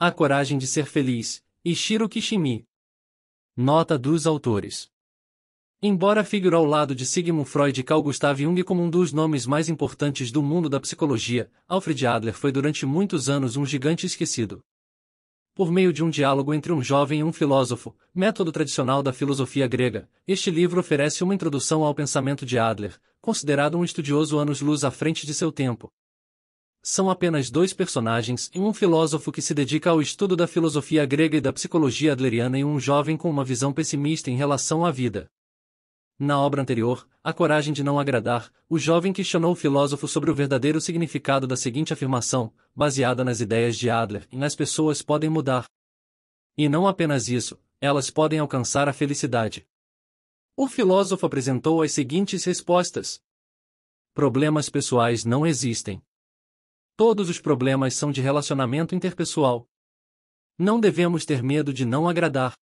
A Coragem de Ser Feliz, Ishiro Kishimi. Nota dos autores. Embora figure ao lado de Sigmund Freud e Carl Gustav Jung como um dos nomes mais importantes do mundo da psicologia, Alfred Adler foi durante muitos anos um gigante esquecido. Por meio de um diálogo entre um jovem e um filósofo, método tradicional da filosofia grega, este livro oferece uma introdução ao pensamento de Adler, considerado um estudioso anos-luz à frente de seu tempo, são apenas dois personagens e um filósofo que se dedica ao estudo da filosofia grega e da psicologia adleriana e um jovem com uma visão pessimista em relação à vida. Na obra anterior, A Coragem de Não Agradar, o jovem questionou o filósofo sobre o verdadeiro significado da seguinte afirmação, baseada nas ideias de Adler, e as pessoas podem mudar. E não apenas isso, elas podem alcançar a felicidade. O filósofo apresentou as seguintes respostas: Problemas pessoais não existem. Todos os problemas são de relacionamento interpessoal. Não devemos ter medo de não agradar.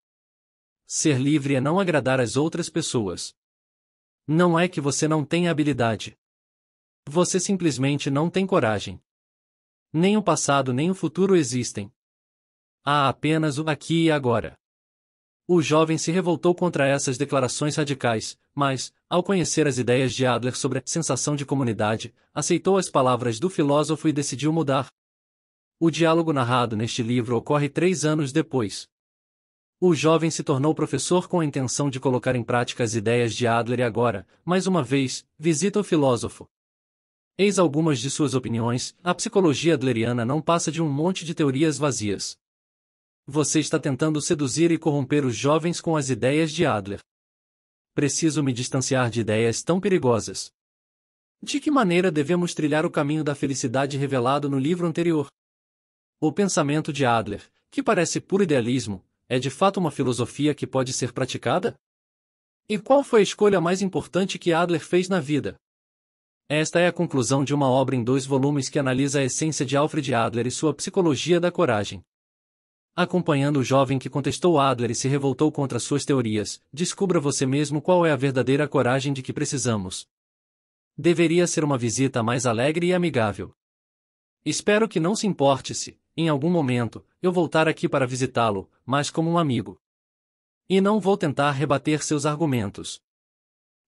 Ser livre é não agradar as outras pessoas. Não é que você não tenha habilidade. Você simplesmente não tem coragem. Nem o passado nem o futuro existem. Há apenas o aqui e agora. O jovem se revoltou contra essas declarações radicais, mas, ao conhecer as ideias de Adler sobre a sensação de comunidade, aceitou as palavras do filósofo e decidiu mudar. O diálogo narrado neste livro ocorre três anos depois. O jovem se tornou professor com a intenção de colocar em prática as ideias de Adler e agora, mais uma vez, visita o filósofo. Eis algumas de suas opiniões: a psicologia adleriana não passa de um monte de teorias vazias. Você está tentando seduzir e corromper os jovens com as ideias de Adler. Preciso me distanciar de ideias tão perigosas. De que maneira devemos trilhar o caminho da felicidade revelado no livro anterior? O pensamento de Adler, que parece puro idealismo, é de fato uma filosofia que pode ser praticada? E qual foi a escolha mais importante que Adler fez na vida? Esta é a conclusão de uma obra em dois volumes que analisa a essência de Alfred Adler e sua psicologia da coragem acompanhando o jovem que contestou Adler e se revoltou contra suas teorias, descubra você mesmo qual é a verdadeira coragem de que precisamos. Deveria ser uma visita mais alegre e amigável. Espero que não se importe se, em algum momento, eu voltar aqui para visitá-lo, mas como um amigo. E não vou tentar rebater seus argumentos.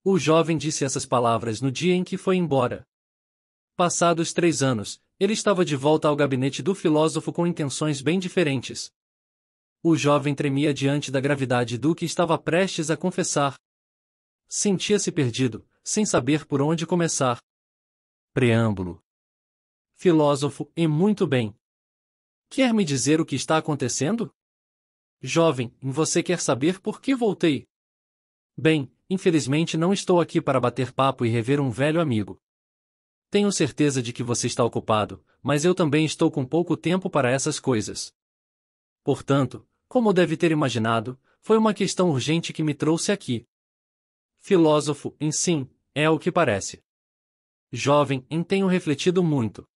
O jovem disse essas palavras no dia em que foi embora. Passados três anos, ele estava de volta ao gabinete do filósofo com intenções bem diferentes. O jovem tremia diante da gravidade do que estava prestes a confessar. Sentia-se perdido, sem saber por onde começar. Preâmbulo. Filósofo, e muito bem. Quer me dizer o que está acontecendo? Jovem, você quer saber por que voltei? Bem, infelizmente não estou aqui para bater papo e rever um velho amigo. Tenho certeza de que você está ocupado, mas eu também estou com pouco tempo para essas coisas. Portanto, como deve ter imaginado, foi uma questão urgente que me trouxe aqui. Filósofo, em sim, é o que parece. Jovem, em tenho refletido muito.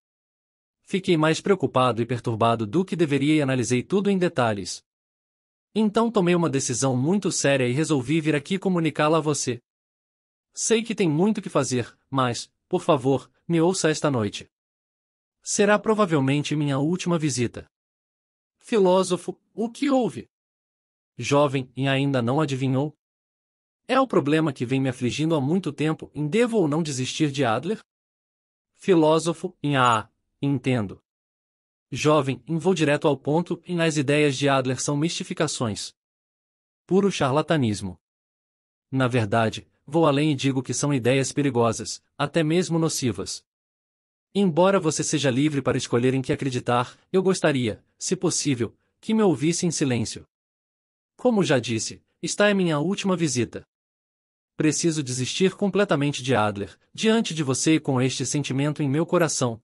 Fiquei mais preocupado e perturbado do que deveria e analisei tudo em detalhes. Então tomei uma decisão muito séria e resolvi vir aqui comunicá-la a você. Sei que tem muito que fazer, mas, por favor, me ouça esta noite. Será provavelmente minha última visita. Filósofo, o que houve? Jovem, e ainda não adivinhou? É o problema que vem me afligindo há muito tempo em devo ou não desistir de Adler? Filósofo, em a, entendo. Jovem, em vou direto ao ponto, em as ideias de Adler são mistificações. Puro charlatanismo. Na verdade, vou além e digo que são ideias perigosas, até mesmo nocivas. Embora você seja livre para escolher em que acreditar, eu gostaria, se possível, que me ouvisse em silêncio. Como já disse, está é minha última visita. Preciso desistir completamente de Adler, diante de você e com este sentimento em meu coração.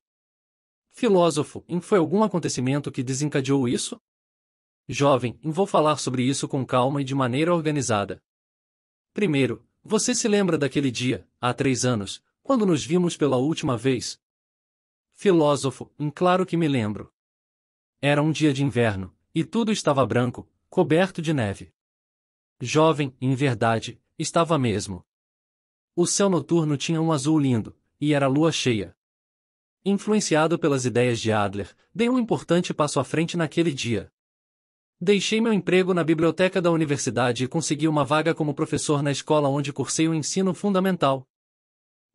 Filósofo, em foi algum acontecimento que desencadeou isso? Jovem, em vou falar sobre isso com calma e de maneira organizada. Primeiro, você se lembra daquele dia, há três anos, quando nos vimos pela última vez, filósofo, um claro que me lembro. Era um dia de inverno, e tudo estava branco, coberto de neve. Jovem, em verdade, estava mesmo. O céu noturno tinha um azul lindo, e era lua cheia. Influenciado pelas ideias de Adler, dei um importante passo à frente naquele dia. Deixei meu emprego na biblioteca da universidade e consegui uma vaga como professor na escola onde cursei o ensino fundamental.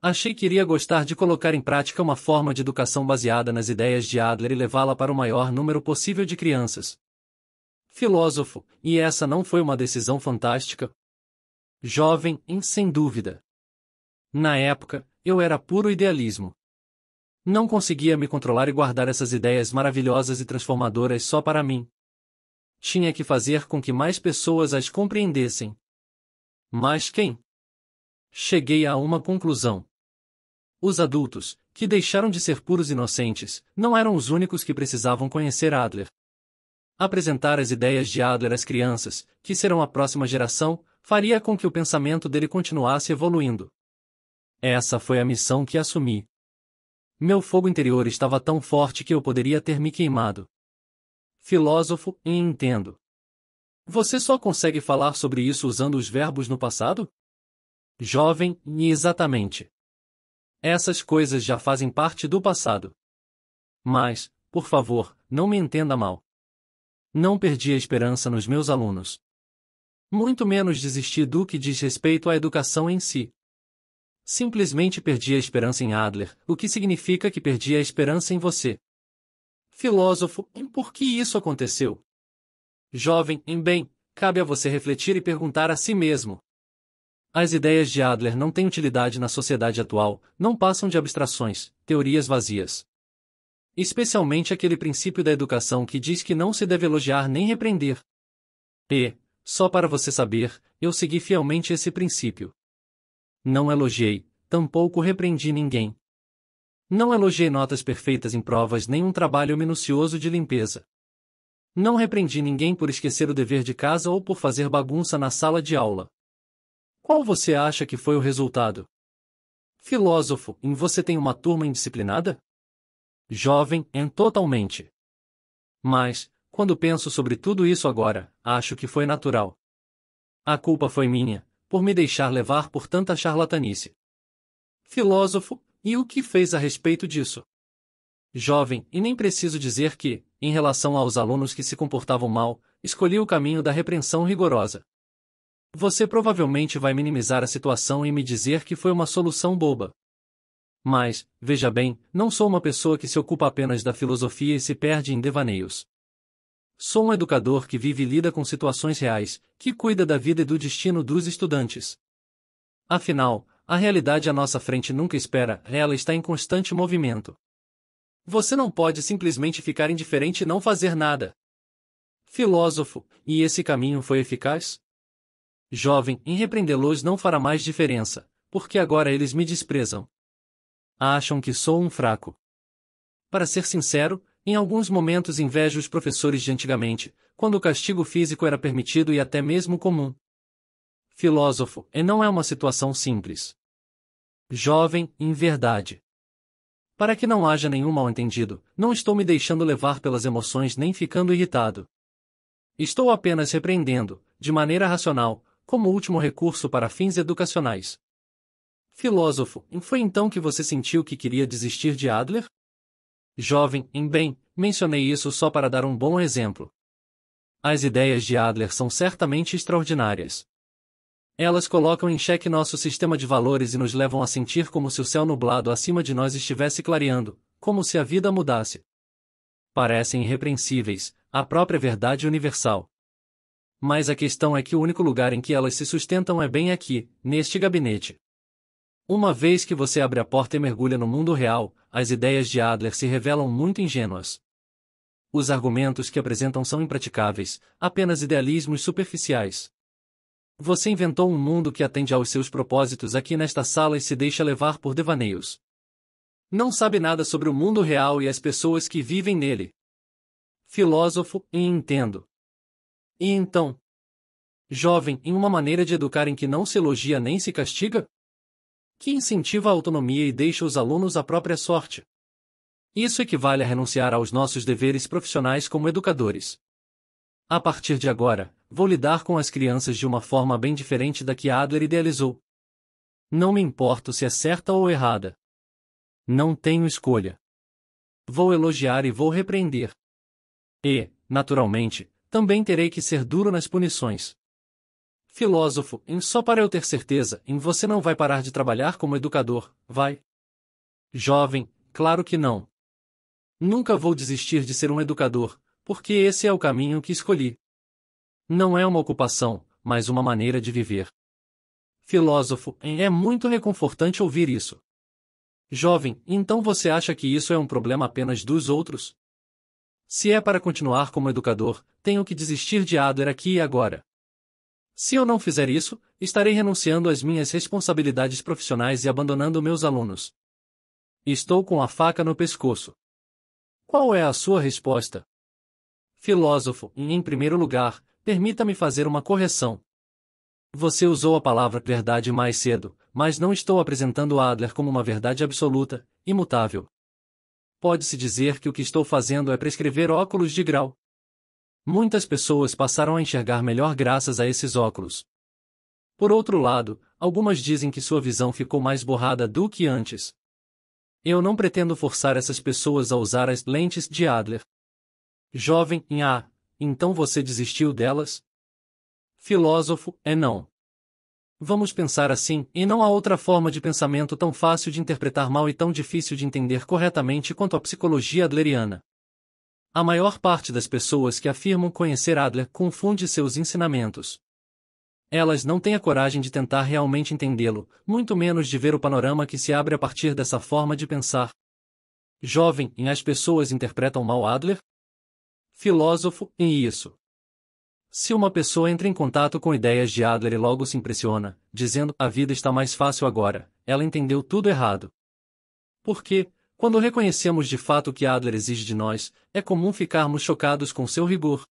Achei que iria gostar de colocar em prática uma forma de educação baseada nas ideias de Adler e levá-la para o maior número possível de crianças. Filósofo, e essa não foi uma decisão fantástica? Jovem, sem dúvida. Na época, eu era puro idealismo. Não conseguia me controlar e guardar essas ideias maravilhosas e transformadoras só para mim. Tinha que fazer com que mais pessoas as compreendessem. Mas quem? Cheguei a uma conclusão. Os adultos, que deixaram de ser puros inocentes, não eram os únicos que precisavam conhecer Adler. Apresentar as ideias de Adler às crianças, que serão a próxima geração, faria com que o pensamento dele continuasse evoluindo. Essa foi a missão que assumi. Meu fogo interior estava tão forte que eu poderia ter me queimado. Filósofo, e entendo. Você só consegue falar sobre isso usando os verbos no passado? Jovem, e exatamente. Essas coisas já fazem parte do passado. Mas, por favor, não me entenda mal. Não perdi a esperança nos meus alunos. Muito menos desisti do que diz respeito à educação em si. Simplesmente perdi a esperança em Adler, o que significa que perdi a esperança em você. Filósofo, por que isso aconteceu? Jovem, em bem, cabe a você refletir e perguntar a si mesmo. As ideias de Adler não têm utilidade na sociedade atual, não passam de abstrações, teorias vazias. Especialmente aquele princípio da educação que diz que não se deve elogiar nem repreender. E, só para você saber, eu segui fielmente esse princípio. Não elogiei, tampouco repreendi ninguém. Não elogiei notas perfeitas em provas nem um trabalho minucioso de limpeza. Não repreendi ninguém por esquecer o dever de casa ou por fazer bagunça na sala de aula. Qual você acha que foi o resultado? Filósofo, em você tem uma turma indisciplinada? Jovem, em totalmente. Mas, quando penso sobre tudo isso agora, acho que foi natural. A culpa foi minha, por me deixar levar por tanta charlatanice. Filósofo, e o que fez a respeito disso? Jovem, e nem preciso dizer que, em relação aos alunos que se comportavam mal, escolhi o caminho da repreensão rigorosa. Você provavelmente vai minimizar a situação e me dizer que foi uma solução boba. Mas, veja bem, não sou uma pessoa que se ocupa apenas da filosofia e se perde em devaneios. Sou um educador que vive e lida com situações reais, que cuida da vida e do destino dos estudantes. Afinal, a realidade à nossa frente nunca espera, ela está em constante movimento. Você não pode simplesmente ficar indiferente e não fazer nada. Filósofo, e esse caminho foi eficaz? jovem, em repreendê-los não fará mais diferença, porque agora eles me desprezam. Acham que sou um fraco. Para ser sincero, em alguns momentos invejo os professores de antigamente, quando o castigo físico era permitido e até mesmo comum. Filósofo, e não é uma situação simples. Jovem, em verdade. Para que não haja nenhum mal-entendido, não estou me deixando levar pelas emoções nem ficando irritado. Estou apenas repreendendo, de maneira racional, como último recurso para fins educacionais. Filósofo, foi então que você sentiu que queria desistir de Adler? Jovem, em bem, mencionei isso só para dar um bom exemplo. As ideias de Adler são certamente extraordinárias. Elas colocam em xeque nosso sistema de valores e nos levam a sentir como se o céu nublado acima de nós estivesse clareando, como se a vida mudasse. Parecem irrepreensíveis, a própria verdade universal mas a questão é que o único lugar em que elas se sustentam é bem aqui, neste gabinete. Uma vez que você abre a porta e mergulha no mundo real, as ideias de Adler se revelam muito ingênuas. Os argumentos que apresentam são impraticáveis, apenas idealismos superficiais. Você inventou um mundo que atende aos seus propósitos aqui nesta sala e se deixa levar por devaneios. Não sabe nada sobre o mundo real e as pessoas que vivem nele. Filósofo, e entendo. E então? Jovem em uma maneira de educar em que não se elogia nem se castiga? Que incentiva a autonomia e deixa os alunos à própria sorte. Isso equivale a renunciar aos nossos deveres profissionais como educadores. A partir de agora, vou lidar com as crianças de uma forma bem diferente da que Adler idealizou. Não me importo se é certa ou errada. Não tenho escolha. Vou elogiar e vou repreender. E, naturalmente, também terei que ser duro nas punições. Filósofo, em só para eu ter certeza, em você não vai parar de trabalhar como educador, vai? Jovem, claro que não. Nunca vou desistir de ser um educador, porque esse é o caminho que escolhi. Não é uma ocupação, mas uma maneira de viver. Filósofo, é muito reconfortante ouvir isso. Jovem, então você acha que isso é um problema apenas dos outros? Se é para continuar como educador, tenho que desistir de Adler aqui e agora. Se eu não fizer isso, estarei renunciando às minhas responsabilidades profissionais e abandonando meus alunos. Estou com a faca no pescoço. Qual é a sua resposta? Filósofo, em primeiro lugar, permita-me fazer uma correção. Você usou a palavra verdade mais cedo, mas não estou apresentando Adler como uma verdade absoluta, imutável, pode-se dizer que o que estou fazendo é prescrever óculos de grau. Muitas pessoas passaram a enxergar melhor graças a esses óculos. Por outro lado, algumas dizem que sua visão ficou mais borrada do que antes. Eu não pretendo forçar essas pessoas a usar as lentes de Adler. Jovem, ah, então você desistiu delas? Filósofo, é não. Vamos pensar assim, e não há outra forma de pensamento tão fácil de interpretar mal e tão difícil de entender corretamente quanto a psicologia adleriana. A maior parte das pessoas que afirmam conhecer Adler confunde seus ensinamentos. Elas não têm a coragem de tentar realmente entendê-lo, muito menos de ver o panorama que se abre a partir dessa forma de pensar. Jovem, em as pessoas interpretam mal Adler? Filósofo, em isso. Se uma pessoa entra em contato com ideias de Adler e logo se impressiona, dizendo a vida está mais fácil agora, ela entendeu tudo errado. Porque, quando reconhecemos de fato o que Adler exige de nós, é comum ficarmos chocados com seu rigor.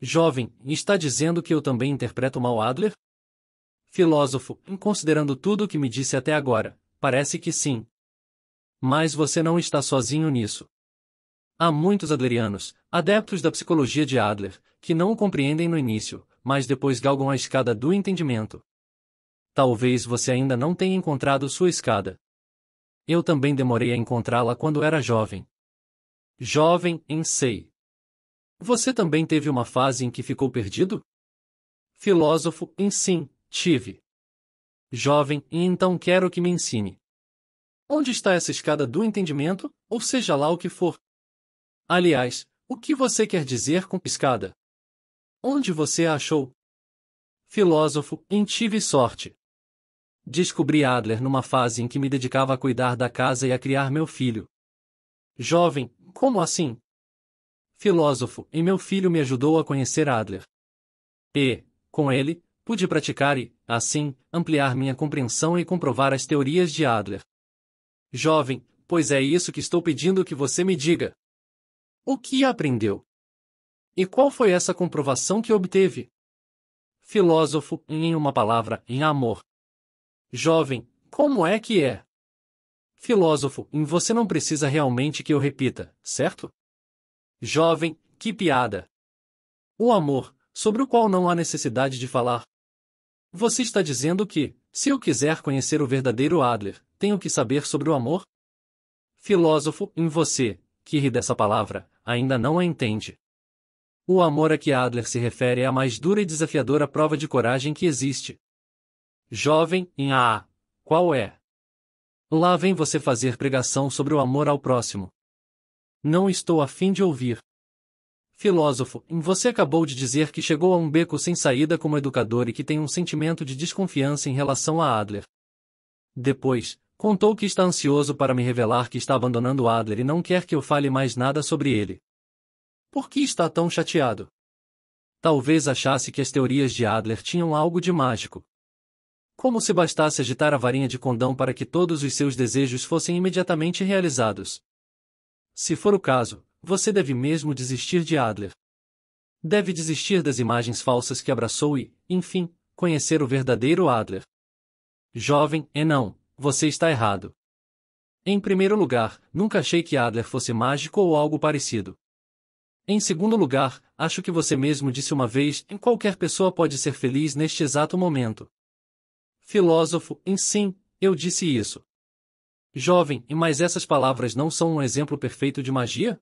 Jovem, está dizendo que eu também interpreto mal Adler? Filósofo, considerando tudo o que me disse até agora, parece que sim. Mas você não está sozinho nisso. Há muitos adlerianos, adeptos da psicologia de Adler, que não o compreendem no início, mas depois galgam a escada do entendimento. Talvez você ainda não tenha encontrado sua escada. Eu também demorei a encontrá-la quando era jovem. Jovem, em sei. Você também teve uma fase em que ficou perdido? Filósofo, em sim, tive. Jovem, e então quero que me ensine. Onde está essa escada do entendimento, ou seja lá o que for? Aliás, o que você quer dizer com escada? Onde você a achou? Filósofo, em tive sorte. Descobri Adler numa fase em que me dedicava a cuidar da casa e a criar meu filho. Jovem, como assim? Filósofo, e meu filho me ajudou a conhecer Adler. E, com ele, pude praticar e, assim, ampliar minha compreensão e comprovar as teorias de Adler. Jovem, pois é isso que estou pedindo que você me diga. O que aprendeu? E qual foi essa comprovação que obteve? Filósofo, em uma palavra, em amor. Jovem, como é que é? Filósofo, em você não precisa realmente que eu repita, certo? Jovem, que piada! O amor, sobre o qual não há necessidade de falar. Você está dizendo que, se eu quiser conhecer o verdadeiro Adler, tenho que saber sobre o amor? Filósofo, em você, que ri dessa palavra, ainda não a entende. O amor a que Adler se refere é a mais dura e desafiadora prova de coragem que existe. Jovem, em A, Qual é? Lá vem você fazer pregação sobre o amor ao próximo. Não estou afim de ouvir. Filósofo, você acabou de dizer que chegou a um beco sem saída como educador e que tem um sentimento de desconfiança em relação a Adler. Depois, contou que está ansioso para me revelar que está abandonando Adler e não quer que eu fale mais nada sobre ele. Por que está tão chateado? Talvez achasse que as teorias de Adler tinham algo de mágico. Como se bastasse agitar a varinha de condão para que todos os seus desejos fossem imediatamente realizados. Se for o caso, você deve mesmo desistir de Adler. Deve desistir das imagens falsas que abraçou e, enfim, conhecer o verdadeiro Adler. Jovem, é não, você está errado. Em primeiro lugar, nunca achei que Adler fosse mágico ou algo parecido. Em segundo lugar, acho que você mesmo disse uma vez que qualquer pessoa pode ser feliz neste exato momento. Filósofo, em sim, eu disse isso. Jovem, e mais, essas palavras não são um exemplo perfeito de magia?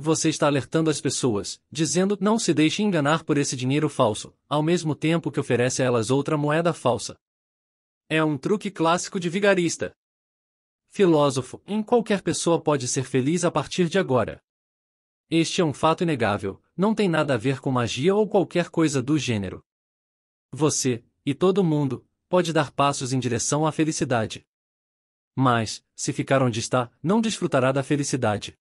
Você está alertando as pessoas, dizendo não se deixe enganar por esse dinheiro falso, ao mesmo tempo que oferece a elas outra moeda falsa. É um truque clássico de vigarista. Filósofo, em qualquer pessoa pode ser feliz a partir de agora. Este é um fato inegável, não tem nada a ver com magia ou qualquer coisa do gênero. Você, e todo mundo, pode dar passos em direção à felicidade. Mas, se ficar onde está, não desfrutará da felicidade.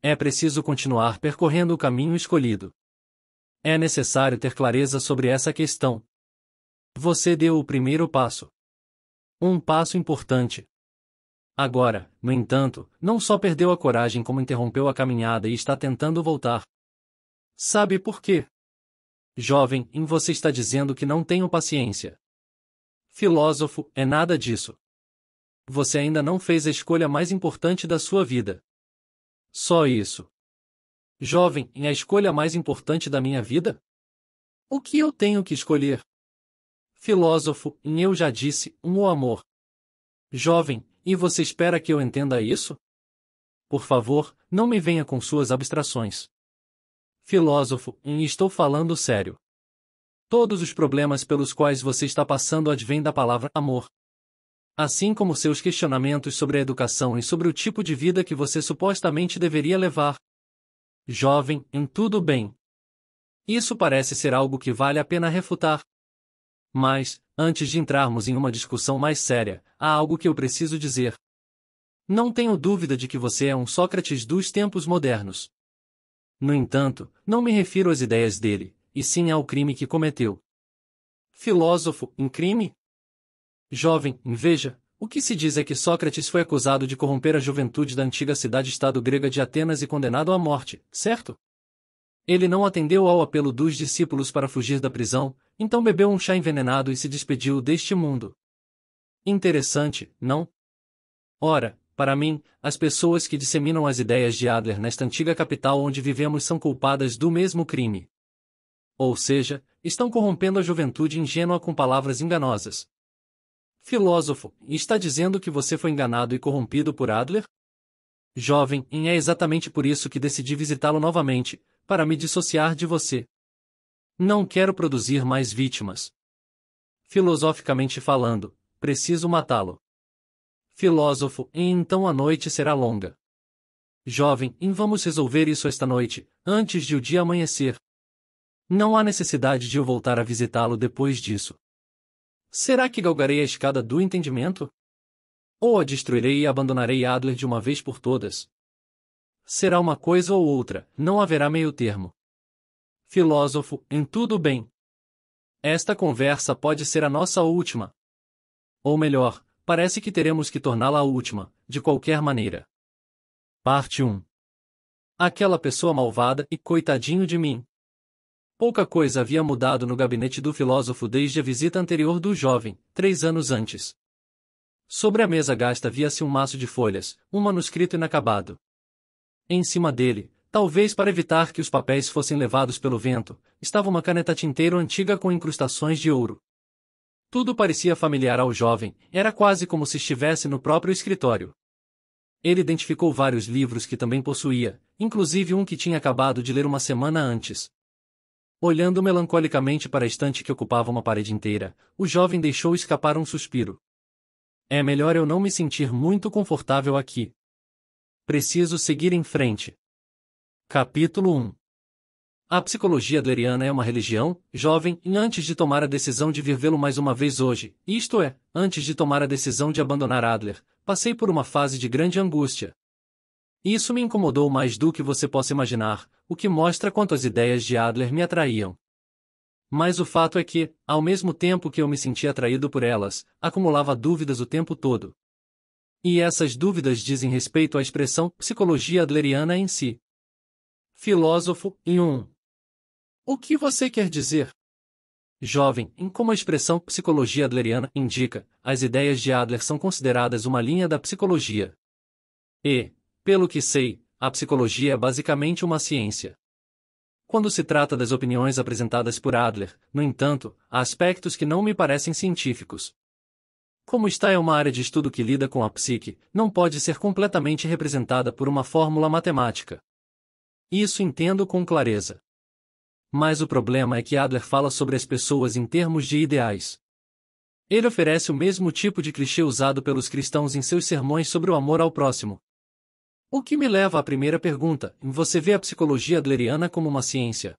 É preciso continuar percorrendo o caminho escolhido. É necessário ter clareza sobre essa questão. Você deu o primeiro passo. Um passo importante. Agora, no entanto, não só perdeu a coragem como interrompeu a caminhada e está tentando voltar. Sabe por quê? Jovem, em você está dizendo que não tenho paciência. Filósofo, é nada disso. Você ainda não fez a escolha mais importante da sua vida. Só isso. Jovem, em é a escolha mais importante da minha vida? O que eu tenho que escolher? Filósofo, em eu já disse, um o amor. Jovem, e você espera que eu entenda isso? Por favor, não me venha com suas abstrações. Filósofo, estou falando sério. Todos os problemas pelos quais você está passando advêm da palavra amor. Assim como seus questionamentos sobre a educação e sobre o tipo de vida que você supostamente deveria levar. Jovem, em tudo bem. Isso parece ser algo que vale a pena refutar. Mas, antes de entrarmos em uma discussão mais séria, há algo que eu preciso dizer. Não tenho dúvida de que você é um Sócrates dos tempos modernos. No entanto, não me refiro às ideias dele, e sim ao crime que cometeu. Filósofo, em crime? Jovem, veja, o que se diz é que Sócrates foi acusado de corromper a juventude da antiga cidade-estado grega de Atenas e condenado à morte, certo? Ele não atendeu ao apelo dos discípulos para fugir da prisão, então bebeu um chá envenenado e se despediu deste mundo. Interessante, não? Ora, para mim, as pessoas que disseminam as ideias de Adler nesta antiga capital onde vivemos são culpadas do mesmo crime. Ou seja, estão corrompendo a juventude ingênua com palavras enganosas. Filósofo, está dizendo que você foi enganado e corrompido por Adler? Jovem, e é exatamente por isso que decidi visitá-lo novamente, para me dissociar de você. Não quero produzir mais vítimas. Filosoficamente falando, preciso matá-lo. Filósofo, então a noite será longa. Jovem, e vamos resolver isso esta noite, antes de o dia amanhecer. Não há necessidade de eu voltar a visitá-lo depois disso. Será que galgarei a escada do entendimento? Ou a destruirei e abandonarei Adler de uma vez por todas? será uma coisa ou outra, não haverá meio-termo. Filósofo, em tudo bem. Esta conversa pode ser a nossa última. Ou melhor, parece que teremos que torná-la a última, de qualquer maneira. Parte 1 Aquela pessoa malvada e coitadinho de mim. Pouca coisa havia mudado no gabinete do filósofo desde a visita anterior do jovem, três anos antes. Sobre a mesa gasta via-se um maço de folhas, um manuscrito inacabado. Em cima dele, talvez para evitar que os papéis fossem levados pelo vento, estava uma caneta tinteiro antiga com incrustações de ouro. Tudo parecia familiar ao jovem, era quase como se estivesse no próprio escritório. Ele identificou vários livros que também possuía, inclusive um que tinha acabado de ler uma semana antes. Olhando melancolicamente para a estante que ocupava uma parede inteira, o jovem deixou escapar um suspiro. É melhor eu não me sentir muito confortável aqui. Preciso seguir em frente. Capítulo 1 a psicologia adleriana é uma religião, jovem, e antes de tomar a decisão de vir vê-lo mais uma vez hoje, isto é, antes de tomar a decisão de abandonar Adler, passei por uma fase de grande angústia. Isso me incomodou mais do que você possa imaginar, o que mostra quanto as ideias de Adler me atraíam. Mas o fato é que, ao mesmo tempo que eu me sentia atraído por elas, acumulava dúvidas o tempo todo. E essas dúvidas dizem respeito à expressão psicologia adleriana em si. Filósofo, em um. O que você quer dizer? Jovem, em como a expressão psicologia adleriana indica, as ideias de Adler são consideradas uma linha da psicologia. E, pelo que sei, a psicologia é basicamente uma ciência. Quando se trata das opiniões apresentadas por Adler, no entanto, há aspectos que não me parecem científicos. Como está é uma área de estudo que lida com a psique, não pode ser completamente representada por uma fórmula matemática. Isso entendo com clareza. Mas o problema é que Adler fala sobre as pessoas em termos de ideais. Ele oferece o mesmo tipo de clichê usado pelos cristãos em seus sermões sobre o amor ao próximo. O que me leva à primeira pergunta: você vê a psicologia adleriana como uma ciência?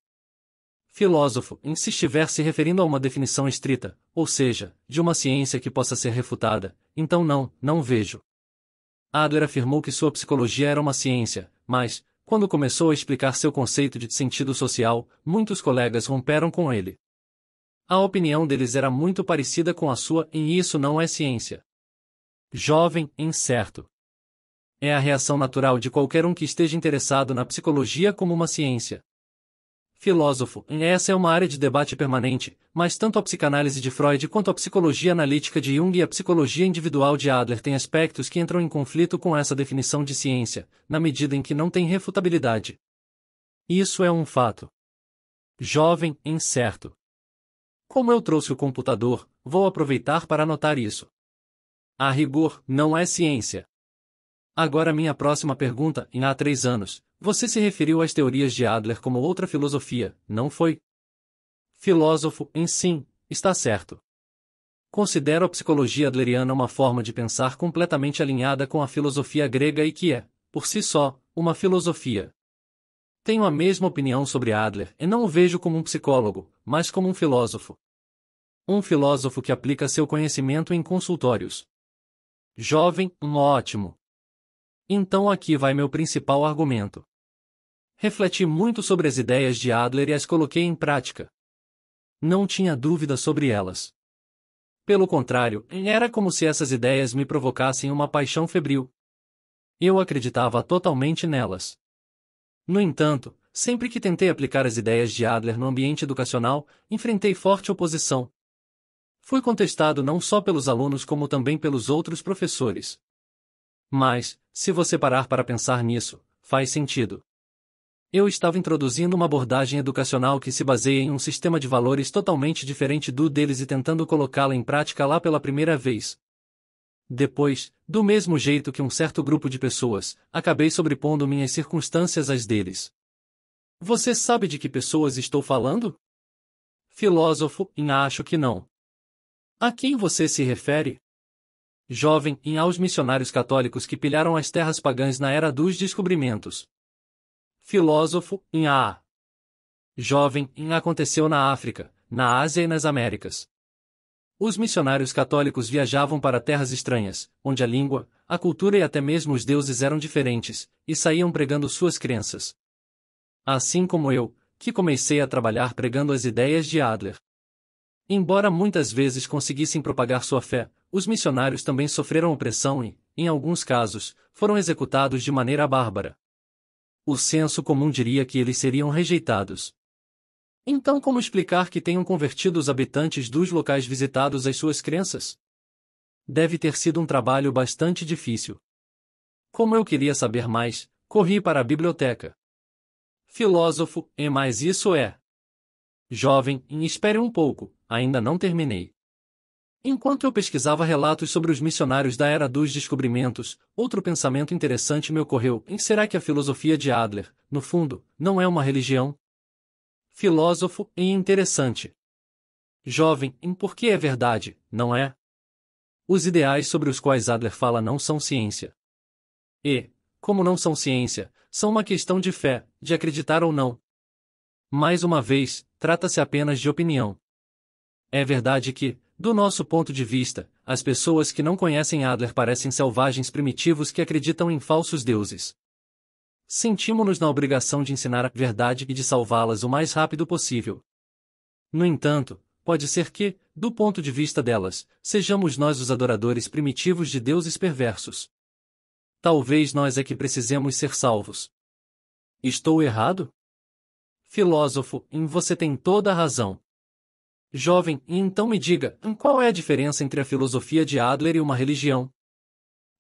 filósofo em se estiver se referindo a uma definição estrita, ou seja, de uma ciência que possa ser refutada, então não, não vejo. Adler afirmou que sua psicologia era uma ciência, mas, quando começou a explicar seu conceito de sentido social, muitos colegas romperam com ele. A opinião deles era muito parecida com a sua e isso não é ciência. Jovem, incerto. É a reação natural de qualquer um que esteja interessado na psicologia como uma ciência filósofo, essa é uma área de debate permanente, mas tanto a psicanálise de Freud quanto a psicologia analítica de Jung e a psicologia individual de Adler têm aspectos que entram em conflito com essa definição de ciência, na medida em que não tem refutabilidade. Isso é um fato. Jovem, incerto. Como eu trouxe o computador, vou aproveitar para anotar isso. A rigor, não é ciência. Agora minha próxima pergunta, em há três anos, você se referiu às teorias de Adler como outra filosofia, não foi? Filósofo, em sim, está certo. Considero a psicologia adleriana uma forma de pensar completamente alinhada com a filosofia grega e que é, por si só, uma filosofia. Tenho a mesma opinião sobre Adler e não o vejo como um psicólogo, mas como um filósofo. Um filósofo que aplica seu conhecimento em consultórios. Jovem, um ótimo. Então aqui vai meu principal argumento. Refleti muito sobre as ideias de Adler e as coloquei em prática. Não tinha dúvida sobre elas. Pelo contrário, era como se essas ideias me provocassem uma paixão febril. Eu acreditava totalmente nelas. No entanto, sempre que tentei aplicar as ideias de Adler no ambiente educacional, enfrentei forte oposição. Fui contestado não só pelos alunos como também pelos outros professores. Mas, se você parar para pensar nisso, faz sentido. Eu estava introduzindo uma abordagem educacional que se baseia em um sistema de valores totalmente diferente do deles e tentando colocá-la em prática lá pela primeira vez. Depois, do mesmo jeito que um certo grupo de pessoas, acabei sobrepondo minhas circunstâncias às deles. Você sabe de que pessoas estou falando? Filósofo, em acho que não. A quem você se refere? Jovem, em aos missionários católicos que pilharam as terras pagãs na era dos descobrimentos filósofo, em A. Jovem, em aconteceu na África, na Ásia e nas Américas. Os missionários católicos viajavam para terras estranhas, onde a língua, a cultura e até mesmo os deuses eram diferentes, e saíam pregando suas crenças. Assim como eu, que comecei a trabalhar pregando as ideias de Adler. Embora muitas vezes conseguissem propagar sua fé, os missionários também sofreram opressão e, em alguns casos, foram executados de maneira bárbara o senso comum diria que eles seriam rejeitados. Então, como explicar que tenham convertido os habitantes dos locais visitados às suas crenças? Deve ter sido um trabalho bastante difícil. Como eu queria saber mais, corri para a biblioteca. Filósofo, e é, mais isso é. Jovem, espere um pouco, ainda não terminei. Enquanto eu pesquisava relatos sobre os missionários da Era dos Descobrimentos, outro pensamento interessante me ocorreu: em será que a filosofia de Adler, no fundo, não é uma religião? Filósofo e interessante. Jovem, em porque é verdade, não é? Os ideais sobre os quais Adler fala não são ciência. E, como não são ciência, são uma questão de fé, de acreditar ou não. Mais uma vez, trata-se apenas de opinião. É verdade que, do nosso ponto de vista, as pessoas que não conhecem Adler parecem selvagens primitivos que acreditam em falsos deuses. Sentimos-nos na obrigação de ensinar a verdade e de salvá-las o mais rápido possível. No entanto, pode ser que, do ponto de vista delas, sejamos nós os adoradores primitivos de deuses perversos. Talvez nós é que precisemos ser salvos. Estou errado? Filósofo, em você tem toda a razão. Jovem, e então me diga, qual é a diferença entre a filosofia de Adler e uma religião?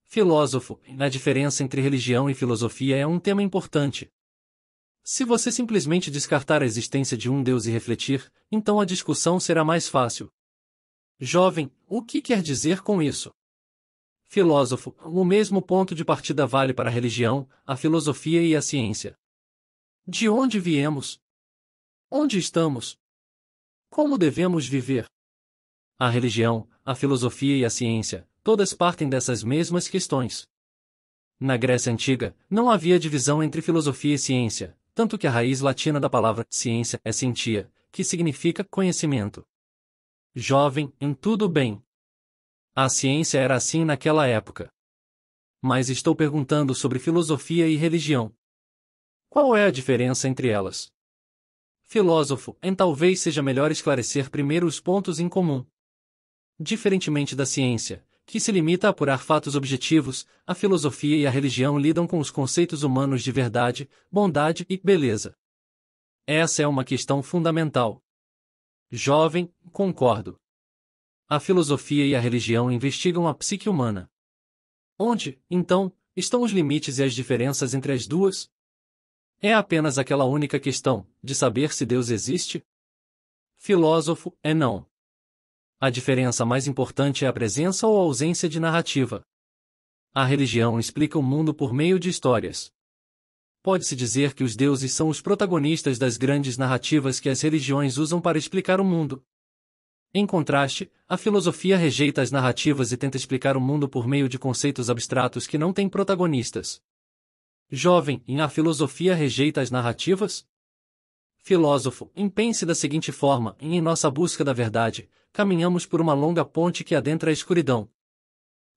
Filósofo, a diferença entre religião e filosofia é um tema importante. Se você simplesmente descartar a existência de um Deus e refletir, então a discussão será mais fácil. Jovem, o que quer dizer com isso? Filósofo, o mesmo ponto de partida vale para a religião, a filosofia e a ciência. De onde viemos? Onde estamos? Como devemos viver? A religião, a filosofia e a ciência, todas partem dessas mesmas questões. Na Grécia Antiga, não havia divisão entre filosofia e ciência, tanto que a raiz latina da palavra ciência é cientia, que significa conhecimento. Jovem, em tudo bem. A ciência era assim naquela época. Mas estou perguntando sobre filosofia e religião. Qual é a diferença entre elas? filósofo, em talvez seja melhor esclarecer primeiro os pontos em comum. Diferentemente da ciência, que se limita a apurar fatos objetivos, a filosofia e a religião lidam com os conceitos humanos de verdade, bondade e beleza. Essa é uma questão fundamental. Jovem, concordo. A filosofia e a religião investigam a psique humana. Onde, então, estão os limites e as diferenças entre as duas? É apenas aquela única questão, de saber se Deus existe? Filósofo, é não. A diferença mais importante é a presença ou a ausência de narrativa. A religião explica o mundo por meio de histórias. Pode-se dizer que os deuses são os protagonistas das grandes narrativas que as religiões usam para explicar o mundo. Em contraste, a filosofia rejeita as narrativas e tenta explicar o mundo por meio de conceitos abstratos que não têm protagonistas. Jovem, em A Filosofia Rejeita as Narrativas? Filósofo, em pense da seguinte forma: em nossa busca da verdade, caminhamos por uma longa ponte que adentra a escuridão.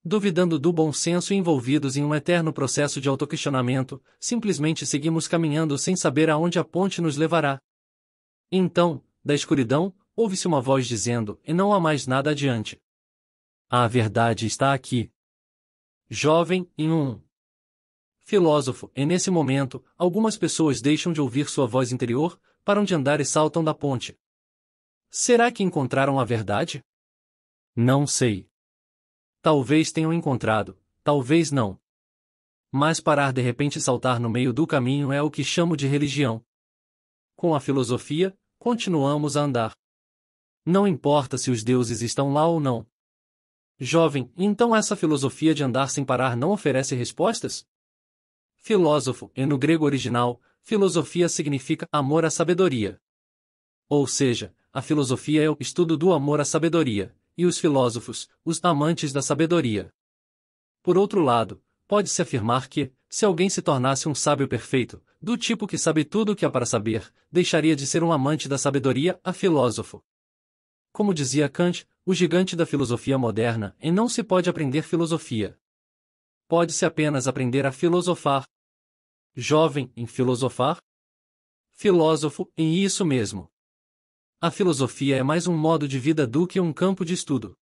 Duvidando do bom senso e envolvidos em um eterno processo de autoquestionamento, simplesmente seguimos caminhando sem saber aonde a ponte nos levará. Então, da escuridão, ouve-se uma voz dizendo: E não há mais nada adiante. A verdade está aqui. Jovem, em um filósofo, e nesse momento, algumas pessoas deixam de ouvir sua voz interior, param de andar e saltam da ponte. Será que encontraram a verdade? Não sei. Talvez tenham encontrado, talvez não. Mas parar de repente e saltar no meio do caminho é o que chamo de religião. Com a filosofia, continuamos a andar. Não importa se os deuses estão lá ou não. Jovem, então essa filosofia de andar sem parar não oferece respostas? filósofo, e no grego original, filosofia significa amor à sabedoria. Ou seja, a filosofia é o estudo do amor à sabedoria, e os filósofos, os amantes da sabedoria. Por outro lado, pode-se afirmar que, se alguém se tornasse um sábio perfeito, do tipo que sabe tudo o que há para saber, deixaria de ser um amante da sabedoria a filósofo. Como dizia Kant, o gigante da filosofia moderna, e não se pode aprender filosofia. Pode-se apenas aprender a filosofar, jovem em filosofar? Filósofo em isso mesmo. A filosofia é mais um modo de vida do que um campo de estudo.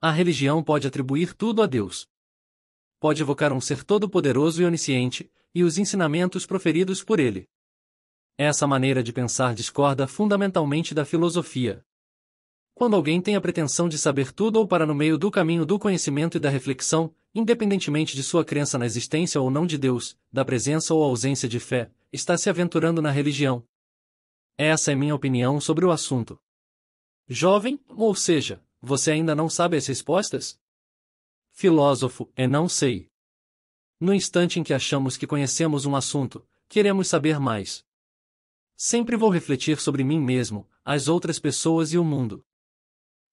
A religião pode atribuir tudo a Deus. Pode evocar um ser todo-poderoso e onisciente, e os ensinamentos proferidos por ele. Essa maneira de pensar discorda fundamentalmente da filosofia. Quando alguém tem a pretensão de saber tudo ou para no meio do caminho do conhecimento e da reflexão, independentemente de sua crença na existência ou não de Deus, da presença ou ausência de fé, está se aventurando na religião. Essa é minha opinião sobre o assunto. Jovem, ou seja, você ainda não sabe as respostas? Filósofo, é não sei. No instante em que achamos que conhecemos um assunto, queremos saber mais. Sempre vou refletir sobre mim mesmo, as outras pessoas e o mundo.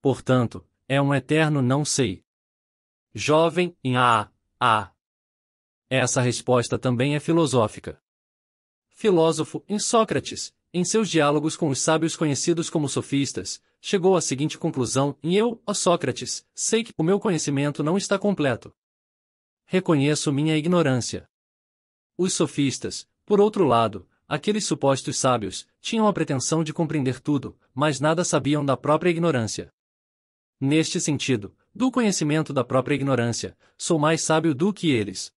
Portanto, é um eterno não sei jovem, em a, a. Essa resposta também é filosófica. Filósofo, em Sócrates, em seus diálogos com os sábios conhecidos como sofistas, chegou à seguinte conclusão: em eu, ó Sócrates, sei que o meu conhecimento não está completo. Reconheço minha ignorância. Os sofistas, por outro lado, aqueles supostos sábios, tinham a pretensão de compreender tudo, mas nada sabiam da própria ignorância. Neste sentido, do conhecimento da própria ignorância, sou mais sábio do que eles.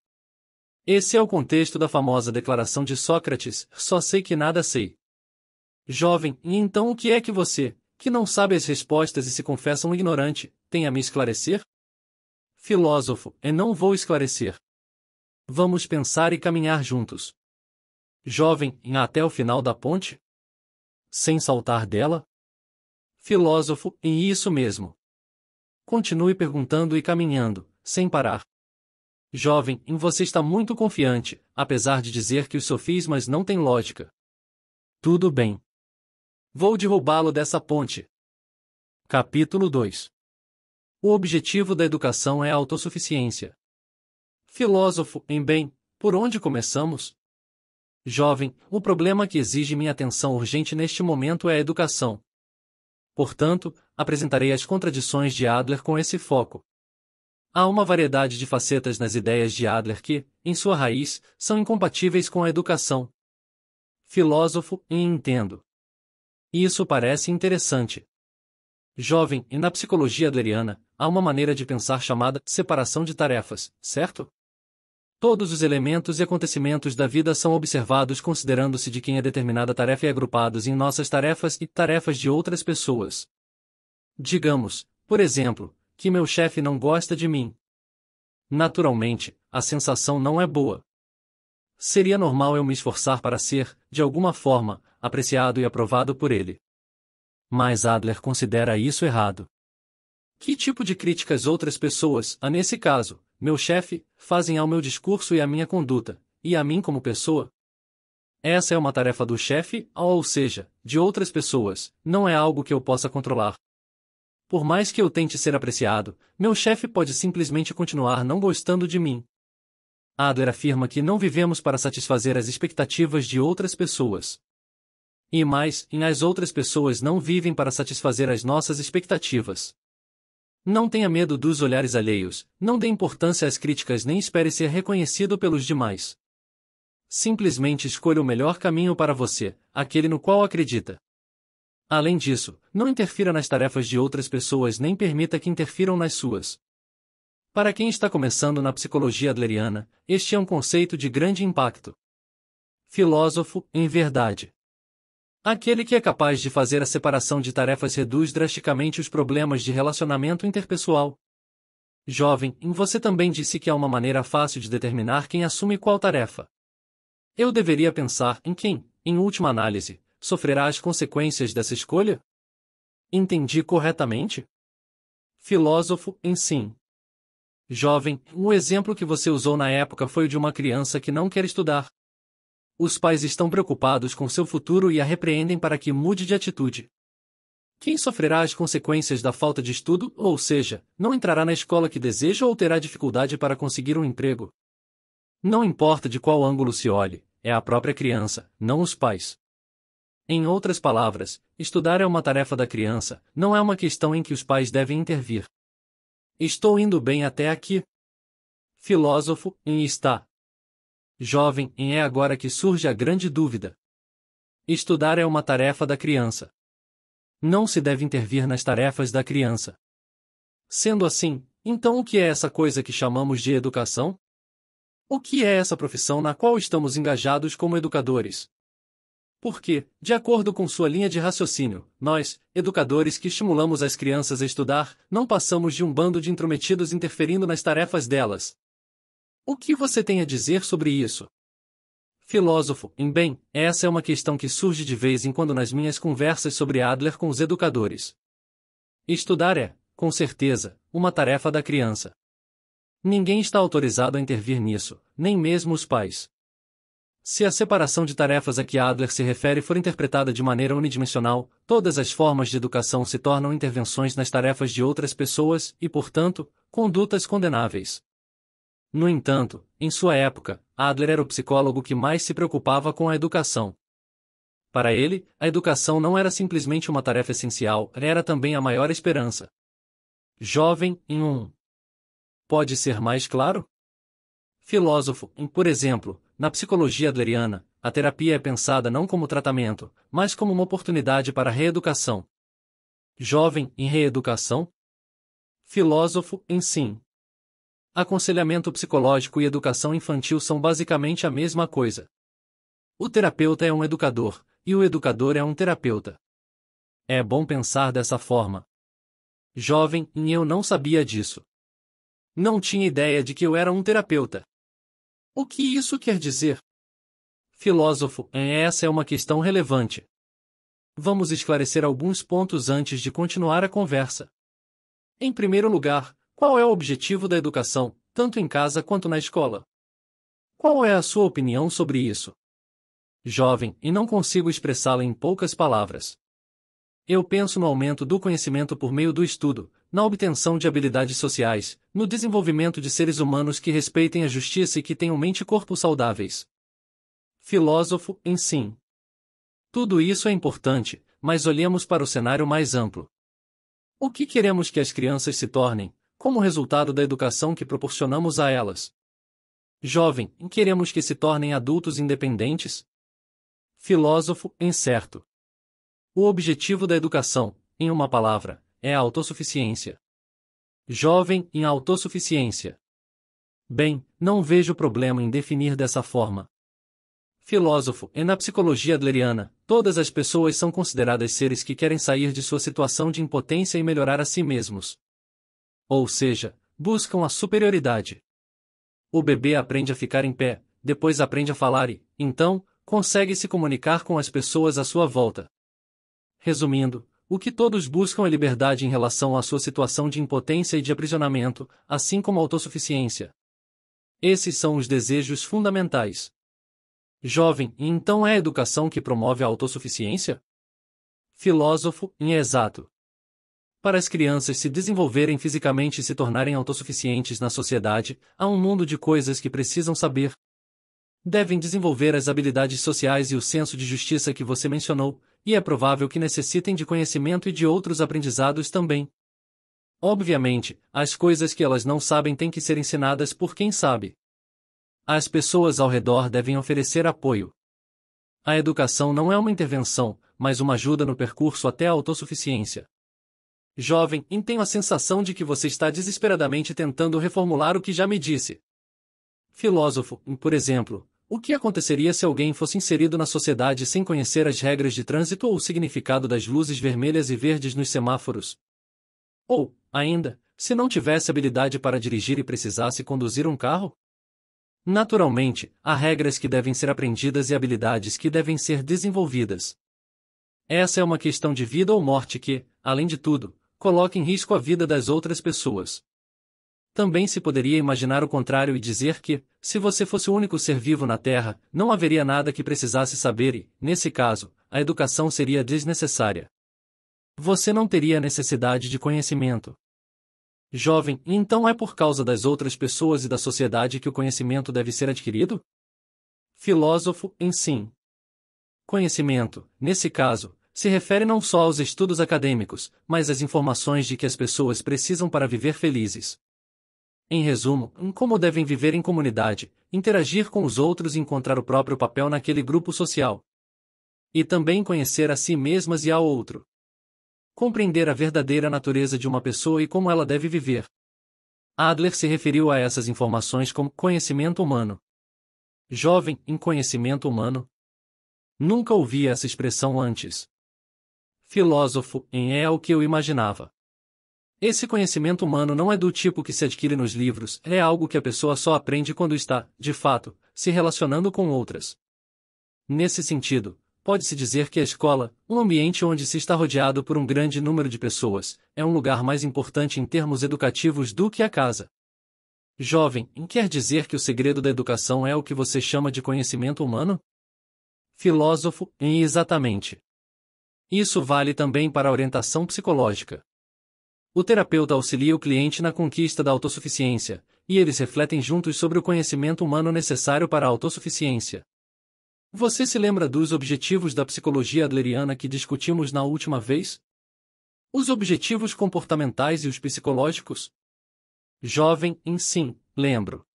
Esse é o contexto da famosa declaração de Sócrates: só sei que nada sei. Jovem, e então o que é que você, que não sabe as respostas e se confessa um ignorante, tem a me esclarecer? Filósofo, e não vou esclarecer. Vamos pensar e caminhar juntos. Jovem, até o final da ponte? Sem saltar dela? Filósofo, e isso mesmo. Continue perguntando e caminhando, sem parar. Jovem, em você está muito confiante, apesar de dizer que os sofismas não têm lógica. Tudo bem. Vou derrubá-lo dessa ponte. Capítulo 2 O objetivo da educação é a autossuficiência. Filósofo, em bem, por onde começamos? Jovem, o problema que exige minha atenção urgente neste momento é a educação portanto, apresentarei as contradições de Adler com esse foco. Há uma variedade de facetas nas ideias de Adler que, em sua raiz, são incompatíveis com a educação. Filósofo e entendo. Isso parece interessante. Jovem, e na psicologia adleriana, há uma maneira de pensar chamada separação de tarefas, certo? Todos os elementos e acontecimentos da vida são observados considerando-se de quem é determinada tarefa e é agrupados em nossas tarefas e tarefas de outras pessoas. Digamos, por exemplo, que meu chefe não gosta de mim. Naturalmente, a sensação não é boa. Seria normal eu me esforçar para ser, de alguma forma, apreciado e aprovado por ele. Mas Adler considera isso errado. Que tipo de críticas outras pessoas há nesse caso, meu chefe, fazem ao meu discurso e à minha conduta, e a mim como pessoa? Essa é uma tarefa do chefe, ou seja, de outras pessoas, não é algo que eu possa controlar. Por mais que eu tente ser apreciado, meu chefe pode simplesmente continuar não gostando de mim. Adler afirma que não vivemos para satisfazer as expectativas de outras pessoas. E mais, as outras pessoas não vivem para satisfazer as nossas expectativas. Não tenha medo dos olhares alheios, não dê importância às críticas nem espere ser reconhecido pelos demais. Simplesmente escolha o melhor caminho para você, aquele no qual acredita. Além disso, não interfira nas tarefas de outras pessoas nem permita que interfiram nas suas. Para quem está começando na psicologia adleriana, este é um conceito de grande impacto. Filósofo, em verdade. Aquele que é capaz de fazer a separação de tarefas reduz drasticamente os problemas de relacionamento interpessoal. Jovem, em você também disse que há uma maneira fácil de determinar quem assume qual tarefa. Eu deveria pensar em quem, em última análise, sofrerá as consequências dessa escolha? Entendi corretamente? Filósofo, em sim. Jovem, um exemplo que você usou na época foi o de uma criança que não quer estudar os pais estão preocupados com seu futuro e a repreendem para que mude de atitude. Quem sofrerá as consequências da falta de estudo, ou seja, não entrará na escola que deseja ou terá dificuldade para conseguir um emprego? Não importa de qual ângulo se olhe, é a própria criança, não os pais. Em outras palavras, estudar é uma tarefa da criança, não é uma questão em que os pais devem intervir. Estou indo bem até aqui. Filósofo, em está jovem, e é agora que surge a grande dúvida. Estudar é uma tarefa da criança. Não se deve intervir nas tarefas da criança. Sendo assim, então o que é essa coisa que chamamos de educação? O que é essa profissão na qual estamos engajados como educadores? Porque, de acordo com sua linha de raciocínio, nós, educadores que estimulamos as crianças a estudar, não passamos de um bando de intrometidos interferindo nas tarefas delas, o que você tem a dizer sobre isso? Filósofo, em bem, essa é uma questão que surge de vez em quando nas minhas conversas sobre Adler com os educadores. Estudar é, com certeza, uma tarefa da criança. Ninguém está autorizado a intervir nisso, nem mesmo os pais. Se a separação de tarefas a que Adler se refere for interpretada de maneira unidimensional, todas as formas de educação se tornam intervenções nas tarefas de outras pessoas e, portanto, condutas condenáveis. No entanto, em sua época, Adler era o psicólogo que mais se preocupava com a educação. Para ele, a educação não era simplesmente uma tarefa essencial, era também a maior esperança. Jovem, em um. Pode ser mais claro? Filósofo, em, por exemplo, na psicologia adleriana, a terapia é pensada não como tratamento, mas como uma oportunidade para reeducação. Jovem, em reeducação? Filósofo, em sim. Aconselhamento psicológico e educação infantil são basicamente a mesma coisa. O terapeuta é um educador, e o educador é um terapeuta. É bom pensar dessa forma. Jovem, e eu não sabia disso. Não tinha ideia de que eu era um terapeuta. O que isso quer dizer? Filósofo, é, essa é uma questão relevante. Vamos esclarecer alguns pontos antes de continuar a conversa. Em primeiro lugar, qual é o objetivo da educação, tanto em casa quanto na escola? Qual é a sua opinião sobre isso? Jovem, e não consigo expressá-la em poucas palavras. Eu penso no aumento do conhecimento por meio do estudo, na obtenção de habilidades sociais, no desenvolvimento de seres humanos que respeitem a justiça e que tenham mente e corpo saudáveis. Filósofo, em sim. Tudo isso é importante, mas olhemos para o cenário mais amplo. O que queremos que as crianças se tornem, como resultado da educação que proporcionamos a elas. Jovem, queremos que se tornem adultos independentes? Filósofo, incerto. O objetivo da educação, em uma palavra, é a autossuficiência. Jovem em autossuficiência. Bem, não vejo problema em definir dessa forma. Filósofo, e na psicologia adleriana, todas as pessoas são consideradas seres que querem sair de sua situação de impotência e melhorar a si mesmos. Ou seja, buscam a superioridade. O bebê aprende a ficar em pé, depois aprende a falar e, então, consegue se comunicar com as pessoas à sua volta. Resumindo, o que todos buscam é liberdade em relação à sua situação de impotência e de aprisionamento, assim como autossuficiência. Esses são os desejos fundamentais. Jovem, então é a educação que promove a autossuficiência? Filósofo, inexato. Para as crianças se desenvolverem fisicamente e se tornarem autossuficientes na sociedade, há um mundo de coisas que precisam saber. Devem desenvolver as habilidades sociais e o senso de justiça que você mencionou, e é provável que necessitem de conhecimento e de outros aprendizados também. Obviamente, as coisas que elas não sabem têm que ser ensinadas por quem sabe. As pessoas ao redor devem oferecer apoio. A educação não é uma intervenção, mas uma ajuda no percurso até a autossuficiência. Jovem, e tenho a sensação de que você está desesperadamente tentando reformular o que já me disse. Filósofo, por exemplo, o que aconteceria se alguém fosse inserido na sociedade sem conhecer as regras de trânsito ou o significado das luzes vermelhas e verdes nos semáforos? Ou, ainda, se não tivesse habilidade para dirigir e precisasse conduzir um carro? Naturalmente, há regras que devem ser aprendidas e habilidades que devem ser desenvolvidas. Essa é uma questão de vida ou morte que, além de tudo, coloca em risco a vida das outras pessoas. Também se poderia imaginar o contrário e dizer que, se você fosse o único ser vivo na Terra, não haveria nada que precisasse saber e, nesse caso, a educação seria desnecessária. Você não teria necessidade de conhecimento. Jovem, então é por causa das outras pessoas e da sociedade que o conhecimento deve ser adquirido? Filósofo, em sim. Conhecimento, nesse caso, se refere não só aos estudos acadêmicos, mas às informações de que as pessoas precisam para viver felizes. Em resumo, em como devem viver em comunidade, interagir com os outros e encontrar o próprio papel naquele grupo social. E também conhecer a si mesmas e ao outro. Compreender a verdadeira natureza de uma pessoa e como ela deve viver. Adler se referiu a essas informações como conhecimento humano. Jovem, em conhecimento humano? Nunca ouvia essa expressão antes filósofo em é o que eu imaginava. Esse conhecimento humano não é do tipo que se adquire nos livros, é algo que a pessoa só aprende quando está, de fato, se relacionando com outras. Nesse sentido, pode-se dizer que a escola, um ambiente onde se está rodeado por um grande número de pessoas, é um lugar mais importante em termos educativos do que a casa. Jovem, quer dizer que o segredo da educação é o que você chama de conhecimento humano? Filósofo, exatamente. Isso vale também para a orientação psicológica. O terapeuta auxilia o cliente na conquista da autossuficiência, e eles refletem juntos sobre o conhecimento humano necessário para a autossuficiência. Você se lembra dos objetivos da psicologia adleriana que discutimos na última vez? Os objetivos comportamentais e os psicológicos? Jovem, em sim, lembro.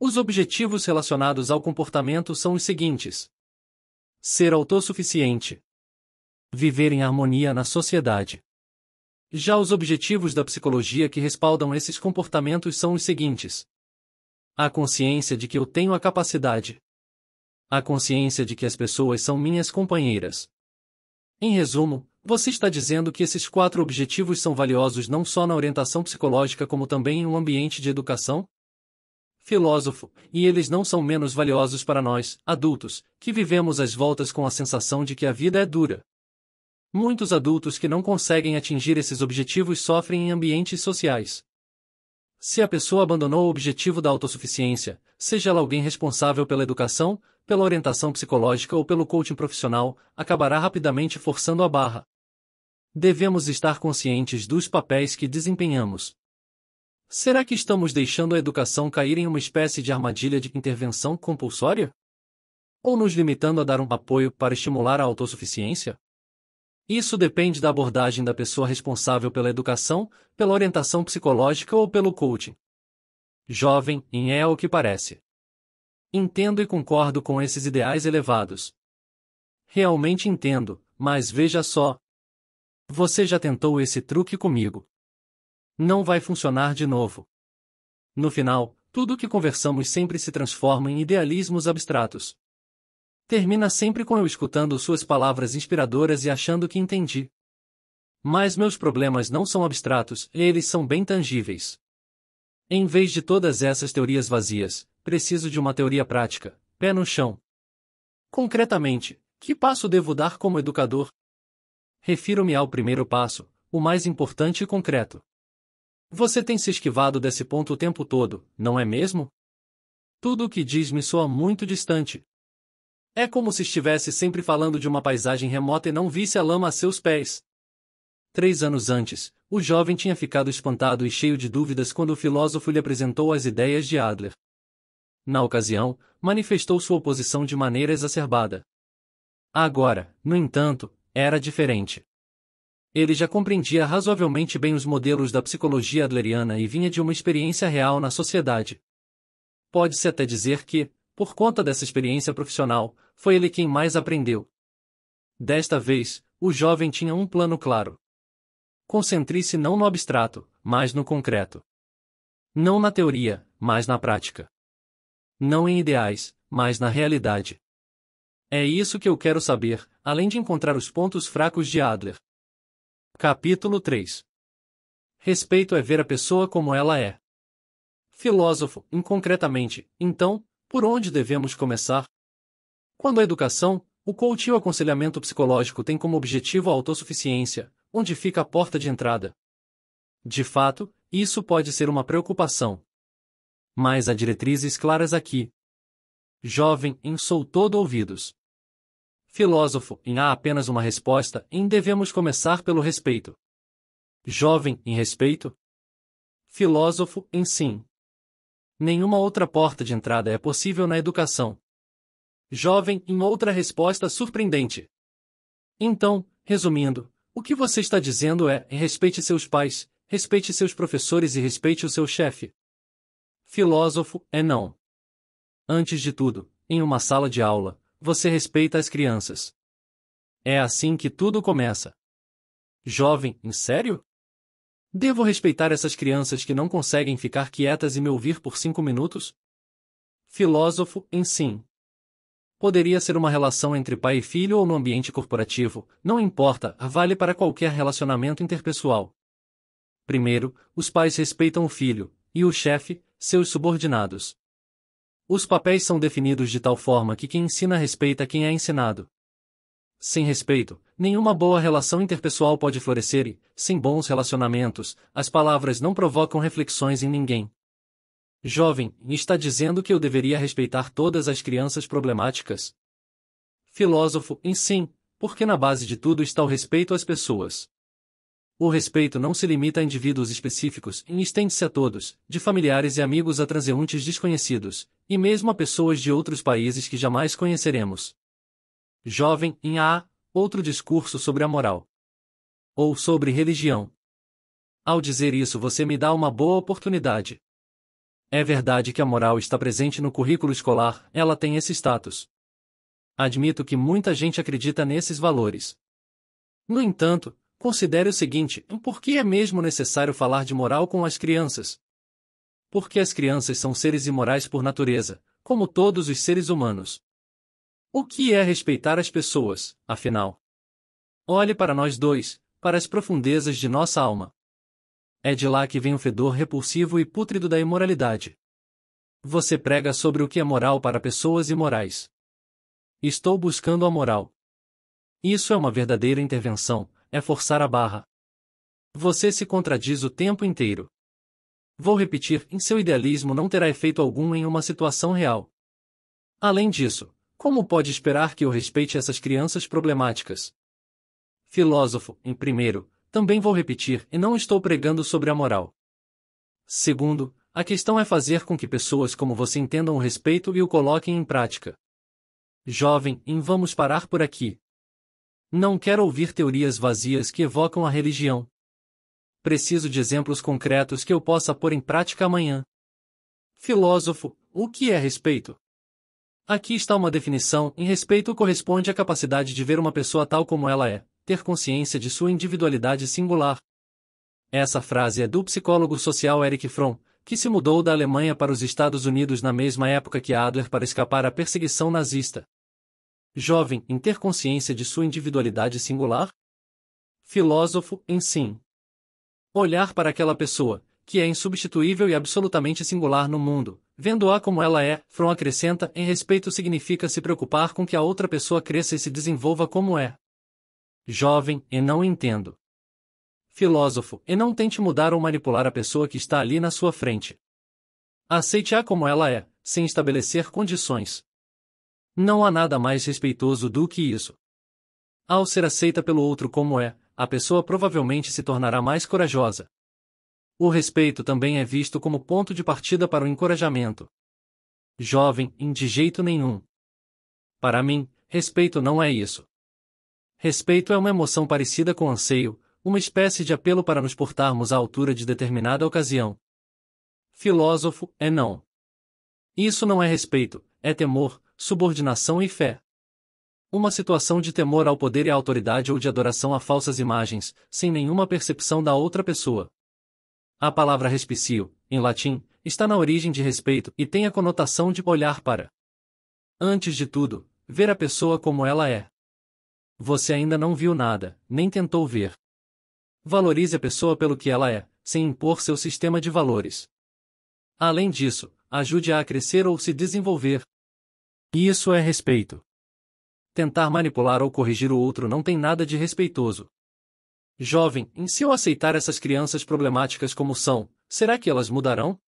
Os objetivos relacionados ao comportamento são os seguintes: ser autossuficiente, viver em harmonia na sociedade. Já os objetivos da psicologia que respaldam esses comportamentos são os seguintes: a consciência de que eu tenho a capacidade, a consciência de que as pessoas são minhas companheiras. Em resumo, você está dizendo que esses quatro objetivos são valiosos não só na orientação psicológica, como também em um ambiente de educação? Filósofo, e eles não são menos valiosos para nós, adultos, que vivemos às voltas com a sensação de que a vida é dura. Muitos adultos que não conseguem atingir esses objetivos sofrem em ambientes sociais. Se a pessoa abandonou o objetivo da autossuficiência, seja ela alguém responsável pela educação, pela orientação psicológica ou pelo coaching profissional, acabará rapidamente forçando a barra. Devemos estar conscientes dos papéis que desempenhamos. Será que estamos deixando a educação cair em uma espécie de armadilha de intervenção compulsória? Ou nos limitando a dar um apoio para estimular a autossuficiência? Isso depende da abordagem da pessoa responsável pela educação, pela orientação psicológica ou pelo coaching. Jovem, em é o que parece. Entendo e concordo com esses ideais elevados. Realmente entendo, mas veja só. Você já tentou esse truque comigo. Não vai funcionar de novo. No final, tudo o que conversamos sempre se transforma em idealismos abstratos. Termina sempre com eu escutando suas palavras inspiradoras e achando que entendi. Mas meus problemas não são abstratos, eles são bem tangíveis. Em vez de todas essas teorias vazias, preciso de uma teoria prática, pé no chão. Concretamente, que passo devo dar como educador? Refiro-me ao primeiro passo, o mais importante e concreto. Você tem se esquivado desse ponto o tempo todo, não é mesmo? Tudo o que diz me soa muito distante, é como se estivesse sempre falando de uma paisagem remota e não visse a lama a seus pés. Três anos antes, o jovem tinha ficado espantado e cheio de dúvidas quando o filósofo lhe apresentou as ideias de Adler. Na ocasião, manifestou sua oposição de maneira exacerbada. Agora, no entanto, era diferente. Ele já compreendia razoavelmente bem os modelos da psicologia adleriana e vinha de uma experiência real na sociedade. Pode-se até dizer que, por conta dessa experiência profissional, foi ele quem mais aprendeu. Desta vez, o jovem tinha um plano claro. Concentre-se não no abstrato, mas no concreto. Não na teoria, mas na prática. Não em ideais, mas na realidade. É isso que eu quero saber, além de encontrar os pontos fracos de Adler. Capítulo 3 Respeito é ver a pessoa como ela é. Filósofo, inconcretamente, então, por onde devemos começar? Quando a educação, o coaching o aconselhamento psicológico tem como objetivo a autossuficiência, onde fica a porta de entrada. De fato, isso pode ser uma preocupação. Mas há diretrizes claras aqui. Jovem, em sou todo ouvidos. Filósofo, em há apenas uma resposta, em devemos começar pelo respeito. Jovem, em respeito? Filósofo, em sim. Nenhuma outra porta de entrada é possível na educação jovem em outra resposta surpreendente. Então, resumindo, o que você está dizendo é: respeite seus pais, respeite seus professores e respeite o seu chefe. Filósofo é não. Antes de tudo, em uma sala de aula, você respeita as crianças. É assim que tudo começa. Jovem, em sério? Devo respeitar essas crianças que não conseguem ficar quietas e me ouvir por cinco minutos? Filósofo, em sim. Poderia ser uma relação entre pai e filho ou no ambiente corporativo, não importa, vale para qualquer relacionamento interpessoal. Primeiro, os pais respeitam o filho, e o chefe, seus subordinados. Os papéis são definidos de tal forma que quem ensina respeita quem é ensinado. Sem respeito, nenhuma boa relação interpessoal pode florescer e, sem bons relacionamentos, as palavras não provocam reflexões em ninguém. Jovem, está dizendo que eu deveria respeitar todas as crianças problemáticas? Filósofo, em sim, porque na base de tudo está o respeito às pessoas. O respeito não se limita a indivíduos específicos e estende-se a todos, de familiares e amigos a transeuntes desconhecidos, e mesmo a pessoas de outros países que jamais conheceremos. Jovem, em A, outro discurso sobre a moral. Ou sobre religião. Ao dizer isso você me dá uma boa oportunidade. É verdade que a moral está presente no currículo escolar, ela tem esse status. Admito que muita gente acredita nesses valores. No entanto, considere o seguinte: por que é mesmo necessário falar de moral com as crianças? Porque as crianças são seres imorais por natureza, como todos os seres humanos. O que é respeitar as pessoas, afinal? Olhe para nós dois, para as profundezas de nossa alma. É de lá que vem o fedor repulsivo e pútrido da imoralidade. Você prega sobre o que é moral para pessoas imorais. Estou buscando a moral. Isso é uma verdadeira intervenção, é forçar a barra. Você se contradiz o tempo inteiro. Vou repetir, em seu idealismo não terá efeito algum em uma situação real. Além disso, como pode esperar que eu respeite essas crianças problemáticas? Filósofo, em primeiro, também vou repetir e não estou pregando sobre a moral. Segundo, a questão é fazer com que pessoas como você entendam o respeito e o coloquem em prática. Jovem, em vamos parar por aqui. Não quero ouvir teorias vazias que evocam a religião. Preciso de exemplos concretos que eu possa pôr em prática amanhã. Filósofo, o que é respeito? Aqui está uma definição: em respeito corresponde à capacidade de ver uma pessoa tal como ela é, ter consciência de sua individualidade singular. Essa frase é do psicólogo social Eric Fromm, que se mudou da Alemanha para os Estados Unidos na mesma época que Adler para escapar à perseguição nazista. Jovem em ter consciência de sua individualidade singular? Filósofo, em sim. Olhar para aquela pessoa, que é insubstituível e absolutamente singular no mundo, vendo-a como ela é, Fromm acrescenta, em respeito significa se preocupar com que a outra pessoa cresça e se desenvolva como é jovem, e não entendo. Filósofo, e não tente mudar ou manipular a pessoa que está ali na sua frente. Aceite-a como ela é, sem estabelecer condições. Não há nada mais respeitoso do que isso. Ao ser aceita pelo outro como é, a pessoa provavelmente se tornará mais corajosa. O respeito também é visto como ponto de partida para o encorajamento. Jovem, em de jeito nenhum. Para mim, respeito não é isso. Respeito é uma emoção parecida com anseio, uma espécie de apelo para nos portarmos à altura de determinada ocasião. Filósofo é não. Isso não é respeito, é temor, subordinação e fé. Uma situação de temor ao poder e à autoridade ou de adoração a falsas imagens, sem nenhuma percepção da outra pessoa. A palavra respicio, em latim, está na origem de respeito e tem a conotação de olhar para. Antes de tudo, ver a pessoa como ela é. Você ainda não viu nada, nem tentou ver. Valorize a pessoa pelo que ela é, sem impor seu sistema de valores. Além disso, ajude-a a crescer ou se desenvolver. E isso é respeito. Tentar manipular ou corrigir o outro não tem nada de respeitoso. Jovem, em se eu aceitar essas crianças problemáticas como são, será que elas mudarão?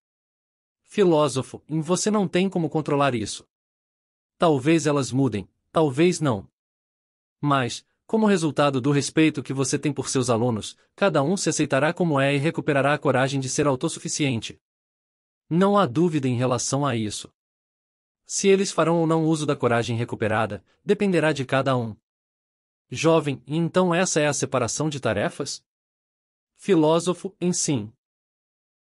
Filósofo, em você não tem como controlar isso. Talvez elas mudem, talvez não. Mas, como resultado do respeito que você tem por seus alunos, cada um se aceitará como é e recuperará a coragem de ser autossuficiente. Não há dúvida em relação a isso. Se eles farão ou não uso da coragem recuperada, dependerá de cada um. Jovem, então essa é a separação de tarefas? Filósofo, em sim.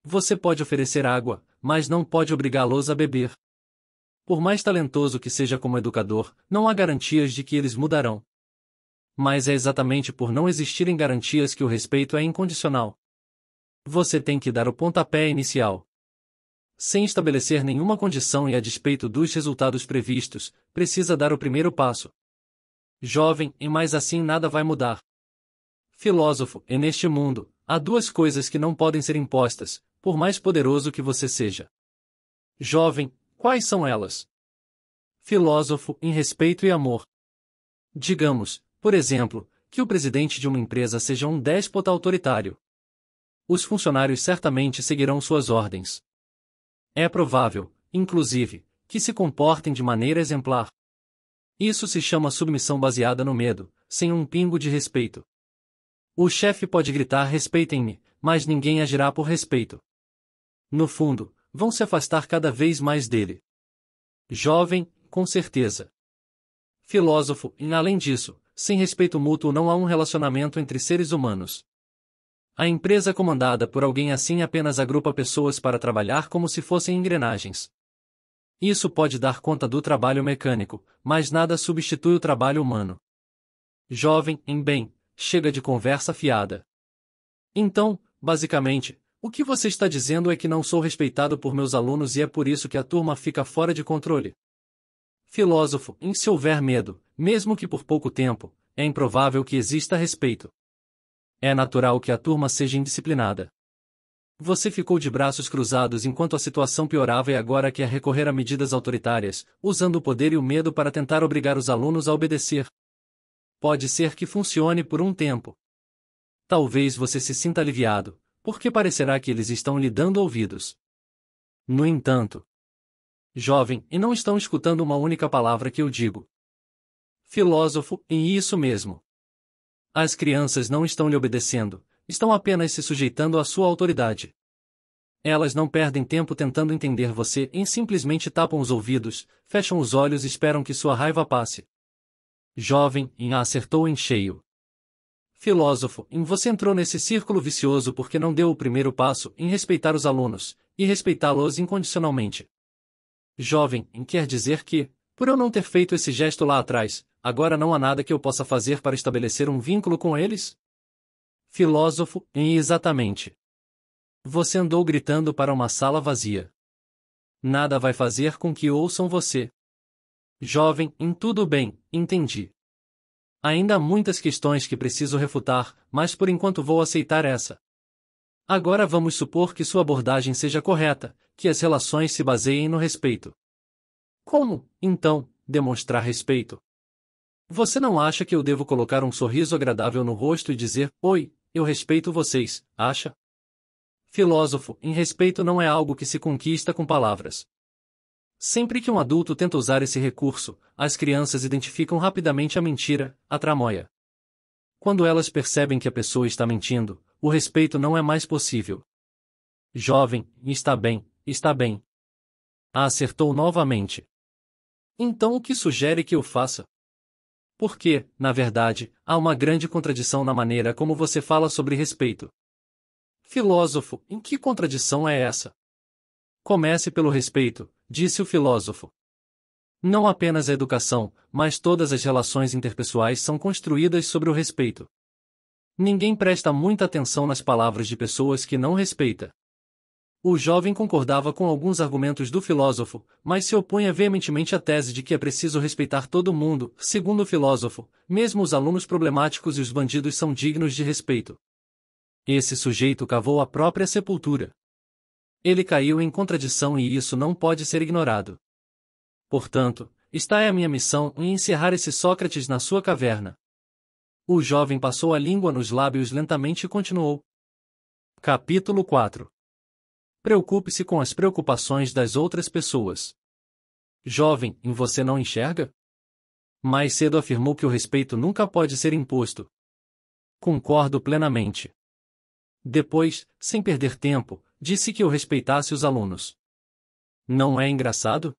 Você pode oferecer água, mas não pode obrigá-los a beber. Por mais talentoso que seja como educador, não há garantias de que eles mudarão mas é exatamente por não existirem garantias que o respeito é incondicional. Você tem que dar o pontapé inicial. Sem estabelecer nenhuma condição e a despeito dos resultados previstos, precisa dar o primeiro passo. Jovem, e mais assim nada vai mudar. Filósofo, e neste mundo, há duas coisas que não podem ser impostas, por mais poderoso que você seja. Jovem, quais são elas? Filósofo, em respeito e amor. Digamos, por exemplo, que o presidente de uma empresa seja um déspota autoritário. Os funcionários certamente seguirão suas ordens. É provável, inclusive, que se comportem de maneira exemplar. Isso se chama submissão baseada no medo, sem um pingo de respeito. O chefe pode gritar respeitem-me, mas ninguém agirá por respeito. No fundo, vão se afastar cada vez mais dele. Jovem, com certeza. Filósofo, e além disso, sem respeito mútuo não há um relacionamento entre seres humanos. A empresa comandada por alguém assim apenas agrupa pessoas para trabalhar como se fossem engrenagens. Isso pode dar conta do trabalho mecânico, mas nada substitui o trabalho humano. Jovem, em bem, chega de conversa fiada. Então, basicamente, o que você está dizendo é que não sou respeitado por meus alunos e é por isso que a turma fica fora de controle filósofo, em se houver medo, mesmo que por pouco tempo, é improvável que exista respeito. É natural que a turma seja indisciplinada. Você ficou de braços cruzados enquanto a situação piorava e agora quer recorrer a medidas autoritárias, usando o poder e o medo para tentar obrigar os alunos a obedecer. Pode ser que funcione por um tempo. Talvez você se sinta aliviado, porque parecerá que eles estão lhe dando ouvidos. No entanto, jovem, e não estão escutando uma única palavra que eu digo. Filósofo, em isso mesmo. As crianças não estão lhe obedecendo, estão apenas se sujeitando à sua autoridade. Elas não perdem tempo tentando entender você e simplesmente tapam os ouvidos, fecham os olhos e esperam que sua raiva passe. Jovem, em acertou em cheio. Filósofo, em você entrou nesse círculo vicioso porque não deu o primeiro passo em respeitar os alunos, e respeitá-los incondicionalmente. Jovem, quer dizer que, por eu não ter feito esse gesto lá atrás, agora não há nada que eu possa fazer para estabelecer um vínculo com eles? Filósofo, em exatamente. Você andou gritando para uma sala vazia. Nada vai fazer com que ouçam você. Jovem, em tudo bem, entendi. Ainda há muitas questões que preciso refutar, mas por enquanto vou aceitar essa. Agora vamos supor que sua abordagem seja correta, que as relações se baseiem no respeito. Como, então, demonstrar respeito? Você não acha que eu devo colocar um sorriso agradável no rosto e dizer: Oi, eu respeito vocês, acha? Filósofo, em respeito não é algo que se conquista com palavras. Sempre que um adulto tenta usar esse recurso, as crianças identificam rapidamente a mentira, a tramóia. Quando elas percebem que a pessoa está mentindo, o respeito não é mais possível. Jovem, está bem, Está bem. A acertou novamente. Então o que sugere que eu faça? Porque, na verdade, há uma grande contradição na maneira como você fala sobre respeito. Filósofo, em que contradição é essa? Comece pelo respeito, disse o filósofo. Não apenas a educação, mas todas as relações interpessoais são construídas sobre o respeito. Ninguém presta muita atenção nas palavras de pessoas que não respeita. O jovem concordava com alguns argumentos do filósofo, mas se opunha veementemente à tese de que é preciso respeitar todo mundo, segundo o filósofo, mesmo os alunos problemáticos e os bandidos são dignos de respeito. Esse sujeito cavou a própria sepultura. Ele caiu em contradição e isso não pode ser ignorado. Portanto, está é a minha missão em encerrar esse Sócrates na sua caverna. O jovem passou a língua nos lábios lentamente e continuou. Capítulo 4 Preocupe-se com as preocupações das outras pessoas. Jovem, em você não enxerga? Mais cedo afirmou que o respeito nunca pode ser imposto. Concordo plenamente. Depois, sem perder tempo, disse que eu respeitasse os alunos. Não é engraçado?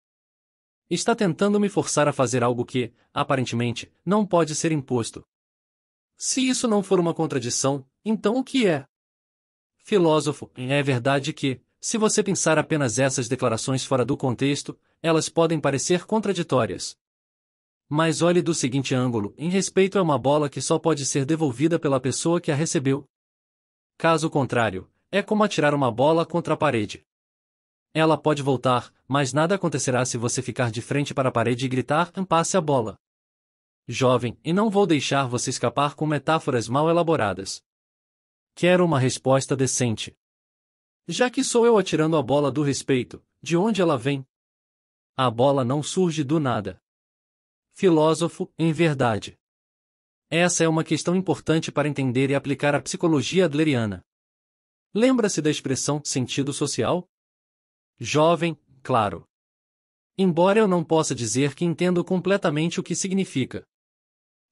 Está tentando me forçar a fazer algo que, aparentemente, não pode ser imposto. Se isso não for uma contradição, então o que é? Filósofo, é verdade que, se você pensar apenas essas declarações fora do contexto, elas podem parecer contraditórias. Mas olhe do seguinte ângulo: em respeito é uma bola que só pode ser devolvida pela pessoa que a recebeu. Caso contrário, é como atirar uma bola contra a parede. Ela pode voltar, mas nada acontecerá se você ficar de frente para a parede e gritar: "Passe a bola". Jovem, e não vou deixar você escapar com metáforas mal elaboradas. Quero uma resposta decente. Já que sou eu atirando a bola do respeito, de onde ela vem? A bola não surge do nada. Filósofo, em verdade. Essa é uma questão importante para entender e aplicar a psicologia adleriana. Lembra-se da expressão sentido social? Jovem, claro. Embora eu não possa dizer que entendo completamente o que significa.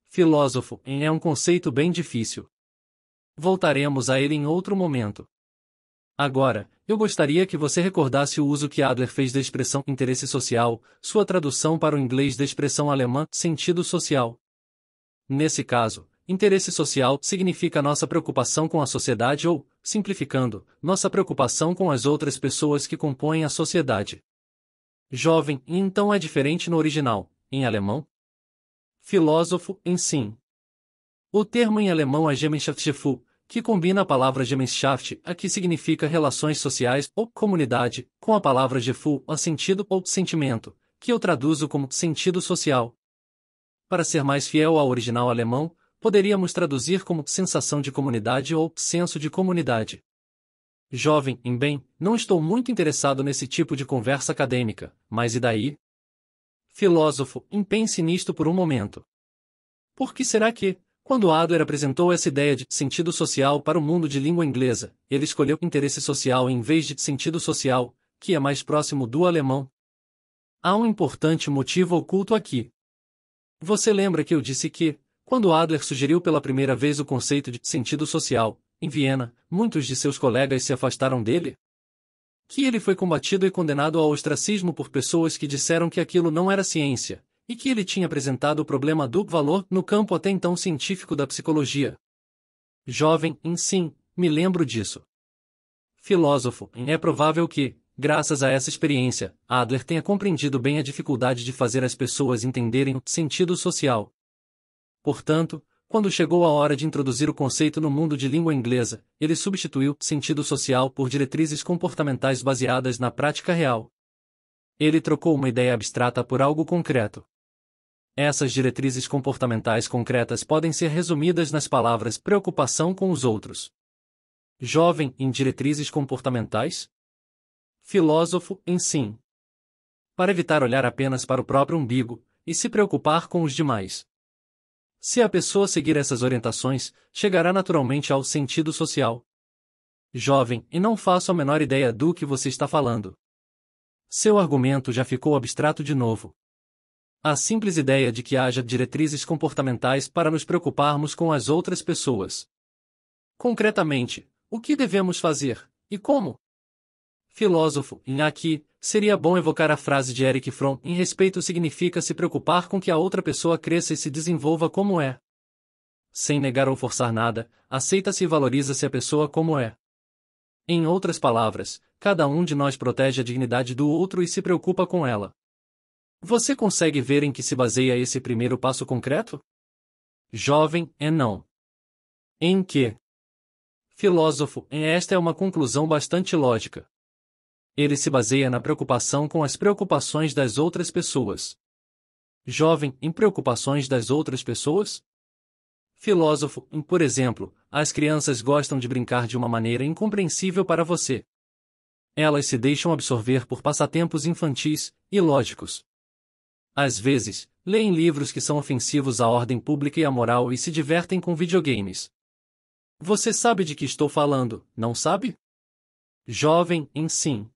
Filósofo é um conceito bem difícil. Voltaremos a ele em outro momento. Agora, eu gostaria que você recordasse o uso que Adler fez da expressão interesse social, sua tradução para o inglês da expressão alemã sentido social. Nesse caso, interesse social significa nossa preocupação com a sociedade ou, simplificando, nossa preocupação com as outras pessoas que compõem a sociedade. Jovem, então é diferente no original, em alemão? Filósofo, em sim. O termo em alemão é Gemeinschaftsgefühl, que combina a palavra Gemeinschaft, a que significa relações sociais ou comunidade, com a palavra Gefühl, a sentido ou sentimento, que eu traduzo como sentido social. Para ser mais fiel ao original alemão, poderíamos traduzir como sensação de comunidade ou senso de comunidade. Jovem, em bem, não estou muito interessado nesse tipo de conversa acadêmica, mas e daí? Filósofo, pense nisto por um momento. Por que será que, quando Adler apresentou essa ideia de sentido social para o mundo de língua inglesa, ele escolheu interesse social em vez de sentido social, que é mais próximo do alemão. Há um importante motivo oculto aqui. Você lembra que eu disse que, quando Adler sugeriu pela primeira vez o conceito de sentido social, em Viena, muitos de seus colegas se afastaram dele? Que ele foi combatido e condenado ao ostracismo por pessoas que disseram que aquilo não era ciência, e que ele tinha apresentado o problema do valor no campo até então científico da psicologia. Jovem, em sim, me lembro disso. Filósofo, é provável que, graças a essa experiência, Adler tenha compreendido bem a dificuldade de fazer as pessoas entenderem o sentido social. Portanto, quando chegou a hora de introduzir o conceito no mundo de língua inglesa, ele substituiu sentido social por diretrizes comportamentais baseadas na prática real. Ele trocou uma ideia abstrata por algo concreto. Essas diretrizes comportamentais concretas podem ser resumidas nas palavras preocupação com os outros. Jovem em diretrizes comportamentais? Filósofo em sim. Para evitar olhar apenas para o próprio umbigo e se preocupar com os demais. Se a pessoa seguir essas orientações, chegará naturalmente ao sentido social. Jovem, e não faço a menor ideia do que você está falando. Seu argumento já ficou abstrato de novo. A simples ideia de que haja diretrizes comportamentais para nos preocuparmos com as outras pessoas. Concretamente, o que devemos fazer e como? Filósofo, em aqui, seria bom evocar a frase de Eric Fromm em respeito significa se preocupar com que a outra pessoa cresça e se desenvolva como é. Sem negar ou forçar nada, aceita-se e valoriza-se a pessoa como é. Em outras palavras, cada um de nós protege a dignidade do outro e se preocupa com ela. Você consegue ver em que se baseia esse primeiro passo concreto? Jovem, é não. Em que? Filósofo, é, esta é uma conclusão bastante lógica. Ele se baseia na preocupação com as preocupações das outras pessoas. Jovem, em preocupações das outras pessoas? Filósofo, em, por exemplo, as crianças gostam de brincar de uma maneira incompreensível para você. Elas se deixam absorver por passatempos infantis, ilógicos. Às vezes, leem livros que são ofensivos à ordem pública e à moral e se divertem com videogames. Você sabe de que estou falando, não sabe? Jovem, em sim.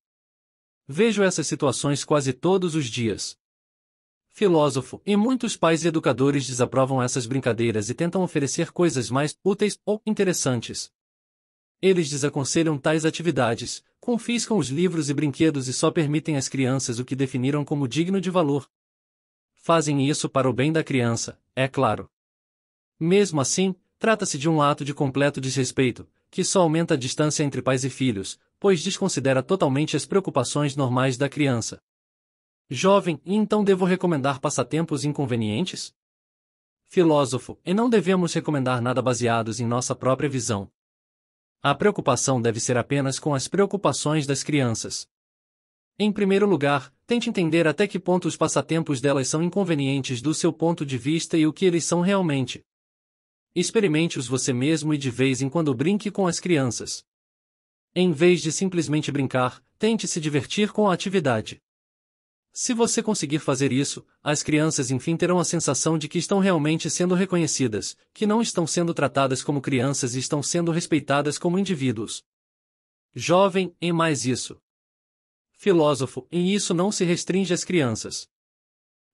Vejo essas situações quase todos os dias. Filósofo, e muitos pais e educadores desaprovam essas brincadeiras e tentam oferecer coisas mais úteis ou interessantes. Eles desaconselham tais atividades, confiscam os livros e brinquedos e só permitem às crianças o que definiram como digno de valor, fazem isso para o bem da criança, é claro. Mesmo assim, trata-se de um ato de completo desrespeito, que só aumenta a distância entre pais e filhos, pois desconsidera totalmente as preocupações normais da criança. Jovem, então devo recomendar passatempos inconvenientes? Filósofo, e não devemos recomendar nada baseados em nossa própria visão. A preocupação deve ser apenas com as preocupações das crianças. Em primeiro lugar, tente entender até que ponto os passatempos delas são inconvenientes do seu ponto de vista e o que eles são realmente. Experimente-os você mesmo e de vez em quando brinque com as crianças. Em vez de simplesmente brincar, tente se divertir com a atividade. Se você conseguir fazer isso, as crianças enfim terão a sensação de que estão realmente sendo reconhecidas, que não estão sendo tratadas como crianças e estão sendo respeitadas como indivíduos. Jovem, em mais isso filósofo, e isso não se restringe às crianças.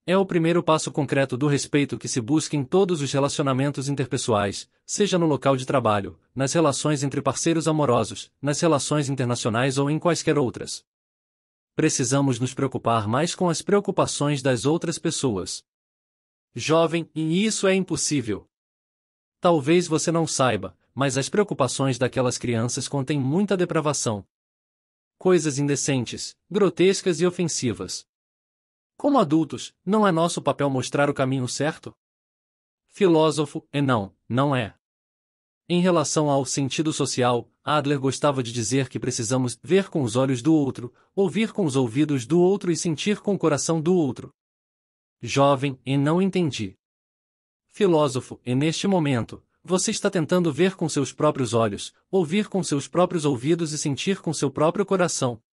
É o primeiro passo concreto do respeito que se busca em todos os relacionamentos interpessoais, seja no local de trabalho, nas relações entre parceiros amorosos, nas relações internacionais ou em quaisquer outras. Precisamos nos preocupar mais com as preocupações das outras pessoas. Jovem, e isso é impossível. Talvez você não saiba, mas as preocupações daquelas crianças contêm muita depravação, coisas indecentes, grotescas e ofensivas. Como adultos, não é nosso papel mostrar o caminho certo? Filósofo, é não, não é. Em relação ao sentido social, Adler gostava de dizer que precisamos ver com os olhos do outro, ouvir com os ouvidos do outro e sentir com o coração do outro. Jovem, e não entendi. Filósofo, e neste momento, você está tentando ver com seus próprios olhos, ouvir com seus próprios ouvidos e sentir com seu próprio coração.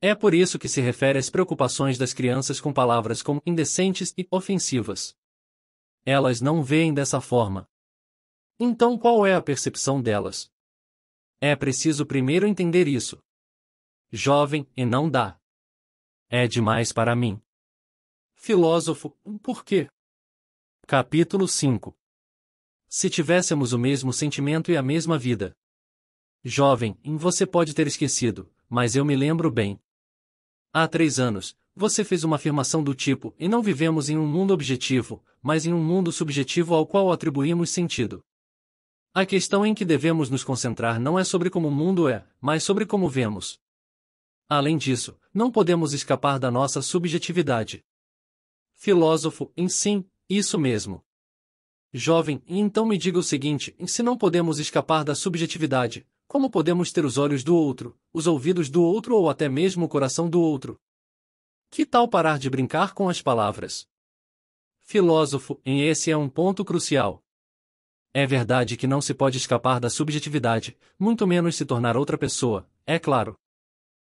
É por isso que se refere às preocupações das crianças com palavras como indecentes e ofensivas. Elas não veem dessa forma. Então, qual é a percepção delas? É preciso primeiro entender isso. Jovem, e não dá. É demais para mim. Filósofo, por quê? Capítulo 5 se tivéssemos o mesmo sentimento e a mesma vida. Jovem, você pode ter esquecido, mas eu me lembro bem. Há três anos, você fez uma afirmação do tipo: e não vivemos em um mundo objetivo, mas em um mundo subjetivo ao qual atribuímos sentido. A questão em que devemos nos concentrar não é sobre como o mundo é, mas sobre como vemos. Além disso, não podemos escapar da nossa subjetividade. Filósofo, em sim, isso mesmo. Jovem, e então me diga o seguinte: se não podemos escapar da subjetividade, como podemos ter os olhos do outro, os ouvidos do outro ou até mesmo o coração do outro? Que tal parar de brincar com as palavras? Filósofo, em esse é um ponto crucial. É verdade que não se pode escapar da subjetividade, muito menos se tornar outra pessoa, é claro.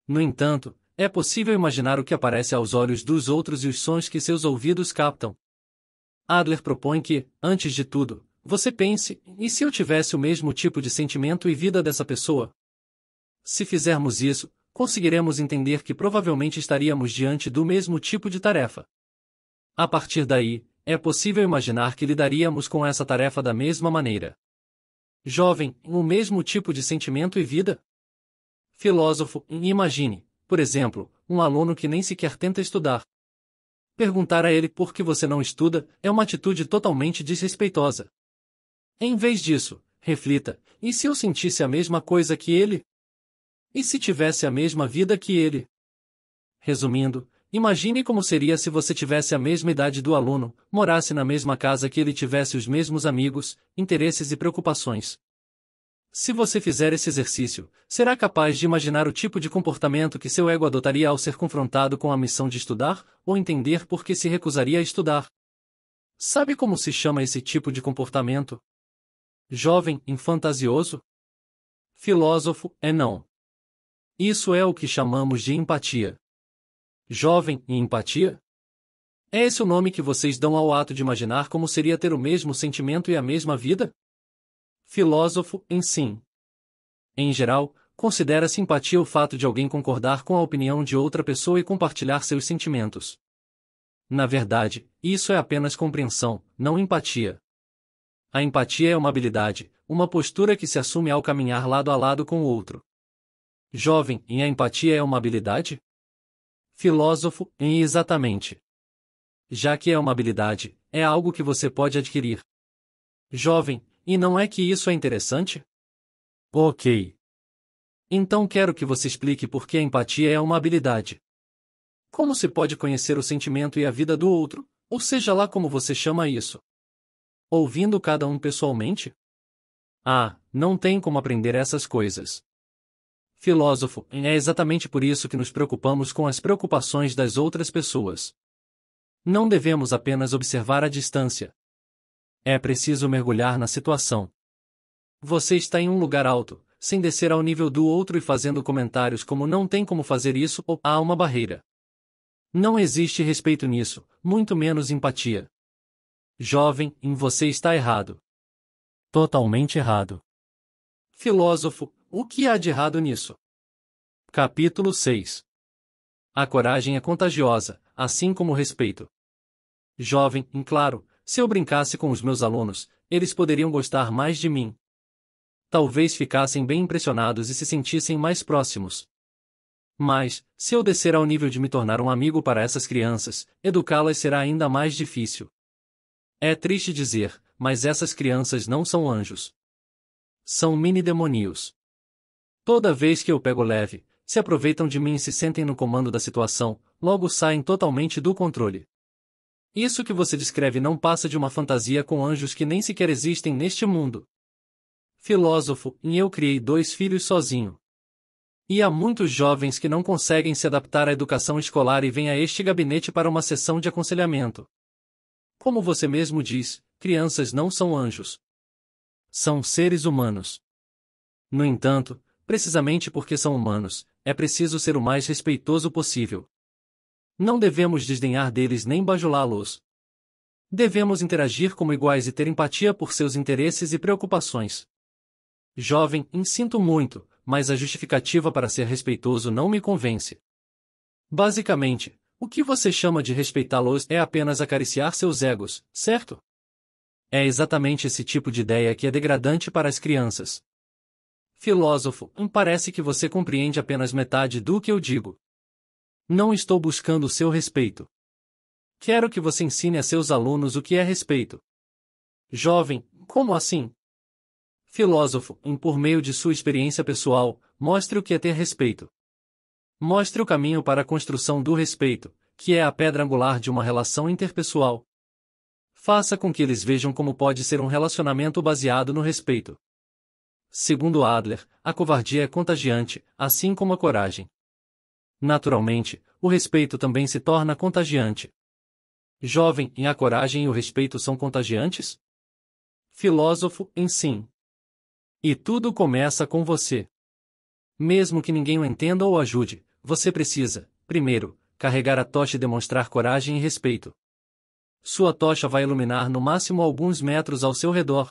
No entanto, é possível imaginar o que aparece aos olhos dos outros e os sons que seus ouvidos captam. Adler propõe que, antes de tudo, você pense: e se eu tivesse o mesmo tipo de sentimento e vida dessa pessoa? Se fizermos isso, conseguiremos entender que provavelmente estaríamos diante do mesmo tipo de tarefa. A partir daí, é possível imaginar que lidaríamos com essa tarefa da mesma maneira. Jovem, o mesmo tipo de sentimento e vida? Filósofo, imagine, por exemplo, um aluno que nem sequer tenta estudar, Perguntar a ele por que você não estuda é uma atitude totalmente desrespeitosa. Em vez disso, reflita: e se eu sentisse a mesma coisa que ele? E se tivesse a mesma vida que ele? Resumindo, imagine como seria se você tivesse a mesma idade do aluno, morasse na mesma casa que ele tivesse os mesmos amigos, interesses e preocupações. Se você fizer esse exercício, será capaz de imaginar o tipo de comportamento que seu ego adotaria ao ser confrontado com a missão de estudar, ou entender por que se recusaria a estudar. Sabe como se chama esse tipo de comportamento? Jovem, infantasioso? Filósofo, é não. Isso é o que chamamos de empatia. Jovem e empatia? É esse o nome que vocês dão ao ato de imaginar como seria ter o mesmo sentimento e a mesma vida? filósofo em sim. Em geral, considera simpatia o fato de alguém concordar com a opinião de outra pessoa e compartilhar seus sentimentos. Na verdade, isso é apenas compreensão, não empatia. A empatia é uma habilidade, uma postura que se assume ao caminhar lado a lado com o outro. Jovem, e a empatia é uma habilidade? Filósofo, em exatamente. Já que é uma habilidade, é algo que você pode adquirir. Jovem, e não é que isso é interessante? Ok. Então quero que você explique por que a empatia é uma habilidade. Como se pode conhecer o sentimento e a vida do outro, ou seja lá como você chama isso? Ouvindo cada um pessoalmente? Ah, não tem como aprender essas coisas. Filósofo, é exatamente por isso que nos preocupamos com as preocupações das outras pessoas. Não devemos apenas observar a distância, é preciso mergulhar na situação. Você está em um lugar alto, sem descer ao nível do outro e fazendo comentários como não tem como fazer isso ou há uma barreira. Não existe respeito nisso, muito menos empatia. Jovem, em você está errado. Totalmente errado. Filósofo, o que há de errado nisso? Capítulo 6 A coragem é contagiosa, assim como o respeito. Jovem, em claro, se eu brincasse com os meus alunos, eles poderiam gostar mais de mim. Talvez ficassem bem impressionados e se sentissem mais próximos. Mas, se eu descer ao nível de me tornar um amigo para essas crianças, educá-las será ainda mais difícil. É triste dizer, mas essas crianças não são anjos. São mini-demonios. Toda vez que eu pego leve, se aproveitam de mim e se sentem no comando da situação, logo saem totalmente do controle. Isso que você descreve não passa de uma fantasia com anjos que nem sequer existem neste mundo. Filósofo, e eu criei dois filhos sozinho. E há muitos jovens que não conseguem se adaptar à educação escolar e vêm a este gabinete para uma sessão de aconselhamento. Como você mesmo diz, crianças não são anjos. São seres humanos. No entanto, precisamente porque são humanos, é preciso ser o mais respeitoso possível. Não devemos desdenhar deles nem bajulá-los. Devemos interagir como iguais e ter empatia por seus interesses e preocupações. Jovem, insinto muito, mas a justificativa para ser respeitoso não me convence. Basicamente, o que você chama de respeitá-los é apenas acariciar seus egos, certo? É exatamente esse tipo de ideia que é degradante para as crianças. Filósofo, parece que você compreende apenas metade do que eu digo. Não estou buscando seu respeito. Quero que você ensine a seus alunos o que é respeito. Jovem, como assim? Filósofo, em por meio de sua experiência pessoal, mostre o que é ter respeito. Mostre o caminho para a construção do respeito, que é a pedra angular de uma relação interpessoal. Faça com que eles vejam como pode ser um relacionamento baseado no respeito. Segundo Adler, a covardia é contagiante, assim como a coragem. Naturalmente, o respeito também se torna contagiante. Jovem, em a coragem e o respeito são contagiantes? Filósofo, em sim. E tudo começa com você. Mesmo que ninguém o entenda ou ajude, você precisa, primeiro, carregar a tocha e demonstrar coragem e respeito. Sua tocha vai iluminar no máximo alguns metros ao seu redor.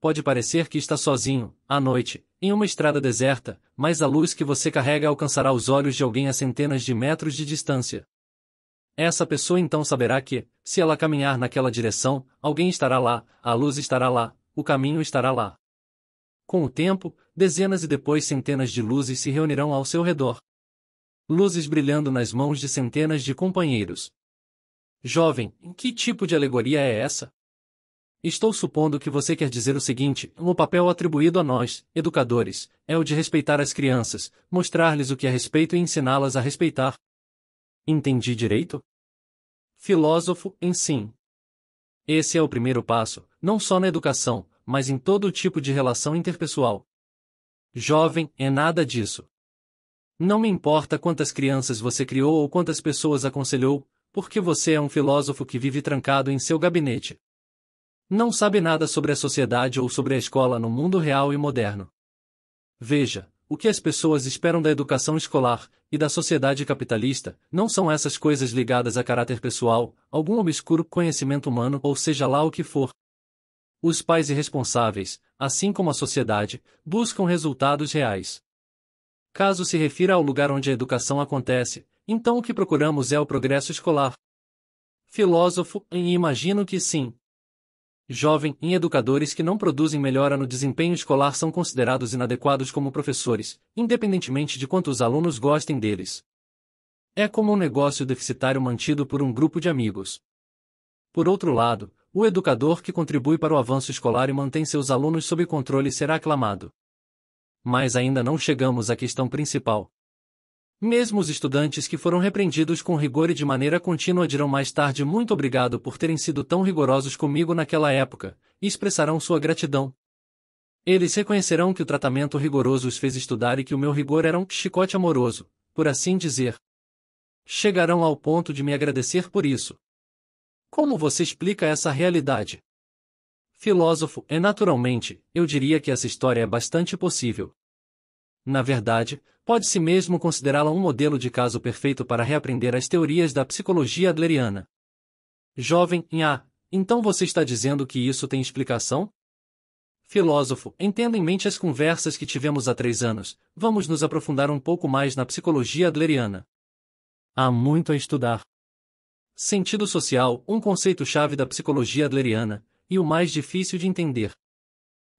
Pode parecer que está sozinho, à noite, em uma estrada deserta, mas a luz que você carrega alcançará os olhos de alguém a centenas de metros de distância. Essa pessoa então saberá que, se ela caminhar naquela direção, alguém estará lá, a luz estará lá, o caminho estará lá. Com o tempo, dezenas e depois centenas de luzes se reunirão ao seu redor. Luzes brilhando nas mãos de centenas de companheiros. Jovem, que tipo de alegoria é essa? Estou supondo que você quer dizer o seguinte: o papel atribuído a nós, educadores, é o de respeitar as crianças, mostrar-lhes o que é respeito e ensiná-las a respeitar. Entendi direito? Filósofo, em sim. Esse é o primeiro passo, não só na educação, mas em todo tipo de relação interpessoal. Jovem, é nada disso. Não me importa quantas crianças você criou ou quantas pessoas aconselhou, porque você é um filósofo que vive trancado em seu gabinete. Não sabe nada sobre a sociedade ou sobre a escola no mundo real e moderno. Veja, o que as pessoas esperam da educação escolar e da sociedade capitalista não são essas coisas ligadas a caráter pessoal, algum obscuro conhecimento humano ou seja lá o que for. Os pais irresponsáveis, assim como a sociedade, buscam resultados reais. Caso se refira ao lugar onde a educação acontece, então o que procuramos é o progresso escolar. Filósofo, e imagino que sim jovem e educadores que não produzem melhora no desempenho escolar são considerados inadequados como professores, independentemente de quantos alunos gostem deles. É como um negócio deficitário mantido por um grupo de amigos. Por outro lado, o educador que contribui para o avanço escolar e mantém seus alunos sob controle será aclamado. Mas ainda não chegamos à questão principal, mesmo os estudantes que foram repreendidos com rigor e de maneira contínua dirão mais tarde muito obrigado por terem sido tão rigorosos comigo naquela época, e expressarão sua gratidão. Eles reconhecerão que o tratamento rigoroso os fez estudar e que o meu rigor era um chicote amoroso, por assim dizer. Chegarão ao ponto de me agradecer por isso. Como você explica essa realidade? Filósofo é naturalmente, eu diria que essa história é bastante possível, na verdade, pode-se mesmo considerá-la um modelo de caso perfeito para reaprender as teorias da psicologia adleriana. Jovem, Nha, então você está dizendo que isso tem explicação? Filósofo, entenda em mente as conversas que tivemos há três anos, vamos nos aprofundar um pouco mais na psicologia adleriana. Há muito a estudar. Sentido social, um conceito-chave da psicologia adleriana, e o mais difícil de entender.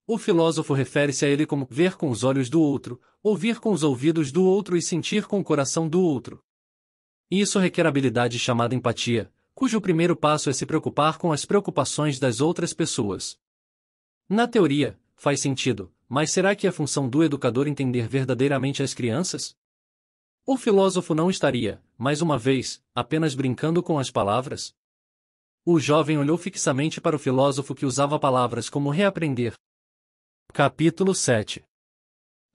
O filósofo refere-se a ele como ver com os olhos do outro, ouvir com os ouvidos do outro e sentir com o coração do outro. isso requer habilidade chamada empatia, cujo primeiro passo é se preocupar com as preocupações das outras pessoas. Na teoria, faz sentido, mas será que é função do educador entender verdadeiramente as crianças? O filósofo não estaria, mais uma vez, apenas brincando com as palavras? O jovem olhou fixamente para o filósofo que usava palavras como reaprender. Capítulo 7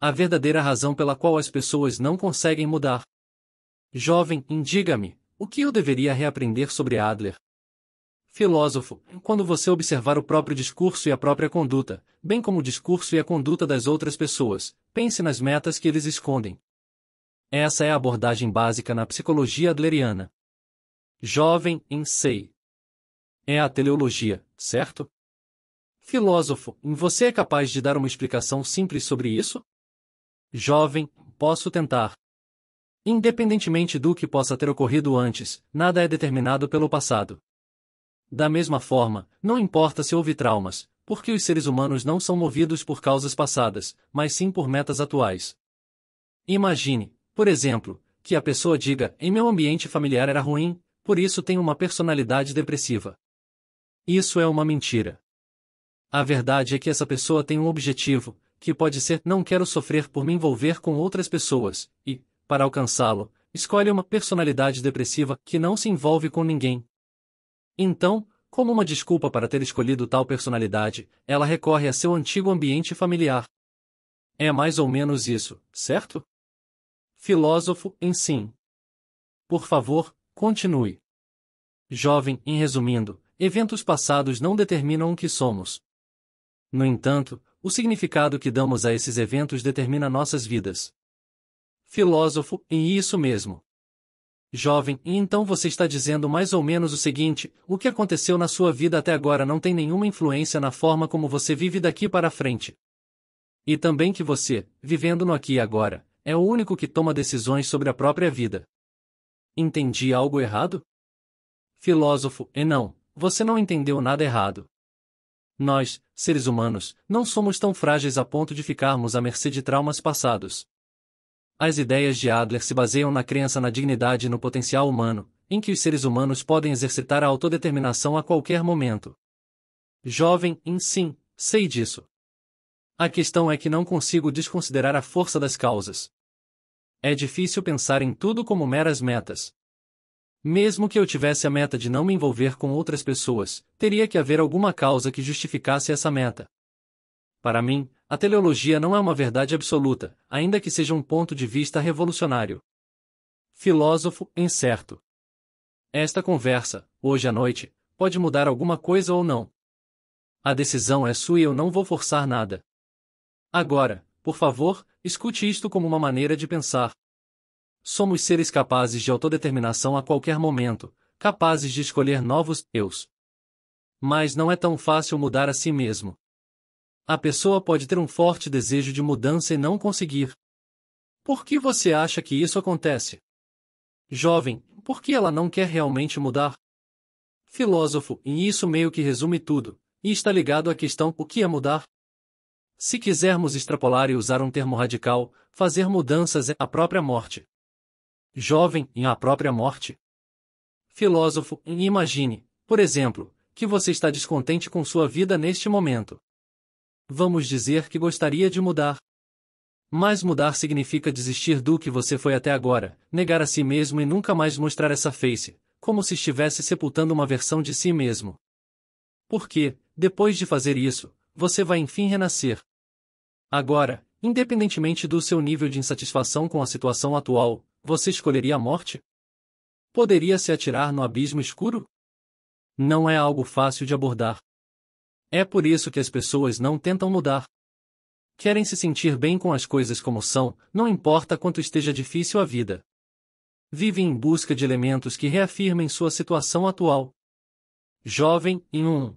a verdadeira razão pela qual as pessoas não conseguem mudar. Jovem, indiga-me, o que eu deveria reaprender sobre Adler? Filósofo, quando você observar o próprio discurso e a própria conduta, bem como o discurso e a conduta das outras pessoas, pense nas metas que eles escondem. Essa é a abordagem básica na psicologia adleriana. Jovem, em sei. É a teleologia, certo? Filósofo, você é capaz de dar uma explicação simples sobre isso? Jovem, posso tentar. Independentemente do que possa ter ocorrido antes, nada é determinado pelo passado. Da mesma forma, não importa se houve traumas, porque os seres humanos não são movidos por causas passadas, mas sim por metas atuais. Imagine, por exemplo, que a pessoa diga: em meu ambiente familiar era ruim, por isso tenho uma personalidade depressiva. Isso é uma mentira. A verdade é que essa pessoa tem um objetivo, que pode ser não quero sofrer por me envolver com outras pessoas, e, para alcançá-lo, escolhe uma personalidade depressiva que não se envolve com ninguém. Então, como uma desculpa para ter escolhido tal personalidade, ela recorre a seu antigo ambiente familiar. É mais ou menos isso, certo? Filósofo em sim. Por favor, continue. Jovem, em resumindo, eventos passados não determinam o que somos. No entanto, o significado que damos a esses eventos determina nossas vidas. Filósofo, e isso mesmo. Jovem, e então você está dizendo mais ou menos o seguinte: o que aconteceu na sua vida até agora não tem nenhuma influência na forma como você vive daqui para frente. E também que você, vivendo no aqui e agora, é o único que toma decisões sobre a própria vida. Entendi algo errado? Filósofo, e não, você não entendeu nada errado nós, seres humanos, não somos tão frágeis a ponto de ficarmos à mercê de traumas passados. As ideias de Adler se baseiam na crença na dignidade e no potencial humano, em que os seres humanos podem exercitar a autodeterminação a qualquer momento. Jovem, em sim, sei disso. A questão é que não consigo desconsiderar a força das causas. É difícil pensar em tudo como meras metas. Mesmo que eu tivesse a meta de não me envolver com outras pessoas, teria que haver alguma causa que justificasse essa meta. Para mim, a teleologia não é uma verdade absoluta, ainda que seja um ponto de vista revolucionário. Filósofo incerto. Esta conversa, hoje à noite, pode mudar alguma coisa ou não. A decisão é sua e eu não vou forçar nada. Agora, por favor, escute isto como uma maneira de pensar, Somos seres capazes de autodeterminação a qualquer momento, capazes de escolher novos eus. Mas não é tão fácil mudar a si mesmo. A pessoa pode ter um forte desejo de mudança e não conseguir. Por que você acha que isso acontece? Jovem, por que ela não quer realmente mudar? Filósofo, e isso meio que resume tudo, e está ligado à questão o que é mudar? Se quisermos extrapolar e usar um termo radical, fazer mudanças é a própria morte jovem em a própria morte. Filósofo, imagine, por exemplo, que você está descontente com sua vida neste momento. Vamos dizer que gostaria de mudar. Mas mudar significa desistir do que você foi até agora, negar a si mesmo e nunca mais mostrar essa face, como se estivesse sepultando uma versão de si mesmo. Porque, depois de fazer isso, você vai enfim renascer. Agora, independentemente do seu nível de insatisfação com a situação atual, você escolheria a morte? Poderia se atirar no abismo escuro? Não é algo fácil de abordar. É por isso que as pessoas não tentam mudar. Querem se sentir bem com as coisas como são, não importa quanto esteja difícil a vida. Vivem em busca de elementos que reafirmem sua situação atual. Jovem, em um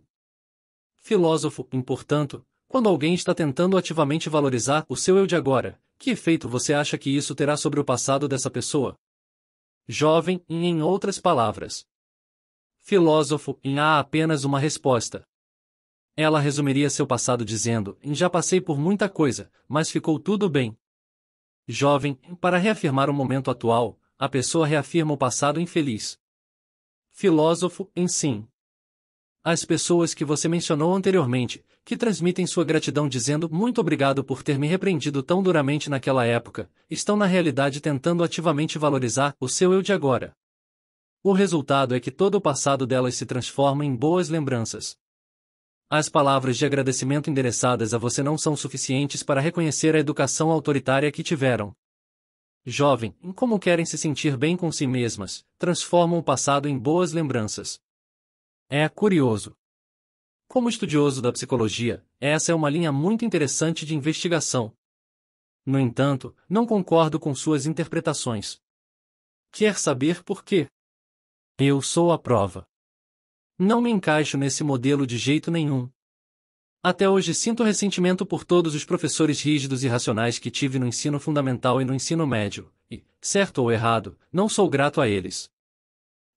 filósofo, portanto, quando alguém está tentando ativamente valorizar o seu eu de agora, que efeito você acha que isso terá sobre o passado dessa pessoa? Jovem, em outras palavras. Filósofo, em há apenas uma resposta. Ela resumiria seu passado dizendo: Já passei por muita coisa, mas ficou tudo bem. Jovem, para reafirmar o momento atual, a pessoa reafirma o passado infeliz. Filósofo, em sim. As pessoas que você mencionou anteriormente, que transmitem sua gratidão dizendo muito obrigado por ter me repreendido tão duramente naquela época, estão na realidade tentando ativamente valorizar o seu eu de agora. O resultado é que todo o passado delas se transforma em boas lembranças. As palavras de agradecimento endereçadas a você não são suficientes para reconhecer a educação autoritária que tiveram. Jovem, como querem se sentir bem com si mesmas, transformam o passado em boas lembranças. É curioso. Como estudioso da psicologia, essa é uma linha muito interessante de investigação. No entanto, não concordo com suas interpretações. Quer saber por quê? Eu sou a prova. Não me encaixo nesse modelo de jeito nenhum. Até hoje sinto ressentimento por todos os professores rígidos e racionais que tive no ensino fundamental e no ensino médio, e, certo ou errado, não sou grato a eles.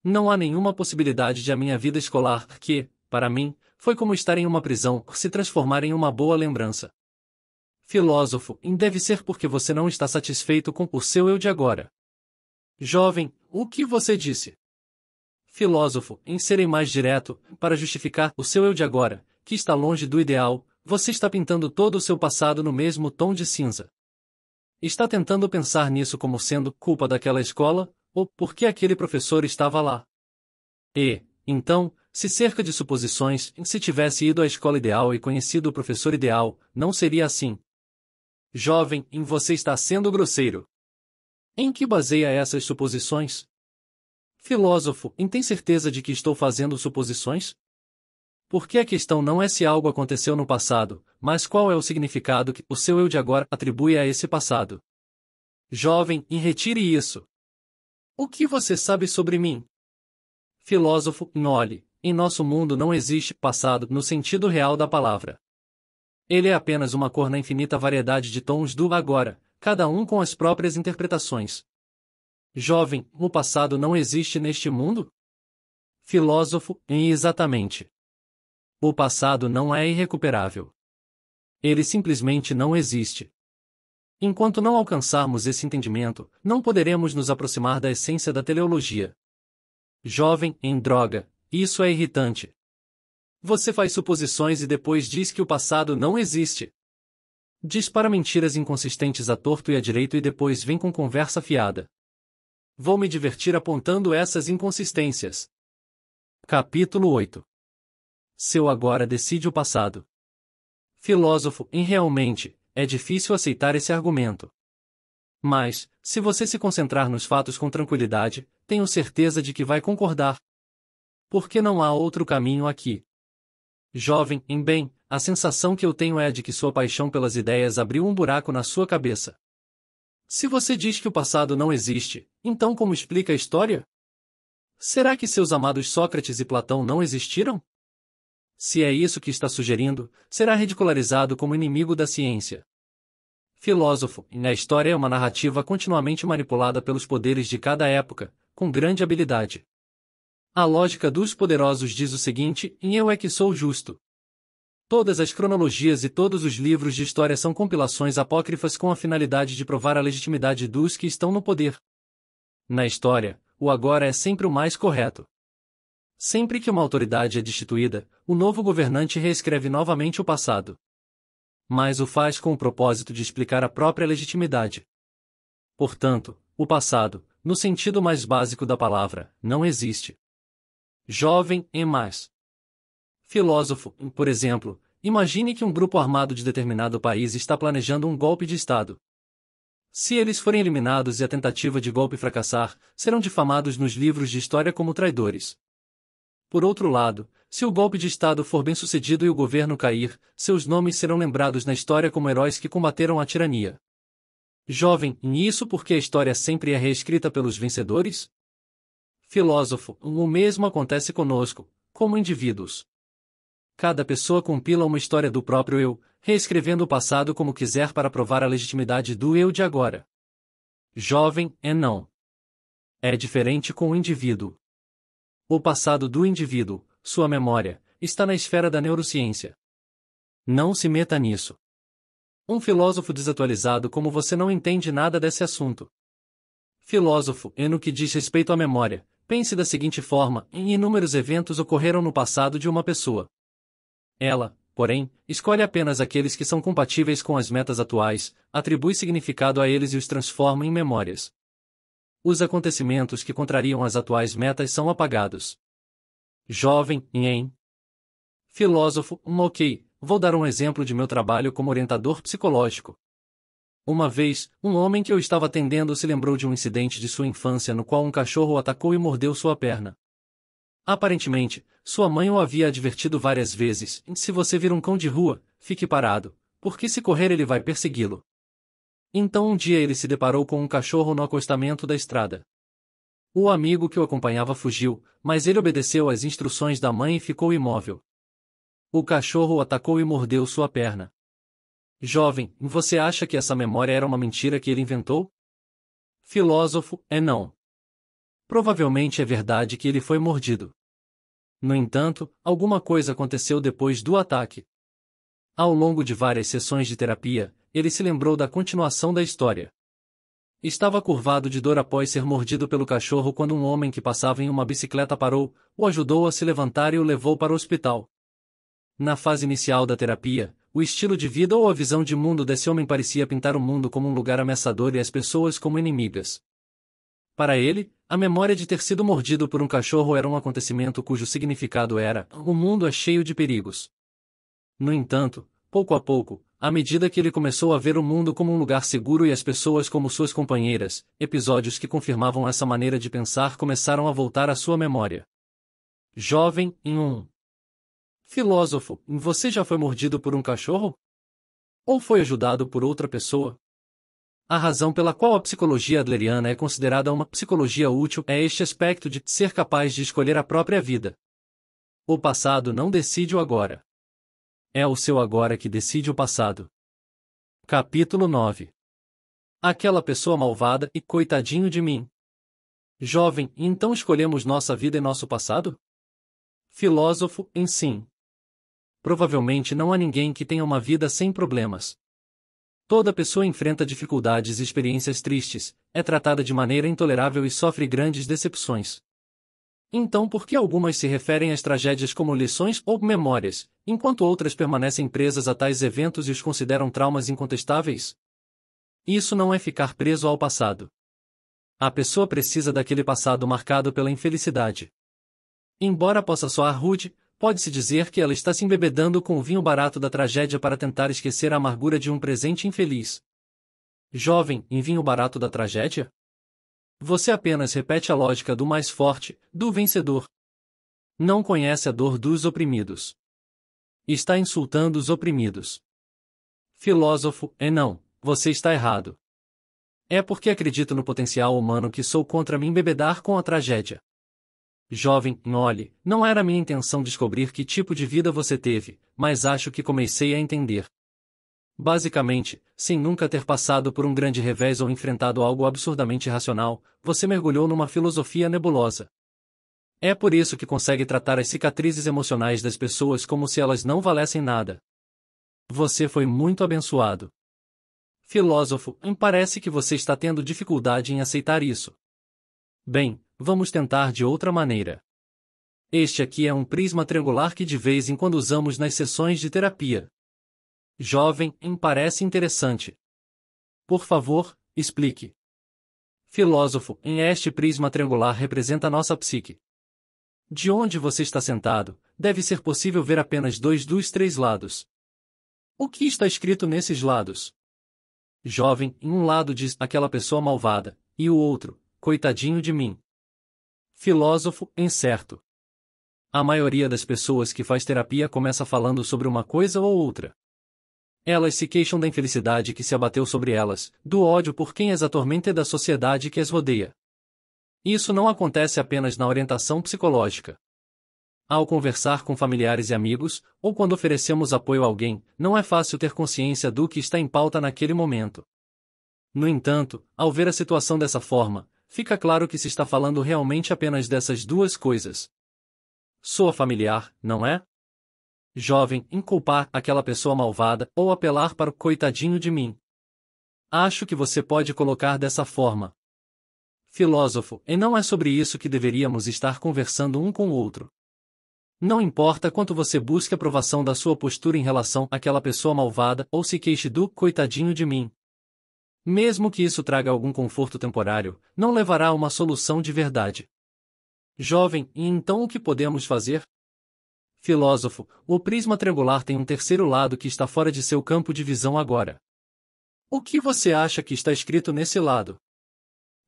Não há nenhuma possibilidade de a minha vida escolar, que, para mim, foi como estar em uma prisão, se transformar em uma boa lembrança. Filósofo, em deve ser porque você não está satisfeito com o seu eu de agora. Jovem, o que você disse? Filósofo, em serei mais direto, para justificar o seu eu de agora, que está longe do ideal, você está pintando todo o seu passado no mesmo tom de cinza. Está tentando pensar nisso como sendo culpa daquela escola, ou por que aquele professor estava lá. E, então, se cerca de suposições, se tivesse ido à escola ideal e conhecido o professor ideal, não seria assim. Jovem, em você está sendo grosseiro. Em que baseia essas suposições? Filósofo, em tem certeza de que estou fazendo suposições? Porque a questão não é se algo aconteceu no passado, mas qual é o significado que o seu eu de agora atribui a esse passado. Jovem, em retire isso. O que você sabe sobre mim? Filósofo, Noli, em nosso mundo não existe passado no sentido real da palavra. Ele é apenas uma cor na infinita variedade de tons do agora, cada um com as próprias interpretações. Jovem, o passado não existe neste mundo? Filósofo, em exatamente. O passado não é irrecuperável. Ele simplesmente não existe. Enquanto não alcançarmos esse entendimento, não poderemos nos aproximar da essência da teleologia. Jovem, em droga, isso é irritante. Você faz suposições e depois diz que o passado não existe. Diz para mentiras inconsistentes a torto e a direito e depois vem com conversa fiada. Vou me divertir apontando essas inconsistências. Capítulo 8 Seu agora decide o passado. Filósofo, em realmente, é difícil aceitar esse argumento. Mas, se você se concentrar nos fatos com tranquilidade, tenho certeza de que vai concordar. Porque não há outro caminho aqui. Jovem, em bem, a sensação que eu tenho é de que sua paixão pelas ideias abriu um buraco na sua cabeça. Se você diz que o passado não existe, então como explica a história? Será que seus amados Sócrates e Platão não existiram? se é isso que está sugerindo, será ridicularizado como inimigo da ciência. Filósofo, a história é uma narrativa continuamente manipulada pelos poderes de cada época, com grande habilidade. A lógica dos poderosos diz o seguinte: em eu é que sou justo. Todas as cronologias e todos os livros de história são compilações apócrifas com a finalidade de provar a legitimidade dos que estão no poder. Na história, o agora é sempre o mais correto. Sempre que uma autoridade é destituída, o novo governante reescreve novamente o passado. Mas o faz com o propósito de explicar a própria legitimidade. Portanto, o passado, no sentido mais básico da palavra, não existe. Jovem e mais. Filósofo, por exemplo, imagine que um grupo armado de determinado país está planejando um golpe de Estado. Se eles forem eliminados e a tentativa de golpe fracassar, serão difamados nos livros de história como traidores. Por outro lado, se o golpe de Estado for bem sucedido e o governo cair, seus nomes serão lembrados na história como heróis que combateram a tirania. Jovem, nisso porque a história sempre é reescrita pelos vencedores? Filósofo, o mesmo acontece conosco, como indivíduos. Cada pessoa compila uma história do próprio eu, reescrevendo o passado como quiser para provar a legitimidade do eu de agora. Jovem é não. É diferente com o indivíduo. O passado do indivíduo, sua memória, está na esfera da neurociência. Não se meta nisso. Um filósofo desatualizado como você não entende nada desse assunto. Filósofo, e no que diz respeito à memória, pense da seguinte forma: em inúmeros eventos ocorreram no passado de uma pessoa. Ela, porém, escolhe apenas aqueles que são compatíveis com as metas atuais, atribui significado a eles e os transforma em memórias os acontecimentos que contrariam as atuais metas são apagados. Jovem, em filósofo, um ok, vou dar um exemplo de meu trabalho como orientador psicológico. Uma vez, um homem que eu estava atendendo se lembrou de um incidente de sua infância no qual um cachorro o atacou e mordeu sua perna. Aparentemente, sua mãe o havia advertido várias vezes: se você vir um cão de rua, fique parado, porque se correr ele vai persegui-lo. Então um dia ele se deparou com um cachorro no acostamento da estrada. O amigo que o acompanhava fugiu, mas ele obedeceu às instruções da mãe e ficou imóvel. O cachorro o atacou e mordeu sua perna. Jovem, você acha que essa memória era uma mentira que ele inventou? Filósofo, é não. Provavelmente é verdade que ele foi mordido. No entanto, alguma coisa aconteceu depois do ataque. Ao longo de várias sessões de terapia, ele se lembrou da continuação da história. Estava curvado de dor após ser mordido pelo cachorro quando um homem que passava em uma bicicleta parou, o ajudou a se levantar e o levou para o hospital. Na fase inicial da terapia, o estilo de vida ou a visão de mundo desse homem parecia pintar o mundo como um lugar ameaçador e as pessoas como inimigas. Para ele, a memória de ter sido mordido por um cachorro era um acontecimento cujo significado era: o mundo é cheio de perigos. No entanto, pouco a pouco, à medida que ele começou a ver o mundo como um lugar seguro e as pessoas como suas companheiras, episódios que confirmavam essa maneira de pensar começaram a voltar à sua memória. Jovem, em um. Filósofo, você já foi mordido por um cachorro? Ou foi ajudado por outra pessoa? A razão pela qual a psicologia adleriana é considerada uma psicologia útil é este aspecto de ser capaz de escolher a própria vida. O passado não decide o agora. É o seu agora que decide o passado. Capítulo 9 Aquela pessoa malvada e coitadinho de mim. Jovem, então escolhemos nossa vida e nosso passado? Filósofo, em sim. Provavelmente não há ninguém que tenha uma vida sem problemas. Toda pessoa enfrenta dificuldades e experiências tristes, é tratada de maneira intolerável e sofre grandes decepções. Então, por que algumas se referem às tragédias como lições ou memórias, enquanto outras permanecem presas a tais eventos e os consideram traumas incontestáveis? Isso não é ficar preso ao passado. A pessoa precisa daquele passado marcado pela infelicidade. Embora possa soar rude, pode-se dizer que ela está se embebedando com o vinho barato da tragédia para tentar esquecer a amargura de um presente infeliz. Jovem, em vinho barato da tragédia? Você apenas repete a lógica do mais forte, do vencedor. Não conhece a dor dos oprimidos. Está insultando os oprimidos. Filósofo, é não, você está errado. É porque acredito no potencial humano que sou contra me embebedar com a tragédia. Jovem, olhe, não era minha intenção descobrir que tipo de vida você teve, mas acho que comecei a entender. Basicamente, sem nunca ter passado por um grande revés ou enfrentado algo absurdamente irracional, você mergulhou numa filosofia nebulosa. É por isso que consegue tratar as cicatrizes emocionais das pessoas como se elas não valessem nada. Você foi muito abençoado. Filósofo, parece que você está tendo dificuldade em aceitar isso. Bem, vamos tentar de outra maneira. Este aqui é um prisma triangular que de vez em quando usamos nas sessões de terapia. Jovem, parece interessante. Por favor, explique. Filósofo, em este prisma triangular representa nossa psique. De onde você está sentado, deve ser possível ver apenas dois dos três lados. O que está escrito nesses lados? Jovem, em um lado diz aquela pessoa malvada, e o outro, coitadinho de mim. Filósofo, incerto. A maioria das pessoas que faz terapia começa falando sobre uma coisa ou outra. Elas se queixam da infelicidade que se abateu sobre elas, do ódio por quem as atormenta e da sociedade que as rodeia. Isso não acontece apenas na orientação psicológica. Ao conversar com familiares e amigos, ou quando oferecemos apoio a alguém, não é fácil ter consciência do que está em pauta naquele momento. No entanto, ao ver a situação dessa forma, fica claro que se está falando realmente apenas dessas duas coisas. sua familiar, não é? Jovem, inculpar aquela pessoa malvada ou apelar para o coitadinho de mim. Acho que você pode colocar dessa forma filósofo, e não é sobre isso que deveríamos estar conversando um com o outro. Não importa quanto você busque aprovação da sua postura em relação àquela pessoa malvada ou se queixe do coitadinho de mim. Mesmo que isso traga algum conforto temporário, não levará a uma solução de verdade. Jovem, e então o que podemos fazer? Filósofo, o prisma triangular tem um terceiro lado que está fora de seu campo de visão agora. O que você acha que está escrito nesse lado?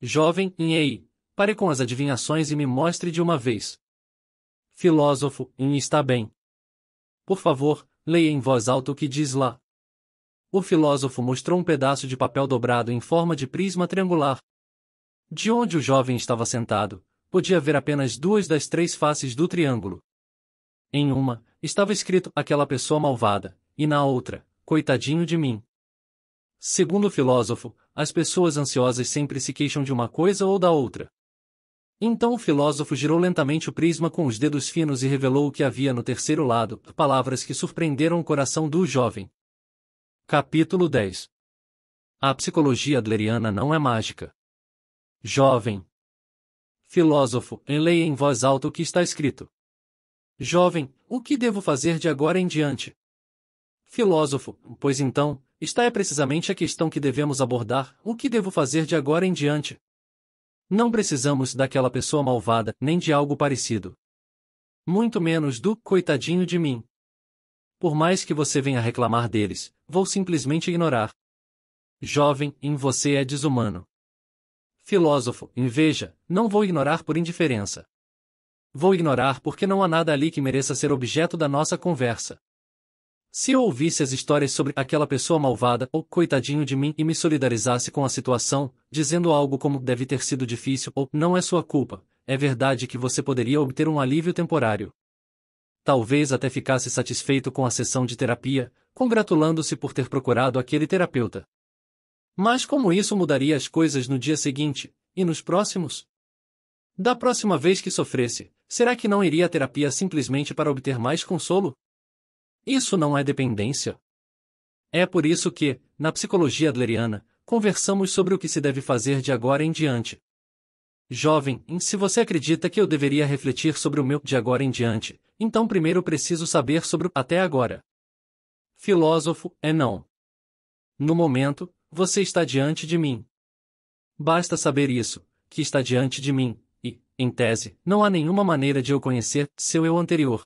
Jovem, ei, pare com as adivinhações e me mostre de uma vez. Filósofo, In está bem. Por favor, leia em voz alta o que diz lá. O filósofo mostrou um pedaço de papel dobrado em forma de prisma triangular. De onde o jovem estava sentado, podia ver apenas duas das três faces do triângulo. Em uma, estava escrito aquela pessoa malvada, e na outra, coitadinho de mim. Segundo o filósofo, as pessoas ansiosas sempre se queixam de uma coisa ou da outra. Então o filósofo girou lentamente o prisma com os dedos finos e revelou o que havia no terceiro lado, palavras que surpreenderam o coração do jovem. Capítulo 10 A psicologia adleriana não é mágica. Jovem. Filósofo, leia em voz alta o que está escrito. Jovem, o que devo fazer de agora em diante? Filósofo, pois então, esta é precisamente a questão que devemos abordar: o que devo fazer de agora em diante? Não precisamos daquela pessoa malvada, nem de algo parecido. Muito menos do coitadinho de mim. Por mais que você venha reclamar deles, vou simplesmente ignorar. Jovem, em você é desumano. Filósofo, inveja, não vou ignorar por indiferença. Vou ignorar porque não há nada ali que mereça ser objeto da nossa conversa. Se eu ouvisse as histórias sobre aquela pessoa malvada ou coitadinho de mim e me solidarizasse com a situação, dizendo algo como deve ter sido difícil ou não é sua culpa, é verdade que você poderia obter um alívio temporário. Talvez até ficasse satisfeito com a sessão de terapia, congratulando-se por ter procurado aquele terapeuta. Mas como isso mudaria as coisas no dia seguinte, e nos próximos? Da próxima vez que sofresse, será que não iria à terapia simplesmente para obter mais consolo? Isso não é dependência? É por isso que, na psicologia adleriana, conversamos sobre o que se deve fazer de agora em diante. Jovem, se você acredita que eu deveria refletir sobre o meu de agora em diante, então primeiro preciso saber sobre o até agora. Filósofo, é não. No momento, você está diante de mim. Basta saber isso, que está diante de mim, e, em tese, não há nenhuma maneira de eu conhecer seu eu anterior.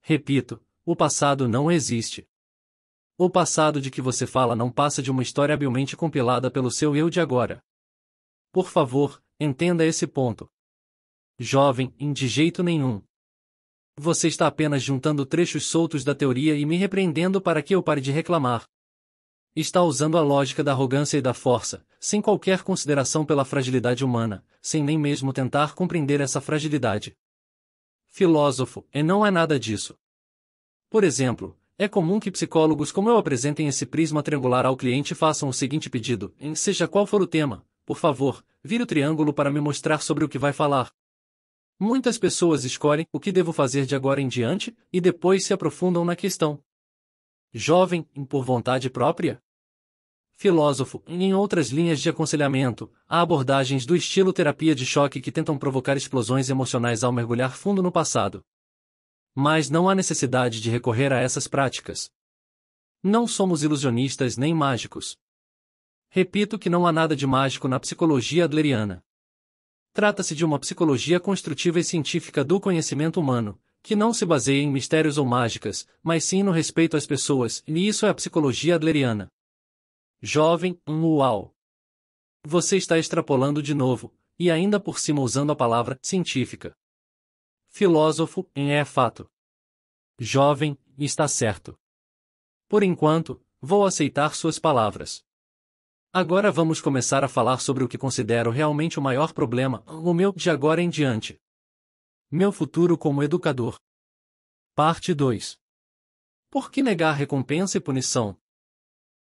Repito, o passado não existe. O passado de que você fala não passa de uma história habilmente compilada pelo seu eu de agora. Por favor, entenda esse ponto. Jovem, em de jeito nenhum. Você está apenas juntando trechos soltos da teoria e me repreendendo para que eu pare de reclamar. Está usando a lógica da arrogância e da força, sem qualquer consideração pela fragilidade humana, sem nem mesmo tentar compreender essa fragilidade. Filósofo, e não é nada disso. Por exemplo, é comum que psicólogos como eu apresentem esse prisma triangular ao cliente e façam o seguinte pedido: em seja qual for o tema, por favor, vire o triângulo para me mostrar sobre o que vai falar. Muitas pessoas escolhem o que devo fazer de agora em diante e depois se aprofundam na questão. Jovem, por vontade própria? Filósofo, em outras linhas de aconselhamento, há abordagens do estilo terapia de choque que tentam provocar explosões emocionais ao mergulhar fundo no passado. Mas não há necessidade de recorrer a essas práticas. Não somos ilusionistas nem mágicos. Repito que não há nada de mágico na psicologia adleriana. Trata-se de uma psicologia construtiva e científica do conhecimento humano, que não se baseia em mistérios ou mágicas, mas sim no respeito às pessoas, e isso é a psicologia adleriana. Jovem, um uau! Você está extrapolando de novo, e ainda por cima usando a palavra científica filósofo, é fato. Jovem, está certo. Por enquanto, vou aceitar suas palavras. Agora vamos começar a falar sobre o que considero realmente o maior problema, o meu de agora em diante. Meu futuro como educador. Parte 2. Por que negar recompensa e punição?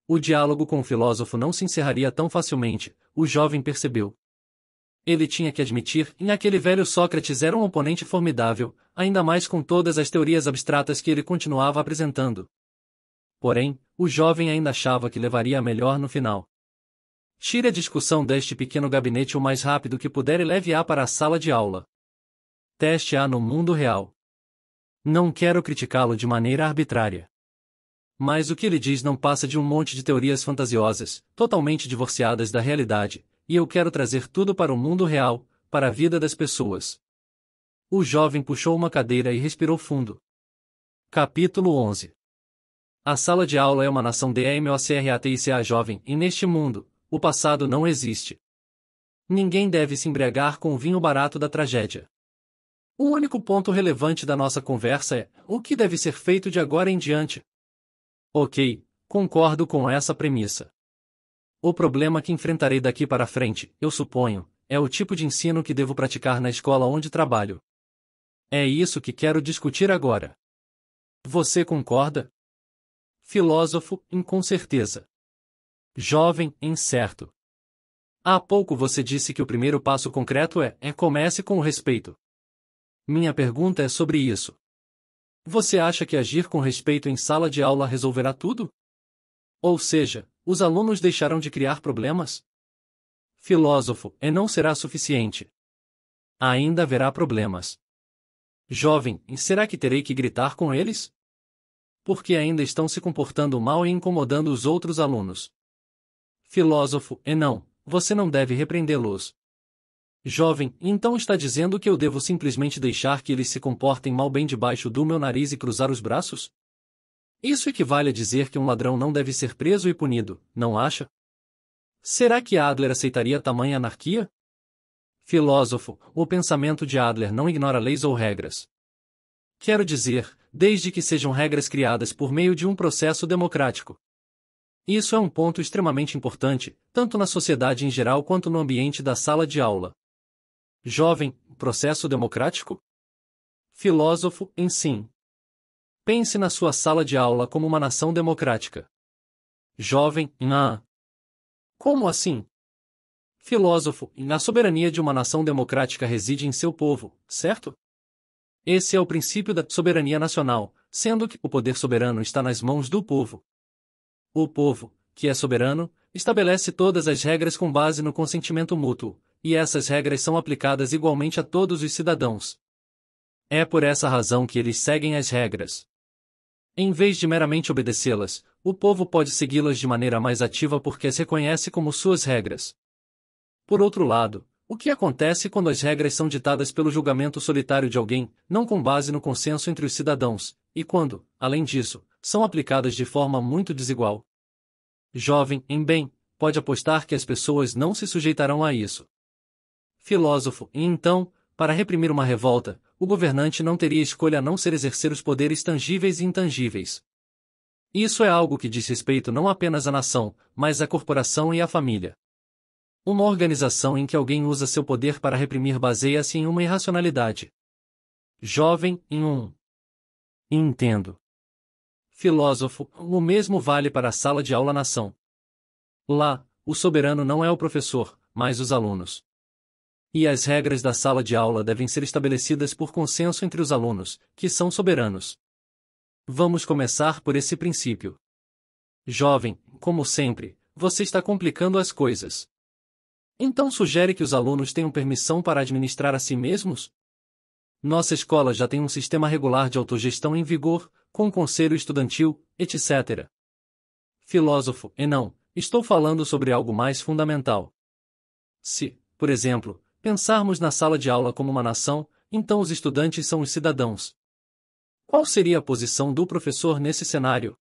O diálogo com o filósofo não se encerraria tão facilmente, o jovem percebeu. Ele tinha que admitir, e aquele velho Sócrates era um oponente formidável, ainda mais com todas as teorias abstratas que ele continuava apresentando. Porém, o jovem ainda achava que levaria a melhor no final. Tire a discussão deste pequeno gabinete o mais rápido que puder e leve-a para a sala de aula. Teste-a no mundo real. Não quero criticá-lo de maneira arbitrária. Mas o que ele diz não passa de um monte de teorias fantasiosas, totalmente divorciadas da realidade, e eu quero trazer tudo para o mundo real, para a vida das pessoas. O jovem puxou uma cadeira e respirou fundo. Capítulo 11 A sala de aula é uma nação DMOCRATICA jovem e neste mundo, o passado não existe. Ninguém deve se embriagar com o vinho barato da tragédia. O único ponto relevante da nossa conversa é o que deve ser feito de agora em diante. Ok, concordo com essa premissa. O problema que enfrentarei daqui para frente, eu suponho, é o tipo de ensino que devo praticar na escola onde trabalho. É isso que quero discutir agora. Você concorda? Filósofo, com certeza. Jovem, incerto. Há pouco você disse que o primeiro passo concreto é, é comece com o respeito. Minha pergunta é sobre isso. Você acha que agir com respeito em sala de aula resolverá tudo? Ou seja, os alunos deixarão de criar problemas? Filósofo, e não será suficiente. Ainda haverá problemas. Jovem, será que terei que gritar com eles? Porque ainda estão se comportando mal e incomodando os outros alunos. Filósofo, e não, você não deve repreendê-los. Jovem, então está dizendo que eu devo simplesmente deixar que eles se comportem mal bem debaixo do meu nariz e cruzar os braços? Isso equivale a dizer que um ladrão não deve ser preso e punido, não acha? Será que Adler aceitaria tamanha anarquia? Filósofo, o pensamento de Adler não ignora leis ou regras. Quero dizer, desde que sejam regras criadas por meio de um processo democrático. Isso é um ponto extremamente importante, tanto na sociedade em geral quanto no ambiente da sala de aula. Jovem, processo democrático? Filósofo, em sim, Pense na sua sala de aula como uma nação democrática. Jovem, na. Como assim? Filósofo, na soberania de uma nação democrática reside em seu povo, certo? Esse é o princípio da soberania nacional, sendo que o poder soberano está nas mãos do povo. O povo, que é soberano, estabelece todas as regras com base no consentimento mútuo, e essas regras são aplicadas igualmente a todos os cidadãos. É por essa razão que eles seguem as regras. Em vez de meramente obedecê-las, o povo pode segui-las de maneira mais ativa porque as reconhece como suas regras. Por outro lado, o que acontece quando as regras são ditadas pelo julgamento solitário de alguém, não com base no consenso entre os cidadãos, e quando, além disso, são aplicadas de forma muito desigual? Jovem, em bem, pode apostar que as pessoas não se sujeitarão a isso. Filósofo, e então, para reprimir uma revolta, o governante não teria escolha a não ser exercer os poderes tangíveis e intangíveis. Isso é algo que diz respeito não apenas à nação, mas à corporação e à família. Uma organização em que alguém usa seu poder para reprimir baseia-se em uma irracionalidade. Jovem, em um. Entendo. Filósofo, o mesmo vale para a sala de aula-nação. Lá, o soberano não é o professor, mas os alunos. E as regras da sala de aula devem ser estabelecidas por consenso entre os alunos, que são soberanos. Vamos começar por esse princípio. Jovem, como sempre, você está complicando as coisas. Então sugere que os alunos tenham permissão para administrar a si mesmos? Nossa escola já tem um sistema regular de autogestão em vigor, com conselho estudantil, etc. Filósofo, e não, estou falando sobre algo mais fundamental. Se, por exemplo, pensarmos na sala de aula como uma nação, então os estudantes são os cidadãos. Qual seria a posição do professor nesse cenário?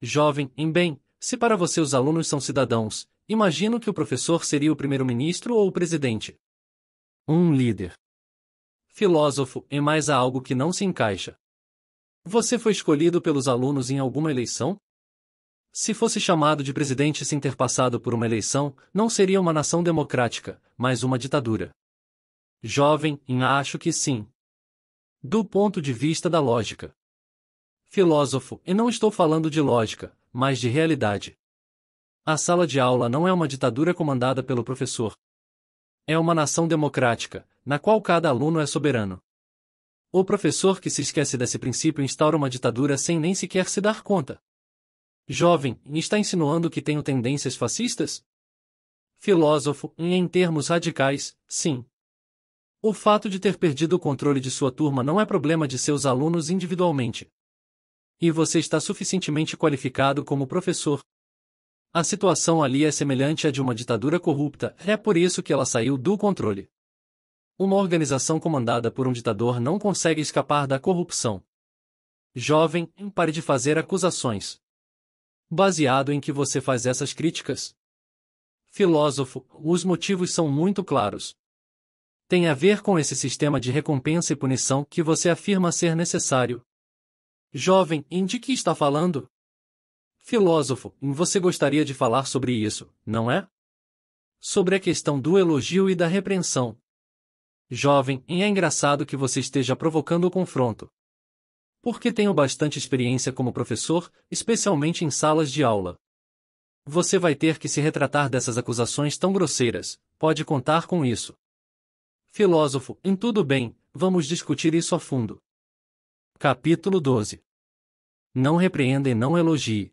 Jovem, em bem, se para você os alunos são cidadãos, imagino que o professor seria o primeiro-ministro ou o presidente. Um líder. Filósofo, e é mais há algo que não se encaixa. Você foi escolhido pelos alunos em alguma eleição? Se fosse chamado de presidente sem ter passado por uma eleição, não seria uma nação democrática, mas uma ditadura. Jovem, acho que sim. Do ponto de vista da lógica. Filósofo, e não estou falando de lógica, mas de realidade. A sala de aula não é uma ditadura comandada pelo professor. É uma nação democrática, na qual cada aluno é soberano. O professor que se esquece desse princípio instaura uma ditadura sem nem sequer se dar conta. Jovem, está insinuando que tenho tendências fascistas? Filósofo, em termos radicais, sim. O fato de ter perdido o controle de sua turma não é problema de seus alunos individualmente. E você está suficientemente qualificado como professor. A situação ali é semelhante à de uma ditadura corrupta, é por isso que ela saiu do controle. Uma organização comandada por um ditador não consegue escapar da corrupção. Jovem, pare de fazer acusações. Baseado em que você faz essas críticas? Filósofo, os motivos são muito claros. Tem a ver com esse sistema de recompensa e punição que você afirma ser necessário. Jovem, em de que está falando? Filósofo, você gostaria de falar sobre isso, não é? Sobre a questão do elogio e da repreensão. Jovem, é engraçado que você esteja provocando o confronto. Porque tenho bastante experiência como professor, especialmente em salas de aula. Você vai ter que se retratar dessas acusações tão grosseiras, pode contar com isso. Filósofo, em tudo bem, vamos discutir isso a fundo. Capítulo 12 Não repreenda e não elogie.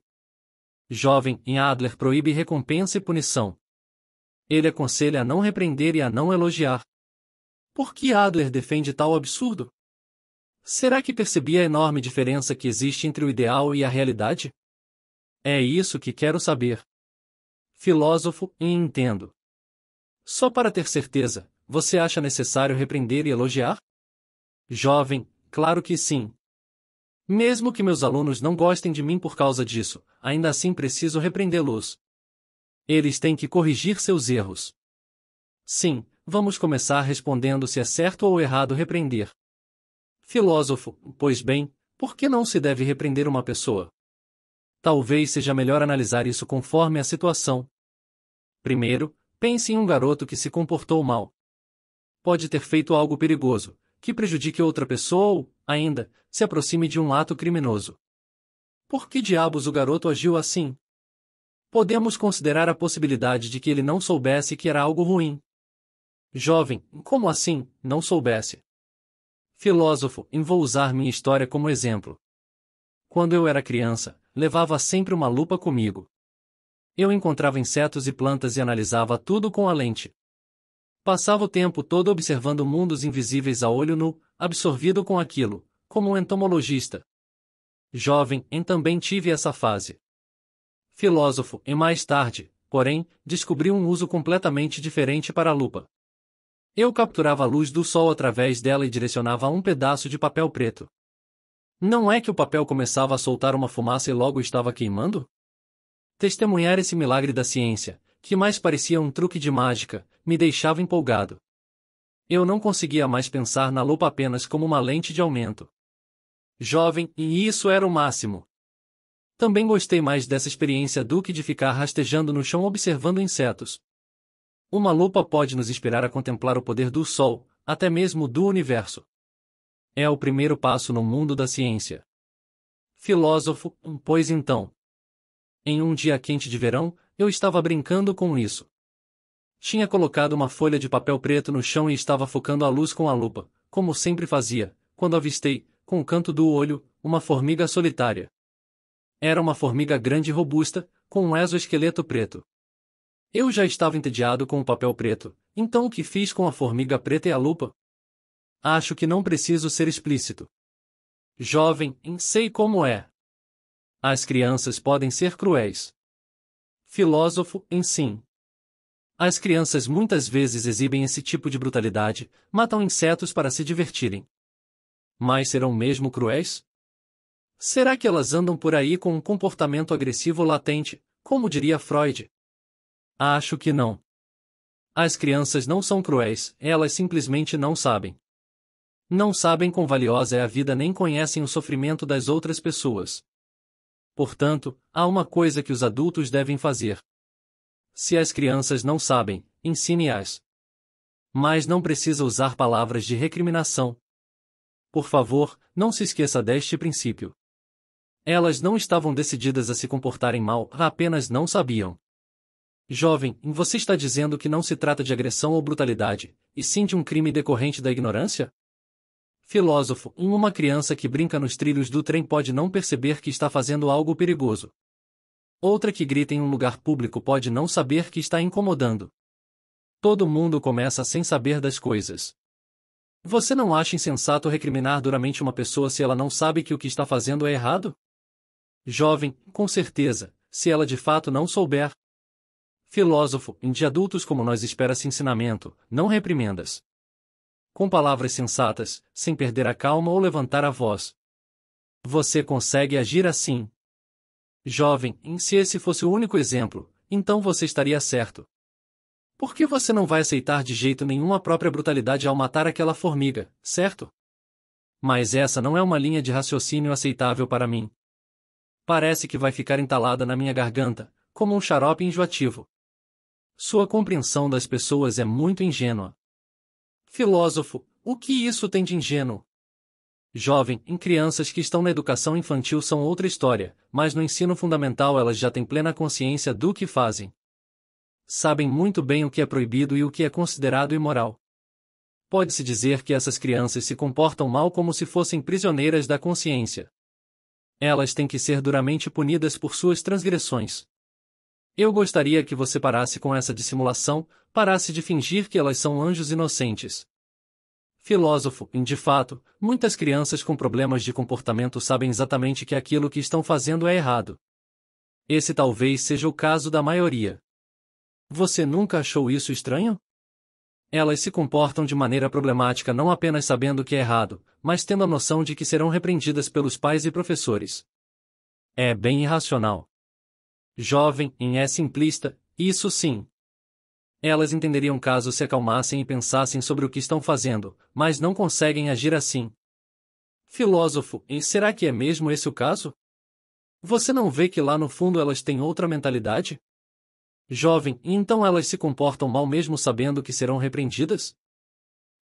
Jovem, em Adler proíbe recompensa e punição. Ele aconselha a não repreender e a não elogiar. Por que Adler defende tal absurdo? Será que percebi a enorme diferença que existe entre o ideal e a realidade? É isso que quero saber. Filósofo, e entendo. Só para ter certeza, você acha necessário repreender e elogiar? Jovem, claro que sim. Mesmo que meus alunos não gostem de mim por causa disso, ainda assim preciso repreendê-los. Eles têm que corrigir seus erros. Sim, vamos começar respondendo se é certo ou errado repreender. Filósofo, pois bem, por que não se deve repreender uma pessoa? Talvez seja melhor analisar isso conforme a situação. Primeiro, pense em um garoto que se comportou mal. Pode ter feito algo perigoso, que prejudique outra pessoa ou, ainda, se aproxime de um ato criminoso. Por que diabos o garoto agiu assim? Podemos considerar a possibilidade de que ele não soubesse que era algo ruim. Jovem, como assim, não soubesse? filósofo, e vou usar minha história como exemplo. Quando eu era criança, levava sempre uma lupa comigo. Eu encontrava insetos e plantas e analisava tudo com a lente. Passava o tempo todo observando mundos invisíveis a olho nu, absorvido com aquilo, como um entomologista. Jovem, em também tive essa fase. Filósofo, e mais tarde, porém, descobri um uso completamente diferente para a lupa. Eu capturava a luz do sol através dela e direcionava a um pedaço de papel preto. Não é que o papel começava a soltar uma fumaça e logo estava queimando? Testemunhar esse milagre da ciência, que mais parecia um truque de mágica, me deixava empolgado. Eu não conseguia mais pensar na lupa apenas como uma lente de aumento. Jovem, e isso era o máximo. Também gostei mais dessa experiência do que de ficar rastejando no chão observando insetos, uma lupa pode nos inspirar a contemplar o poder do Sol, até mesmo do universo. É o primeiro passo no mundo da ciência. Filósofo, pois então. Em um dia quente de verão, eu estava brincando com isso. Tinha colocado uma folha de papel preto no chão e estava focando a luz com a lupa, como sempre fazia, quando avistei, com o canto do olho, uma formiga solitária. Era uma formiga grande e robusta, com um exoesqueleto preto. Eu já estava entediado com o papel preto, então o que fiz com a formiga preta e é a lupa? Acho que não preciso ser explícito. Jovem, sei como é. As crianças podem ser cruéis. Filósofo, em sim. As crianças muitas vezes exibem esse tipo de brutalidade, matam insetos para se divertirem. Mas serão mesmo cruéis? Será que elas andam por aí com um comportamento agressivo latente, como diria Freud? Acho que não. As crianças não são cruéis, elas simplesmente não sabem. Não sabem quão valiosa é a vida nem conhecem o sofrimento das outras pessoas. Portanto, há uma coisa que os adultos devem fazer. Se as crianças não sabem, ensine-as. Mas não precisa usar palavras de recriminação. Por favor, não se esqueça deste princípio. Elas não estavam decididas a se comportarem mal, apenas não sabiam. Jovem, você está dizendo que não se trata de agressão ou brutalidade, e sim de um crime decorrente da ignorância? Filósofo, uma criança que brinca nos trilhos do trem pode não perceber que está fazendo algo perigoso. Outra que grita em um lugar público pode não saber que está incomodando. Todo mundo começa sem saber das coisas. Você não acha insensato recriminar duramente uma pessoa se ela não sabe que o que está fazendo é errado? Jovem, com certeza, se ela de fato não souber, Filósofo, em de adultos como nós espera-se ensinamento, não reprimendas. Com palavras sensatas, sem perder a calma ou levantar a voz. Você consegue agir assim. Jovem, se esse fosse o único exemplo, então você estaria certo. Por que você não vai aceitar de jeito nenhum a própria brutalidade ao matar aquela formiga, certo? Mas essa não é uma linha de raciocínio aceitável para mim. Parece que vai ficar entalada na minha garganta, como um xarope enjoativo. Sua compreensão das pessoas é muito ingênua. Filósofo, o que isso tem de ingênuo? Jovem, em crianças que estão na educação infantil são outra história, mas no ensino fundamental elas já têm plena consciência do que fazem. Sabem muito bem o que é proibido e o que é considerado imoral. Pode-se dizer que essas crianças se comportam mal como se fossem prisioneiras da consciência. Elas têm que ser duramente punidas por suas transgressões. Eu gostaria que você parasse com essa dissimulação, parasse de fingir que elas são anjos inocentes. Filósofo, em de fato, muitas crianças com problemas de comportamento sabem exatamente que aquilo que estão fazendo é errado. Esse talvez seja o caso da maioria. Você nunca achou isso estranho? Elas se comportam de maneira problemática não apenas sabendo que é errado, mas tendo a noção de que serão repreendidas pelos pais e professores. É bem irracional jovem em é simplista, isso sim. Elas entenderiam caso se acalmassem e pensassem sobre o que estão fazendo, mas não conseguem agir assim. Filósofo, e será que é mesmo esse o caso? Você não vê que lá no fundo elas têm outra mentalidade? Jovem, então elas se comportam mal mesmo sabendo que serão repreendidas?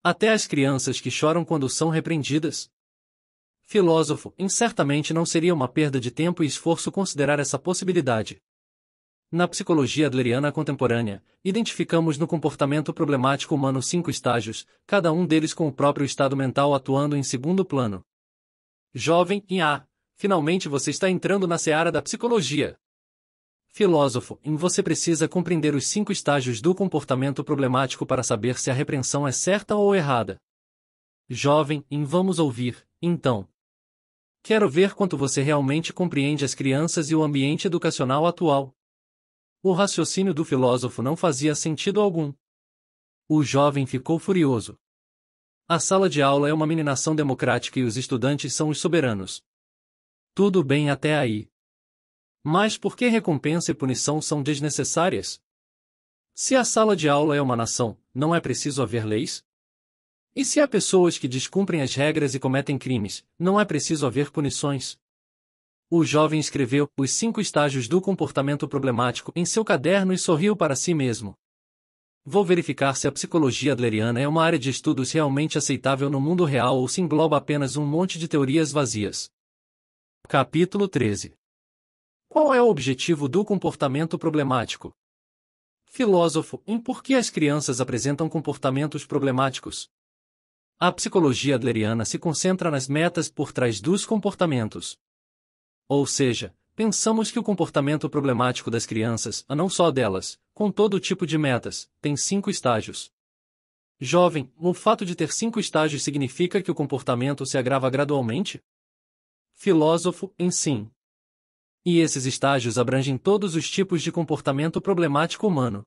Até as crianças que choram quando são repreendidas filósofo, incertamente não seria uma perda de tempo e esforço considerar essa possibilidade. Na psicologia adleriana contemporânea, identificamos no comportamento problemático humano cinco estágios, cada um deles com o próprio estado mental atuando em segundo plano. Jovem em A, finalmente você está entrando na seara da psicologia. Filósofo, em você precisa compreender os cinco estágios do comportamento problemático para saber se a repreensão é certa ou errada. Jovem, em vamos ouvir, então, Quero ver quanto você realmente compreende as crianças e o ambiente educacional atual. O raciocínio do filósofo não fazia sentido algum. O jovem ficou furioso. A sala de aula é uma mininação democrática e os estudantes são os soberanos. Tudo bem até aí. Mas por que recompensa e punição são desnecessárias? Se a sala de aula é uma nação, não é preciso haver leis? E se há pessoas que descumprem as regras e cometem crimes, não é preciso haver punições? O jovem escreveu os cinco estágios do comportamento problemático em seu caderno e sorriu para si mesmo. Vou verificar se a psicologia adleriana é uma área de estudos realmente aceitável no mundo real ou se engloba apenas um monte de teorias vazias. Capítulo 13 Qual é o objetivo do comportamento problemático? Filósofo, em por que as crianças apresentam comportamentos problemáticos? A psicologia adleriana se concentra nas metas por trás dos comportamentos. Ou seja, pensamos que o comportamento problemático das crianças, a não só delas, com todo tipo de metas, tem cinco estágios. Jovem, o fato de ter cinco estágios significa que o comportamento se agrava gradualmente? Filósofo, em sim. E esses estágios abrangem todos os tipos de comportamento problemático humano.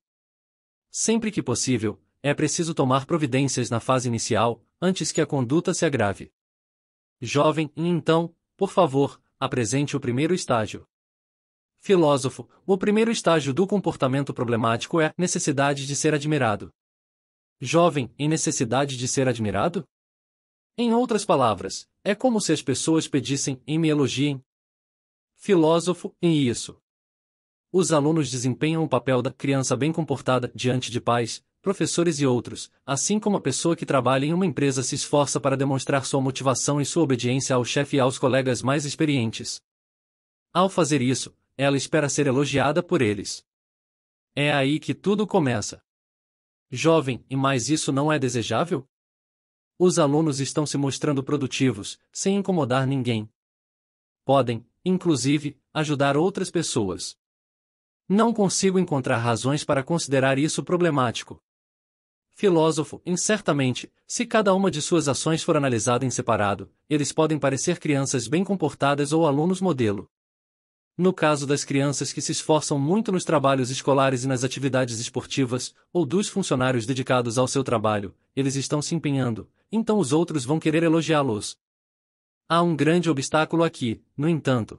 Sempre que possível, é preciso tomar providências na fase inicial, antes que a conduta se agrave. Jovem, então, por favor, apresente o primeiro estágio. Filósofo, o primeiro estágio do comportamento problemático é necessidade de ser admirado. Jovem, E necessidade de ser admirado? Em outras palavras, é como se as pessoas pedissem e me elogiem. Filósofo, em isso. Os alunos desempenham o papel da criança bem comportada diante de pais, professores e outros, assim como a pessoa que trabalha em uma empresa se esforça para demonstrar sua motivação e sua obediência ao chefe e aos colegas mais experientes. Ao fazer isso, ela espera ser elogiada por eles. É aí que tudo começa. Jovem, e mais isso não é desejável? Os alunos estão se mostrando produtivos, sem incomodar ninguém. Podem, inclusive, ajudar outras pessoas. Não consigo encontrar razões para considerar isso problemático filósofo, incertamente, se cada uma de suas ações for analisada em separado, eles podem parecer crianças bem comportadas ou alunos modelo. No caso das crianças que se esforçam muito nos trabalhos escolares e nas atividades esportivas, ou dos funcionários dedicados ao seu trabalho, eles estão se empenhando, então os outros vão querer elogiá-los. Há um grande obstáculo aqui, no entanto.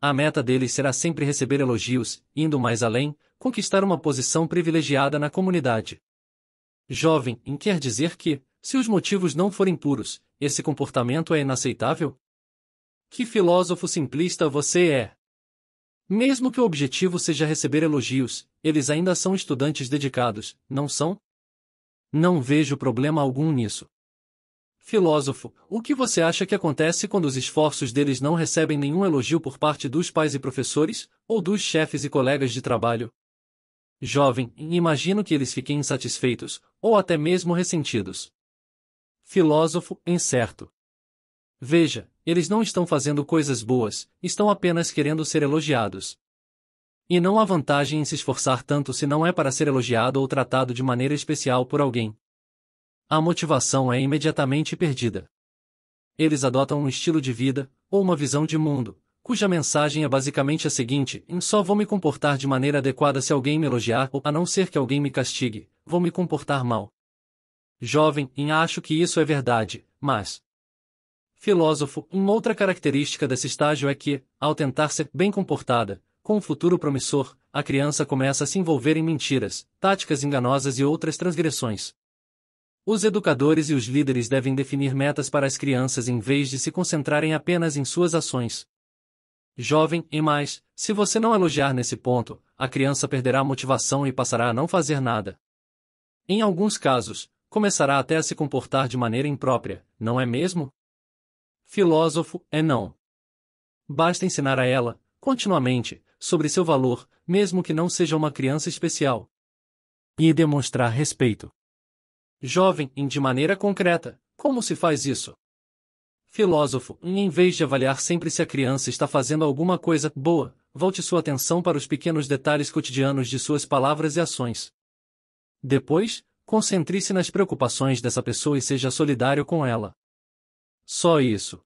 A meta deles será sempre receber elogios, indo mais além, conquistar uma posição privilegiada na comunidade. Jovem, em quer dizer que, se os motivos não forem puros, esse comportamento é inaceitável? Que filósofo simplista você é! Mesmo que o objetivo seja receber elogios, eles ainda são estudantes dedicados, não são? Não vejo problema algum nisso. Filósofo, o que você acha que acontece quando os esforços deles não recebem nenhum elogio por parte dos pais e professores, ou dos chefes e colegas de trabalho? jovem, imagino que eles fiquem insatisfeitos, ou até mesmo ressentidos. Filósofo, incerto. Veja, eles não estão fazendo coisas boas, estão apenas querendo ser elogiados. E não há vantagem em se esforçar tanto se não é para ser elogiado ou tratado de maneira especial por alguém. A motivação é imediatamente perdida. Eles adotam um estilo de vida, ou uma visão de mundo, cuja mensagem é basicamente a seguinte: "Em só vou me comportar de maneira adequada se alguém me elogiar, ou a não ser que alguém me castigue, vou me comportar mal. Jovem, em acho que isso é verdade, mas. Filósofo, uma outra característica desse estágio é que, ao tentar ser bem comportada, com um futuro promissor, a criança começa a se envolver em mentiras, táticas enganosas e outras transgressões. Os educadores e os líderes devem definir metas para as crianças em vez de se concentrarem apenas em suas ações jovem, e mais, se você não elogiar nesse ponto, a criança perderá a motivação e passará a não fazer nada. Em alguns casos, começará até a se comportar de maneira imprópria, não é mesmo? Filósofo é não. Basta ensinar a ela, continuamente, sobre seu valor, mesmo que não seja uma criança especial. E demonstrar respeito. Jovem, de maneira concreta, como se faz isso? Filósofo, em vez de avaliar sempre se a criança está fazendo alguma coisa boa, volte sua atenção para os pequenos detalhes cotidianos de suas palavras e ações. Depois, concentre-se nas preocupações dessa pessoa e seja solidário com ela. Só isso.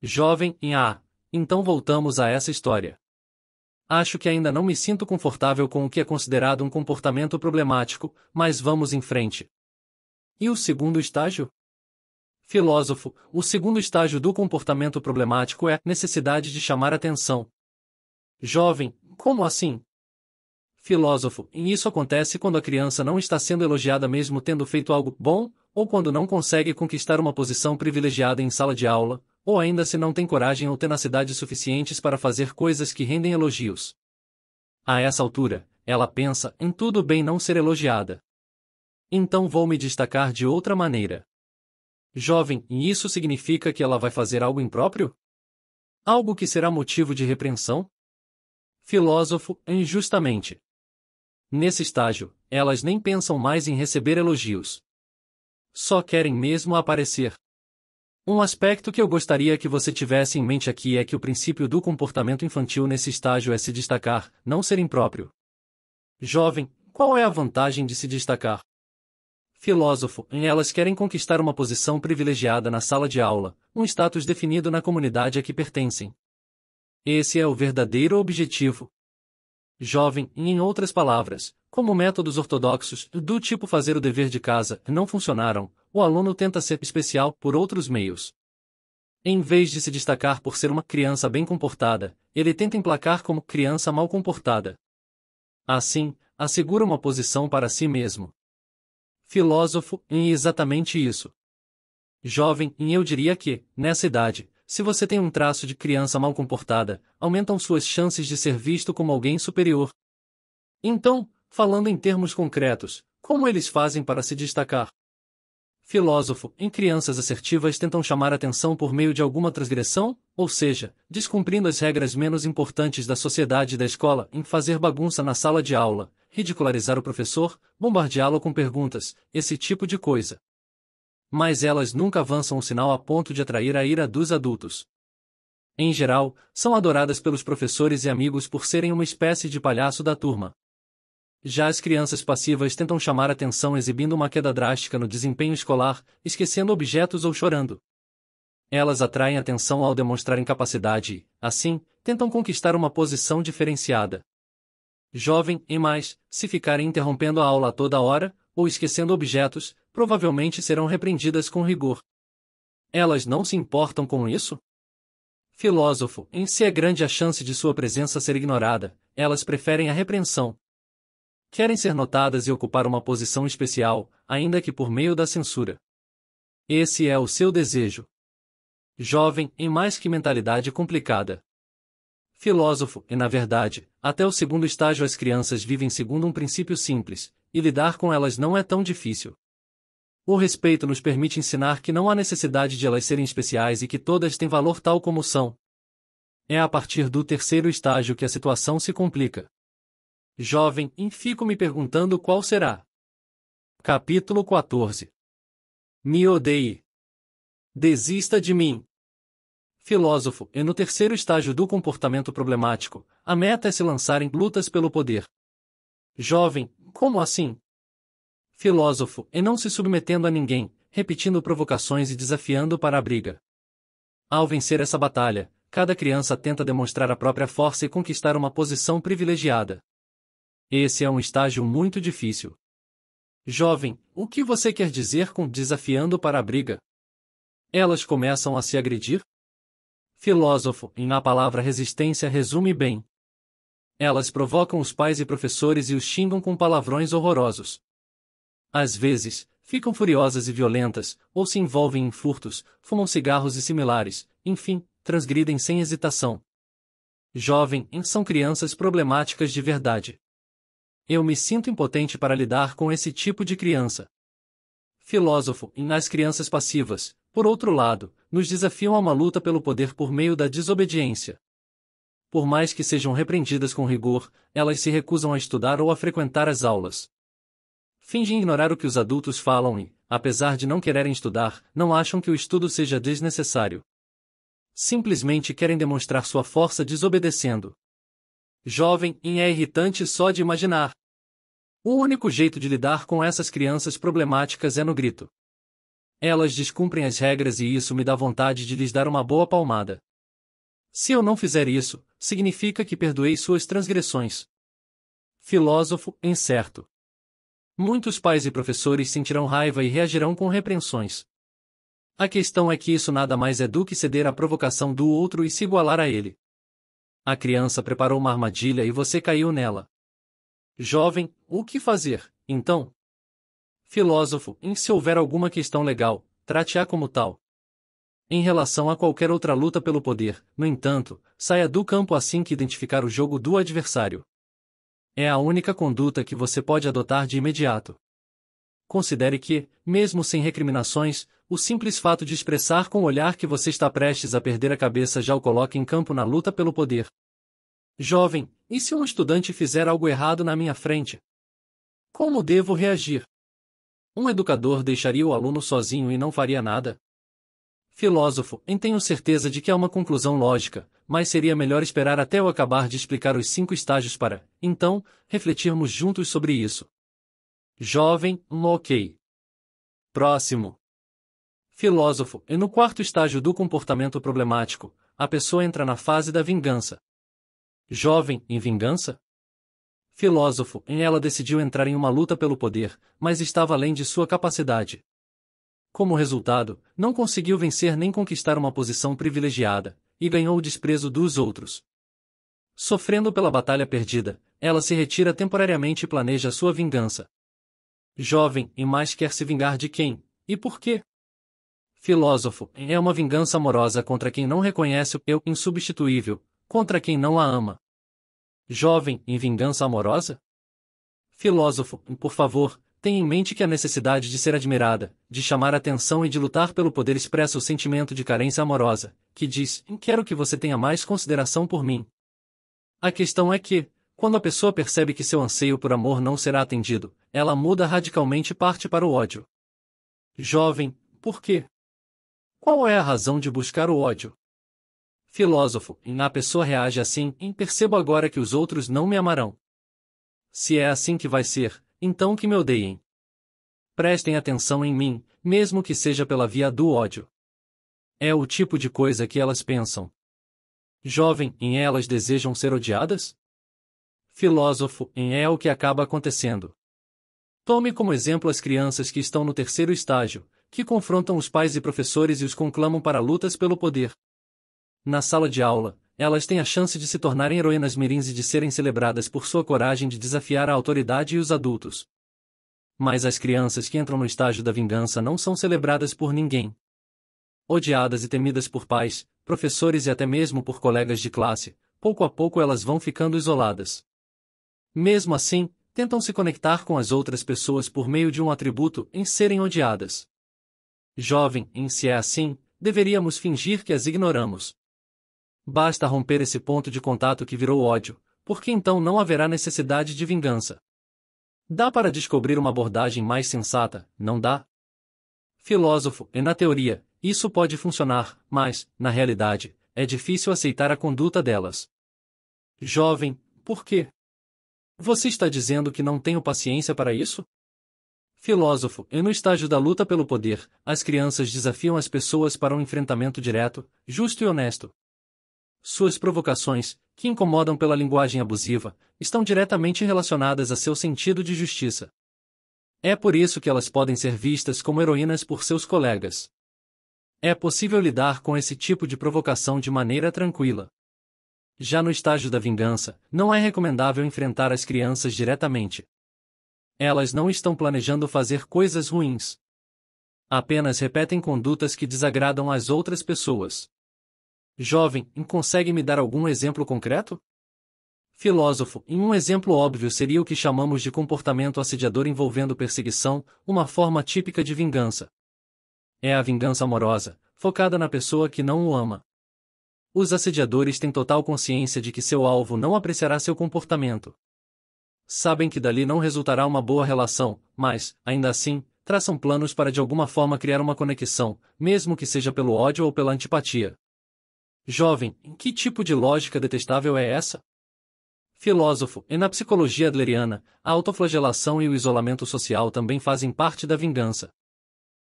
Jovem, em A. Então voltamos a essa história. Acho que ainda não me sinto confortável com o que é considerado um comportamento problemático, mas vamos em frente. E o segundo estágio? filósofo, o segundo estágio do comportamento problemático é a necessidade de chamar atenção. Jovem, como assim? Filósofo, e isso acontece quando a criança não está sendo elogiada mesmo tendo feito algo bom, ou quando não consegue conquistar uma posição privilegiada em sala de aula, ou ainda se não tem coragem ou tenacidade suficientes para fazer coisas que rendem elogios. A essa altura, ela pensa em tudo bem não ser elogiada. Então vou me destacar de outra maneira. Jovem, e isso significa que ela vai fazer algo impróprio? Algo que será motivo de repreensão? Filósofo, injustamente. Nesse estágio, elas nem pensam mais em receber elogios. Só querem mesmo aparecer. Um aspecto que eu gostaria que você tivesse em mente aqui é que o princípio do comportamento infantil nesse estágio é se destacar, não ser impróprio. Jovem, qual é a vantagem de se destacar? filósofo, em elas querem conquistar uma posição privilegiada na sala de aula, um status definido na comunidade a que pertencem. Esse é o verdadeiro objetivo. Jovem, em outras palavras, como métodos ortodoxos, do tipo fazer o dever de casa, não funcionaram, o aluno tenta ser especial por outros meios. Em vez de se destacar por ser uma criança bem comportada, ele tenta emplacar como criança mal comportada. Assim, assegura uma posição para si mesmo filósofo em exatamente isso. Jovem, e eu diria que, nessa idade, se você tem um traço de criança mal comportada, aumentam suas chances de ser visto como alguém superior. Então, falando em termos concretos, como eles fazem para se destacar? filósofo, em crianças assertivas tentam chamar atenção por meio de alguma transgressão, ou seja, descumprindo as regras menos importantes da sociedade e da escola, em fazer bagunça na sala de aula, ridicularizar o professor, bombardeá-lo com perguntas, esse tipo de coisa. Mas elas nunca avançam o sinal a ponto de atrair a ira dos adultos. Em geral, são adoradas pelos professores e amigos por serem uma espécie de palhaço da turma. Já as crianças passivas tentam chamar atenção exibindo uma queda drástica no desempenho escolar, esquecendo objetos ou chorando. Elas atraem atenção ao demonstrar incapacidade e, assim, tentam conquistar uma posição diferenciada. Jovem, e mais, se ficarem interrompendo a aula toda hora, ou esquecendo objetos, provavelmente serão repreendidas com rigor. Elas não se importam com isso? Filósofo, em si é grande a chance de sua presença ser ignorada, elas preferem a repreensão querem ser notadas e ocupar uma posição especial, ainda que por meio da censura. Esse é o seu desejo. Jovem, em mais que mentalidade complicada. Filósofo, e na verdade, até o segundo estágio as crianças vivem segundo um princípio simples, e lidar com elas não é tão difícil. O respeito nos permite ensinar que não há necessidade de elas serem especiais e que todas têm valor tal como são. É a partir do terceiro estágio que a situação se complica jovem e fico me perguntando qual será. Capítulo 14 Me odeie. Desista de mim. Filósofo, e no terceiro estágio do comportamento problemático, a meta é se lançar em lutas pelo poder. Jovem, como assim? Filósofo, e não se submetendo a ninguém, repetindo provocações e desafiando para a briga. Ao vencer essa batalha, cada criança tenta demonstrar a própria força e conquistar uma posição privilegiada. Esse é um estágio muito difícil. Jovem, o que você quer dizer com desafiando para a briga? Elas começam a se agredir? Filósofo, em na palavra resistência resume bem. Elas provocam os pais e professores e os xingam com palavrões horrorosos. Às vezes, ficam furiosas e violentas, ou se envolvem em furtos, fumam cigarros e similares, enfim, transgridem sem hesitação. Jovem, são crianças problemáticas de verdade. Eu me sinto impotente para lidar com esse tipo de criança. Filósofo, e nas crianças passivas, por outro lado, nos desafiam a uma luta pelo poder por meio da desobediência. Por mais que sejam repreendidas com rigor, elas se recusam a estudar ou a frequentar as aulas. Fingem ignorar o que os adultos falam e, apesar de não quererem estudar, não acham que o estudo seja desnecessário. Simplesmente querem demonstrar sua força desobedecendo jovem e é irritante só de imaginar. O único jeito de lidar com essas crianças problemáticas é no grito. Elas descumprem as regras e isso me dá vontade de lhes dar uma boa palmada. Se eu não fizer isso, significa que perdoei suas transgressões. Filósofo incerto. Muitos pais e professores sentirão raiva e reagirão com repreensões. A questão é que isso nada mais é do que ceder à provocação do outro e se igualar a ele. A criança preparou uma armadilha e você caiu nela. Jovem, o que fazer, então? Filósofo, em se houver alguma questão legal, trate-a como tal. Em relação a qualquer outra luta pelo poder, no entanto, saia do campo assim que identificar o jogo do adversário. É a única conduta que você pode adotar de imediato considere que, mesmo sem recriminações, o simples fato de expressar com o olhar que você está prestes a perder a cabeça já o coloca em campo na luta pelo poder. Jovem, e se um estudante fizer algo errado na minha frente? Como devo reagir? Um educador deixaria o aluno sozinho e não faria nada? Filósofo, tenho certeza de que é uma conclusão lógica, mas seria melhor esperar até eu acabar de explicar os cinco estágios para, então, refletirmos juntos sobre isso jovem, ok. Próximo. Filósofo, e no quarto estágio do comportamento problemático, a pessoa entra na fase da vingança. Jovem, em vingança? Filósofo, em ela decidiu entrar em uma luta pelo poder, mas estava além de sua capacidade. Como resultado, não conseguiu vencer nem conquistar uma posição privilegiada, e ganhou o desprezo dos outros. Sofrendo pela batalha perdida, ela se retira temporariamente e planeja sua vingança jovem e mais quer se vingar de quem, e por quê? Filósofo, é uma vingança amorosa contra quem não reconhece o eu insubstituível, contra quem não a ama. Jovem, em vingança amorosa? Filósofo, por favor, tenha em mente que a necessidade de ser admirada, de chamar atenção e de lutar pelo poder expressa o sentimento de carência amorosa, que diz: Quero que você tenha mais consideração por mim. A questão é que, quando a pessoa percebe que seu anseio por amor não será atendido, ela muda radicalmente e parte para o ódio. Jovem, por quê? Qual é a razão de buscar o ódio? Filósofo, a pessoa reage assim, em percebo agora que os outros não me amarão. Se é assim que vai ser, então que me odeiem. Prestem atenção em mim, mesmo que seja pela via do ódio. É o tipo de coisa que elas pensam. Jovem, em elas desejam ser odiadas? filósofo em é o que acaba acontecendo. Tome como exemplo as crianças que estão no terceiro estágio, que confrontam os pais e professores e os conclamam para lutas pelo poder. Na sala de aula, elas têm a chance de se tornarem heroínas mirins e de serem celebradas por sua coragem de desafiar a autoridade e os adultos. Mas as crianças que entram no estágio da vingança não são celebradas por ninguém. Odiadas e temidas por pais, professores e até mesmo por colegas de classe, pouco a pouco elas vão ficando isoladas. Mesmo assim, tentam se conectar com as outras pessoas por meio de um atributo em serem odiadas. Jovem, em se é assim, deveríamos fingir que as ignoramos. Basta romper esse ponto de contato que virou ódio, porque então não haverá necessidade de vingança. Dá para descobrir uma abordagem mais sensata, não dá? Filósofo, e na teoria, isso pode funcionar, mas, na realidade, é difícil aceitar a conduta delas. Jovem, por quê? Você está dizendo que não tenho paciência para isso? Filósofo, e no estágio da luta pelo poder, as crianças desafiam as pessoas para um enfrentamento direto, justo e honesto. Suas provocações, que incomodam pela linguagem abusiva, estão diretamente relacionadas a seu sentido de justiça. É por isso que elas podem ser vistas como heroínas por seus colegas. É possível lidar com esse tipo de provocação de maneira tranquila. Já no estágio da vingança, não é recomendável enfrentar as crianças diretamente. Elas não estão planejando fazer coisas ruins. Apenas repetem condutas que desagradam as outras pessoas. Jovem, consegue me dar algum exemplo concreto? Filósofo, em um exemplo óbvio seria o que chamamos de comportamento assediador envolvendo perseguição, uma forma típica de vingança. É a vingança amorosa, focada na pessoa que não o ama. Os assediadores têm total consciência de que seu alvo não apreciará seu comportamento. Sabem que dali não resultará uma boa relação, mas, ainda assim, traçam planos para de alguma forma criar uma conexão, mesmo que seja pelo ódio ou pela antipatia. Jovem, que tipo de lógica detestável é essa? Filósofo, e na psicologia adleriana, a autoflagelação e o isolamento social também fazem parte da vingança.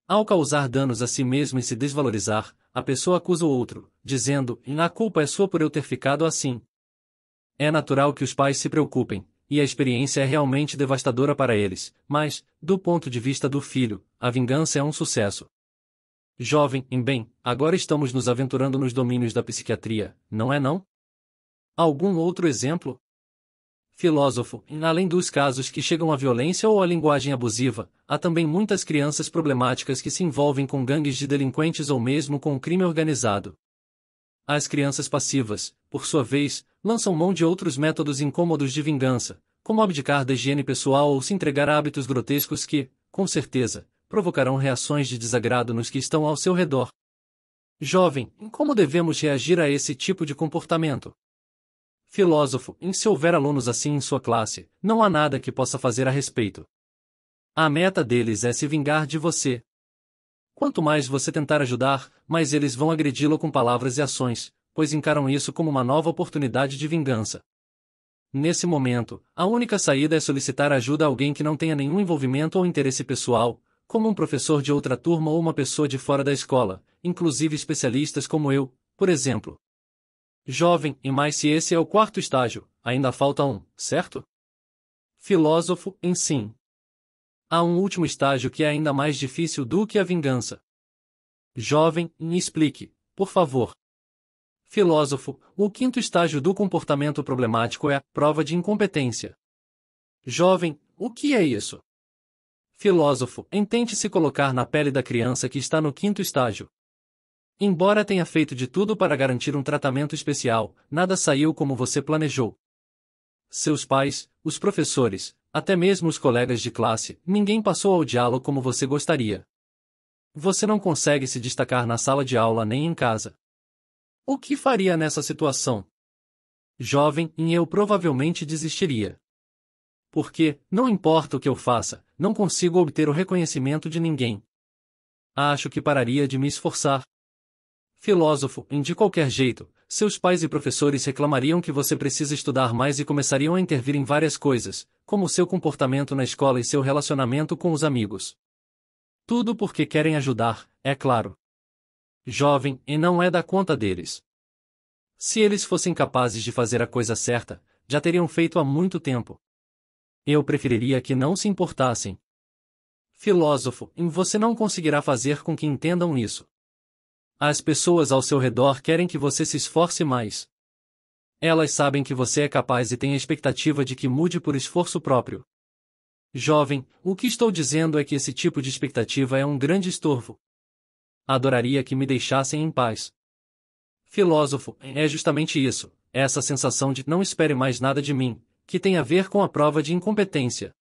Ao causar danos a si mesmo e se desvalorizar, a pessoa acusa o outro, dizendo: A culpa é sua por eu ter ficado assim. É natural que os pais se preocupem, e a experiência é realmente devastadora para eles, mas, do ponto de vista do filho, a vingança é um sucesso. Jovem, em bem, agora estamos nos aventurando nos domínios da psiquiatria, não é não? Algum outro exemplo? filósofo, além dos casos que chegam à violência ou à linguagem abusiva, há também muitas crianças problemáticas que se envolvem com gangues de delinquentes ou mesmo com o crime organizado. As crianças passivas, por sua vez, lançam mão de outros métodos incômodos de vingança, como abdicar da higiene pessoal ou se entregar a hábitos grotescos que, com certeza, provocarão reações de desagrado nos que estão ao seu redor. Jovem, como devemos reagir a esse tipo de comportamento? filósofo, e se houver alunos assim em sua classe, não há nada que possa fazer a respeito. A meta deles é se vingar de você. Quanto mais você tentar ajudar, mais eles vão agredi-lo com palavras e ações, pois encaram isso como uma nova oportunidade de vingança. Nesse momento, a única saída é solicitar ajuda a alguém que não tenha nenhum envolvimento ou interesse pessoal, como um professor de outra turma ou uma pessoa de fora da escola, inclusive especialistas como eu, por exemplo. Jovem, e mais se esse é o quarto estágio, ainda falta um, certo? Filósofo, em sim. Há um último estágio que é ainda mais difícil do que a vingança. Jovem, me explique, por favor. Filósofo, o quinto estágio do comportamento problemático é a prova de incompetência. Jovem, o que é isso? Filósofo, entende se colocar na pele da criança que está no quinto estágio. Embora tenha feito de tudo para garantir um tratamento especial, nada saiu como você planejou. Seus pais, os professores, até mesmo os colegas de classe, ninguém passou ao diálogo como você gostaria. Você não consegue se destacar na sala de aula nem em casa. O que faria nessa situação? Jovem, e eu provavelmente desistiria. Porque, não importa o que eu faça, não consigo obter o reconhecimento de ninguém. Acho que pararia de me esforçar, filósofo, em de qualquer jeito, seus pais e professores reclamariam que você precisa estudar mais e começariam a intervir em várias coisas, como seu comportamento na escola e seu relacionamento com os amigos. Tudo porque querem ajudar, é claro. Jovem, e não é da conta deles. Se eles fossem capazes de fazer a coisa certa, já teriam feito há muito tempo. Eu preferiria que não se importassem. Filósofo, em você não conseguirá fazer com que entendam isso. As pessoas ao seu redor querem que você se esforce mais. Elas sabem que você é capaz e têm a expectativa de que mude por esforço próprio. Jovem, o que estou dizendo é que esse tipo de expectativa é um grande estorvo. Adoraria que me deixassem em paz. Filósofo, é justamente isso, essa sensação de não espere mais nada de mim, que tem a ver com a prova de incompetência.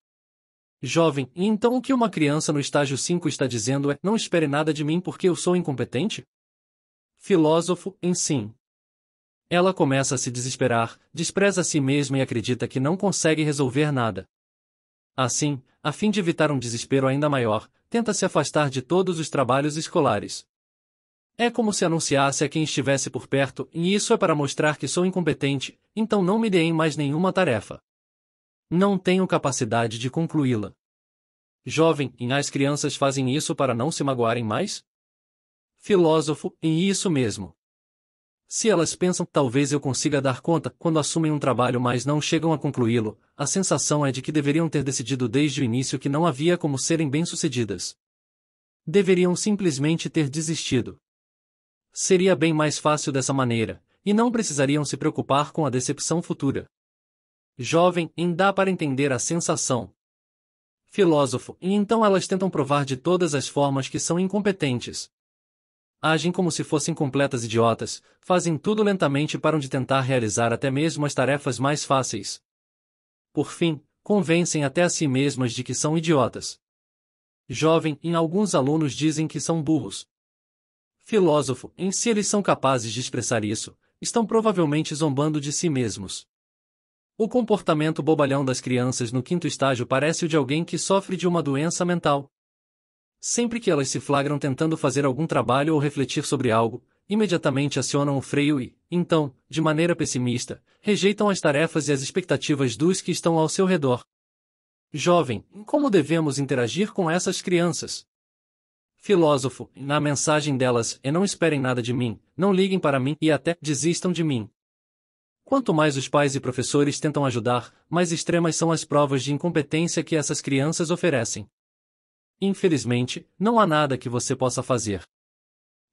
Jovem, então o que uma criança no estágio 5 está dizendo é: não espere nada de mim porque eu sou incompetente? filósofo, em sim. Ela começa a se desesperar, despreza a si mesma e acredita que não consegue resolver nada. Assim, a fim de evitar um desespero ainda maior, tenta se afastar de todos os trabalhos escolares. É como se anunciasse a quem estivesse por perto, e isso é para mostrar que sou incompetente, então não me deem mais nenhuma tarefa. Não tenho capacidade de concluí-la. Jovem, e as crianças fazem isso para não se magoarem mais? filósofo em isso mesmo. Se elas pensam talvez eu consiga dar conta quando assumem um trabalho mas não chegam a concluí-lo, a sensação é de que deveriam ter decidido desde o início que não havia como serem bem-sucedidas. Deveriam simplesmente ter desistido. Seria bem mais fácil dessa maneira, e não precisariam se preocupar com a decepção futura. Jovem, em dá para entender a sensação. Filósofo, e então elas tentam provar de todas as formas que são incompetentes agem como se fossem completas idiotas, fazem tudo lentamente e param de tentar realizar até mesmo as tarefas mais fáceis. Por fim, convencem até a si mesmas de que são idiotas. Jovem, em alguns alunos dizem que são burros. Filósofo, em si eles são capazes de expressar isso, estão provavelmente zombando de si mesmos. O comportamento bobalhão das crianças no quinto estágio parece o de alguém que sofre de uma doença mental. Sempre que elas se flagram tentando fazer algum trabalho ou refletir sobre algo, imediatamente acionam o freio e, então, de maneira pessimista, rejeitam as tarefas e as expectativas dos que estão ao seu redor. Jovem, como devemos interagir com essas crianças? Filósofo, na mensagem delas, e não esperem nada de mim, não liguem para mim e até desistam de mim. Quanto mais os pais e professores tentam ajudar, mais extremas são as provas de incompetência que essas crianças oferecem. Infelizmente, não há nada que você possa fazer.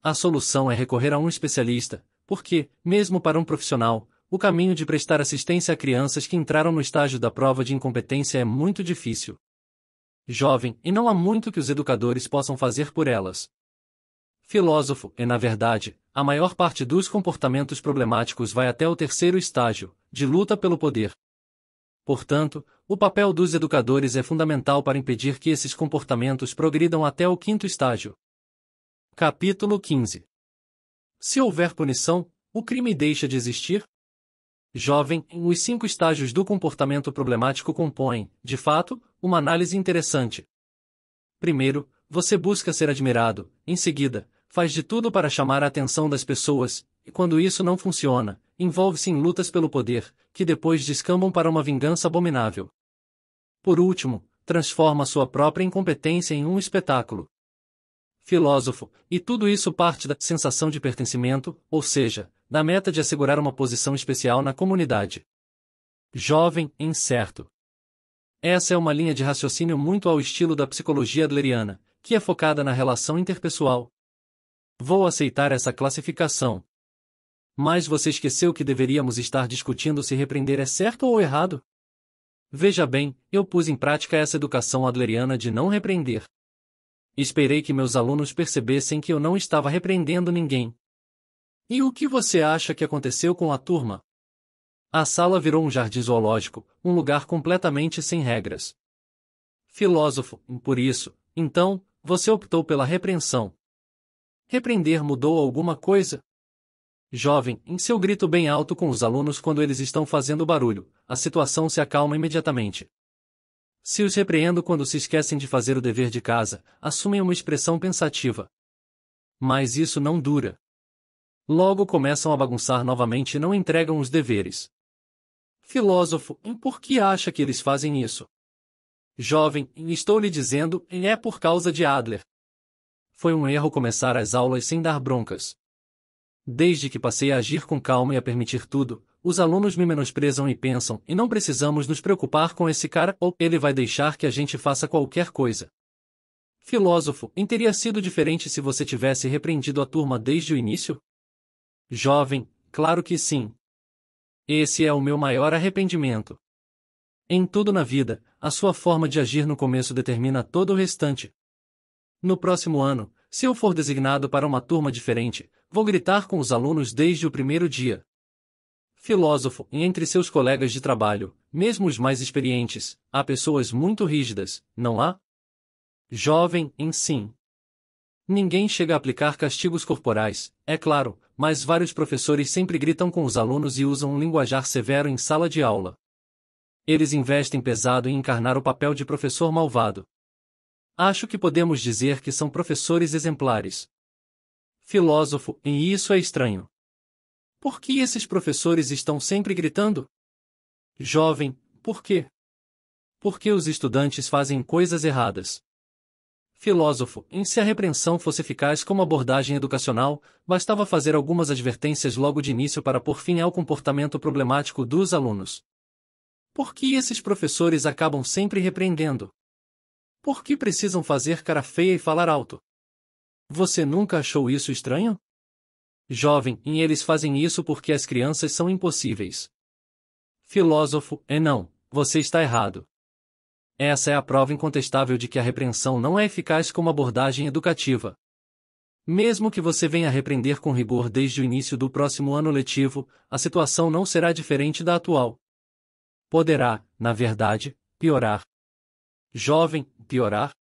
A solução é recorrer a um especialista, porque, mesmo para um profissional, o caminho de prestar assistência a crianças que entraram no estágio da prova de incompetência é muito difícil. Jovem, e não há muito que os educadores possam fazer por elas. Filósofo, e na verdade, a maior parte dos comportamentos problemáticos vai até o terceiro estágio, de luta pelo poder. Portanto, o papel dos educadores é fundamental para impedir que esses comportamentos progridam até o quinto estágio. Capítulo 15 Se houver punição, o crime deixa de existir? Jovem, os cinco estágios do comportamento problemático compõem, de fato, uma análise interessante. Primeiro, você busca ser admirado, em seguida, faz de tudo para chamar a atenção das pessoas, e quando isso não funciona, envolve-se em lutas pelo poder, que depois descambam para uma vingança abominável. Por último, transforma sua própria incompetência em um espetáculo. Filósofo, e tudo isso parte da sensação de pertencimento, ou seja, da meta de assegurar uma posição especial na comunidade. Jovem, incerto. Essa é uma linha de raciocínio muito ao estilo da psicologia adleriana, que é focada na relação interpessoal. Vou aceitar essa classificação. Mas você esqueceu que deveríamos estar discutindo se repreender é certo ou errado? Veja bem, eu pus em prática essa educação adleriana de não repreender. Esperei que meus alunos percebessem que eu não estava repreendendo ninguém. E o que você acha que aconteceu com a turma? A sala virou um jardim zoológico, um lugar completamente sem regras. Filósofo, por isso, então, você optou pela repreensão. Repreender mudou alguma coisa? Jovem, em seu grito bem alto com os alunos quando eles estão fazendo barulho, a situação se acalma imediatamente. Se os repreendo quando se esquecem de fazer o dever de casa, assumem uma expressão pensativa. Mas isso não dura. Logo começam a bagunçar novamente e não entregam os deveres. Filósofo, em por que acha que eles fazem isso? Jovem, estou lhe dizendo, é por causa de Adler. Foi um erro começar as aulas sem dar broncas. Desde que passei a agir com calma e a permitir tudo, os alunos me menosprezam e pensam, e não precisamos nos preocupar com esse cara ou ele vai deixar que a gente faça qualquer coisa. Filósofo, em teria sido diferente se você tivesse repreendido a turma desde o início? Jovem, claro que sim. Esse é o meu maior arrependimento. Em tudo na vida, a sua forma de agir no começo determina todo o restante. No próximo ano, se eu for designado para uma turma diferente, Vou gritar com os alunos desde o primeiro dia. Filósofo, e entre seus colegas de trabalho, mesmo os mais experientes, há pessoas muito rígidas, não há? Jovem, em sim. Ninguém chega a aplicar castigos corporais, é claro, mas vários professores sempre gritam com os alunos e usam um linguajar severo em sala de aula. Eles investem pesado em encarnar o papel de professor malvado. Acho que podemos dizer que são professores exemplares filósofo, e isso é estranho. Por que esses professores estão sempre gritando? Jovem, por quê? Porque os estudantes fazem coisas erradas. Filósofo, em se a repreensão fosse eficaz como abordagem educacional, bastava fazer algumas advertências logo de início para pôr fim ao comportamento problemático dos alunos. Por que esses professores acabam sempre repreendendo? Por que precisam fazer cara feia e falar alto? Você nunca achou isso estranho? Jovem, e eles fazem isso porque as crianças são impossíveis. Filósofo, é não, você está errado. Essa é a prova incontestável de que a repreensão não é eficaz como abordagem educativa. Mesmo que você venha repreender com rigor desde o início do próximo ano letivo, a situação não será diferente da atual. Poderá, na verdade, piorar. Jovem, piorar?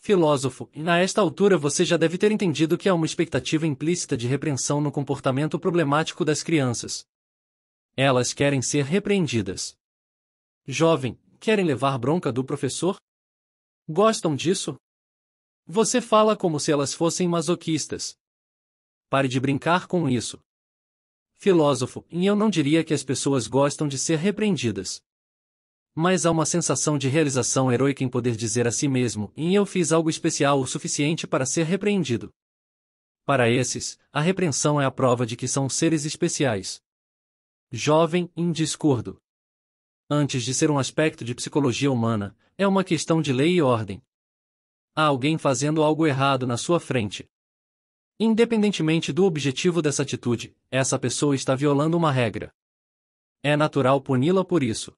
filósofo, e a esta altura você já deve ter entendido que há uma expectativa implícita de repreensão no comportamento problemático das crianças. Elas querem ser repreendidas. Jovem, querem levar bronca do professor? Gostam disso? Você fala como se elas fossem masoquistas. Pare de brincar com isso. Filósofo, e eu não diria que as pessoas gostam de ser repreendidas. Mas há uma sensação de realização heróica em poder dizer a si mesmo: em eu fiz algo especial o suficiente para ser repreendido. Para esses, a repreensão é a prova de que são seres especiais. Jovem, indiscordo. Antes de ser um aspecto de psicologia humana, é uma questão de lei e ordem. Há alguém fazendo algo errado na sua frente. Independentemente do objetivo dessa atitude, essa pessoa está violando uma regra. É natural puni-la por isso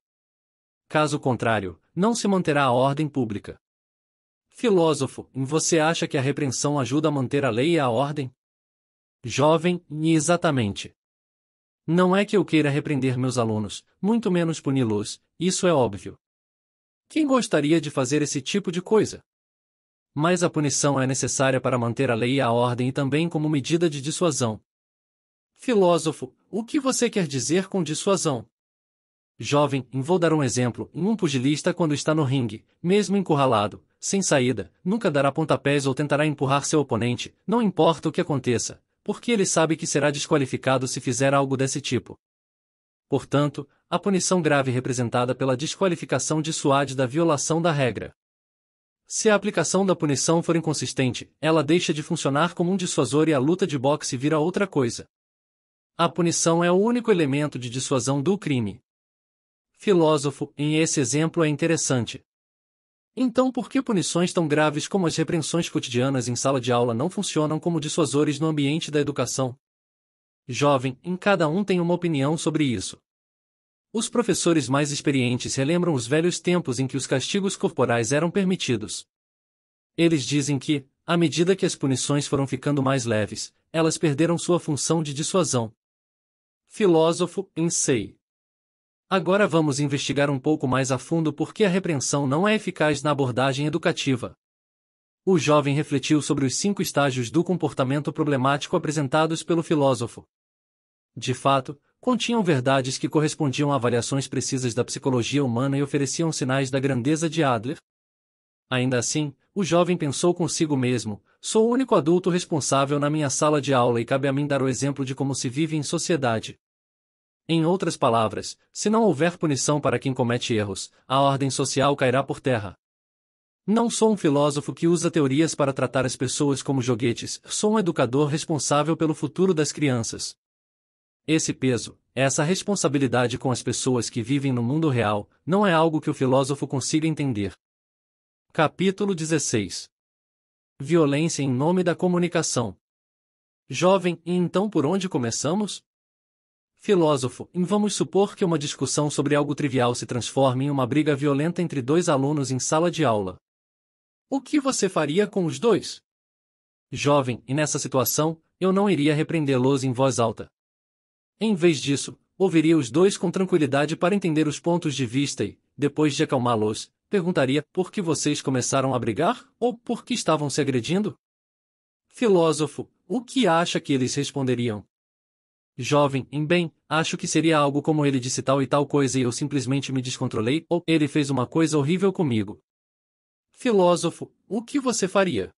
caso contrário, não se manterá a ordem pública. Filósofo, você acha que a repreensão ajuda a manter a lei e a ordem? Jovem, exatamente. Não é que eu queira repreender meus alunos, muito menos puni-los, isso é óbvio. Quem gostaria de fazer esse tipo de coisa? Mas a punição é necessária para manter a lei e a ordem e também como medida de dissuasão. Filósofo, o que você quer dizer com dissuasão? jovem, em vou dar um exemplo, um pugilista quando está no ringue, mesmo encurralado, sem saída, nunca dará pontapés ou tentará empurrar seu oponente, não importa o que aconteça, porque ele sabe que será desqualificado se fizer algo desse tipo. Portanto, a punição grave representada pela desqualificação dissuade da violação da regra. Se a aplicação da punição for inconsistente, ela deixa de funcionar como um dissuasor e a luta de boxe vira outra coisa. A punição é o único elemento de dissuasão do crime filósofo, em esse exemplo é interessante. Então, por que punições tão graves como as repreensões cotidianas em sala de aula não funcionam como dissuasores no ambiente da educação? Jovem, em cada um tem uma opinião sobre isso. Os professores mais experientes relembram os velhos tempos em que os castigos corporais eram permitidos. Eles dizem que, à medida que as punições foram ficando mais leves, elas perderam sua função de dissuasão. Filósofo, em sei. Agora vamos investigar um pouco mais a fundo por que a repreensão não é eficaz na abordagem educativa. O jovem refletiu sobre os cinco estágios do comportamento problemático apresentados pelo filósofo. De fato, continham verdades que correspondiam a avaliações precisas da psicologia humana e ofereciam sinais da grandeza de Adler. Ainda assim, o jovem pensou consigo mesmo: sou o único adulto responsável na minha sala de aula e cabe a mim dar o exemplo de como se vive em sociedade. Em outras palavras, se não houver punição para quem comete erros, a ordem social cairá por terra. Não sou um filósofo que usa teorias para tratar as pessoas como joguetes, sou um educador responsável pelo futuro das crianças. Esse peso, essa responsabilidade com as pessoas que vivem no mundo real, não é algo que o filósofo consiga entender. Capítulo 16 Violência em nome da comunicação. Jovem, e então por onde começamos? Filósofo, em vamos supor que uma discussão sobre algo trivial se transforme em uma briga violenta entre dois alunos em sala de aula. O que você faria com os dois? Jovem, e nessa situação, eu não iria repreendê-los em voz alta. Em vez disso, ouviria os dois com tranquilidade para entender os pontos de vista e, depois de acalmá-los, perguntaria por que vocês começaram a brigar ou por que estavam se agredindo? Filósofo, o que acha que eles responderiam? Jovem, em bem, acho que seria algo como ele disse tal e tal coisa e eu simplesmente me descontrolei ou ele fez uma coisa horrível comigo. Filósofo, o que você faria?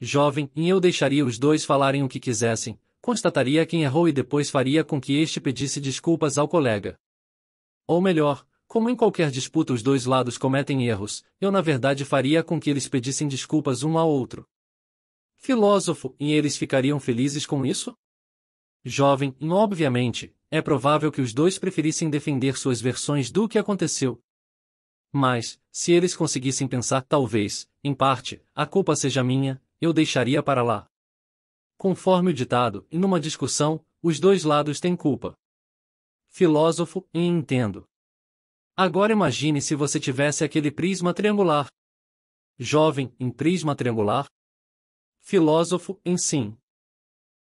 Jovem, e eu deixaria os dois falarem o que quisessem, constataria quem errou e depois faria com que este pedisse desculpas ao colega. Ou melhor, como em qualquer disputa os dois lados cometem erros, eu na verdade faria com que eles pedissem desculpas um ao outro. Filósofo, e eles ficariam felizes com isso? jovem, obviamente, é provável que os dois preferissem defender suas versões do que aconteceu. Mas, se eles conseguissem pensar, talvez, em parte, a culpa seja minha, eu deixaria para lá. Conforme o ditado, e numa discussão, os dois lados têm culpa. Filósofo, e entendo. Agora imagine se você tivesse aquele prisma triangular. Jovem, em prisma triangular? Filósofo, em sim.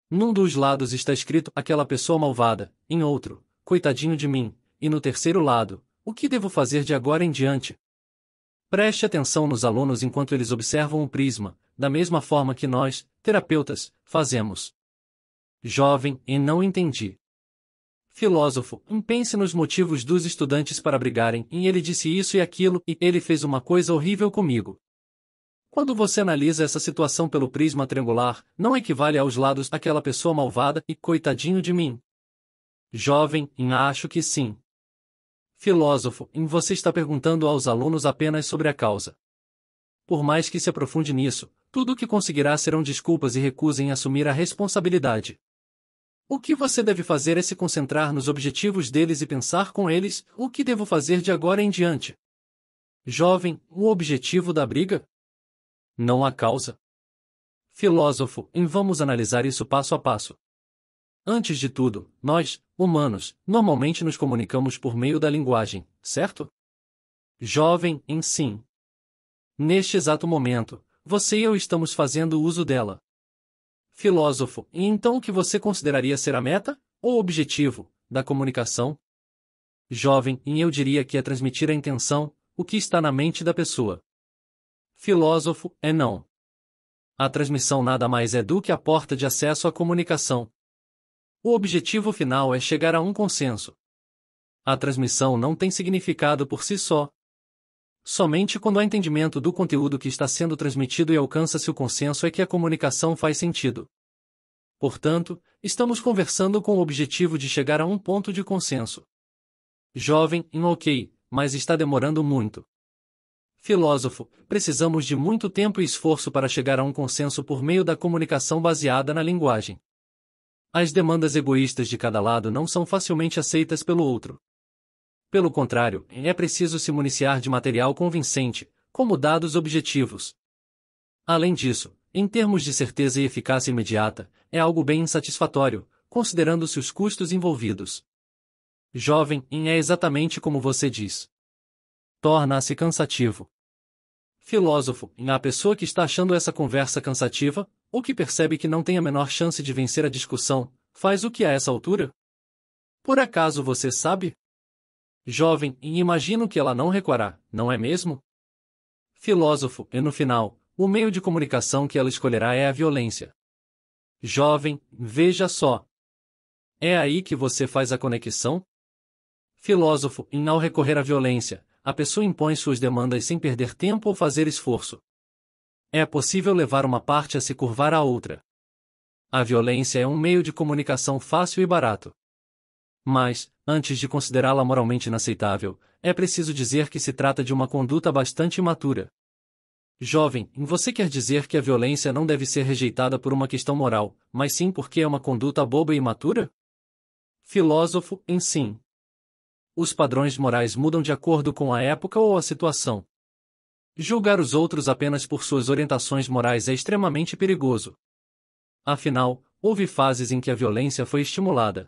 Num dos lados está escrito aquela pessoa malvada, em outro, coitadinho de mim, e no terceiro lado, o que devo fazer de agora em diante? Preste atenção nos alunos enquanto eles observam o prisma, da mesma forma que nós, terapeutas, fazemos. Jovem, e não entendi. Filósofo, pense nos motivos dos estudantes para brigarem, e ele disse isso e aquilo, e ele fez uma coisa horrível comigo. Quando você analisa essa situação pelo prisma triangular, não equivale aos lados aquela pessoa malvada e coitadinho de mim. Jovem, em acho que sim. Filósofo, em você está perguntando aos alunos apenas sobre a causa. Por mais que se aprofunde nisso, tudo o que conseguirá serão desculpas e recusem em assumir a responsabilidade. O que você deve fazer é se concentrar nos objetivos deles e pensar com eles o que devo fazer de agora em diante. Jovem, o objetivo da briga? Não há causa. Filósofo, em vamos analisar isso passo a passo. Antes de tudo, nós, humanos, normalmente nos comunicamos por meio da linguagem, certo? Jovem, em sim. Neste exato momento, você e eu estamos fazendo uso dela. Filósofo, e então o que você consideraria ser a meta, ou objetivo, da comunicação? Jovem, e eu diria que é transmitir a intenção, o que está na mente da pessoa filósofo, é não. A transmissão nada mais é do que a porta de acesso à comunicação. O objetivo final é chegar a um consenso. A transmissão não tem significado por si só. Somente quando há entendimento do conteúdo que está sendo transmitido e alcança-se o consenso é que a comunicação faz sentido. Portanto, estamos conversando com o objetivo de chegar a um ponto de consenso. Jovem, ok, mas está demorando muito filósofo, precisamos de muito tempo e esforço para chegar a um consenso por meio da comunicação baseada na linguagem. As demandas egoístas de cada lado não são facilmente aceitas pelo outro. Pelo contrário, é preciso se municiar de material convincente, como dados objetivos. Além disso, em termos de certeza e eficácia imediata, é algo bem insatisfatório, considerando-se os custos envolvidos. Jovem, é exatamente como você diz torna-se cansativo. Filósofo, a pessoa que está achando essa conversa cansativa, ou que percebe que não tem a menor chance de vencer a discussão, faz o que a essa altura? Por acaso você sabe? Jovem, e imagino que ela não recuará, não é mesmo? Filósofo, e no final, o meio de comunicação que ela escolherá é a violência. Jovem, veja só. É aí que você faz a conexão? Filósofo, em ao recorrer à violência, a pessoa impõe suas demandas sem perder tempo ou fazer esforço. É possível levar uma parte a se curvar à outra. A violência é um meio de comunicação fácil e barato. Mas, antes de considerá-la moralmente inaceitável, é preciso dizer que se trata de uma conduta bastante imatura. Jovem, você quer dizer que a violência não deve ser rejeitada por uma questão moral, mas sim porque é uma conduta boba e imatura? Filósofo, em sim os padrões morais mudam de acordo com a época ou a situação. Julgar os outros apenas por suas orientações morais é extremamente perigoso. Afinal, houve fases em que a violência foi estimulada.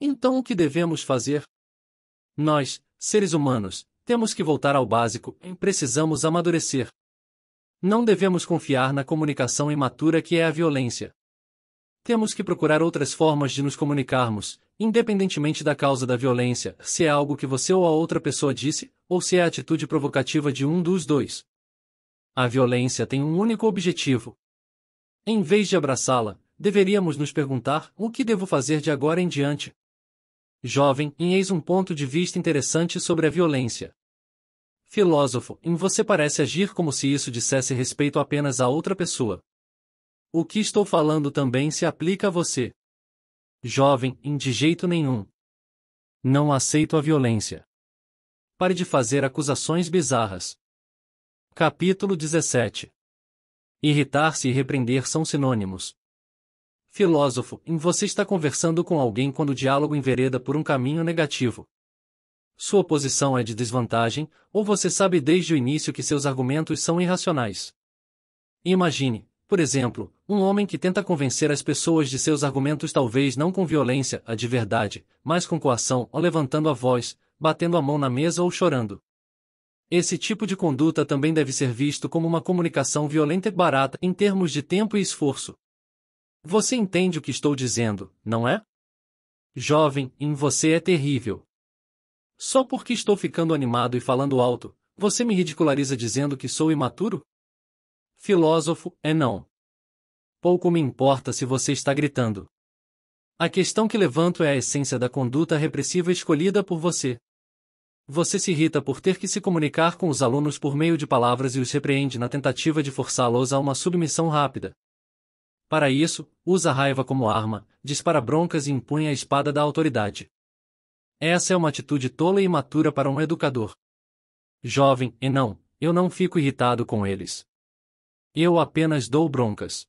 Então o que devemos fazer? Nós, seres humanos, temos que voltar ao básico e precisamos amadurecer. Não devemos confiar na comunicação imatura que é a violência. Temos que procurar outras formas de nos comunicarmos, independentemente da causa da violência, se é algo que você ou a outra pessoa disse, ou se é a atitude provocativa de um dos dois. A violência tem um único objetivo. Em vez de abraçá-la, deveríamos nos perguntar o que devo fazer de agora em diante. Jovem, em eis um ponto de vista interessante sobre a violência. Filósofo, em você parece agir como se isso dissesse respeito apenas a outra pessoa. O que estou falando também se aplica a você. Jovem, de jeito nenhum. Não aceito a violência. Pare de fazer acusações bizarras. Capítulo 17 Irritar-se e repreender são sinônimos. Filósofo, em você está conversando com alguém quando o diálogo envereda por um caminho negativo. Sua posição é de desvantagem, ou você sabe desde o início que seus argumentos são irracionais. Imagine, por exemplo, um homem que tenta convencer as pessoas de seus argumentos talvez não com violência, a de verdade, mas com coação ou levantando a voz, batendo a mão na mesa ou chorando. Esse tipo de conduta também deve ser visto como uma comunicação violenta e barata em termos de tempo e esforço. Você entende o que estou dizendo, não é? Jovem, em você é terrível. Só porque estou ficando animado e falando alto, você me ridiculariza dizendo que sou imaturo? filósofo, é não. Pouco me importa se você está gritando. A questão que levanto é a essência da conduta repressiva escolhida por você. Você se irrita por ter que se comunicar com os alunos por meio de palavras e os repreende na tentativa de forçá-los a uma submissão rápida. Para isso, usa a raiva como arma, dispara broncas e impunha a espada da autoridade. Essa é uma atitude tola e imatura para um educador. Jovem, e não, eu não fico irritado com eles. Eu apenas dou broncas.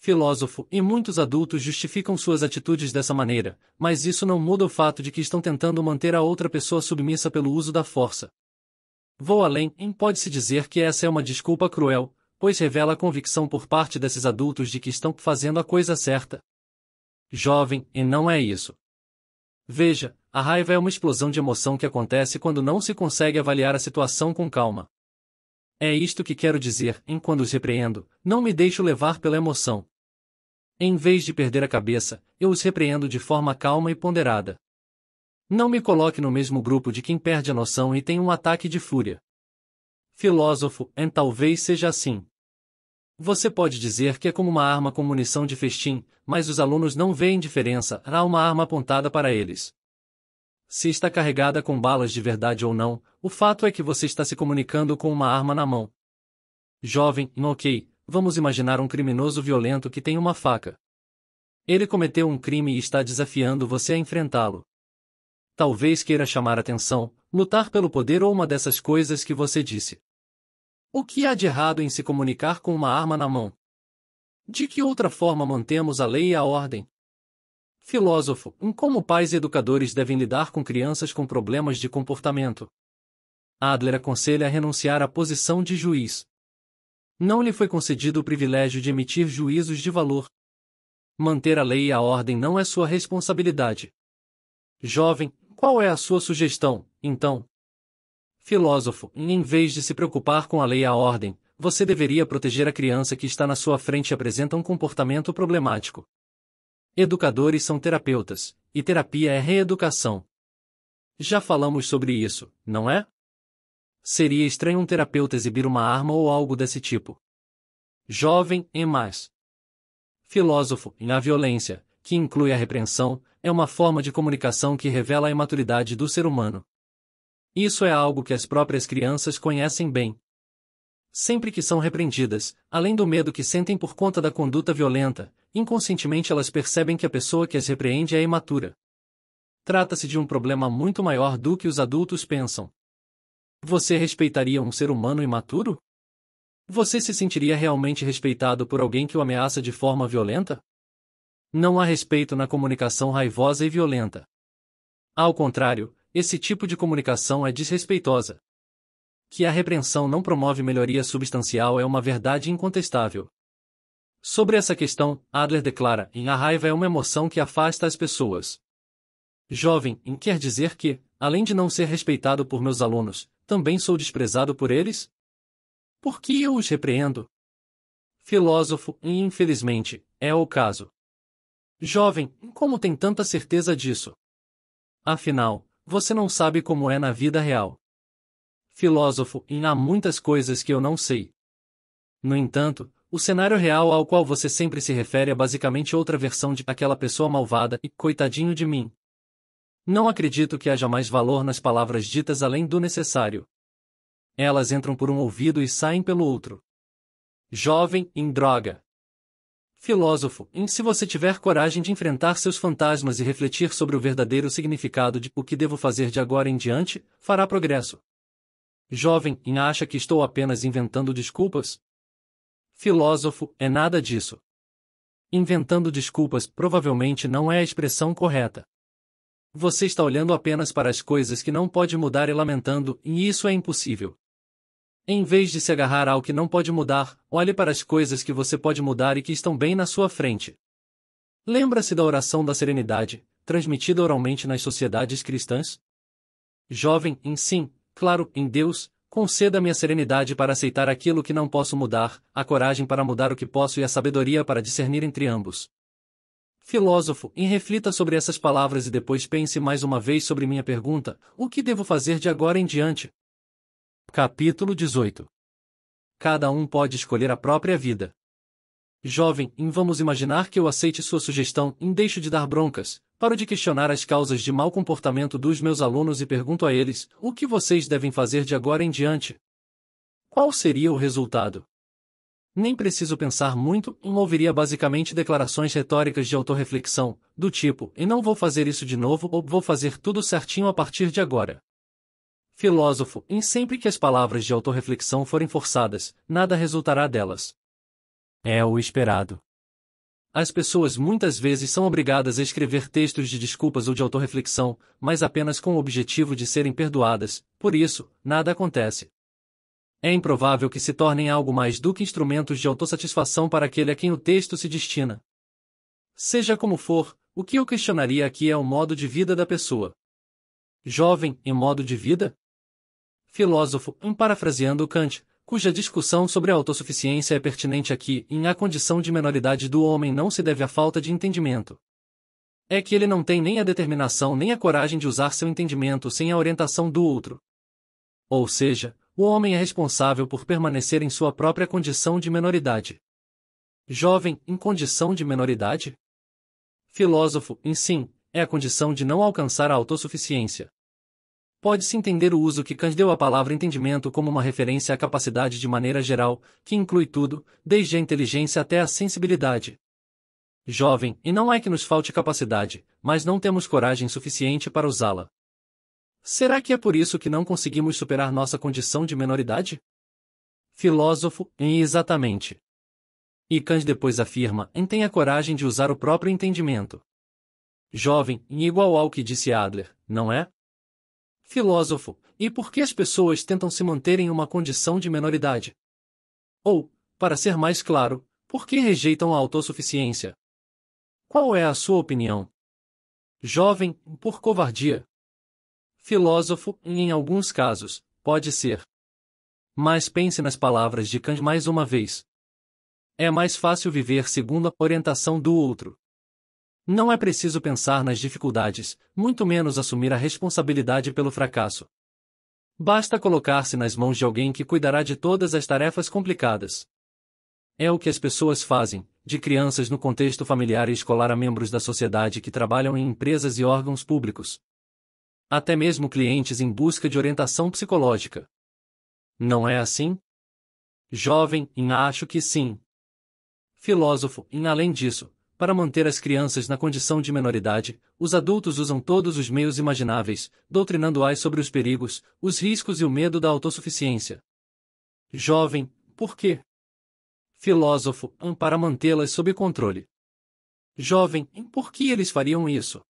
Filósofo e muitos adultos justificam suas atitudes dessa maneira, mas isso não muda o fato de que estão tentando manter a outra pessoa submissa pelo uso da força. Vou além, pode-se dizer que essa é uma desculpa cruel, pois revela a convicção por parte desses adultos de que estão fazendo a coisa certa. Jovem, e não é isso. Veja, a raiva é uma explosão de emoção que acontece quando não se consegue avaliar a situação com calma. É isto que quero dizer em quando os repreendo, não me deixo levar pela emoção. Em vez de perder a cabeça, eu os repreendo de forma calma e ponderada. Não me coloque no mesmo grupo de quem perde a noção e tem um ataque de fúria. Filósofo, em talvez seja assim. Você pode dizer que é como uma arma com munição de festim, mas os alunos não veem diferença, há uma arma apontada para eles. Se está carregada com balas de verdade ou não, o fato é que você está se comunicando com uma arma na mão. Jovem, ok, vamos imaginar um criminoso violento que tem uma faca. Ele cometeu um crime e está desafiando você a enfrentá-lo. Talvez queira chamar atenção, lutar pelo poder ou uma dessas coisas que você disse. O que há de errado em se comunicar com uma arma na mão? De que outra forma mantemos a lei e a ordem? Filósofo em Um, como pais e educadores devem lidar com crianças com problemas de comportamento? Adler aconselha a renunciar à posição de juiz. Não lhe foi concedido o privilégio de emitir juízos de valor. Manter a lei e a ordem não é sua responsabilidade. Jovem, qual é a sua sugestão, então? Filósofo, em vez de se preocupar com a lei e a ordem, você deveria proteger a criança que está na sua frente e apresenta um comportamento problemático. Educadores são terapeutas, e terapia é reeducação. Já falamos sobre isso, não é? Seria estranho um terapeuta exibir uma arma ou algo desse tipo. Jovem e mais. Filósofo, na violência, que inclui a repreensão, é uma forma de comunicação que revela a imaturidade do ser humano. Isso é algo que as próprias crianças conhecem bem. Sempre que são repreendidas, além do medo que sentem por conta da conduta violenta, inconscientemente elas percebem que a pessoa que as repreende é imatura. Trata-se de um problema muito maior do que os adultos pensam. Você respeitaria um ser humano imaturo? Você se sentiria realmente respeitado por alguém que o ameaça de forma violenta? Não há respeito na comunicação raivosa e violenta. Ao contrário, esse tipo de comunicação é desrespeitosa. Que a repreensão não promove melhoria substancial é uma verdade incontestável. Sobre essa questão, Adler declara: em a raiva é uma emoção que afasta as pessoas. Jovem, em quer dizer que, além de não ser respeitado por meus alunos, também sou desprezado por eles? Por que eu os repreendo? Filósofo, e infelizmente, é o caso. Jovem, como tem tanta certeza disso? Afinal, você não sabe como é na vida real. Filósofo, e há muitas coisas que eu não sei. No entanto, o cenário real ao qual você sempre se refere é basicamente outra versão de aquela pessoa malvada e coitadinho de mim. Não acredito que haja mais valor nas palavras ditas além do necessário. Elas entram por um ouvido e saem pelo outro. Jovem em droga. Filósofo, em se você tiver coragem de enfrentar seus fantasmas e refletir sobre o verdadeiro significado de o que devo fazer de agora em diante, fará progresso. Jovem em acha que estou apenas inventando desculpas, filósofo é nada disso. Inventando desculpas provavelmente não é a expressão correta. Você está olhando apenas para as coisas que não pode mudar e lamentando, e isso é impossível. Em vez de se agarrar ao que não pode mudar, olhe para as coisas que você pode mudar e que estão bem na sua frente. Lembra-se da oração da serenidade, transmitida oralmente nas sociedades cristãs? Jovem, em sim, claro, em Deus, Conceda-me a serenidade para aceitar aquilo que não posso mudar, a coragem para mudar o que posso e a sabedoria para discernir entre ambos. Filósofo, reflita sobre essas palavras e depois pense mais uma vez sobre minha pergunta: o que devo fazer de agora em diante? Capítulo 18 Cada um pode escolher a própria vida. Jovem, vamos imaginar que eu aceite sua sugestão e deixo de dar broncas, Paro de questionar as causas de mau comportamento dos meus alunos e pergunto a eles: o que vocês devem fazer de agora em diante? Qual seria o resultado? Nem preciso pensar muito, envolveria basicamente declarações retóricas de autorreflexão, do tipo: e não vou fazer isso de novo ou vou fazer tudo certinho a partir de agora. Filósofo, em sempre que as palavras de autorreflexão forem forçadas, nada resultará delas. É o esperado. As pessoas muitas vezes são obrigadas a escrever textos de desculpas ou de autorreflexão, mas apenas com o objetivo de serem perdoadas, por isso, nada acontece. É improvável que se tornem algo mais do que instrumentos de autossatisfação para aquele a quem o texto se destina. Seja como for, o que eu questionaria aqui é o modo de vida da pessoa. Jovem, em modo de vida? Filósofo, um parafraseando Kant, cuja discussão sobre a autossuficiência é pertinente aqui em a condição de menoridade do homem não se deve à falta de entendimento. É que ele não tem nem a determinação nem a coragem de usar seu entendimento sem a orientação do outro. Ou seja, o homem é responsável por permanecer em sua própria condição de menoridade. Jovem, em condição de menoridade? Filósofo, em sim, é a condição de não alcançar a autossuficiência. Pode-se entender o uso que Kant deu à palavra entendimento como uma referência à capacidade de maneira geral, que inclui tudo, desde a inteligência até a sensibilidade. Jovem, e não é que nos falte capacidade, mas não temos coragem suficiente para usá-la. Será que é por isso que não conseguimos superar nossa condição de menoridade? Filósofo, e exatamente. E Kant depois afirma, em tenha coragem de usar o próprio entendimento. Jovem, em igual ao que disse Adler, não é? filósofo, e por que as pessoas tentam se manter em uma condição de menoridade? Ou, para ser mais claro, por que rejeitam a autossuficiência? Qual é a sua opinião? Jovem, por covardia. Filósofo, em alguns casos, pode ser. Mas pense nas palavras de Kant mais uma vez. É mais fácil viver segundo a orientação do outro. Não é preciso pensar nas dificuldades, muito menos assumir a responsabilidade pelo fracasso. Basta colocar-se nas mãos de alguém que cuidará de todas as tarefas complicadas. É o que as pessoas fazem, de crianças no contexto familiar e escolar a membros da sociedade que trabalham em empresas e órgãos públicos. Até mesmo clientes em busca de orientação psicológica. Não é assim? Jovem, em acho que sim. Filósofo, em além disso, para manter as crianças na condição de menoridade, os adultos usam todos os meios imagináveis, doutrinando-as sobre os perigos, os riscos e o medo da autossuficiência. Jovem, por quê? Filósofo, para mantê-las sob controle. Jovem, por que eles fariam isso?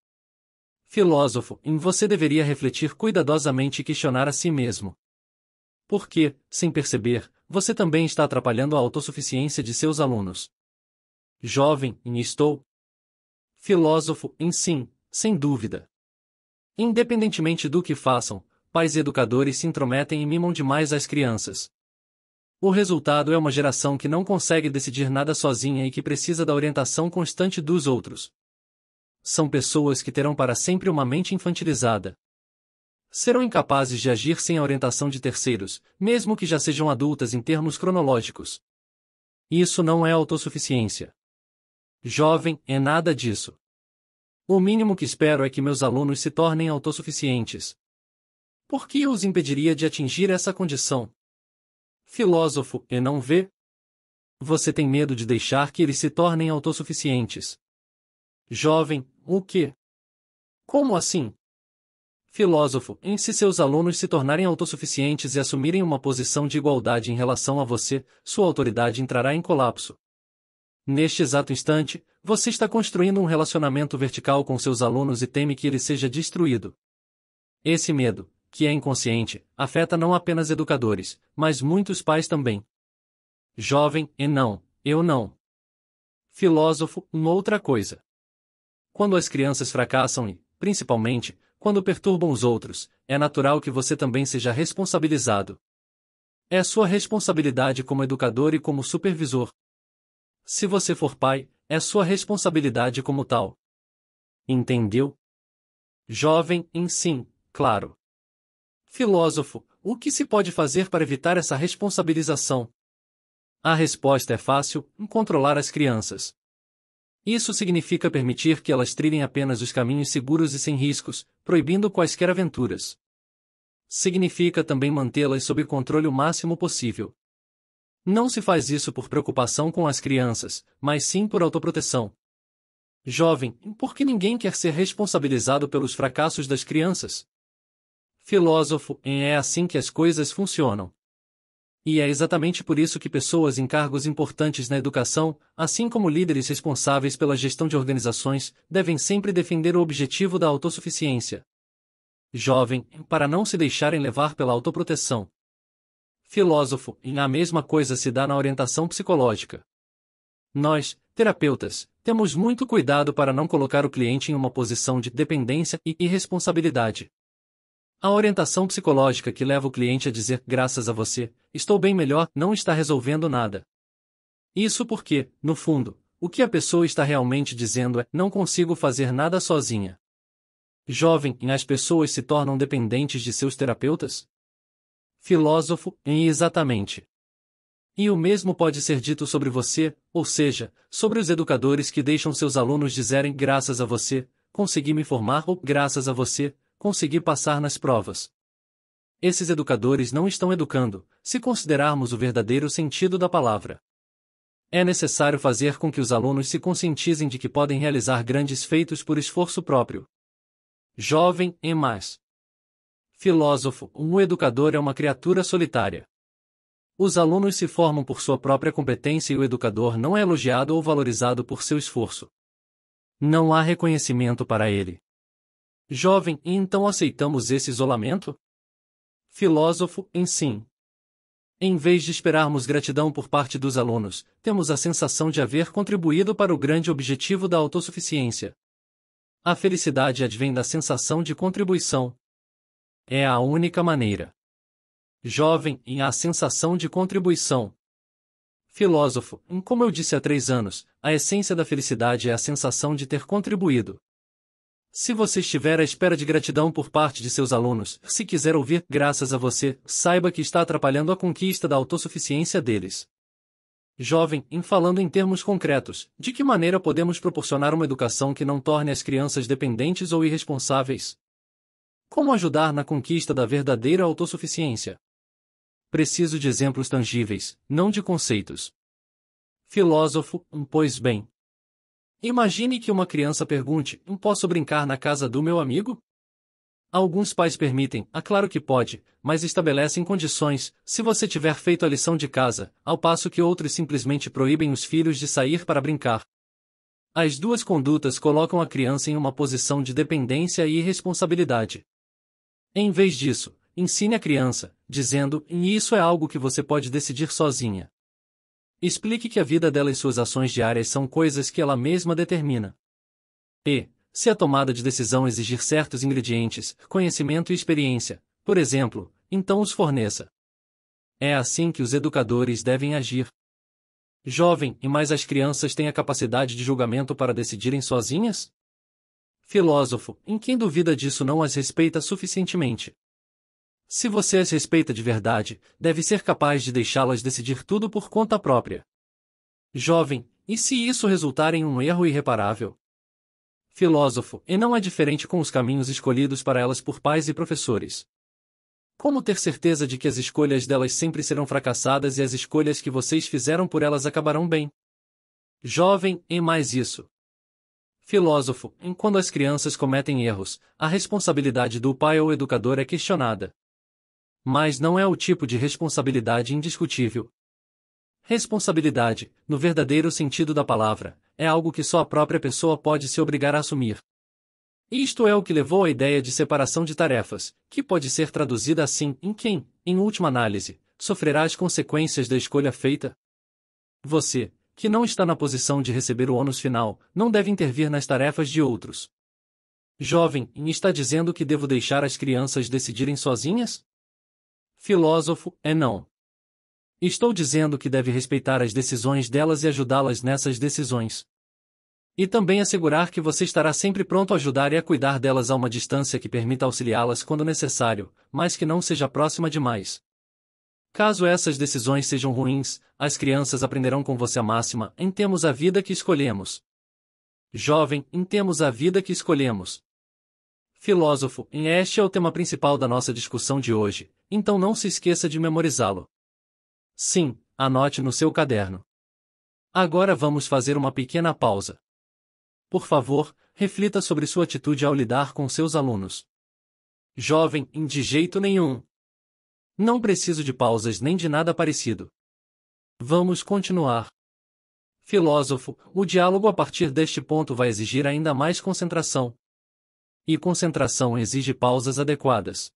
Filósofo, em você deveria refletir cuidadosamente e questionar a si mesmo. Porque, sem perceber, você também está atrapalhando a autossuficiência de seus alunos jovem, em estou. Filósofo, em sim, sem dúvida. Independentemente do que façam, pais e educadores se intrometem e mimam demais as crianças. O resultado é uma geração que não consegue decidir nada sozinha e que precisa da orientação constante dos outros. São pessoas que terão para sempre uma mente infantilizada. Serão incapazes de agir sem a orientação de terceiros, mesmo que já sejam adultas em termos cronológicos. Isso não é autossuficiência jovem, é nada disso. O mínimo que espero é que meus alunos se tornem autossuficientes. Por que eu os impediria de atingir essa condição? Filósofo, e é não vê? Você tem medo de deixar que eles se tornem autossuficientes. Jovem, o quê? Como assim? Filósofo, em se seus alunos se tornarem autossuficientes e assumirem uma posição de igualdade em relação a você, sua autoridade entrará em colapso. Neste exato instante, você está construindo um relacionamento vertical com seus alunos e teme que ele seja destruído. Esse medo, que é inconsciente, afeta não apenas educadores, mas muitos pais também. Jovem, e não, eu não. Filósofo, uma outra coisa. Quando as crianças fracassam e, principalmente, quando perturbam os outros, é natural que você também seja responsabilizado. É sua responsabilidade como educador e como supervisor, se você for pai, é sua responsabilidade como tal. Entendeu? Jovem, em sim, claro. Filósofo, o que se pode fazer para evitar essa responsabilização? A resposta é fácil: controlar as crianças. Isso significa permitir que elas trilhem apenas os caminhos seguros e sem riscos, proibindo quaisquer aventuras. Significa também mantê-las sob controle o máximo possível. Não se faz isso por preocupação com as crianças, mas sim por autoproteção. Jovem, por que ninguém quer ser responsabilizado pelos fracassos das crianças? Filósofo, é assim que as coisas funcionam. E é exatamente por isso que pessoas em cargos importantes na educação, assim como líderes responsáveis pela gestão de organizações, devem sempre defender o objetivo da autossuficiência. Jovem, para não se deixarem levar pela autoproteção filósofo, e a mesma coisa se dá na orientação psicológica. Nós, terapeutas, temos muito cuidado para não colocar o cliente em uma posição de dependência e irresponsabilidade. A orientação psicológica que leva o cliente a dizer, graças a você, estou bem melhor, não está resolvendo nada. Isso porque, no fundo, o que a pessoa está realmente dizendo é, não consigo fazer nada sozinha. Jovem, as pessoas se tornam dependentes de seus terapeutas? filósofo em exatamente. E o mesmo pode ser dito sobre você, ou seja, sobre os educadores que deixam seus alunos dizerem graças a você, consegui me formar ou graças a você, consegui passar nas provas. Esses educadores não estão educando, se considerarmos o verdadeiro sentido da palavra. É necessário fazer com que os alunos se conscientizem de que podem realizar grandes feitos por esforço próprio. Jovem e mais. Filósofo, um educador é uma criatura solitária. Os alunos se formam por sua própria competência e o educador não é elogiado ou valorizado por seu esforço. Não há reconhecimento para ele. Jovem, e então aceitamos esse isolamento? Filósofo, em sim. Em vez de esperarmos gratidão por parte dos alunos, temos a sensação de haver contribuído para o grande objetivo da autossuficiência. A felicidade advém da sensação de contribuição, é a única maneira. Jovem em a sensação de contribuição. Filósofo, em como eu disse há três anos, a essência da felicidade é a sensação de ter contribuído. Se você estiver à espera de gratidão por parte de seus alunos, se quiser ouvir graças a você, saiba que está atrapalhando a conquista da autossuficiência deles. Jovem, em falando em termos concretos, de que maneira podemos proporcionar uma educação que não torne as crianças dependentes ou irresponsáveis? Como ajudar na conquista da verdadeira autossuficiência? Preciso de exemplos tangíveis, não de conceitos. Filósofo, pois bem. Imagine que uma criança pergunte: Posso brincar na casa do meu amigo? Alguns pais permitem, é claro que pode, mas estabelecem condições, se você tiver feito a lição de casa, ao passo que outros simplesmente proíbem os filhos de sair para brincar. As duas condutas colocam a criança em uma posição de dependência e irresponsabilidade. Em vez disso, ensine a criança, dizendo: e isso é algo que você pode decidir sozinha. Explique que a vida dela e suas ações diárias são coisas que ela mesma determina. E, se a tomada de decisão exigir certos ingredientes, conhecimento e experiência, por exemplo, então os forneça. É assim que os educadores devem agir. Jovem, e mais as crianças têm a capacidade de julgamento para decidirem sozinhas? Filósofo, em quem duvida disso não as respeita suficientemente. Se você as respeita de verdade, deve ser capaz de deixá-las decidir tudo por conta própria. Jovem, e se isso resultar em um erro irreparável? Filósofo, e não é diferente com os caminhos escolhidos para elas por pais e professores. Como ter certeza de que as escolhas delas sempre serão fracassadas e as escolhas que vocês fizeram por elas acabarão bem? Jovem, e mais isso filósofo, em quando as crianças cometem erros, a responsabilidade do pai ou educador é questionada. Mas não é o tipo de responsabilidade indiscutível. Responsabilidade, no verdadeiro sentido da palavra, é algo que só a própria pessoa pode se obrigar a assumir. Isto é o que levou à ideia de separação de tarefas, que pode ser traduzida assim: em quem, em última análise, sofrerá as consequências da escolha feita? Você, que não está na posição de receber o ônus final, não deve intervir nas tarefas de outros. Jovem, está dizendo que devo deixar as crianças decidirem sozinhas? Filósofo, é não. Estou dizendo que deve respeitar as decisões delas e ajudá-las nessas decisões. E também assegurar que você estará sempre pronto a ajudar e a cuidar delas a uma distância que permita auxiliá-las quando necessário, mas que não seja próxima demais. Caso essas decisões sejam ruins, as crianças aprenderão com você a máxima: "Em termos a vida que escolhemos. Jovem, "Em termos a vida que escolhemos. Filósofo, este é o tema principal da nossa discussão de hoje, então não se esqueça de memorizá-lo. Sim, anote no seu caderno. Agora vamos fazer uma pequena pausa. Por favor, reflita sobre sua atitude ao lidar com seus alunos. Jovem, em de jeito nenhum. Não preciso de pausas nem de nada parecido. Vamos continuar. Filósofo, o diálogo a partir deste ponto vai exigir ainda mais concentração. E concentração exige pausas adequadas.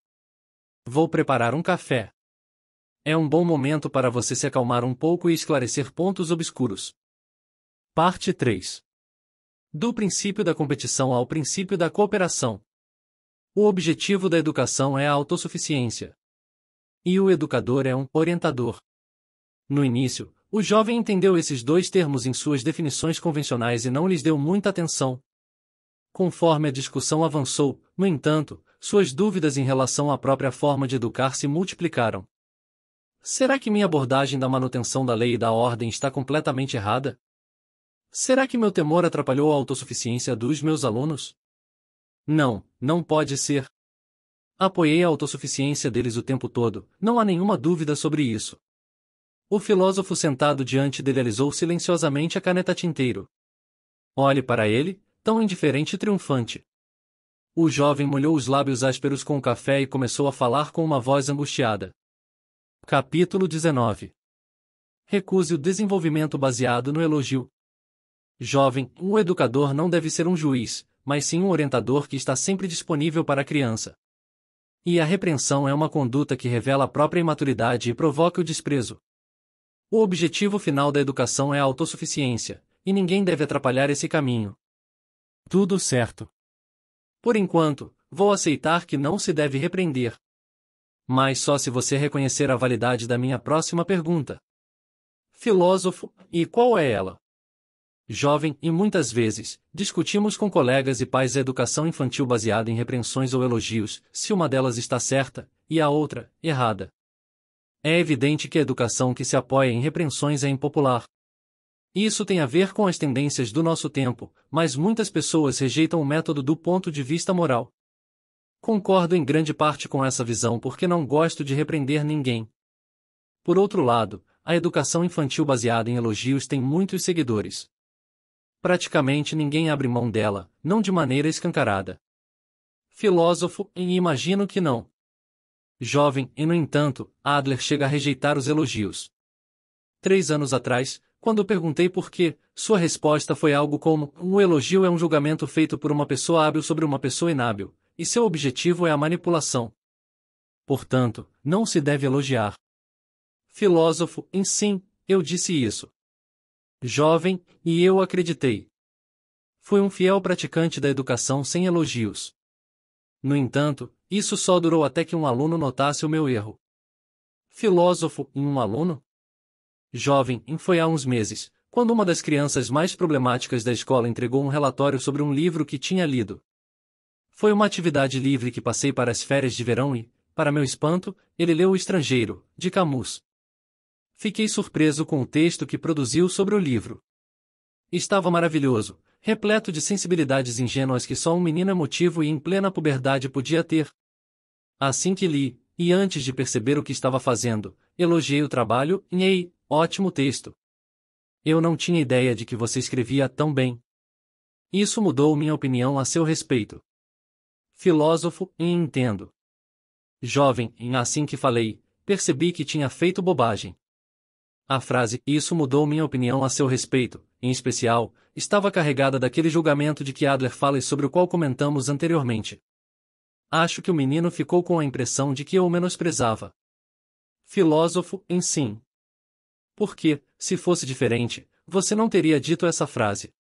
Vou preparar um café. É um bom momento para você se acalmar um pouco e esclarecer pontos obscuros. Parte 3 Do princípio da competição ao princípio da cooperação. O objetivo da educação é a autossuficiência e o educador é um orientador. No início, o jovem entendeu esses dois termos em suas definições convencionais e não lhes deu muita atenção. Conforme a discussão avançou, no entanto, suas dúvidas em relação à própria forma de educar se multiplicaram. Será que minha abordagem da manutenção da lei e da ordem está completamente errada? Será que meu temor atrapalhou a autossuficiência dos meus alunos? Não, não pode ser. Apoiei a autossuficiência deles o tempo todo, não há nenhuma dúvida sobre isso. O filósofo sentado diante dele alisou silenciosamente a caneta tinteiro. Olhe para ele, tão indiferente e triunfante. O jovem molhou os lábios ásperos com o café e começou a falar com uma voz angustiada. Capítulo 19 Recuse o desenvolvimento baseado no elogio. Jovem, um educador não deve ser um juiz, mas sim um orientador que está sempre disponível para a criança. E a repreensão é uma conduta que revela a própria imaturidade e provoca o desprezo. O objetivo final da educação é a autossuficiência, e ninguém deve atrapalhar esse caminho. Tudo certo. Por enquanto, vou aceitar que não se deve repreender. Mas só se você reconhecer a validade da minha próxima pergunta. Filósofo, e qual é ela? jovem e muitas vezes, discutimos com colegas e pais a educação infantil baseada em repreensões ou elogios, se uma delas está certa e a outra errada. É evidente que a educação que se apoia em repreensões é impopular. Isso tem a ver com as tendências do nosso tempo, mas muitas pessoas rejeitam o método do ponto de vista moral. Concordo em grande parte com essa visão porque não gosto de repreender ninguém. Por outro lado, a educação infantil baseada em elogios tem muitos seguidores praticamente ninguém abre mão dela, não de maneira escancarada. Filósofo, e imagino que não. Jovem, e no entanto, Adler chega a rejeitar os elogios. Três anos atrás, quando perguntei por quê, sua resposta foi algo como: um elogio é um julgamento feito por uma pessoa hábil sobre uma pessoa inábil, e seu objetivo é a manipulação. Portanto, não se deve elogiar. Filósofo, em sim, eu disse isso jovem, e eu acreditei. Fui um fiel praticante da educação sem elogios. No entanto, isso só durou até que um aluno notasse o meu erro. Filósofo em um aluno? Jovem, foi há uns meses, quando uma das crianças mais problemáticas da escola entregou um relatório sobre um livro que tinha lido. Foi uma atividade livre que passei para as férias de verão e, para meu espanto, ele leu O Estrangeiro, de Camus. Fiquei surpreso com o texto que produziu sobre o livro. Estava maravilhoso, repleto de sensibilidades ingênuas que só um menino emotivo e em plena puberdade podia ter. Assim que li, e antes de perceber o que estava fazendo, elogiei o trabalho, ei, ótimo texto. Eu não tinha ideia de que você escrevia tão bem. Isso mudou minha opinião a seu respeito. Filósofo, e entendo. Jovem, assim que falei, percebi que tinha feito bobagem. A frase, isso mudou minha opinião a seu respeito, em especial, estava carregada daquele julgamento de que Adler fala e sobre o qual comentamos anteriormente. Acho que o menino ficou com a impressão de que eu o menosprezava. Filósofo, em sim. Porque, se fosse diferente, você não teria dito essa frase.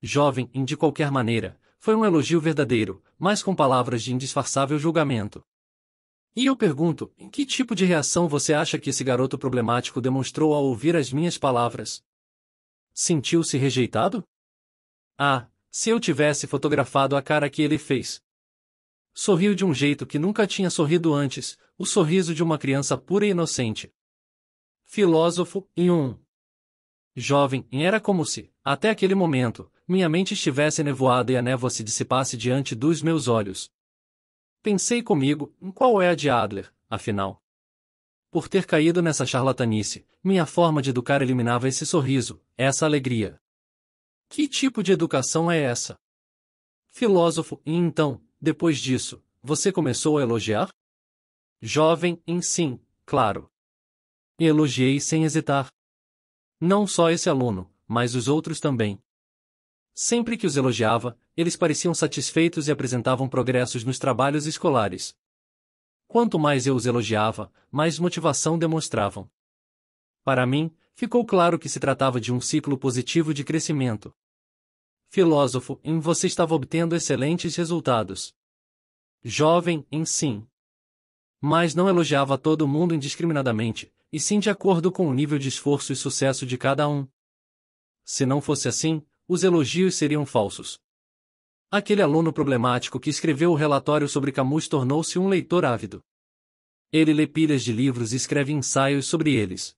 Jovem, em de qualquer maneira, foi um elogio verdadeiro, mas com palavras de indisfarçável julgamento. E eu pergunto, em que tipo de reação você acha que esse garoto problemático demonstrou ao ouvir as minhas palavras? Sentiu-se rejeitado? Ah, se eu tivesse fotografado a cara que ele fez. Sorriu de um jeito que nunca tinha sorrido antes, o sorriso de uma criança pura e inocente. Filósofo, em um. Jovem, era como se, até aquele momento, minha mente estivesse nevoada e a névoa se dissipasse diante dos meus olhos. Pensei comigo, qual é a de Adler, afinal? Por ter caído nessa charlatanice, minha forma de educar eliminava esse sorriso, essa alegria. Que tipo de educação é essa? Filósofo, e então, depois disso, você começou a elogiar? Jovem, em sim, claro. E elogiei sem hesitar. Não só esse aluno, mas os outros também. Sempre que os elogiava, eles pareciam satisfeitos e apresentavam progressos nos trabalhos escolares. Quanto mais eu os elogiava, mais motivação demonstravam. Para mim, ficou claro que se tratava de um ciclo positivo de crescimento. Filósofo, em você estava obtendo excelentes resultados. Jovem, em sim. Mas não elogiava todo mundo indiscriminadamente, e sim de acordo com o nível de esforço e sucesso de cada um. Se não fosse assim, os elogios seriam falsos. Aquele aluno problemático que escreveu o relatório sobre Camus tornou-se um leitor ávido. Ele lê pilhas de livros e escreve ensaios sobre eles.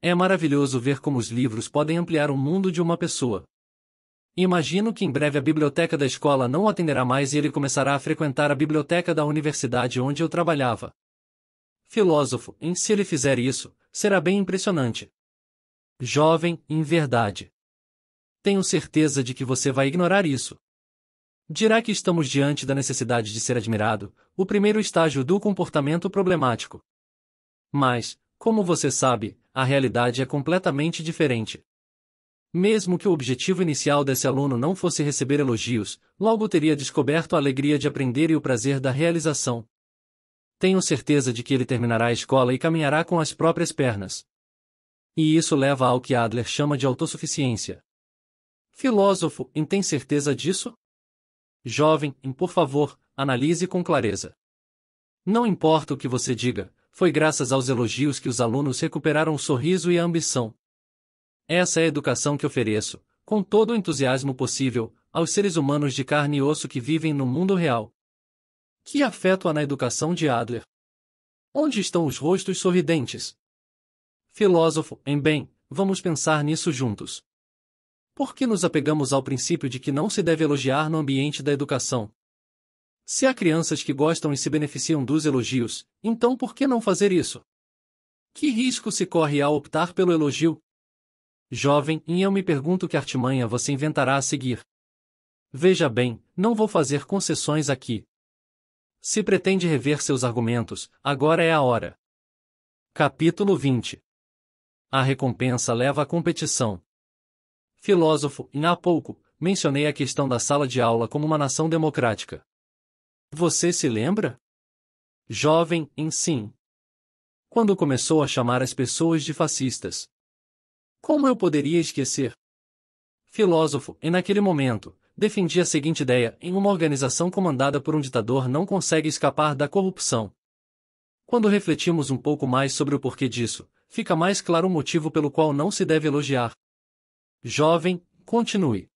É maravilhoso ver como os livros podem ampliar o mundo de uma pessoa. Imagino que em breve a biblioteca da escola não atenderá mais e ele começará a frequentar a biblioteca da universidade onde eu trabalhava. Filósofo, em se ele fizer isso, será bem impressionante. Jovem, em verdade. Tenho certeza de que você vai ignorar isso. Dirá que estamos diante da necessidade de ser admirado, o primeiro estágio do comportamento problemático. Mas, como você sabe, a realidade é completamente diferente. Mesmo que o objetivo inicial desse aluno não fosse receber elogios, logo teria descoberto a alegria de aprender e o prazer da realização. Tenho certeza de que ele terminará a escola e caminhará com as próprias pernas. E isso leva ao que Adler chama de autossuficiência. Filósofo, em tem certeza disso? Jovem, em por favor, analise com clareza. Não importa o que você diga, foi graças aos elogios que os alunos recuperaram o sorriso e a ambição. Essa é a educação que ofereço, com todo o entusiasmo possível, aos seres humanos de carne e osso que vivem no mundo real. Que afeto há na educação de Adler? Onde estão os rostos sorridentes? Filósofo, em bem, vamos pensar nisso juntos. Por que nos apegamos ao princípio de que não se deve elogiar no ambiente da educação? Se há crianças que gostam e se beneficiam dos elogios, então por que não fazer isso? Que risco se corre ao optar pelo elogio? Jovem, e eu me pergunto que artimanha você inventará a seguir. Veja bem, não vou fazer concessões aqui. Se pretende rever seus argumentos, agora é a hora. Capítulo 20 A recompensa leva à competição filósofo, em há pouco, mencionei a questão da sala de aula como uma nação democrática. Você se lembra? Jovem, em sim. Quando começou a chamar as pessoas de fascistas. Como eu poderia esquecer? Filósofo, e naquele momento, defendi a seguinte ideia: em uma organização comandada por um ditador não consegue escapar da corrupção. Quando refletimos um pouco mais sobre o porquê disso, fica mais claro o motivo pelo qual não se deve elogiar, Jovem, continue.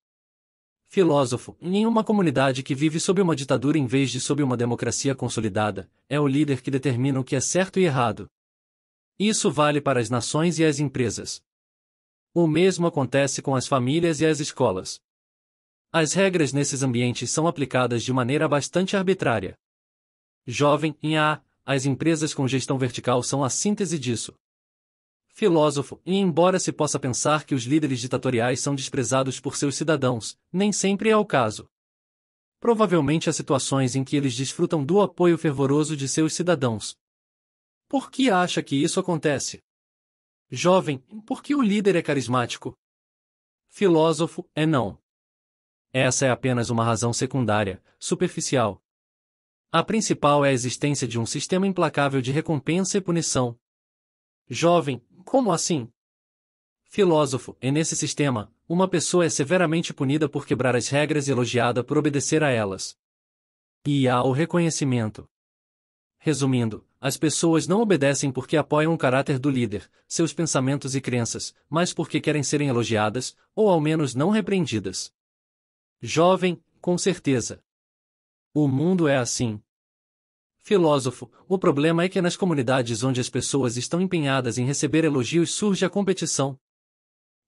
Filósofo, em uma comunidade que vive sob uma ditadura em vez de sob uma democracia consolidada, é o líder que determina o que é certo e errado. Isso vale para as nações e as empresas. O mesmo acontece com as famílias e as escolas. As regras nesses ambientes são aplicadas de maneira bastante arbitrária. Jovem, em A, as empresas com gestão vertical são a síntese disso filósofo, e embora se possa pensar que os líderes ditatoriais são desprezados por seus cidadãos, nem sempre é o caso. Provavelmente há situações em que eles desfrutam do apoio fervoroso de seus cidadãos. Por que acha que isso acontece? Jovem, por que o líder é carismático? Filósofo, é não. Essa é apenas uma razão secundária, superficial. A principal é a existência de um sistema implacável de recompensa e punição. Jovem, como assim? Filósofo, e é nesse sistema, uma pessoa é severamente punida por quebrar as regras e elogiada por obedecer a elas. E há o reconhecimento. Resumindo, as pessoas não obedecem porque apoiam o caráter do líder, seus pensamentos e crenças, mas porque querem serem elogiadas, ou ao menos não repreendidas. Jovem, com certeza. O mundo é assim. Filósofo, o problema é que nas comunidades onde as pessoas estão empenhadas em receber elogios surge a competição.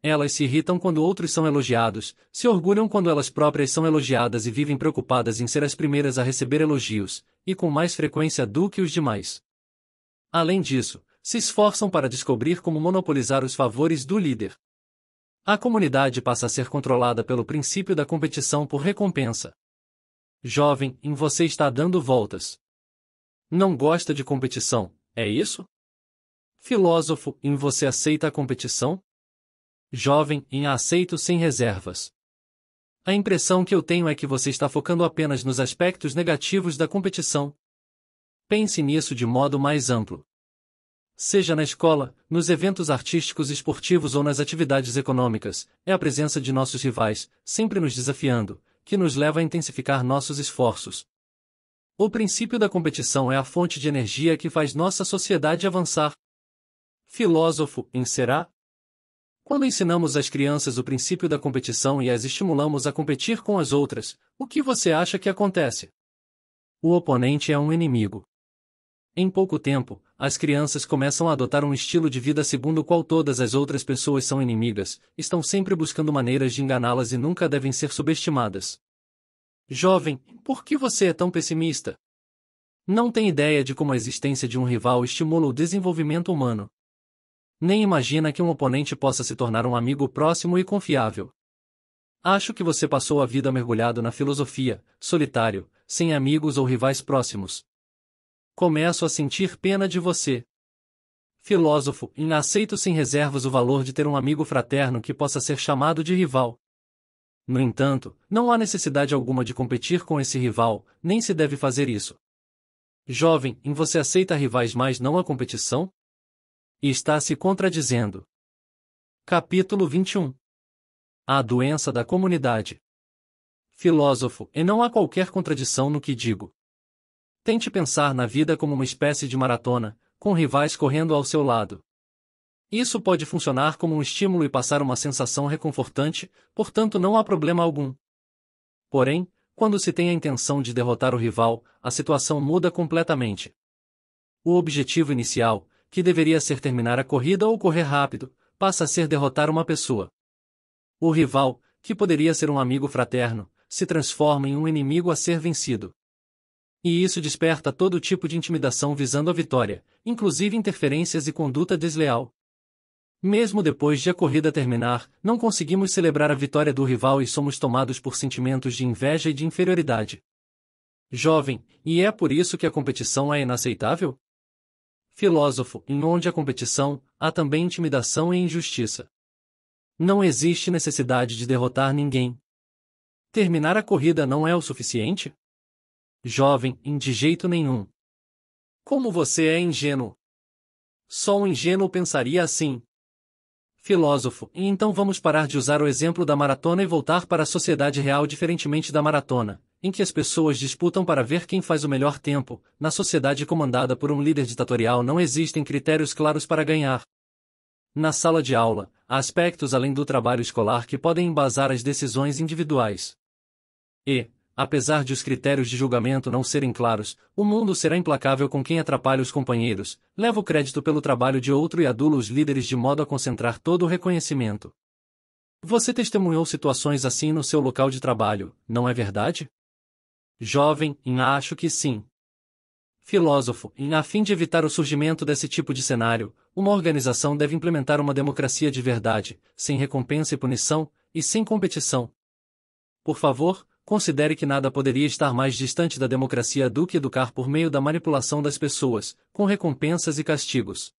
Elas se irritam quando outros são elogiados, se orgulham quando elas próprias são elogiadas e vivem preocupadas em ser as primeiras a receber elogios, e com mais frequência do que os demais. Além disso, se esforçam para descobrir como monopolizar os favores do líder. A comunidade passa a ser controlada pelo princípio da competição por recompensa. Jovem, em você está dando voltas. Não gosta de competição, é isso? Filósofo, em você aceita a competição? Jovem, em a aceito sem reservas. A impressão que eu tenho é que você está focando apenas nos aspectos negativos da competição. Pense nisso de modo mais amplo. Seja na escola, nos eventos artísticos esportivos ou nas atividades econômicas, é a presença de nossos rivais, sempre nos desafiando, que nos leva a intensificar nossos esforços, o princípio da competição é a fonte de energia que faz nossa sociedade avançar. Filósofo, em será? Quando ensinamos às crianças o princípio da competição e as estimulamos a competir com as outras, o que você acha que acontece? O oponente é um inimigo. Em pouco tempo, as crianças começam a adotar um estilo de vida segundo o qual todas as outras pessoas são inimigas, estão sempre buscando maneiras de enganá-las e nunca devem ser subestimadas. Jovem, por que você é tão pessimista? Não tem ideia de como a existência de um rival estimula o desenvolvimento humano. Nem imagina que um oponente possa se tornar um amigo próximo e confiável. Acho que você passou a vida mergulhado na filosofia, solitário, sem amigos ou rivais próximos. Começo a sentir pena de você. Filósofo, aceito sem reservas o valor de ter um amigo fraterno que possa ser chamado de rival. No entanto, não há necessidade alguma de competir com esse rival, nem se deve fazer isso. Jovem, em você aceita rivais mas não a competição? E está se contradizendo. Capítulo 21 A doença da comunidade. Filósofo, e não há qualquer contradição no que digo. Tente pensar na vida como uma espécie de maratona, com rivais correndo ao seu lado. Isso pode funcionar como um estímulo e passar uma sensação reconfortante, portanto não há problema algum. Porém, quando se tem a intenção de derrotar o rival, a situação muda completamente. O objetivo inicial, que deveria ser terminar a corrida ou correr rápido, passa a ser derrotar uma pessoa. O rival, que poderia ser um amigo fraterno, se transforma em um inimigo a ser vencido. E isso desperta todo tipo de intimidação visando a vitória, inclusive interferências e conduta desleal. Mesmo depois de a corrida terminar, não conseguimos celebrar a vitória do rival e somos tomados por sentimentos de inveja e de inferioridade. Jovem, e é por isso que a competição é inaceitável? Filósofo, em onde há competição, há também intimidação e injustiça. Não existe necessidade de derrotar ninguém. Terminar a corrida não é o suficiente? Jovem, em de jeito nenhum. Como você é ingênuo! Só um ingênuo pensaria assim filósofo, e então vamos parar de usar o exemplo da maratona e voltar para a sociedade real diferentemente da maratona, em que as pessoas disputam para ver quem faz o melhor tempo, na sociedade comandada por um líder ditatorial não existem critérios claros para ganhar. Na sala de aula, há aspectos além do trabalho escolar que podem embasar as decisões individuais. E, apesar de os critérios de julgamento não serem claros, o mundo será implacável com quem atrapalha os companheiros, leva o crédito pelo trabalho de outro e adula os líderes de modo a concentrar todo o reconhecimento. Você testemunhou situações assim no seu local de trabalho, não é verdade? Jovem, acho que sim. Filósofo, a fim de evitar o surgimento desse tipo de cenário, uma organização deve implementar uma democracia de verdade, sem recompensa e punição, e sem competição. Por favor, considere que nada poderia estar mais distante da democracia do que educar por meio da manipulação das pessoas, com recompensas e castigos.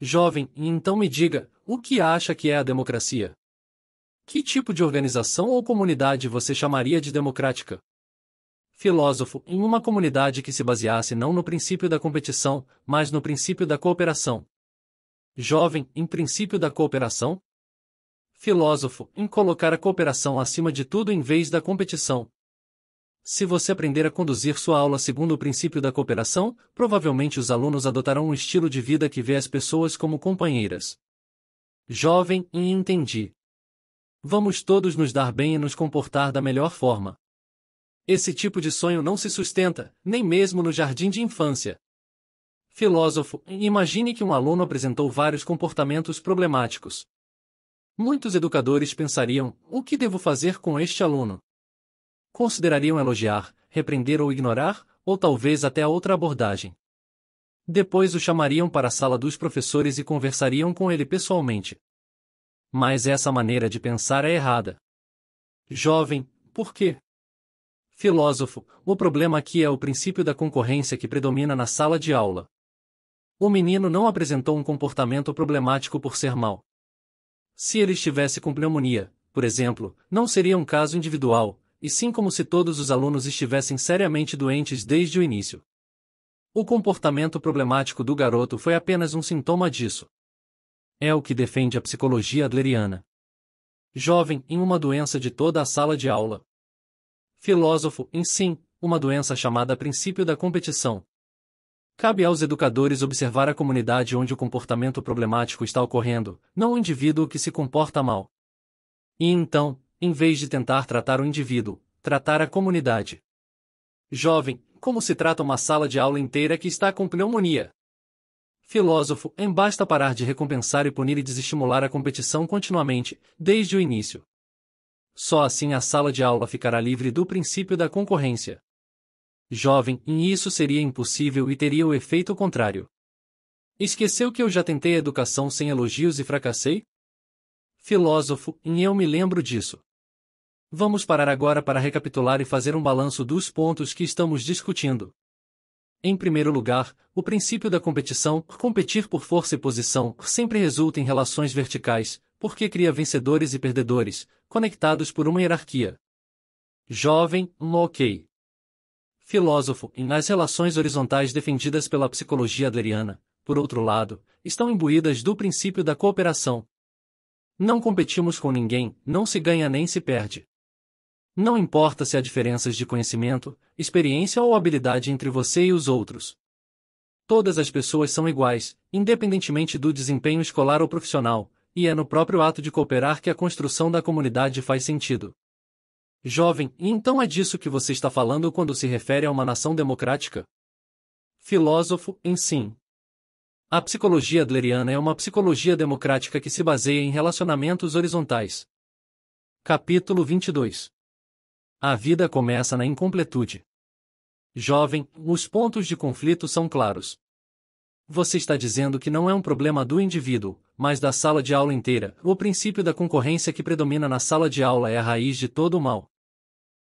Jovem, então me diga, o que acha que é a democracia? Que tipo de organização ou comunidade você chamaria de democrática? Filósofo, em uma comunidade que se baseasse não no princípio da competição, mas no princípio da cooperação. Jovem, em princípio da cooperação? filósofo, em colocar a cooperação acima de tudo em vez da competição. Se você aprender a conduzir sua aula segundo o princípio da cooperação, provavelmente os alunos adotarão um estilo de vida que vê as pessoas como companheiras. Jovem e entendi. Vamos todos nos dar bem e nos comportar da melhor forma. Esse tipo de sonho não se sustenta, nem mesmo no jardim de infância. Filósofo, imagine que um aluno apresentou vários comportamentos problemáticos. Muitos educadores pensariam: o que devo fazer com este aluno? Considerariam elogiar, repreender ou ignorar, ou talvez até outra abordagem. Depois o chamariam para a sala dos professores e conversariam com ele pessoalmente. Mas essa maneira de pensar é errada. Jovem, por quê? Filósofo, o problema aqui é o princípio da concorrência que predomina na sala de aula. O menino não apresentou um comportamento problemático por ser mau. Se ele estivesse com pneumonia, por exemplo, não seria um caso individual, e sim como se todos os alunos estivessem seriamente doentes desde o início. O comportamento problemático do garoto foi apenas um sintoma disso. É o que defende a psicologia adleriana. Jovem em uma doença de toda a sala de aula. Filósofo em sim, uma doença chamada princípio da competição, Cabe aos educadores observar a comunidade onde o comportamento problemático está ocorrendo, não o indivíduo que se comporta mal. E então, em vez de tentar tratar o indivíduo, tratar a comunidade. Jovem, como se trata uma sala de aula inteira que está com pneumonia? Filósofo, em basta parar de recompensar e punir e desestimular a competição continuamente, desde o início. Só assim a sala de aula ficará livre do princípio da concorrência jovem, e isso seria impossível e teria o efeito contrário. Esqueceu que eu já tentei educação sem elogios e fracassei? Filósofo, e eu me lembro disso. Vamos parar agora para recapitular e fazer um balanço dos pontos que estamos discutindo. Em primeiro lugar, o princípio da competição, competir por força e posição, sempre resulta em relações verticais, porque cria vencedores e perdedores, conectados por uma hierarquia. Jovem, ok filósofo e nas relações horizontais defendidas pela psicologia adleriana, por outro lado, estão imbuídas do princípio da cooperação. Não competimos com ninguém, não se ganha nem se perde. Não importa se há diferenças de conhecimento, experiência ou habilidade entre você e os outros. Todas as pessoas são iguais, independentemente do desempenho escolar ou profissional, e é no próprio ato de cooperar que a construção da comunidade faz sentido. Jovem, então é disso que você está falando quando se refere a uma nação democrática? Filósofo, em sim. A psicologia adleriana é uma psicologia democrática que se baseia em relacionamentos horizontais. Capítulo 22 A vida começa na incompletude. Jovem, os pontos de conflito são claros. Você está dizendo que não é um problema do indivíduo, mas da sala de aula inteira. O princípio da concorrência que predomina na sala de aula é a raiz de todo o mal.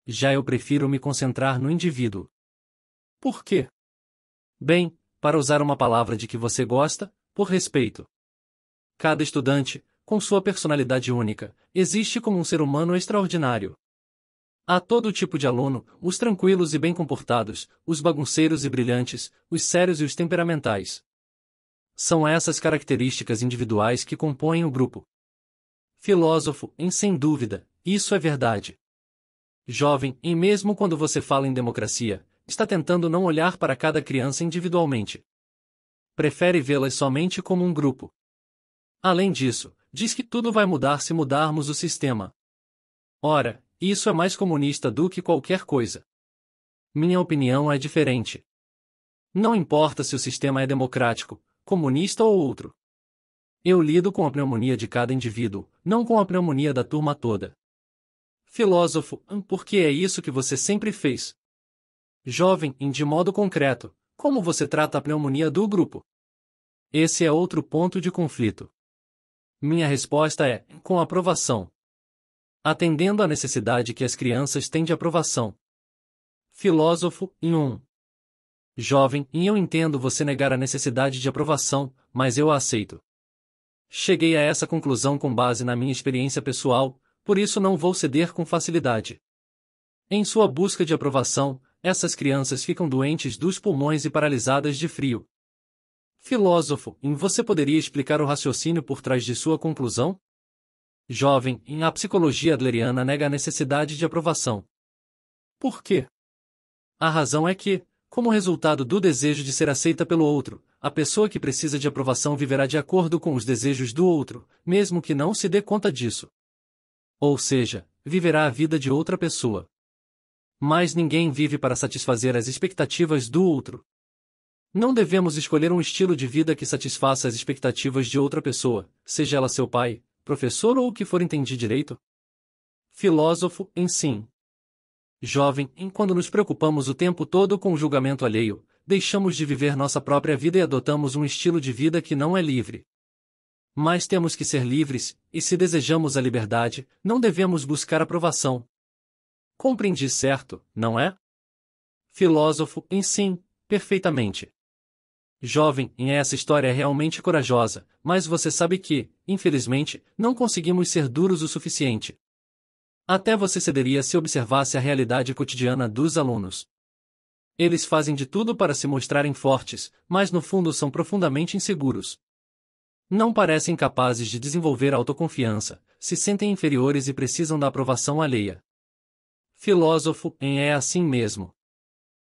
Já eu prefiro me concentrar no indivíduo. Por quê? Bem, para usar uma palavra de que você gosta, por respeito. Cada estudante, com sua personalidade única, existe como um ser humano extraordinário. Há todo tipo de aluno, os tranquilos e bem comportados, os bagunceiros e brilhantes, os sérios e os temperamentais. São essas características individuais que compõem o grupo. Filósofo, em sem dúvida, isso é verdade jovem, e mesmo quando você fala em democracia, está tentando não olhar para cada criança individualmente. Prefere vê-las somente como um grupo. Além disso, diz que tudo vai mudar se mudarmos o sistema. Ora, isso é mais comunista do que qualquer coisa. Minha opinião é diferente. Não importa se o sistema é democrático, comunista ou outro. Eu lido com a pneumonia de cada indivíduo, não com a pneumonia da turma toda. Filósofo, hum, porque é isso que você sempre fez. Jovem, em de modo concreto, como você trata a pneumonia do grupo? Esse é outro ponto de conflito. Minha resposta é: com aprovação. Atendendo à necessidade que as crianças têm de aprovação. Filósofo, em um. Jovem, e eu entendo você negar a necessidade de aprovação, mas eu a aceito. Cheguei a essa conclusão com base na minha experiência pessoal, por isso não vou ceder com facilidade. Em sua busca de aprovação, essas crianças ficam doentes dos pulmões e paralisadas de frio. Filósofo, em você poderia explicar o raciocínio por trás de sua conclusão? Jovem, em a psicologia adleriana nega a necessidade de aprovação. Por quê? A razão é que, como resultado do desejo de ser aceita pelo outro, a pessoa que precisa de aprovação viverá de acordo com os desejos do outro, mesmo que não se dê conta disso. Ou seja, viverá a vida de outra pessoa. Mas ninguém vive para satisfazer as expectativas do outro. Não devemos escolher um estilo de vida que satisfaça as expectativas de outra pessoa, seja ela seu pai, professor ou o que for entendi direito. Filósofo, em sim. Jovem, em quando nos preocupamos o tempo todo com o julgamento alheio, deixamos de viver nossa própria vida e adotamos um estilo de vida que não é livre. Mas temos que ser livres, e se desejamos a liberdade, não devemos buscar aprovação. Compreendi certo, não é? Filósofo, em sim, perfeitamente. Jovem, em essa história é realmente corajosa, mas você sabe que, infelizmente, não conseguimos ser duros o suficiente. Até você cederia se observasse a realidade cotidiana dos alunos. Eles fazem de tudo para se mostrarem fortes, mas no fundo são profundamente inseguros. Não parecem capazes de desenvolver autoconfiança, se sentem inferiores e precisam da aprovação alheia. Filósofo, em é assim mesmo.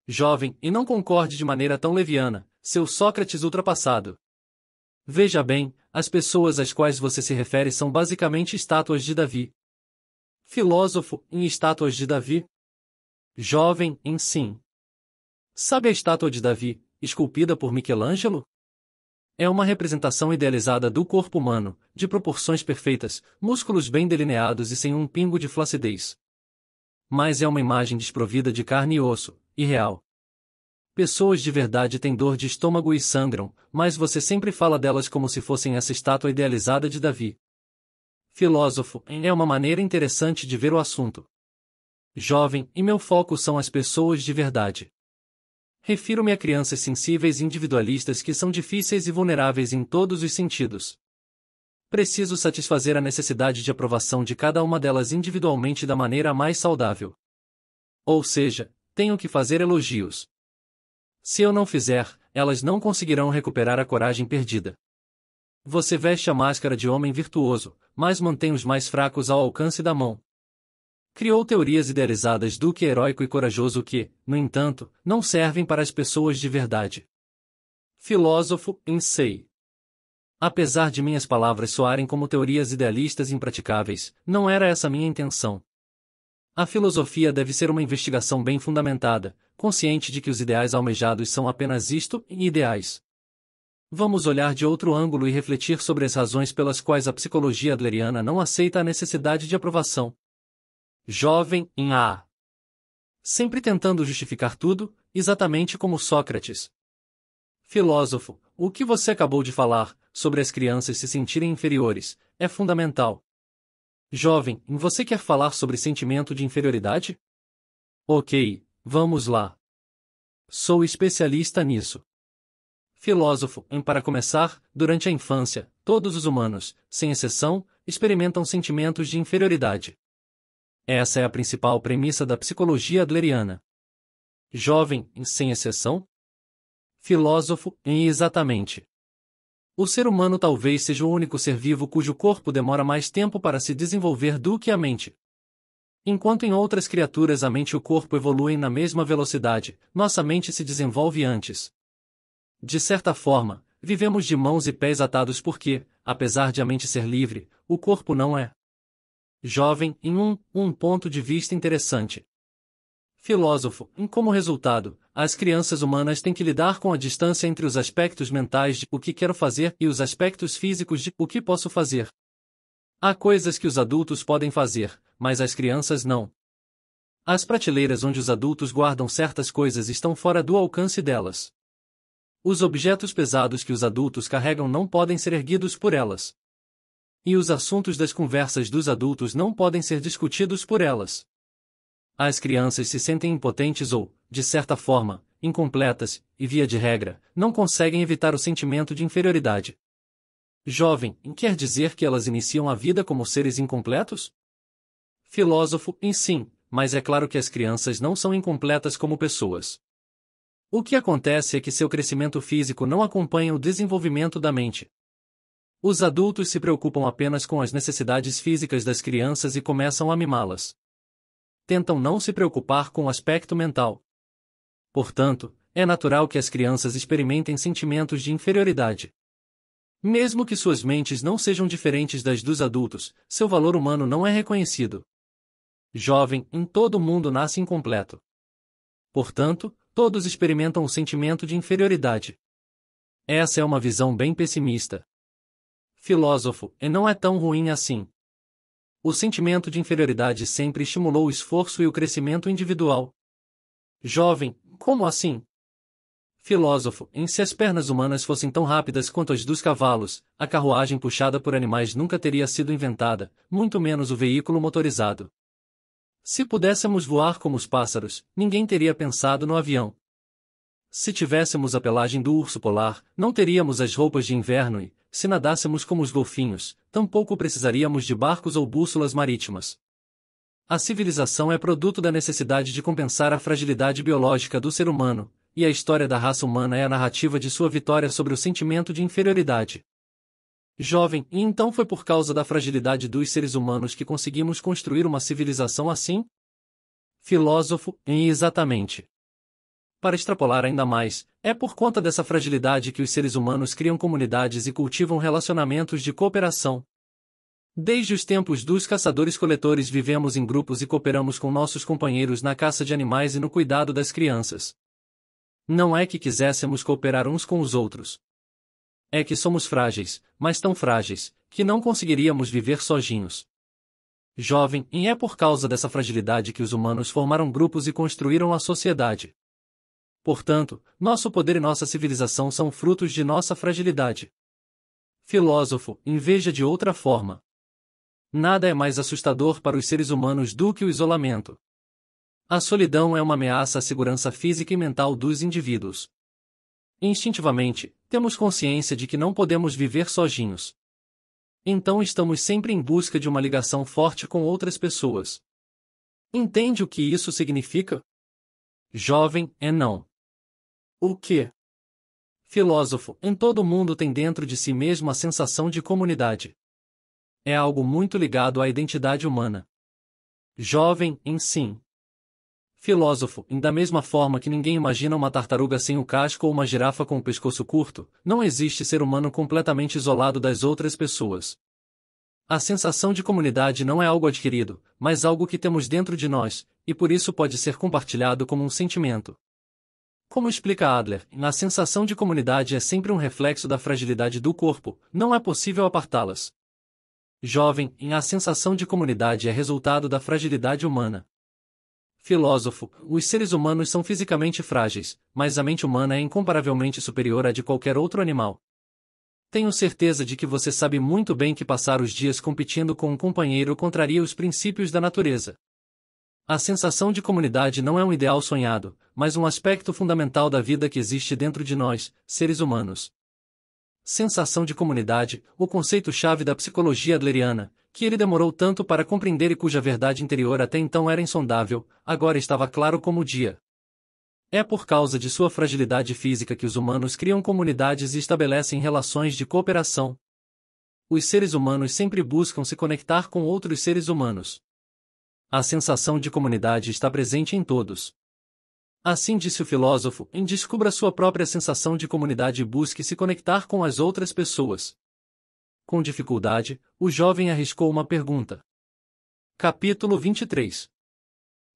Jovem, e não concorde de maneira tão leviana, seu Sócrates ultrapassado. Veja bem, as pessoas às quais você se refere são basicamente estátuas de Davi. Filósofo, em estátuas de Davi? Jovem, em sim. Sabe a estátua de Davi, esculpida por Michelangelo? é uma representação idealizada do corpo humano, de proporções perfeitas, músculos bem delineados e sem um pingo de flacidez. Mas é uma imagem desprovida de carne e osso, irreal. Pessoas de verdade têm dor de estômago e sangram, mas você sempre fala delas como se fossem essa estátua idealizada de Davi. Filósofo é uma maneira interessante de ver o assunto. Jovem, e meu foco são as pessoas de verdade refiro-me a crianças sensíveis e individualistas que são difíceis e vulneráveis em todos os sentidos. Preciso satisfazer a necessidade de aprovação de cada uma delas individualmente da maneira mais saudável. Ou seja, tenho que fazer elogios. Se eu não fizer, elas não conseguirão recuperar a coragem perdida. Você veste a máscara de homem virtuoso, mas mantém os mais fracos ao alcance da mão. Criou teorias idealizadas do que é heróico e corajoso que, no entanto, não servem para as pessoas de verdade. Filósofo, sei. Apesar de minhas palavras soarem como teorias idealistas impraticáveis, não era essa minha intenção. A filosofia deve ser uma investigação bem fundamentada, consciente de que os ideais almejados são apenas isto, ideais. Vamos olhar de outro ângulo e refletir sobre as razões pelas quais a psicologia adleriana não aceita a necessidade de aprovação, jovem em A. Sempre tentando justificar tudo, exatamente como Sócrates. Filósofo, o que você acabou de falar, sobre as crianças se sentirem inferiores, é fundamental. Jovem, você quer falar sobre sentimento de inferioridade? Ok, vamos lá. Sou especialista nisso. Filósofo, em para começar, durante a infância, todos os humanos, sem exceção, experimentam sentimentos de inferioridade. Essa é a principal premissa da psicologia adleriana. Jovem, sem exceção? Filósofo, em exatamente. O ser humano talvez seja o único ser vivo cujo corpo demora mais tempo para se desenvolver do que a mente. Enquanto em outras criaturas a mente e o corpo evoluem na mesma velocidade, nossa mente se desenvolve antes. De certa forma, vivemos de mãos e pés atados porque, apesar de a mente ser livre, o corpo não é jovem, em um, um ponto de vista interessante. Filósofo, em como resultado, as crianças humanas têm que lidar com a distância entre os aspectos mentais de o que quero fazer e os aspectos físicos de o que posso fazer. Há coisas que os adultos podem fazer, mas as crianças não. As prateleiras onde os adultos guardam certas coisas estão fora do alcance delas. Os objetos pesados que os adultos carregam não podem ser erguidos por elas e os assuntos das conversas dos adultos não podem ser discutidos por elas. As crianças se sentem impotentes ou, de certa forma, incompletas, e via de regra, não conseguem evitar o sentimento de inferioridade. Jovem, quer dizer que elas iniciam a vida como seres incompletos? Filósofo, em sim, mas é claro que as crianças não são incompletas como pessoas. O que acontece é que seu crescimento físico não acompanha o desenvolvimento da mente. Os adultos se preocupam apenas com as necessidades físicas das crianças e começam a mimá-las. Tentam não se preocupar com o aspecto mental. Portanto, é natural que as crianças experimentem sentimentos de inferioridade. Mesmo que suas mentes não sejam diferentes das dos adultos, seu valor humano não é reconhecido. Jovem, em todo mundo nasce incompleto. Portanto, todos experimentam o sentimento de inferioridade. Essa é uma visão bem pessimista filósofo, e não é tão ruim assim. O sentimento de inferioridade sempre estimulou o esforço e o crescimento individual. Jovem, como assim? Filósofo, em se as pernas humanas fossem tão rápidas quanto as dos cavalos, a carruagem puxada por animais nunca teria sido inventada, muito menos o veículo motorizado. Se pudéssemos voar como os pássaros, ninguém teria pensado no avião. Se tivéssemos a pelagem do urso polar, não teríamos as roupas de inverno e, se nadássemos como os golfinhos, tampouco precisaríamos de barcos ou bússolas marítimas. A civilização é produto da necessidade de compensar a fragilidade biológica do ser humano, e a história da raça humana é a narrativa de sua vitória sobre o sentimento de inferioridade. Jovem, e então foi por causa da fragilidade dos seres humanos que conseguimos construir uma civilização assim? Filósofo, e exatamente. Para extrapolar ainda mais, é por conta dessa fragilidade que os seres humanos criam comunidades e cultivam relacionamentos de cooperação. Desde os tempos dos caçadores-coletores vivemos em grupos e cooperamos com nossos companheiros na caça de animais e no cuidado das crianças. Não é que quiséssemos cooperar uns com os outros. É que somos frágeis, mas tão frágeis, que não conseguiríamos viver sozinhos. Jovem, e é por causa dessa fragilidade que os humanos formaram grupos e construíram a sociedade. Portanto, nosso poder e nossa civilização são frutos de nossa fragilidade. Filósofo, inveja de outra forma. Nada é mais assustador para os seres humanos do que o isolamento. A solidão é uma ameaça à segurança física e mental dos indivíduos. Instintivamente, temos consciência de que não podemos viver sozinhos. Então estamos sempre em busca de uma ligação forte com outras pessoas. Entende o que isso significa? Jovem, é não. O que? Filósofo, em todo mundo tem dentro de si mesmo a sensação de comunidade. É algo muito ligado à identidade humana. Jovem, em sim. Filósofo, em da mesma forma que ninguém imagina uma tartaruga sem o casco ou uma girafa com o pescoço curto, não existe ser humano completamente isolado das outras pessoas. A sensação de comunidade não é algo adquirido, mas algo que temos dentro de nós, e por isso pode ser compartilhado como um sentimento. Como explica Adler, a sensação de comunidade é sempre um reflexo da fragilidade do corpo, não é possível apartá-las. Jovem, a sensação de comunidade é resultado da fragilidade humana. Filósofo, os seres humanos são fisicamente frágeis, mas a mente humana é incomparavelmente superior à de qualquer outro animal. Tenho certeza de que você sabe muito bem que passar os dias competindo com um companheiro contraria os princípios da natureza. A sensação de comunidade não é um ideal sonhado, mas um aspecto fundamental da vida que existe dentro de nós, seres humanos. Sensação de comunidade, o conceito-chave da psicologia adleriana, que ele demorou tanto para compreender e cuja verdade interior até então era insondável, agora estava claro como o dia. É por causa de sua fragilidade física que os humanos criam comunidades e estabelecem relações de cooperação. Os seres humanos sempre buscam se conectar com outros seres humanos. A sensação de comunidade está presente em todos. Assim disse o filósofo, em descubra sua própria sensação de comunidade e busque se conectar com as outras pessoas. Com dificuldade, o jovem arriscou uma pergunta. Capítulo 23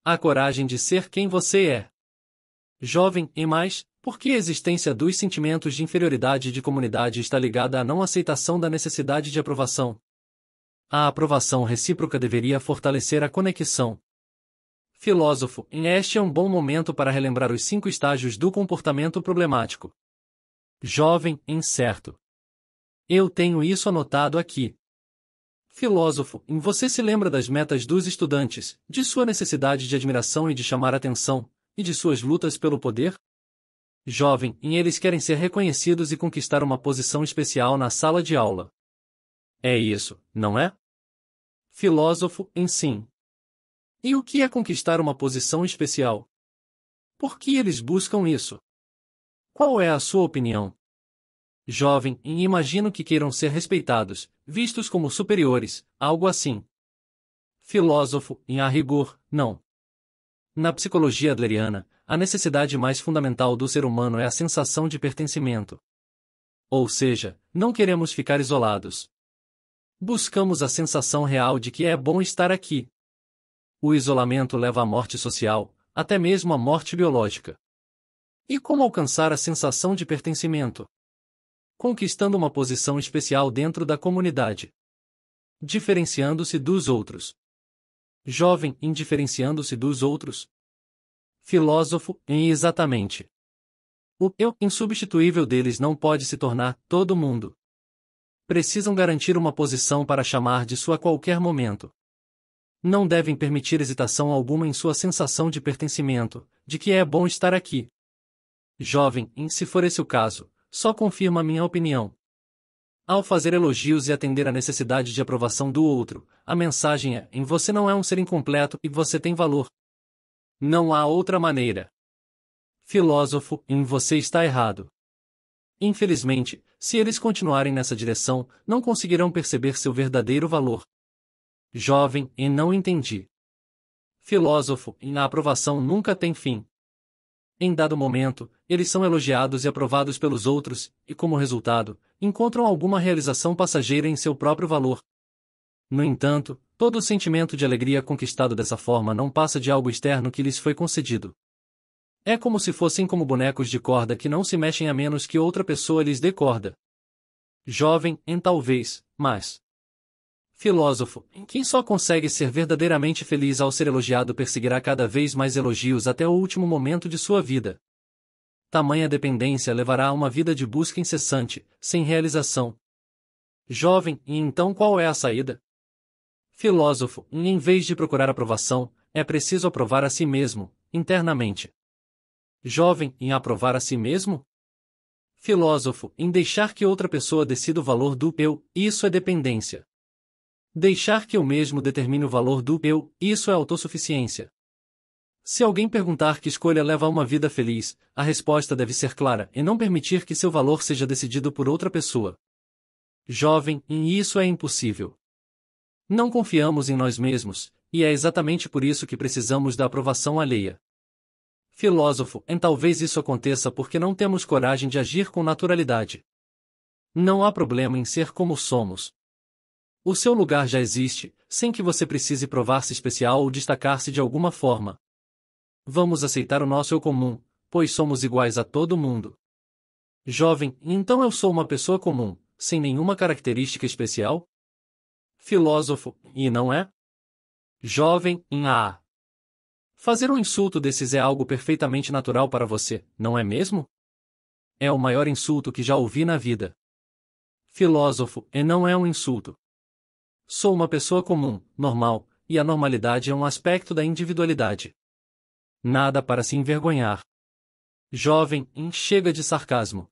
A coragem de ser quem você é. Jovem, e mais, por que a existência dos sentimentos de inferioridade de comunidade está ligada à não aceitação da necessidade de aprovação? a aprovação recíproca deveria fortalecer a conexão. Filósofo, este é um bom momento para relembrar os cinco estágios do comportamento problemático. Jovem, incerto. Eu tenho isso anotado aqui. Filósofo, você se lembra das metas dos estudantes, de sua necessidade de admiração e de chamar atenção, e de suas lutas pelo poder? Jovem, eles querem ser reconhecidos e conquistar uma posição especial na sala de aula. É isso, não é? Filósofo, em sim. E o que é conquistar uma posição especial? Por que eles buscam isso? Qual é a sua opinião? Jovem, e imagino que queiram ser respeitados, vistos como superiores, algo assim. Filósofo, em a rigor, não. Na psicologia adleriana, a necessidade mais fundamental do ser humano é a sensação de pertencimento. Ou seja, não queremos ficar isolados. Buscamos a sensação real de que é bom estar aqui. O isolamento leva à morte social, até mesmo à morte biológica. E como alcançar a sensação de pertencimento? Conquistando uma posição especial dentro da comunidade. Diferenciando-se dos outros. Jovem, indiferenciando-se dos outros. Filósofo, em exatamente. O eu insubstituível deles não pode se tornar todo mundo precisam garantir uma posição para chamar de sua a qualquer momento. Não devem permitir hesitação alguma em sua sensação de pertencimento, de que é bom estar aqui. Jovem, se for esse o caso, só confirma minha opinião. Ao fazer elogios e atender à necessidade de aprovação do outro, a mensagem é: em você não é um ser incompleto e você tem valor. Não há outra maneira. Filósofo, em você está errado. Infelizmente, se eles continuarem nessa direção, não conseguirão perceber seu verdadeiro valor. Jovem, e não entendi. Filósofo, e a aprovação nunca tem fim. Em dado momento, eles são elogiados e aprovados pelos outros, e como resultado, encontram alguma realização passageira em seu próprio valor. No entanto, todo o sentimento de alegria conquistado dessa forma não passa de algo externo que lhes foi concedido. É como se fossem como bonecos de corda que não se mexem a menos que outra pessoa lhes dê corda. Jovem, em talvez, mas. Filósofo, quem só consegue ser verdadeiramente feliz ao ser elogiado perseguirá cada vez mais elogios até o último momento de sua vida. Tamanha dependência levará a uma vida de busca incessante, sem realização. Jovem, e então qual é a saída? Filósofo, em vez de procurar aprovação, é preciso aprovar a si mesmo, internamente jovem, em aprovar a si mesmo? Filósofo, em deixar que outra pessoa decida o valor do eu, isso é dependência. Deixar que eu mesmo determine o valor do eu, isso é autossuficiência. Se alguém perguntar que escolha leva a uma vida feliz, a resposta deve ser clara e não permitir que seu valor seja decidido por outra pessoa. Jovem, em isso é impossível. Não confiamos em nós mesmos, e é exatamente por isso que precisamos da aprovação alheia filósofo, em talvez isso aconteça porque não temos coragem de agir com naturalidade. Não há problema em ser como somos. O seu lugar já existe, sem que você precise provar-se especial ou destacar-se de alguma forma. Vamos aceitar o nosso eu comum, pois somos iguais a todo mundo. Jovem, então eu sou uma pessoa comum, sem nenhuma característica especial? Filósofo, e não é? Jovem, em A. Fazer um insulto desses é algo perfeitamente natural para você, não é mesmo? É o maior insulto que já ouvi na vida. Filósofo, e não é um insulto. Sou uma pessoa comum, normal, e a normalidade é um aspecto da individualidade. Nada para se envergonhar. Jovem, enxerga de sarcasmo.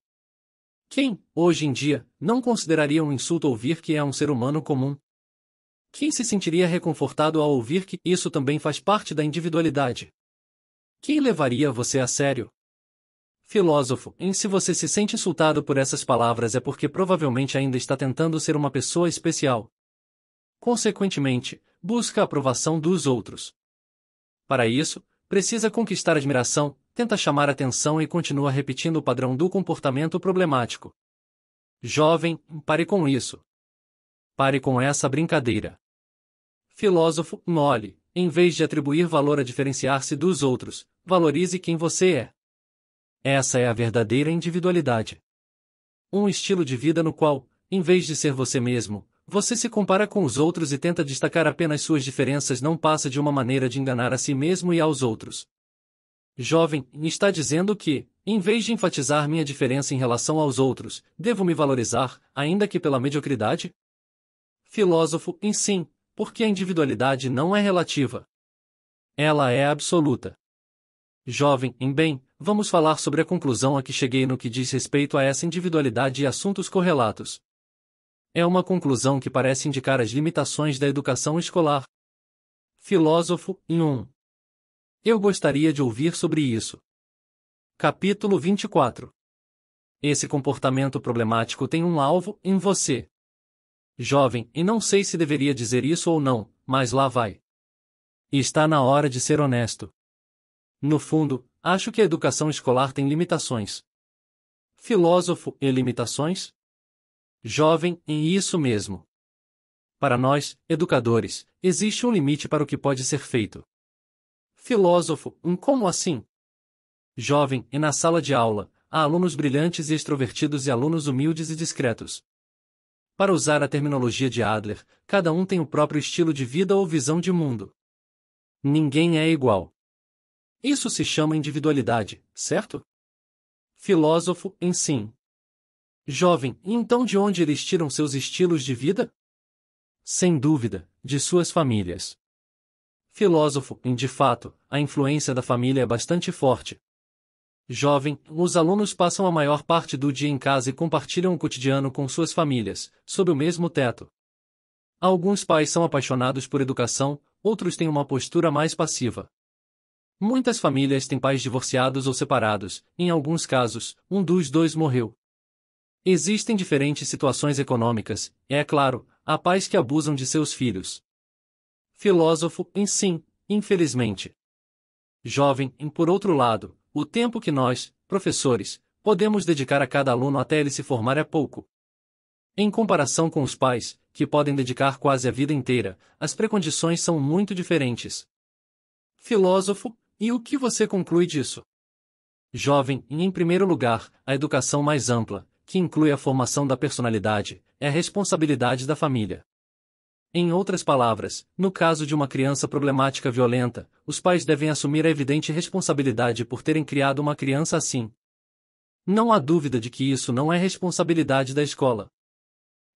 Quem, hoje em dia, não consideraria um insulto ouvir que é um ser humano comum, quem se sentiria reconfortado ao ouvir que isso também faz parte da individualidade? Quem levaria você a sério? Filósofo, em se você se sente insultado por essas palavras é porque provavelmente ainda está tentando ser uma pessoa especial. Consequentemente, busca a aprovação dos outros. Para isso, precisa conquistar admiração, tenta chamar atenção e continua repetindo o padrão do comportamento problemático. Jovem, pare com isso. Pare com essa brincadeira. Filósofo, Mole, em vez de atribuir valor a diferenciar-se dos outros, valorize quem você é. Essa é a verdadeira individualidade. Um estilo de vida no qual, em vez de ser você mesmo, você se compara com os outros e tenta destacar apenas suas diferenças não passa de uma maneira de enganar a si mesmo e aos outros. Jovem, está dizendo que, em vez de enfatizar minha diferença em relação aos outros, devo me valorizar, ainda que pela mediocridade? Filósofo, em sim, porque a individualidade não é relativa. Ela é absoluta. Jovem, em bem, vamos falar sobre a conclusão a que cheguei no que diz respeito a essa individualidade e assuntos correlatos. É uma conclusão que parece indicar as limitações da educação escolar. Filósofo, em 1. Eu gostaria de ouvir sobre isso. Capítulo 24 Esse comportamento problemático tem um alvo em você. Jovem, e não sei se deveria dizer isso ou não, mas lá vai. E está na hora de ser honesto. No fundo, acho que a educação escolar tem limitações. Filósofo, e limitações? Jovem, e isso mesmo. Para nós, educadores, existe um limite para o que pode ser feito. Filósofo, um como assim? Jovem, e na sala de aula, há alunos brilhantes e extrovertidos e alunos humildes e discretos, para usar a terminologia de Adler, cada um tem o próprio estilo de vida ou visão de mundo. Ninguém é igual. Isso se chama individualidade, certo? Filósofo, em sim. Jovem, então de onde eles tiram seus estilos de vida? Sem dúvida, de suas famílias. Filósofo, em de fato, a influência da família é bastante forte, jovem, os alunos passam a maior parte do dia em casa e compartilham o cotidiano com suas famílias, sob o mesmo teto. Alguns pais são apaixonados por educação, outros têm uma postura mais passiva. Muitas famílias têm pais divorciados ou separados, em alguns casos, um dos dois morreu. Existem diferentes situações econômicas, e é claro, há pais que abusam de seus filhos. Filósofo, em sim, infelizmente. Jovem, em por outro lado, o tempo que nós, professores, podemos dedicar a cada aluno até ele se formar é pouco. Em comparação com os pais, que podem dedicar quase a vida inteira, as precondições são muito diferentes. Filósofo, e o que você conclui disso? Jovem, em primeiro lugar, a educação mais ampla, que inclui a formação da personalidade, é a responsabilidade da família. Em outras palavras, no caso de uma criança problemática violenta, os pais devem assumir a evidente responsabilidade por terem criado uma criança assim. Não há dúvida de que isso não é responsabilidade da escola.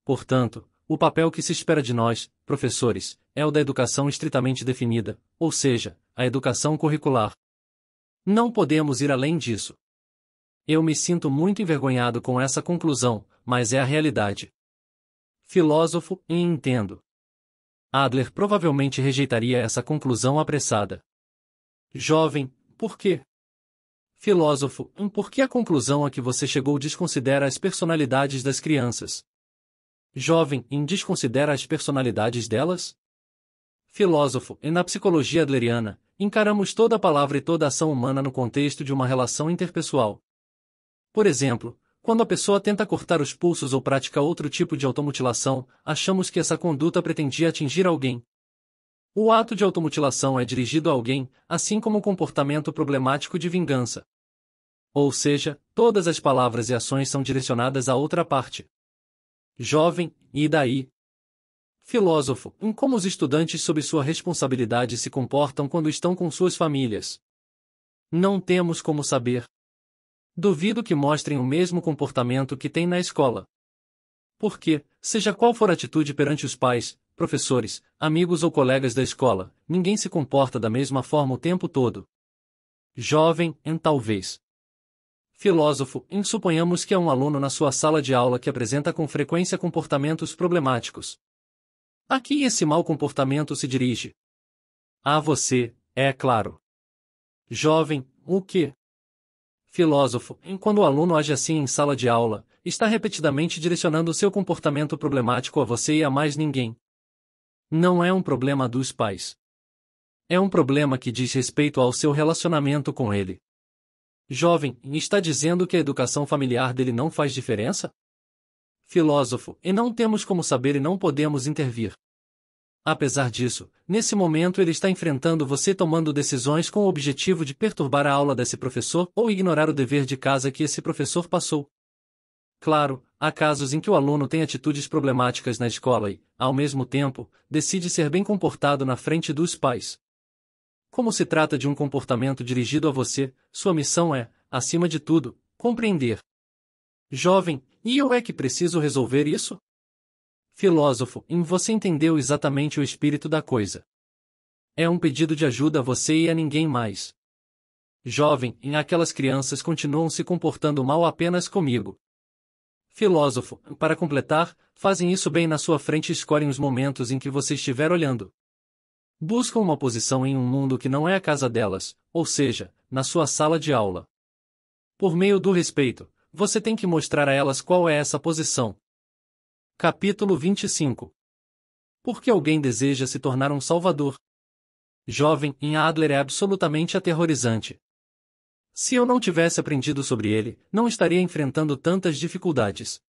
Portanto, o papel que se espera de nós, professores, é o da educação estritamente definida, ou seja, a educação curricular. Não podemos ir além disso. Eu me sinto muito envergonhado com essa conclusão, mas é a realidade. Filósofo, e entendo. Adler provavelmente rejeitaria essa conclusão apressada. Jovem, por quê? Filósofo, um por que a conclusão a que você chegou desconsidera as personalidades das crianças? Jovem, em desconsidera as personalidades delas? Filósofo, e na psicologia adleriana, encaramos toda palavra e toda ação humana no contexto de uma relação interpessoal. Por exemplo, quando a pessoa tenta cortar os pulsos ou pratica outro tipo de automutilação, achamos que essa conduta pretendia atingir alguém. O ato de automutilação é dirigido a alguém, assim como o comportamento problemático de vingança. Ou seja, todas as palavras e ações são direcionadas a outra parte. Jovem, e daí? Filósofo, em como os estudantes sob sua responsabilidade se comportam quando estão com suas famílias. Não temos como saber, Duvido que mostrem o mesmo comportamento que têm na escola. Porque, seja qual for a atitude perante os pais, professores, amigos ou colegas da escola, ninguém se comporta da mesma forma o tempo todo. Jovem, em talvez. Filósofo, em suponhamos que é um aluno na sua sala de aula que apresenta com frequência comportamentos problemáticos. A que esse mau comportamento se dirige? A você, é claro. Jovem, o que? filósofo, enquanto o aluno age assim em sala de aula, está repetidamente direcionando seu comportamento problemático a você e a mais ninguém. Não é um problema dos pais. É um problema que diz respeito ao seu relacionamento com ele. Jovem, está dizendo que a educação familiar dele não faz diferença? Filósofo, e não temos como saber e não podemos intervir. Apesar disso, nesse momento ele está enfrentando você tomando decisões com o objetivo de perturbar a aula desse professor ou ignorar o dever de casa que esse professor passou. Claro, há casos em que o aluno tem atitudes problemáticas na escola e, ao mesmo tempo, decide ser bem comportado na frente dos pais. Como se trata de um comportamento dirigido a você, sua missão é, acima de tudo, compreender. Jovem, e eu é que preciso resolver isso? filósofo, em você entendeu exatamente o espírito da coisa. É um pedido de ajuda a você e a ninguém mais. Jovem, em aquelas crianças continuam se comportando mal apenas comigo. Filósofo, para completar, fazem isso bem na sua frente e escolhem os momentos em que você estiver olhando. Buscam uma posição em um mundo que não é a casa delas, ou seja, na sua sala de aula. Por meio do respeito, você tem que mostrar a elas qual é essa posição. Capítulo 25 Por que alguém deseja se tornar um salvador? Jovem, em Adler é absolutamente aterrorizante. Se eu não tivesse aprendido sobre ele, não estaria enfrentando tantas dificuldades.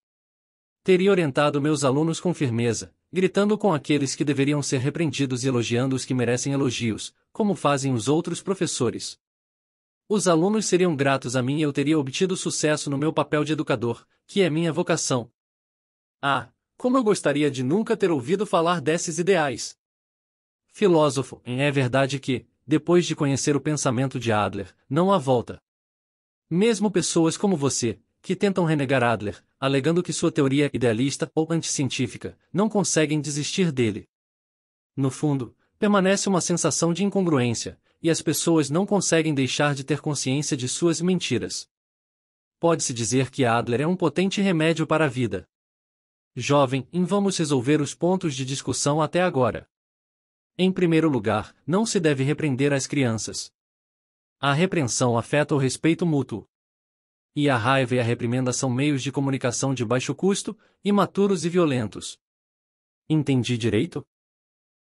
Teria orientado meus alunos com firmeza, gritando com aqueles que deveriam ser repreendidos e elogiando os que merecem elogios, como fazem os outros professores. Os alunos seriam gratos a mim e eu teria obtido sucesso no meu papel de educador, que é minha vocação. Ah, como eu gostaria de nunca ter ouvido falar desses ideais! Filósofo, é verdade que, depois de conhecer o pensamento de Adler, não há volta. Mesmo pessoas como você, que tentam renegar Adler, alegando que sua teoria é idealista ou anticientífica, não conseguem desistir dele. No fundo, permanece uma sensação de incongruência, e as pessoas não conseguem deixar de ter consciência de suas mentiras. Pode-se dizer que Adler é um potente remédio para a vida. Jovem, vamos resolver os pontos de discussão até agora. Em primeiro lugar, não se deve repreender as crianças. A repreensão afeta o respeito mútuo. E a raiva e a reprimenda são meios de comunicação de baixo custo, imaturos e violentos. Entendi direito?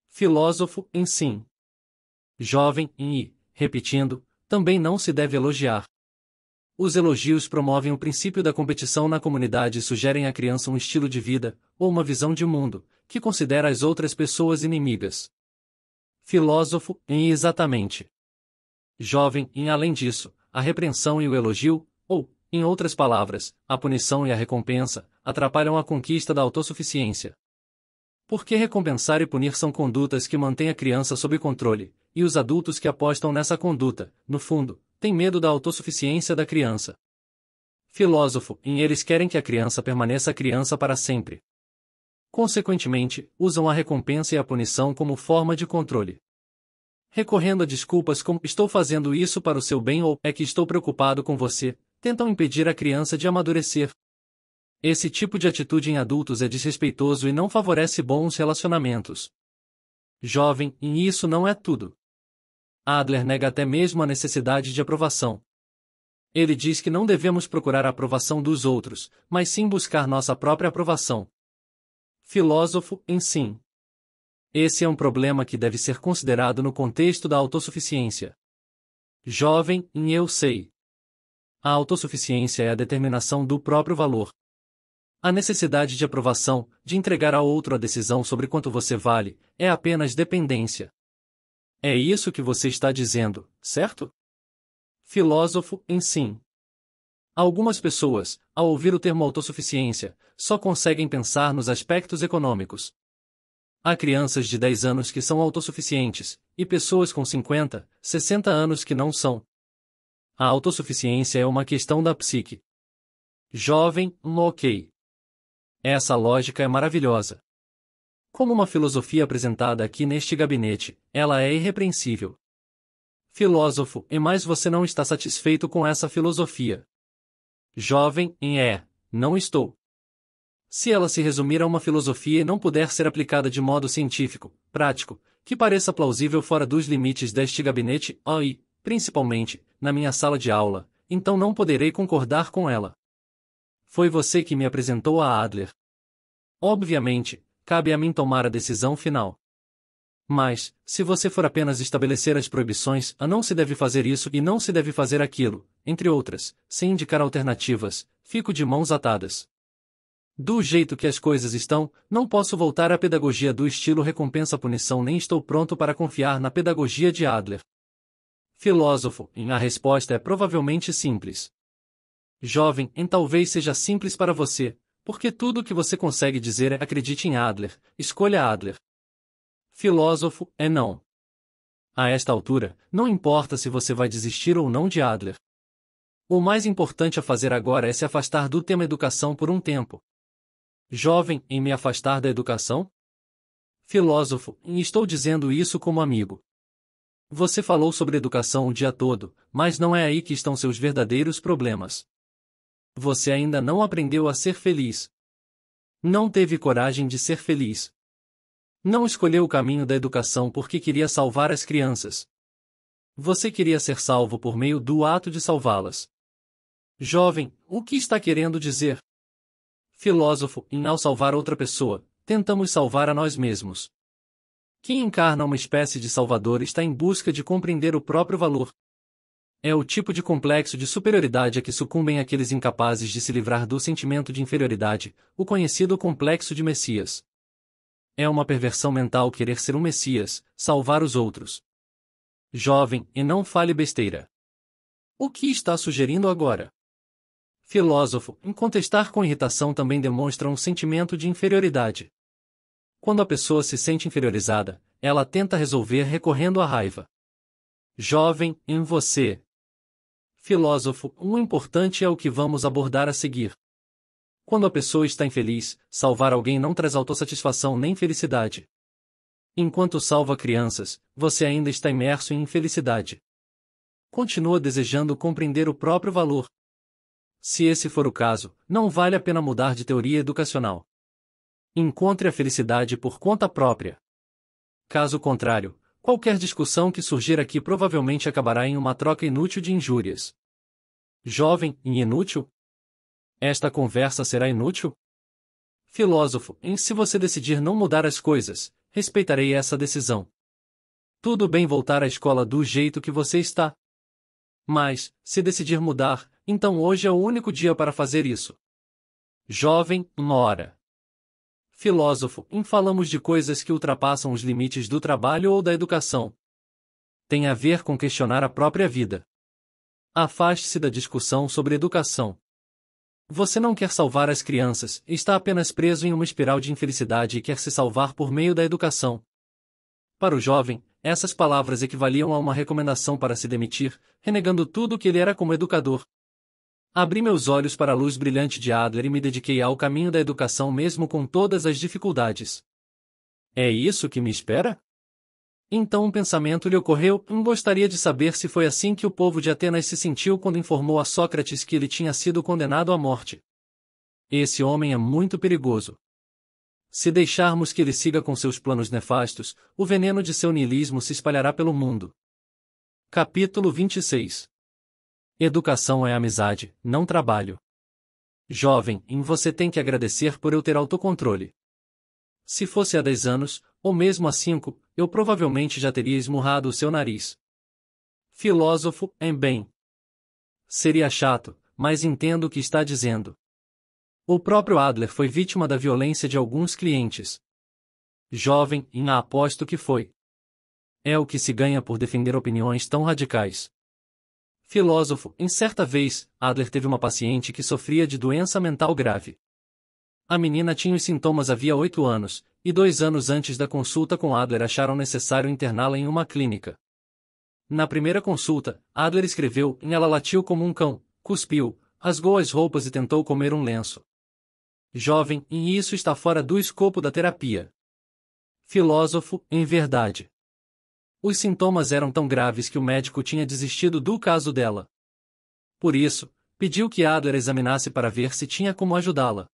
Filósofo, em sim. Jovem, em e, repetindo, também não se deve elogiar. Os elogios promovem o princípio da competição na comunidade e sugerem à criança um estilo de vida, ou uma visão de mundo, que considera as outras pessoas inimigas. Filósofo, em exatamente. Jovem, em além disso, a repreensão e o elogio, ou, em outras palavras, a punição e a recompensa, atrapalham a conquista da autossuficiência. Porque recompensar e punir são condutas que mantêm a criança sob controle, e os adultos que apostam nessa conduta, no fundo, tem medo da autossuficiência da criança. Filósofo, em eles querem que a criança permaneça criança para sempre. Consequentemente, usam a recompensa e a punição como forma de controle. Recorrendo a desculpas como estou fazendo isso para o seu bem ou é que estou preocupado com você, tentam impedir a criança de amadurecer. Esse tipo de atitude em adultos é desrespeitoso e não favorece bons relacionamentos. Jovem, e isso não é tudo. Adler nega até mesmo a necessidade de aprovação. Ele diz que não devemos procurar a aprovação dos outros, mas sim buscar nossa própria aprovação. Filósofo, em sim. Esse é um problema que deve ser considerado no contexto da autossuficiência. Jovem, em eu sei. A autossuficiência é a determinação do próprio valor. A necessidade de aprovação, de entregar ao outro a decisão sobre quanto você vale, é apenas dependência. É isso que você está dizendo, certo? Filósofo, em sim. Algumas pessoas, ao ouvir o termo autossuficiência, só conseguem pensar nos aspectos econômicos. Há crianças de 10 anos que são autossuficientes, e pessoas com 50, 60 anos que não são. A autossuficiência é uma questão da psique. Jovem, ok. Essa lógica é maravilhosa. Como uma filosofia apresentada aqui neste gabinete, ela é irrepreensível. Filósofo, e mais você não está satisfeito com essa filosofia. Jovem, em é, não estou. Se ela se resumir a uma filosofia e não puder ser aplicada de modo científico, prático, que pareça plausível fora dos limites deste gabinete, oh, e, principalmente, na minha sala de aula, então não poderei concordar com ela. Foi você que me apresentou a Adler. Obviamente, cabe a mim tomar a decisão final. Mas, se você for apenas estabelecer as proibições, a não se deve fazer isso e não se deve fazer aquilo, entre outras, sem indicar alternativas, fico de mãos atadas. Do jeito que as coisas estão, não posso voltar à pedagogia do estilo recompensa-punição nem estou pronto para confiar na pedagogia de Adler. Filósofo, em a resposta é provavelmente simples. Jovem, em talvez seja simples para você, porque tudo o que você consegue dizer é acredite em Adler, escolha Adler. Filósofo, é não. A esta altura, não importa se você vai desistir ou não de Adler. O mais importante a fazer agora é se afastar do tema educação por um tempo. Jovem, em me afastar da educação? Filósofo, em estou dizendo isso como amigo. Você falou sobre educação o dia todo, mas não é aí que estão seus verdadeiros problemas. Você ainda não aprendeu a ser feliz. Não teve coragem de ser feliz. Não escolheu o caminho da educação porque queria salvar as crianças. Você queria ser salvo por meio do ato de salvá-las. Jovem, o que está querendo dizer? Filósofo, em ao salvar outra pessoa, tentamos salvar a nós mesmos. Quem encarna uma espécie de salvador está em busca de compreender o próprio valor, é o tipo de complexo de superioridade a que sucumbem aqueles incapazes de se livrar do sentimento de inferioridade, o conhecido complexo de Messias. É uma perversão mental querer ser um Messias, salvar os outros. Jovem, e não fale besteira. O que está sugerindo agora? Filósofo, em contestar com irritação também demonstra um sentimento de inferioridade. Quando a pessoa se sente inferiorizada, ela tenta resolver recorrendo à raiva. Jovem, em você, filósofo, o importante é o que vamos abordar a seguir. Quando a pessoa está infeliz, salvar alguém não traz autossatisfação nem felicidade. Enquanto salva crianças, você ainda está imerso em infelicidade. Continua desejando compreender o próprio valor. Se esse for o caso, não vale a pena mudar de teoria educacional. Encontre a felicidade por conta própria. Caso contrário, Qualquer discussão que surgir aqui provavelmente acabará em uma troca inútil de injúrias. Jovem, em inútil? Esta conversa será inútil? Filósofo, em se você decidir não mudar as coisas, respeitarei essa decisão. Tudo bem voltar à escola do jeito que você está. Mas, se decidir mudar, então hoje é o único dia para fazer isso. Jovem, uma hora filósofo, em falamos de coisas que ultrapassam os limites do trabalho ou da educação. Tem a ver com questionar a própria vida. Afaste-se da discussão sobre educação. Você não quer salvar as crianças, está apenas preso em uma espiral de infelicidade e quer se salvar por meio da educação. Para o jovem, essas palavras equivaliam a uma recomendação para se demitir, renegando tudo o que ele era como educador, Abri meus olhos para a luz brilhante de Adler e me dediquei ao caminho da educação mesmo com todas as dificuldades. É isso que me espera? Então um pensamento lhe ocorreu, hum, gostaria de saber se foi assim que o povo de Atenas se sentiu quando informou a Sócrates que ele tinha sido condenado à morte. Esse homem é muito perigoso. Se deixarmos que ele siga com seus planos nefastos, o veneno de seu niilismo se espalhará pelo mundo. Capítulo 26 Educação é amizade, não trabalho. Jovem, em você tem que agradecer por eu ter autocontrole. Se fosse há 10 anos, ou mesmo há 5, eu provavelmente já teria esmurrado o seu nariz. Filósofo, em bem. Seria chato, mas entendo o que está dizendo. O próprio Adler foi vítima da violência de alguns clientes. Jovem, em aposto que foi. É o que se ganha por defender opiniões tão radicais. Filósofo, em certa vez, Adler teve uma paciente que sofria de doença mental grave. A menina tinha os sintomas havia oito anos, e dois anos antes da consulta com Adler acharam necessário interná-la em uma clínica. Na primeira consulta, Adler escreveu em ela latiu como um cão, cuspiu, rasgou as roupas e tentou comer um lenço. Jovem, e isso está fora do escopo da terapia. Filósofo, em verdade. Os sintomas eram tão graves que o médico tinha desistido do caso dela. Por isso, pediu que Adler examinasse para ver se tinha como ajudá-la.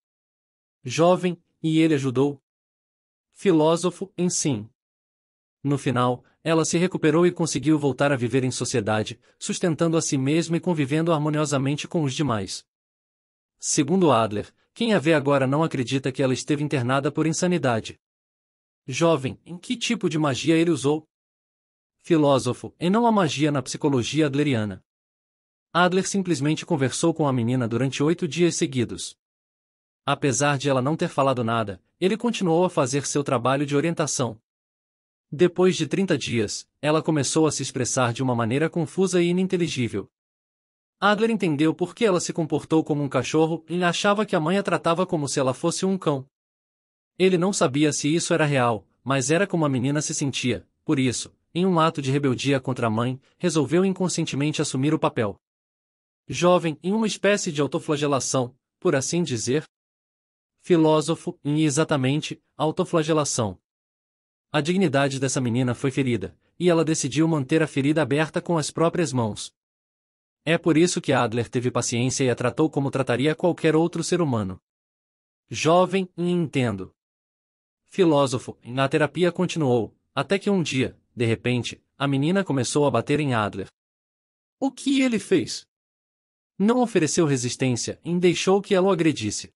Jovem, e ele ajudou. Filósofo, em sim. No final, ela se recuperou e conseguiu voltar a viver em sociedade, sustentando a si mesma e convivendo harmoniosamente com os demais. Segundo Adler, quem a vê agora não acredita que ela esteve internada por insanidade. Jovem, em que tipo de magia ele usou? filósofo, e não a magia na psicologia adleriana. Adler simplesmente conversou com a menina durante oito dias seguidos. Apesar de ela não ter falado nada, ele continuou a fazer seu trabalho de orientação. Depois de 30 dias, ela começou a se expressar de uma maneira confusa e ininteligível. Adler entendeu por que ela se comportou como um cachorro e achava que a mãe a tratava como se ela fosse um cão. Ele não sabia se isso era real, mas era como a menina se sentia, por isso, em um ato de rebeldia contra a mãe, resolveu inconscientemente assumir o papel jovem em uma espécie de autoflagelação, por assim dizer, filósofo em exatamente autoflagelação. A dignidade dessa menina foi ferida, e ela decidiu manter a ferida aberta com as próprias mãos. É por isso que Adler teve paciência e a tratou como trataria qualquer outro ser humano. Jovem entendo. Filósofo, na terapia continuou, até que um dia, de repente, a menina começou a bater em Adler. O que ele fez? Não ofereceu resistência e deixou que ela o agredisse.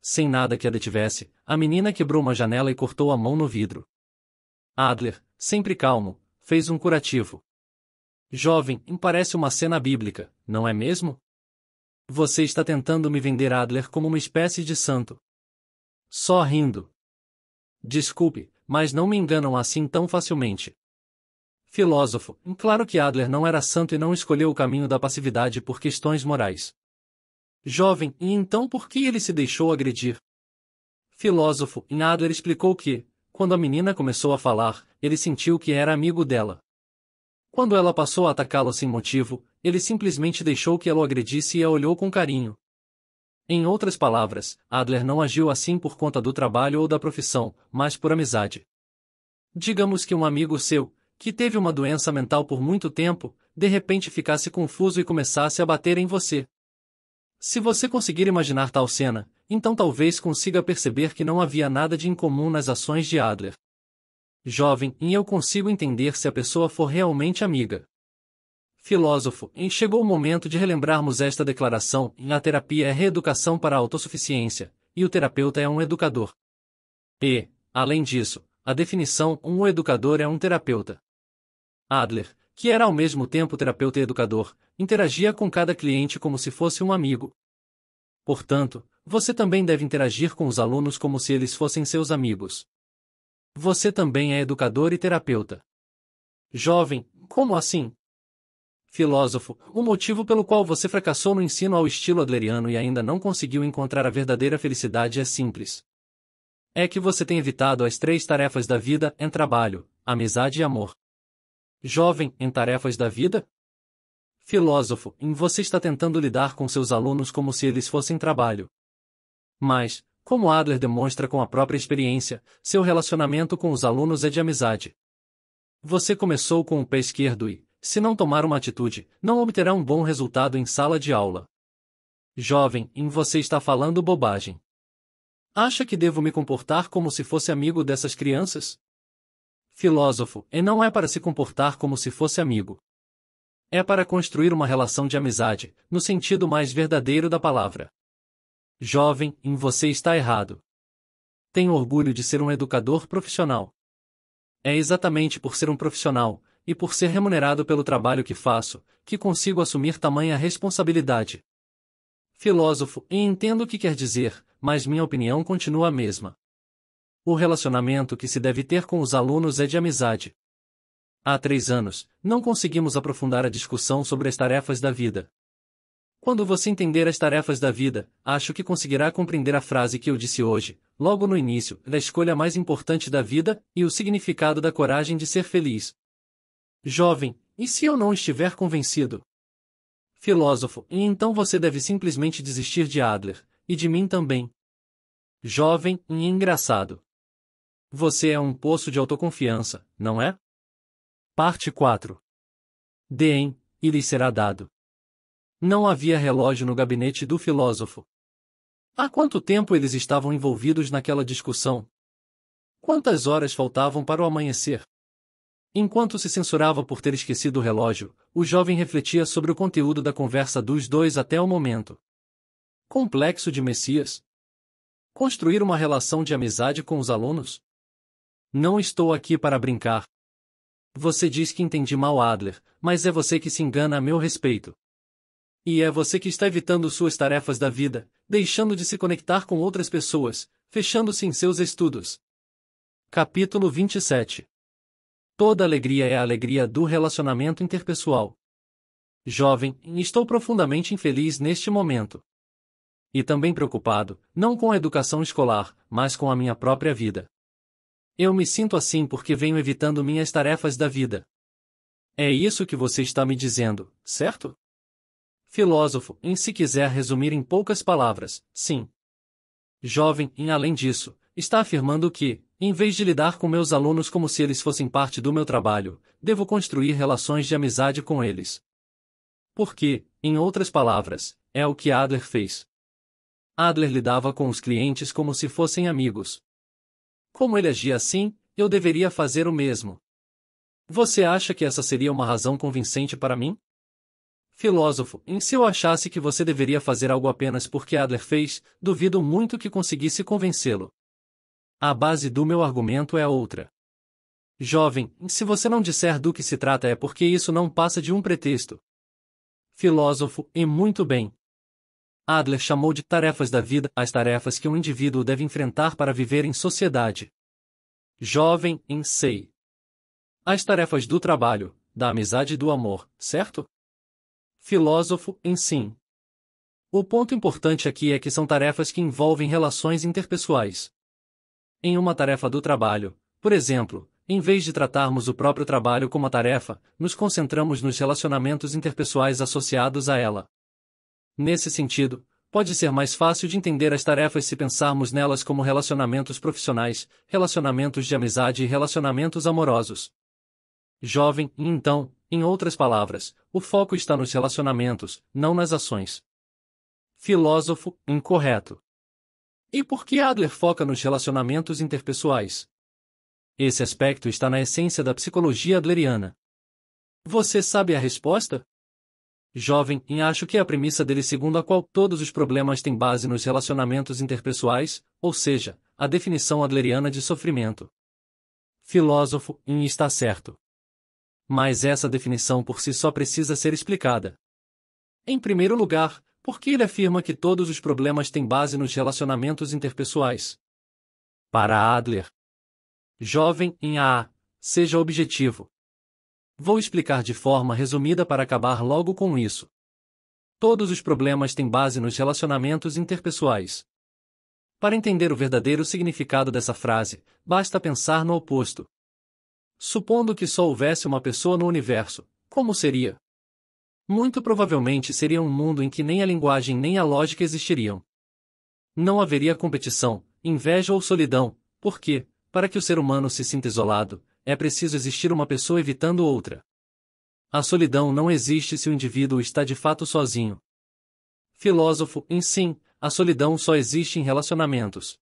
Sem nada que a detivesse, a menina quebrou uma janela e cortou a mão no vidro. Adler, sempre calmo, fez um curativo. Jovem, parece uma cena bíblica, não é mesmo? Você está tentando me vender Adler como uma espécie de santo. Só rindo. Desculpe, mas não me enganam assim tão facilmente. Filósofo, claro que Adler não era santo e não escolheu o caminho da passividade por questões morais. Jovem, e então por que ele se deixou agredir? Filósofo, Adler explicou que, quando a menina começou a falar, ele sentiu que era amigo dela. Quando ela passou a atacá-lo sem motivo, ele simplesmente deixou que ela o agredisse e a olhou com carinho, em outras palavras, Adler não agiu assim por conta do trabalho ou da profissão, mas por amizade. Digamos que um amigo seu, que teve uma doença mental por muito tempo, de repente ficasse confuso e começasse a bater em você. Se você conseguir imaginar tal cena, então talvez consiga perceber que não havia nada de incomum nas ações de Adler. Jovem, e eu consigo entender se a pessoa for realmente amiga filósofo, e chegou o momento de relembrarmos esta declaração: a terapia é reeducação para a autossuficiência, e o terapeuta é um educador. E, além disso, a definição um educador é um terapeuta. Adler, que era ao mesmo tempo terapeuta e educador, interagia com cada cliente como se fosse um amigo. Portanto, você também deve interagir com os alunos como se eles fossem seus amigos. Você também é educador e terapeuta. Jovem, como assim? filósofo, o motivo pelo qual você fracassou no ensino ao estilo adleriano e ainda não conseguiu encontrar a verdadeira felicidade é simples. É que você tem evitado as três tarefas da vida em trabalho, amizade e amor. Jovem, em tarefas da vida? Filósofo, em você está tentando lidar com seus alunos como se eles fossem trabalho. Mas, como Adler demonstra com a própria experiência, seu relacionamento com os alunos é de amizade. Você começou com o pé esquerdo e, se não tomar uma atitude, não obterá um bom resultado em sala de aula. Jovem, em você está falando bobagem. Acha que devo me comportar como se fosse amigo dessas crianças? Filósofo, e não é para se comportar como se fosse amigo. É para construir uma relação de amizade, no sentido mais verdadeiro da palavra. Jovem, em você está errado. Tenho orgulho de ser um educador profissional. É exatamente por ser um profissional e por ser remunerado pelo trabalho que faço, que consigo assumir tamanha responsabilidade. Filósofo, e entendo o que quer dizer, mas minha opinião continua a mesma. O relacionamento que se deve ter com os alunos é de amizade. Há três anos, não conseguimos aprofundar a discussão sobre as tarefas da vida. Quando você entender as tarefas da vida, acho que conseguirá compreender a frase que eu disse hoje, logo no início, da escolha mais importante da vida, e o significado da coragem de ser feliz. Jovem, e se eu não estiver convencido? Filósofo, e então você deve simplesmente desistir de Adler, e de mim também. Jovem e engraçado. Você é um poço de autoconfiança, não é? Parte 4. Deem, e lhe será dado. Não havia relógio no gabinete do filósofo. Há quanto tempo eles estavam envolvidos naquela discussão? Quantas horas faltavam para o amanhecer? Enquanto se censurava por ter esquecido o relógio, o jovem refletia sobre o conteúdo da conversa dos dois até o momento. Complexo de Messias? Construir uma relação de amizade com os alunos? Não estou aqui para brincar. Você diz que entendi mal Adler, mas é você que se engana a meu respeito. E é você que está evitando suas tarefas da vida, deixando de se conectar com outras pessoas, fechando-se em seus estudos. Capítulo 27 Toda alegria é a alegria do relacionamento interpessoal. Jovem, estou profundamente infeliz neste momento. E também preocupado, não com a educação escolar, mas com a minha própria vida. Eu me sinto assim porque venho evitando minhas tarefas da vida. É isso que você está me dizendo, certo? Filósofo, em se quiser resumir em poucas palavras, sim. Jovem, em além disso, está afirmando que, em vez de lidar com meus alunos como se eles fossem parte do meu trabalho, devo construir relações de amizade com eles. Porque, em outras palavras, é o que Adler fez. Adler lidava com os clientes como se fossem amigos. Como ele agia assim, eu deveria fazer o mesmo. Você acha que essa seria uma razão convincente para mim? Filósofo, em se eu achasse que você deveria fazer algo apenas porque Adler fez, duvido muito que conseguisse convencê-lo. A base do meu argumento é outra. Jovem, se você não disser do que se trata é porque isso não passa de um pretexto. Filósofo, e muito bem. Adler chamou de tarefas da vida as tarefas que um indivíduo deve enfrentar para viver em sociedade. Jovem, em sei. As tarefas do trabalho, da amizade e do amor, certo? Filósofo, em sim. O ponto importante aqui é que são tarefas que envolvem relações interpessoais em uma tarefa do trabalho, por exemplo, em vez de tratarmos o próprio trabalho como a tarefa, nos concentramos nos relacionamentos interpessoais associados a ela. Nesse sentido, pode ser mais fácil de entender as tarefas se pensarmos nelas como relacionamentos profissionais, relacionamentos de amizade e relacionamentos amorosos. Jovem, então, em outras palavras, o foco está nos relacionamentos, não nas ações. Filósofo, incorreto. E por que Adler foca nos relacionamentos interpessoais? Esse aspecto está na essência da psicologia adleriana. Você sabe a resposta? Jovem, e acho que é a premissa dele segundo a qual todos os problemas têm base nos relacionamentos interpessoais, ou seja, a definição adleriana de sofrimento. Filósofo, em está certo. Mas essa definição por si só precisa ser explicada. Em primeiro lugar, porque ele afirma que todos os problemas têm base nos relacionamentos interpessoais. Para Adler, jovem em A, seja objetivo. Vou explicar de forma resumida para acabar logo com isso. Todos os problemas têm base nos relacionamentos interpessoais. Para entender o verdadeiro significado dessa frase, basta pensar no oposto. Supondo que só houvesse uma pessoa no universo, como seria? Muito provavelmente seria um mundo em que nem a linguagem nem a lógica existiriam. Não haveria competição, inveja ou solidão, porque, para que o ser humano se sinta isolado, é preciso existir uma pessoa evitando outra. A solidão não existe se o indivíduo está de fato sozinho. Filósofo, em sim, a solidão só existe em relacionamentos.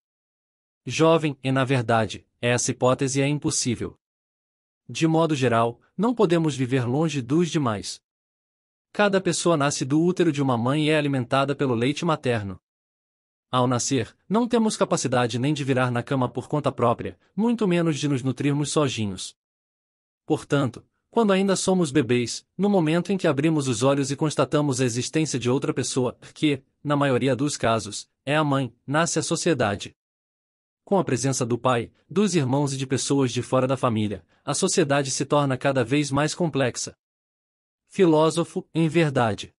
Jovem, e na verdade, essa hipótese é impossível. De modo geral, não podemos viver longe dos demais. Cada pessoa nasce do útero de uma mãe e é alimentada pelo leite materno. Ao nascer, não temos capacidade nem de virar na cama por conta própria, muito menos de nos nutrirmos sozinhos. Portanto, quando ainda somos bebês, no momento em que abrimos os olhos e constatamos a existência de outra pessoa, que, na maioria dos casos, é a mãe, nasce a sociedade. Com a presença do pai, dos irmãos e de pessoas de fora da família, a sociedade se torna cada vez mais complexa filósofo, em verdade.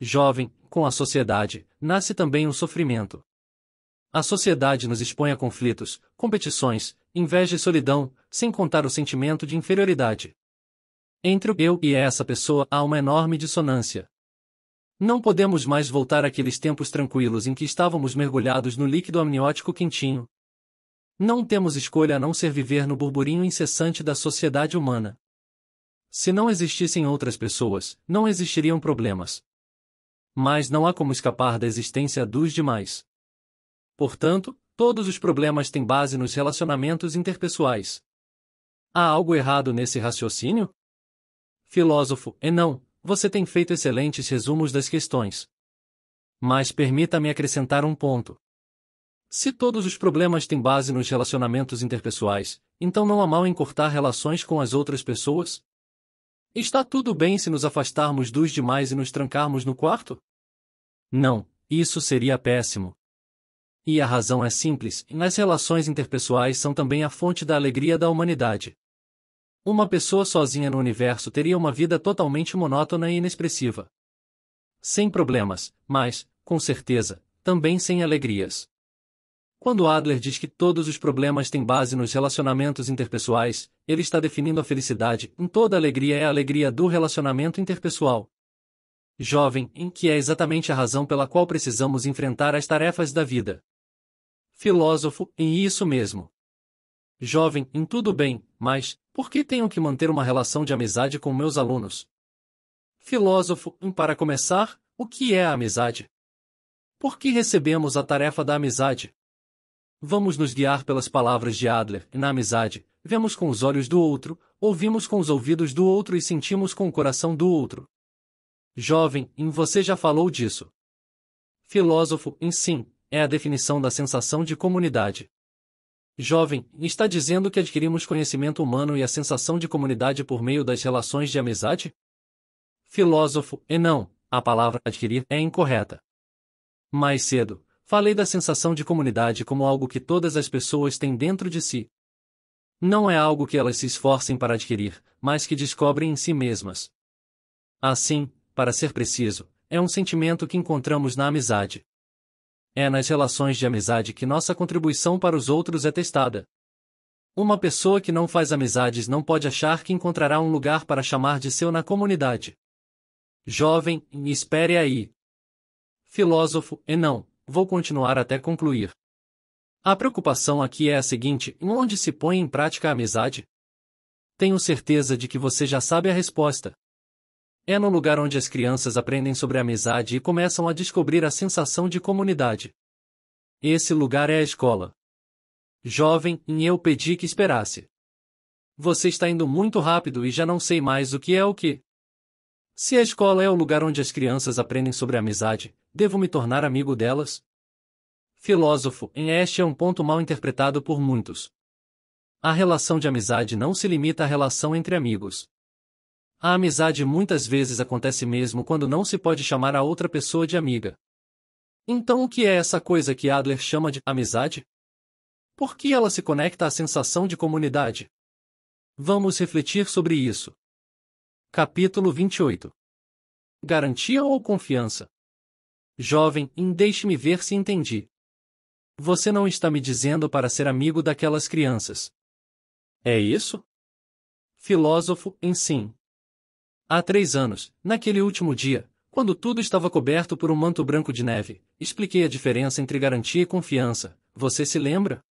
Jovem, com a sociedade, nasce também um sofrimento. A sociedade nos expõe a conflitos, competições, inveja e solidão, sem contar o sentimento de inferioridade. Entre o eu e essa pessoa há uma enorme dissonância. Não podemos mais voltar àqueles tempos tranquilos em que estávamos mergulhados no líquido amniótico quentinho. Não temos escolha a não ser viver no burburinho incessante da sociedade humana. Se não existissem outras pessoas, não existiriam problemas. Mas não há como escapar da existência dos demais. Portanto, todos os problemas têm base nos relacionamentos interpessoais. Há algo errado nesse raciocínio? Filósofo, e não, você tem feito excelentes resumos das questões. Mas permita-me acrescentar um ponto. Se todos os problemas têm base nos relacionamentos interpessoais, então não há mal em cortar relações com as outras pessoas, Está tudo bem se nos afastarmos dos demais e nos trancarmos no quarto? Não, isso seria péssimo. E a razão é simples: as relações interpessoais são também a fonte da alegria da humanidade. Uma pessoa sozinha no universo teria uma vida totalmente monótona e inexpressiva. Sem problemas, mas, com certeza, também sem alegrias. Quando Adler diz que todos os problemas têm base nos relacionamentos interpessoais, ele está definindo a felicidade em toda alegria é a alegria do relacionamento interpessoal. Jovem, em que é exatamente a razão pela qual precisamos enfrentar as tarefas da vida. Filósofo, em isso mesmo. Jovem, em tudo bem, mas, por que tenho que manter uma relação de amizade com meus alunos? Filósofo, em para começar, o que é a amizade? Por que recebemos a tarefa da amizade? Vamos nos guiar pelas palavras de Adler, na amizade, vemos com os olhos do outro, ouvimos com os ouvidos do outro e sentimos com o coração do outro. Jovem, em você já falou disso. Filósofo, em sim, é a definição da sensação de comunidade. Jovem, está dizendo que adquirimos conhecimento humano e a sensação de comunidade por meio das relações de amizade? Filósofo, e não, a palavra adquirir é incorreta. Mais cedo, Falei da sensação de comunidade como algo que todas as pessoas têm dentro de si. Não é algo que elas se esforcem para adquirir, mas que descobrem em si mesmas. Assim, para ser preciso, é um sentimento que encontramos na amizade. É nas relações de amizade que nossa contribuição para os outros é testada. Uma pessoa que não faz amizades não pode achar que encontrará um lugar para chamar de seu na comunidade. Jovem, espere aí. Filósofo, e não vou continuar até concluir. A preocupação aqui é a seguinte: onde se põe em prática a amizade? Tenho certeza de que você já sabe a resposta. É no lugar onde as crianças aprendem sobre a amizade e começam a descobrir a sensação de comunidade. Esse lugar é a escola. Jovem, e eu pedi que esperasse. Você está indo muito rápido e já não sei mais o que é o que. Se a escola é o lugar onde as crianças aprendem sobre a amizade, devo me tornar amigo delas? Filósofo, em este é um ponto mal interpretado por muitos. A relação de amizade não se limita à relação entre amigos. A amizade muitas vezes acontece mesmo quando não se pode chamar a outra pessoa de amiga. Então o que é essa coisa que Adler chama de amizade? Por que ela se conecta à sensação de comunidade? Vamos refletir sobre isso. Capítulo 28 Garantia ou confiança? Jovem, deixe-me ver se entendi. Você não está me dizendo para ser amigo daquelas crianças. É isso? Filósofo, em sim. Há três anos, naquele último dia, quando tudo estava coberto por um manto branco de neve, expliquei a diferença entre garantia e confiança. Você se lembra?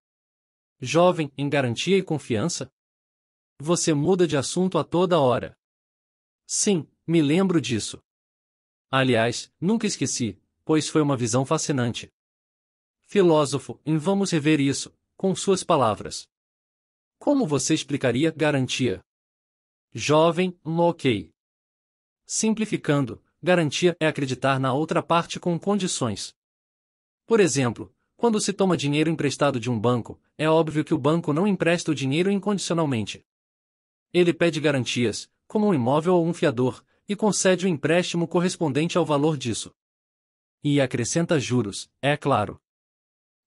Jovem, em garantia e confiança? Você muda de assunto a toda hora. Sim, me lembro disso. Aliás, nunca esqueci, pois foi uma visão fascinante. Filósofo, em vamos rever isso, com suas palavras. Como você explicaria garantia? Jovem, ok. Simplificando, garantia é acreditar na outra parte com condições. Por exemplo, quando se toma dinheiro emprestado de um banco, é óbvio que o banco não empresta o dinheiro incondicionalmente. Ele pede garantias, como um imóvel ou um fiador, e concede o empréstimo correspondente ao valor disso. E acrescenta juros, é claro.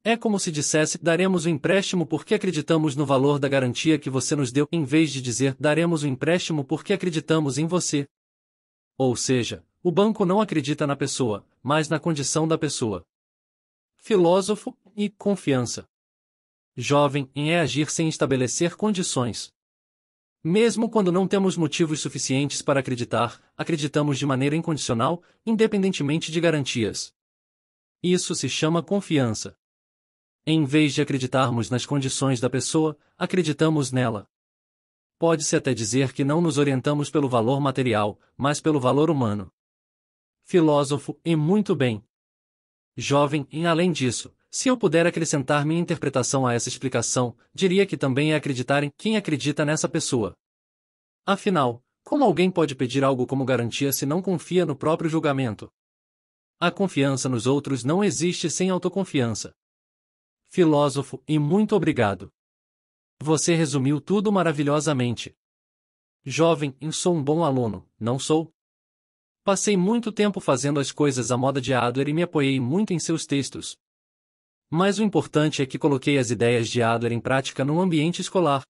É como se dissesse: daremos o empréstimo porque acreditamos no valor da garantia que você nos deu, em vez de dizer: daremos o empréstimo porque acreditamos em você. Ou seja, o banco não acredita na pessoa, mas na condição da pessoa. Filósofo e confiança. Jovem em é agir sem estabelecer condições. Mesmo quando não temos motivos suficientes para acreditar, acreditamos de maneira incondicional, independentemente de garantias. Isso se chama confiança. Em vez de acreditarmos nas condições da pessoa, acreditamos nela. Pode-se até dizer que não nos orientamos pelo valor material, mas pelo valor humano. Filósofo, e muito bem. Jovem, e além disso, se eu puder acrescentar minha interpretação a essa explicação, diria que também é acreditar em quem acredita nessa pessoa. Afinal, como alguém pode pedir algo como garantia se não confia no próprio julgamento? A confiança nos outros não existe sem autoconfiança. Filósofo, e muito obrigado. Você resumiu tudo maravilhosamente. Jovem, eu sou um bom aluno, não sou? Passei muito tempo fazendo as coisas à moda de Adler e me apoiei muito em seus textos, mas o importante é que coloquei as ideias de Adler em prática no ambiente escolar.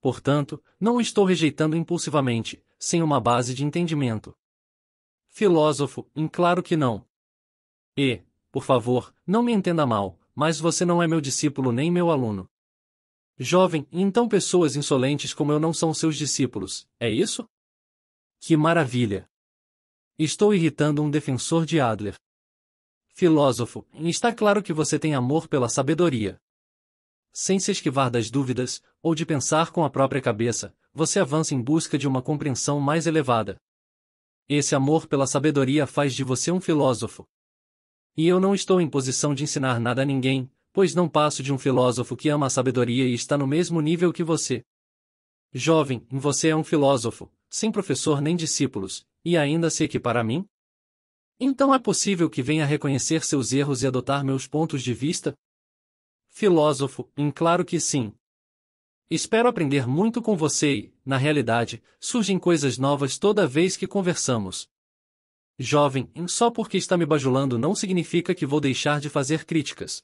Portanto, não estou rejeitando impulsivamente, sem uma base de entendimento. Filósofo, em claro que não. E, por favor, não me entenda mal, mas você não é meu discípulo nem meu aluno. Jovem, então pessoas insolentes como eu não são seus discípulos, é isso? Que maravilha! Estou irritando um defensor de Adler filósofo, está claro que você tem amor pela sabedoria. Sem se esquivar das dúvidas, ou de pensar com a própria cabeça, você avança em busca de uma compreensão mais elevada. Esse amor pela sabedoria faz de você um filósofo. E eu não estou em posição de ensinar nada a ninguém, pois não passo de um filósofo que ama a sabedoria e está no mesmo nível que você. Jovem, você é um filósofo, sem professor nem discípulos, e ainda se equipara a mim? Então é possível que venha reconhecer seus erros e adotar meus pontos de vista? Filósofo, em claro que sim. Espero aprender muito com você e, na realidade, surgem coisas novas toda vez que conversamos. Jovem, só porque está me bajulando não significa que vou deixar de fazer críticas.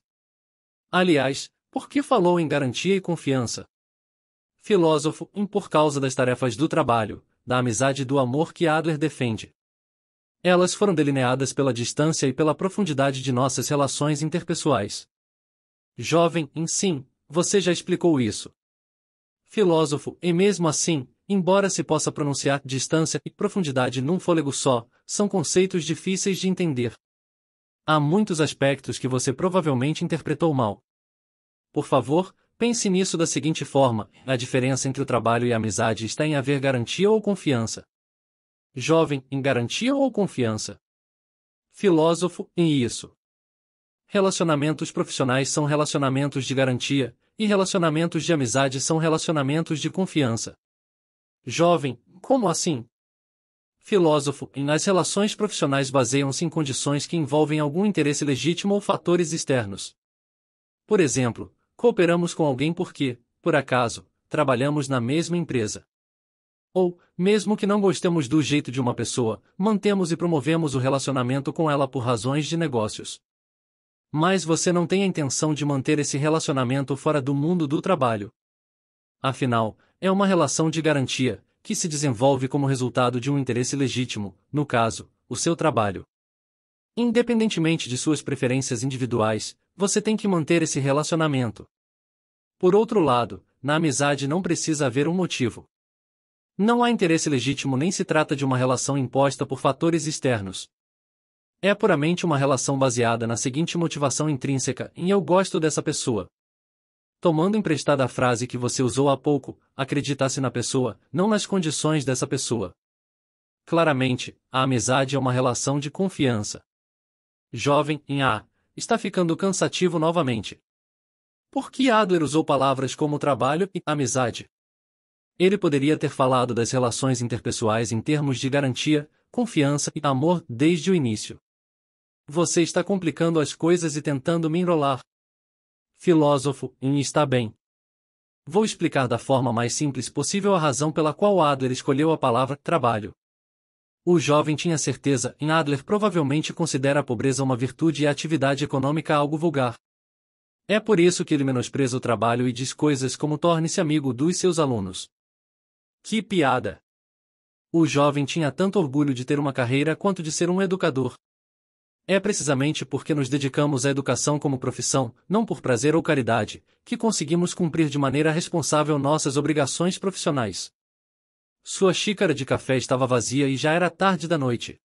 Aliás, por que falou em garantia e confiança? Filósofo, em por causa das tarefas do trabalho, da amizade e do amor que Adler defende. Elas foram delineadas pela distância e pela profundidade de nossas relações interpessoais. Jovem, em sim, você já explicou isso. Filósofo, e mesmo assim, embora se possa pronunciar distância e profundidade num fôlego só, são conceitos difíceis de entender. Há muitos aspectos que você provavelmente interpretou mal. Por favor, pense nisso da seguinte forma: a diferença entre o trabalho e a amizade está em haver garantia ou confiança jovem em garantia ou confiança. Filósofo em isso. Relacionamentos profissionais são relacionamentos de garantia, e relacionamentos de amizade são relacionamentos de confiança. Jovem, como assim? Filósofo em as relações profissionais baseiam-se em condições que envolvem algum interesse legítimo ou fatores externos. Por exemplo, cooperamos com alguém porque, por acaso, trabalhamos na mesma empresa. Ou, mesmo que não gostemos do jeito de uma pessoa, mantemos e promovemos o relacionamento com ela por razões de negócios. Mas você não tem a intenção de manter esse relacionamento fora do mundo do trabalho. Afinal, é uma relação de garantia, que se desenvolve como resultado de um interesse legítimo, no caso, o seu trabalho. Independentemente de suas preferências individuais, você tem que manter esse relacionamento. Por outro lado, na amizade não precisa haver um motivo. Não há interesse legítimo nem se trata de uma relação imposta por fatores externos. É puramente uma relação baseada na seguinte motivação intrínseca: em eu gosto dessa pessoa. Tomando emprestada a frase que você usou há pouco, acreditasse na pessoa, não nas condições dessa pessoa. Claramente, a amizade é uma relação de confiança. Jovem, em A, está ficando cansativo novamente. Por que Adler usou palavras como trabalho e amizade? Ele poderia ter falado das relações interpessoais em termos de garantia, confiança e amor desde o início. Você está complicando as coisas e tentando me enrolar. Filósofo, em está bem. Vou explicar da forma mais simples possível a razão pela qual Adler escolheu a palavra trabalho. O jovem tinha certeza em Adler provavelmente considera a pobreza uma virtude e a atividade econômica algo vulgar. É por isso que ele menospreza o trabalho e diz coisas como torne-se amigo dos seus alunos. Que piada! O jovem tinha tanto orgulho de ter uma carreira quanto de ser um educador. É precisamente porque nos dedicamos à educação como profissão, não por prazer ou caridade, que conseguimos cumprir de maneira responsável nossas obrigações profissionais. Sua xícara de café estava vazia e já era tarde da noite.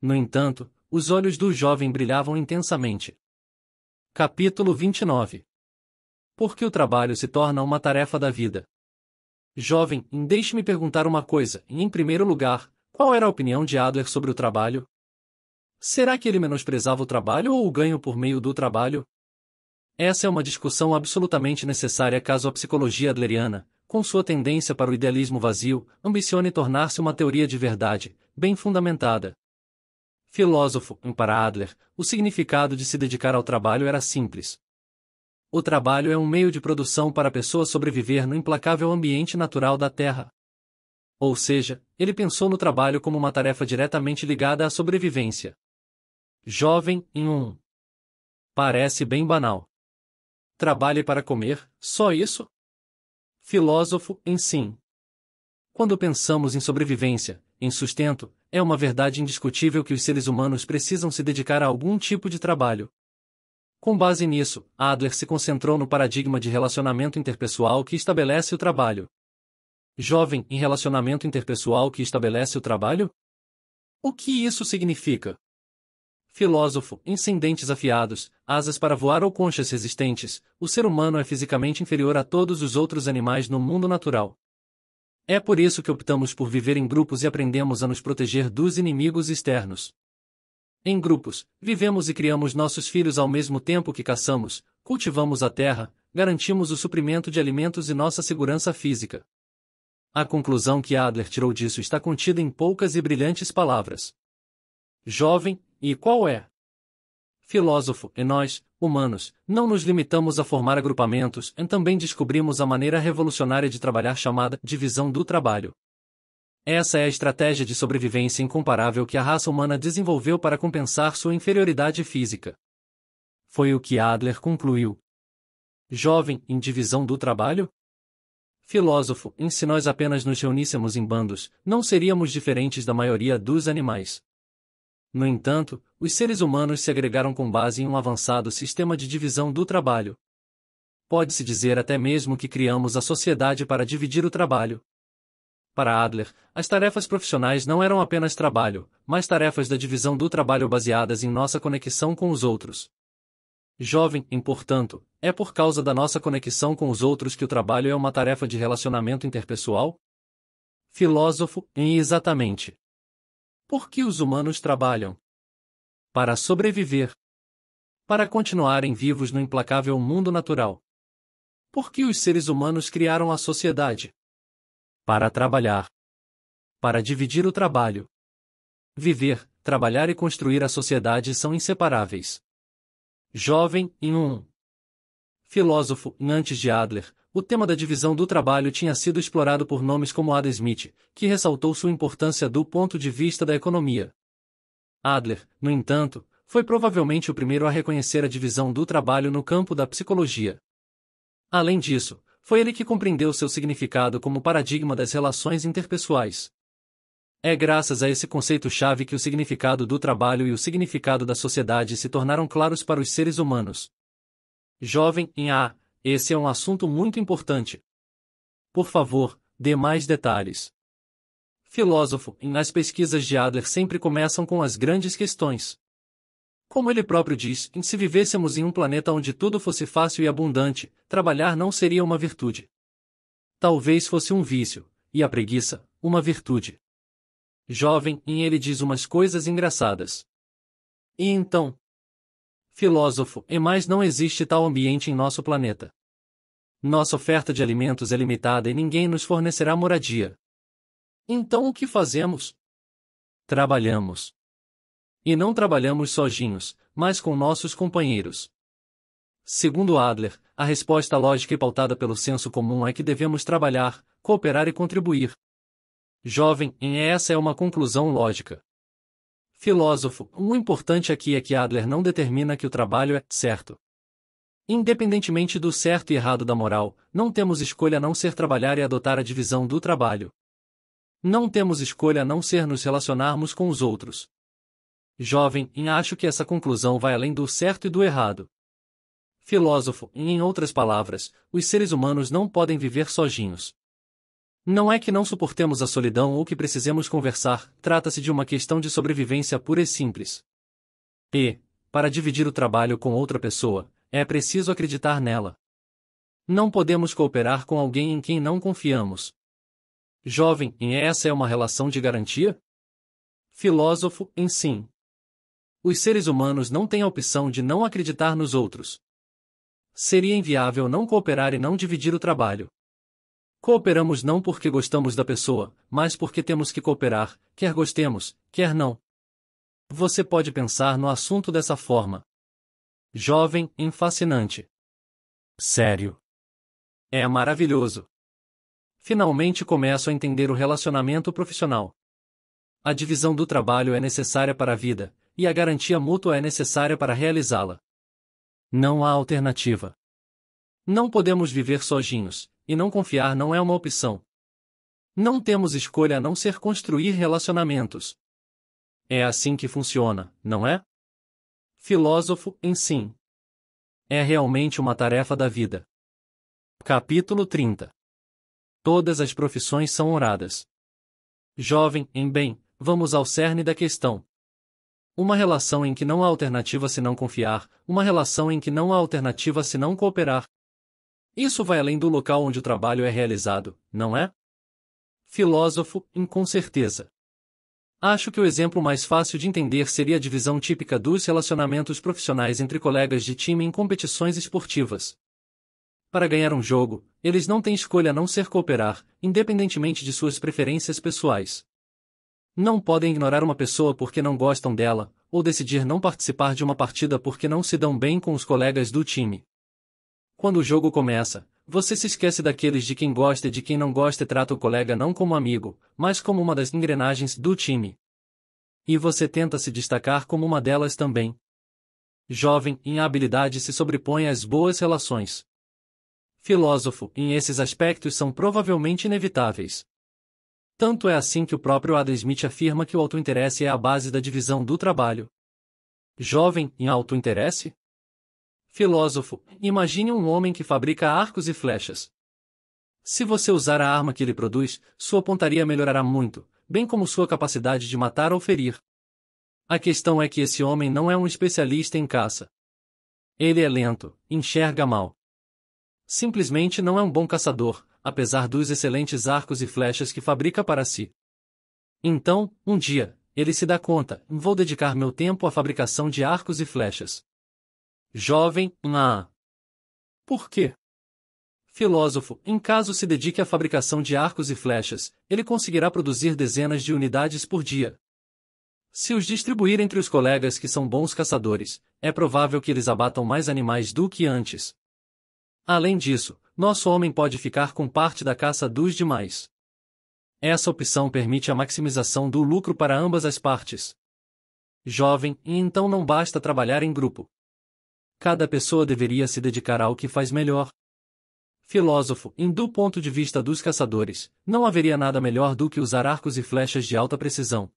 No entanto, os olhos do jovem brilhavam intensamente. Capítulo 29 Por que o trabalho se torna uma tarefa da vida? Jovem, deixe-me perguntar uma coisa. Em primeiro lugar, qual era a opinião de Adler sobre o trabalho? Será que ele menosprezava o trabalho ou o ganho por meio do trabalho? Essa é uma discussão absolutamente necessária caso a psicologia adleriana, com sua tendência para o idealismo vazio, ambicione tornar-se uma teoria de verdade, bem fundamentada. Filósofo, para Adler, o significado de se dedicar ao trabalho era simples, o trabalho é um meio de produção para a pessoa sobreviver no implacável ambiente natural da Terra. Ou seja, ele pensou no trabalho como uma tarefa diretamente ligada à sobrevivência. Jovem, em um. Parece bem banal. Trabalhe para comer, só isso? Filósofo, em sim. Quando pensamos em sobrevivência, em sustento, é uma verdade indiscutível que os seres humanos precisam se dedicar a algum tipo de trabalho. Com base nisso, Adler se concentrou no paradigma de relacionamento interpessoal que estabelece o trabalho. Jovem em relacionamento interpessoal que estabelece o trabalho? O que isso significa? Filósofo, incendentes afiados, asas para voar ou conchas resistentes, o ser humano é fisicamente inferior a todos os outros animais no mundo natural. É por isso que optamos por viver em grupos e aprendemos a nos proteger dos inimigos externos. Em grupos, vivemos e criamos nossos filhos ao mesmo tempo que caçamos, cultivamos a terra, garantimos o suprimento de alimentos e nossa segurança física. A conclusão que Adler tirou disso está contida em poucas e brilhantes palavras. Jovem, e qual é? Filósofo, e nós, humanos, não nos limitamos a formar agrupamentos, e também descobrimos a maneira revolucionária de trabalhar chamada divisão do trabalho. Essa é a estratégia de sobrevivência incomparável que a raça humana desenvolveu para compensar sua inferioridade física. Foi o que Adler concluiu. Jovem, em divisão do trabalho? Filósofo, em se nós apenas nos reuníssemos em bandos, não seríamos diferentes da maioria dos animais. No entanto, os seres humanos se agregaram com base em um avançado sistema de divisão do trabalho. Pode-se dizer até mesmo que criamos a sociedade para dividir o trabalho. Para Adler, as tarefas profissionais não eram apenas trabalho, mas tarefas da divisão do trabalho baseadas em nossa conexão com os outros. Jovem, portanto, é por causa da nossa conexão com os outros que o trabalho é uma tarefa de relacionamento interpessoal? Filósofo, em exatamente. Por que os humanos trabalham? Para sobreviver. Para continuarem vivos no implacável mundo natural. Por que os seres humanos criaram a sociedade? Para trabalhar. Para dividir o trabalho. Viver, trabalhar e construir a sociedade são inseparáveis. Jovem, em um. Filósofo, antes de Adler, o tema da divisão do trabalho tinha sido explorado por nomes como Adam Smith, que ressaltou sua importância do ponto de vista da economia. Adler, no entanto, foi provavelmente o primeiro a reconhecer a divisão do trabalho no campo da psicologia. Além disso, foi ele que compreendeu seu significado como paradigma das relações interpessoais. É graças a esse conceito-chave que o significado do trabalho e o significado da sociedade se tornaram claros para os seres humanos. Jovem em A, esse é um assunto muito importante. Por favor, dê mais detalhes. Filósofo, em as pesquisas de Adler sempre começam com as grandes questões. Como ele próprio diz, se vivêssemos em um planeta onde tudo fosse fácil e abundante, trabalhar não seria uma virtude. Talvez fosse um vício, e a preguiça, uma virtude. Jovem, em ele diz umas coisas engraçadas. E então? Filósofo, e mais não existe tal ambiente em nosso planeta. Nossa oferta de alimentos é limitada e ninguém nos fornecerá moradia. Então o que fazemos? Trabalhamos. E não trabalhamos sozinhos, mas com nossos companheiros. Segundo Adler, a resposta lógica e pautada pelo senso comum é que devemos trabalhar, cooperar e contribuir. Jovem, essa é uma conclusão lógica. Filósofo, o importante aqui é que Adler não determina que o trabalho é certo. Independentemente do certo e errado da moral, não temos escolha a não ser trabalhar e adotar a divisão do trabalho. Não temos escolha a não ser nos relacionarmos com os outros. Jovem, em acho que essa conclusão vai além do certo e do errado. Filósofo, em outras palavras, os seres humanos não podem viver sozinhos. Não é que não suportemos a solidão ou que precisemos conversar, trata-se de uma questão de sobrevivência pura e simples. E, para dividir o trabalho com outra pessoa, é preciso acreditar nela. Não podemos cooperar com alguém em quem não confiamos. Jovem, essa é uma relação de garantia? Filósofo, em sim os seres humanos não têm a opção de não acreditar nos outros. Seria inviável não cooperar e não dividir o trabalho. Cooperamos não porque gostamos da pessoa, mas porque temos que cooperar, quer gostemos, quer não. Você pode pensar no assunto dessa forma. Jovem, em fascinante. Sério. É maravilhoso. Finalmente começo a entender o relacionamento profissional. A divisão do trabalho é necessária para a vida, e a garantia mútua é necessária para realizá-la. Não há alternativa. Não podemos viver sozinhos, e não confiar não é uma opção. Não temos escolha a não ser construir relacionamentos. É assim que funciona, não é? Filósofo, em sim. É realmente uma tarefa da vida. Capítulo 30 Todas as profissões são honradas. Jovem, em bem, vamos ao cerne da questão. Uma relação em que não há alternativa senão confiar, uma relação em que não há alternativa senão cooperar. Isso vai além do local onde o trabalho é realizado, não é? Filósofo, com certeza. Acho que o exemplo mais fácil de entender seria a divisão típica dos relacionamentos profissionais entre colegas de time em competições esportivas. Para ganhar um jogo, eles não têm escolha a não ser cooperar, independentemente de suas preferências pessoais. Não podem ignorar uma pessoa porque não gostam dela, ou decidir não participar de uma partida porque não se dão bem com os colegas do time. Quando o jogo começa, você se esquece daqueles de quem gosta e de quem não gosta e trata o colega não como amigo, mas como uma das engrenagens do time. E você tenta se destacar como uma delas também. Jovem, em habilidade se sobrepõe às boas relações. Filósofo, em esses aspectos são provavelmente inevitáveis. Tanto é assim que o próprio Adam Smith afirma que o autointeresse é a base da divisão do trabalho. Jovem, em autointeresse? Filósofo, imagine um homem que fabrica arcos e flechas. Se você usar a arma que ele produz, sua pontaria melhorará muito, bem como sua capacidade de matar ou ferir. A questão é que esse homem não é um especialista em caça. Ele é lento, enxerga mal. Simplesmente não é um bom caçador, apesar dos excelentes arcos e flechas que fabrica para si. Então, um dia, ele se dá conta: vou dedicar meu tempo à fabricação de arcos e flechas. Jovem, ah. Por quê? Filósofo, em caso se dedique à fabricação de arcos e flechas, ele conseguirá produzir dezenas de unidades por dia. Se os distribuir entre os colegas que são bons caçadores, é provável que eles abatam mais animais do que antes. Além disso, nosso homem pode ficar com parte da caça dos demais. Essa opção permite a maximização do lucro para ambas as partes. Jovem, e então não basta trabalhar em grupo. Cada pessoa deveria se dedicar ao que faz melhor. Filósofo, e do ponto de vista dos caçadores, não haveria nada melhor do que usar arcos e flechas de alta precisão.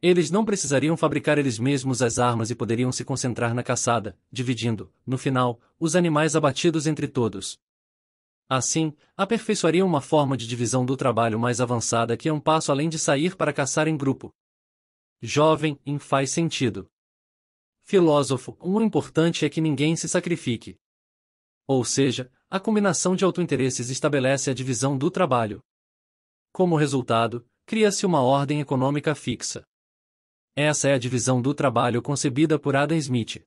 Eles não precisariam fabricar eles mesmos as armas e poderiam se concentrar na caçada, dividindo, no final, os animais abatidos entre todos. Assim, aperfeiçoariam uma forma de divisão do trabalho mais avançada que é um passo além de sair para caçar em grupo. Jovem, em faz sentido. Filósofo, o importante é que ninguém se sacrifique. Ou seja, a combinação de autointeresses estabelece a divisão do trabalho. Como resultado, cria-se uma ordem econômica fixa. Essa é a divisão do trabalho concebida por Adam Smith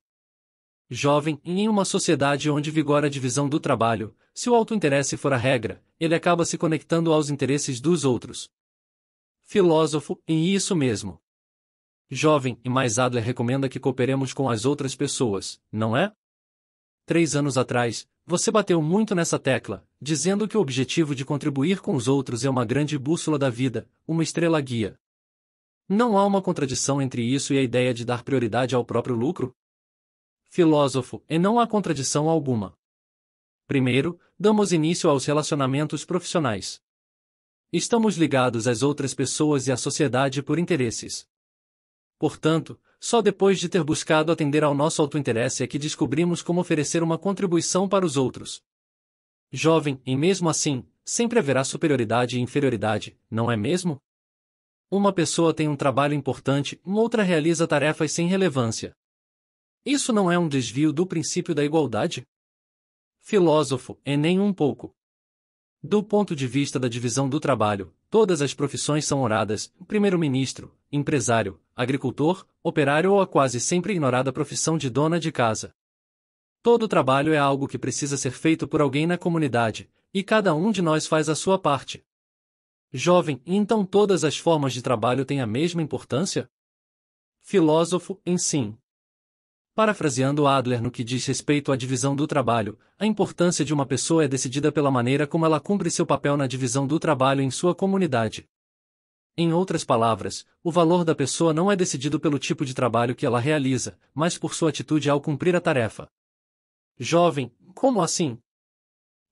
jovem e em uma sociedade onde vigora a divisão do trabalho, se o autointeresse for a regra, ele acaba se conectando aos interesses dos outros. Filósofo, e isso mesmo. Jovem e mais Adler recomenda que cooperemos com as outras pessoas, não é? Três anos atrás, você bateu muito nessa tecla, dizendo que o objetivo de contribuir com os outros é uma grande bússola da vida, uma estrela guia. Não há uma contradição entre isso e a ideia de dar prioridade ao próprio lucro? filósofo e não há contradição alguma. Primeiro, damos início aos relacionamentos profissionais. Estamos ligados às outras pessoas e à sociedade por interesses. Portanto, só depois de ter buscado atender ao nosso autointeresse é que descobrimos como oferecer uma contribuição para os outros. Jovem, e mesmo assim, sempre haverá superioridade e inferioridade, não é mesmo? Uma pessoa tem um trabalho importante, uma outra realiza tarefas sem relevância. Isso não é um desvio do princípio da igualdade? Filósofo, é nem um pouco. Do ponto de vista da divisão do trabalho, todas as profissões são oradas: primeiro-ministro, empresário, agricultor, operário ou a quase sempre ignorada profissão de dona de casa. Todo trabalho é algo que precisa ser feito por alguém na comunidade, e cada um de nós faz a sua parte. Jovem, então todas as formas de trabalho têm a mesma importância? Filósofo, em sim. Parafraseando Adler no que diz respeito à divisão do trabalho, a importância de uma pessoa é decidida pela maneira como ela cumpre seu papel na divisão do trabalho em sua comunidade. Em outras palavras, o valor da pessoa não é decidido pelo tipo de trabalho que ela realiza, mas por sua atitude ao cumprir a tarefa. Jovem, como assim?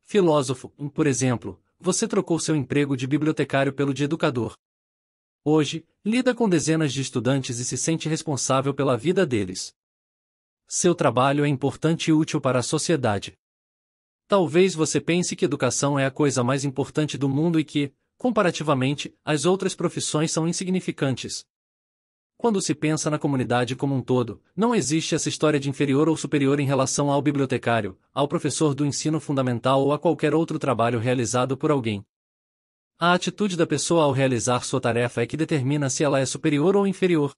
Filósofo, por exemplo, você trocou seu emprego de bibliotecário pelo de educador. Hoje, lida com dezenas de estudantes e se sente responsável pela vida deles. Seu trabalho é importante e útil para a sociedade. Talvez você pense que educação é a coisa mais importante do mundo e que, comparativamente, as outras profissões são insignificantes. Quando se pensa na comunidade como um todo, não existe essa história de inferior ou superior em relação ao bibliotecário, ao professor do ensino fundamental ou a qualquer outro trabalho realizado por alguém. A atitude da pessoa ao realizar sua tarefa é que determina se ela é superior ou inferior.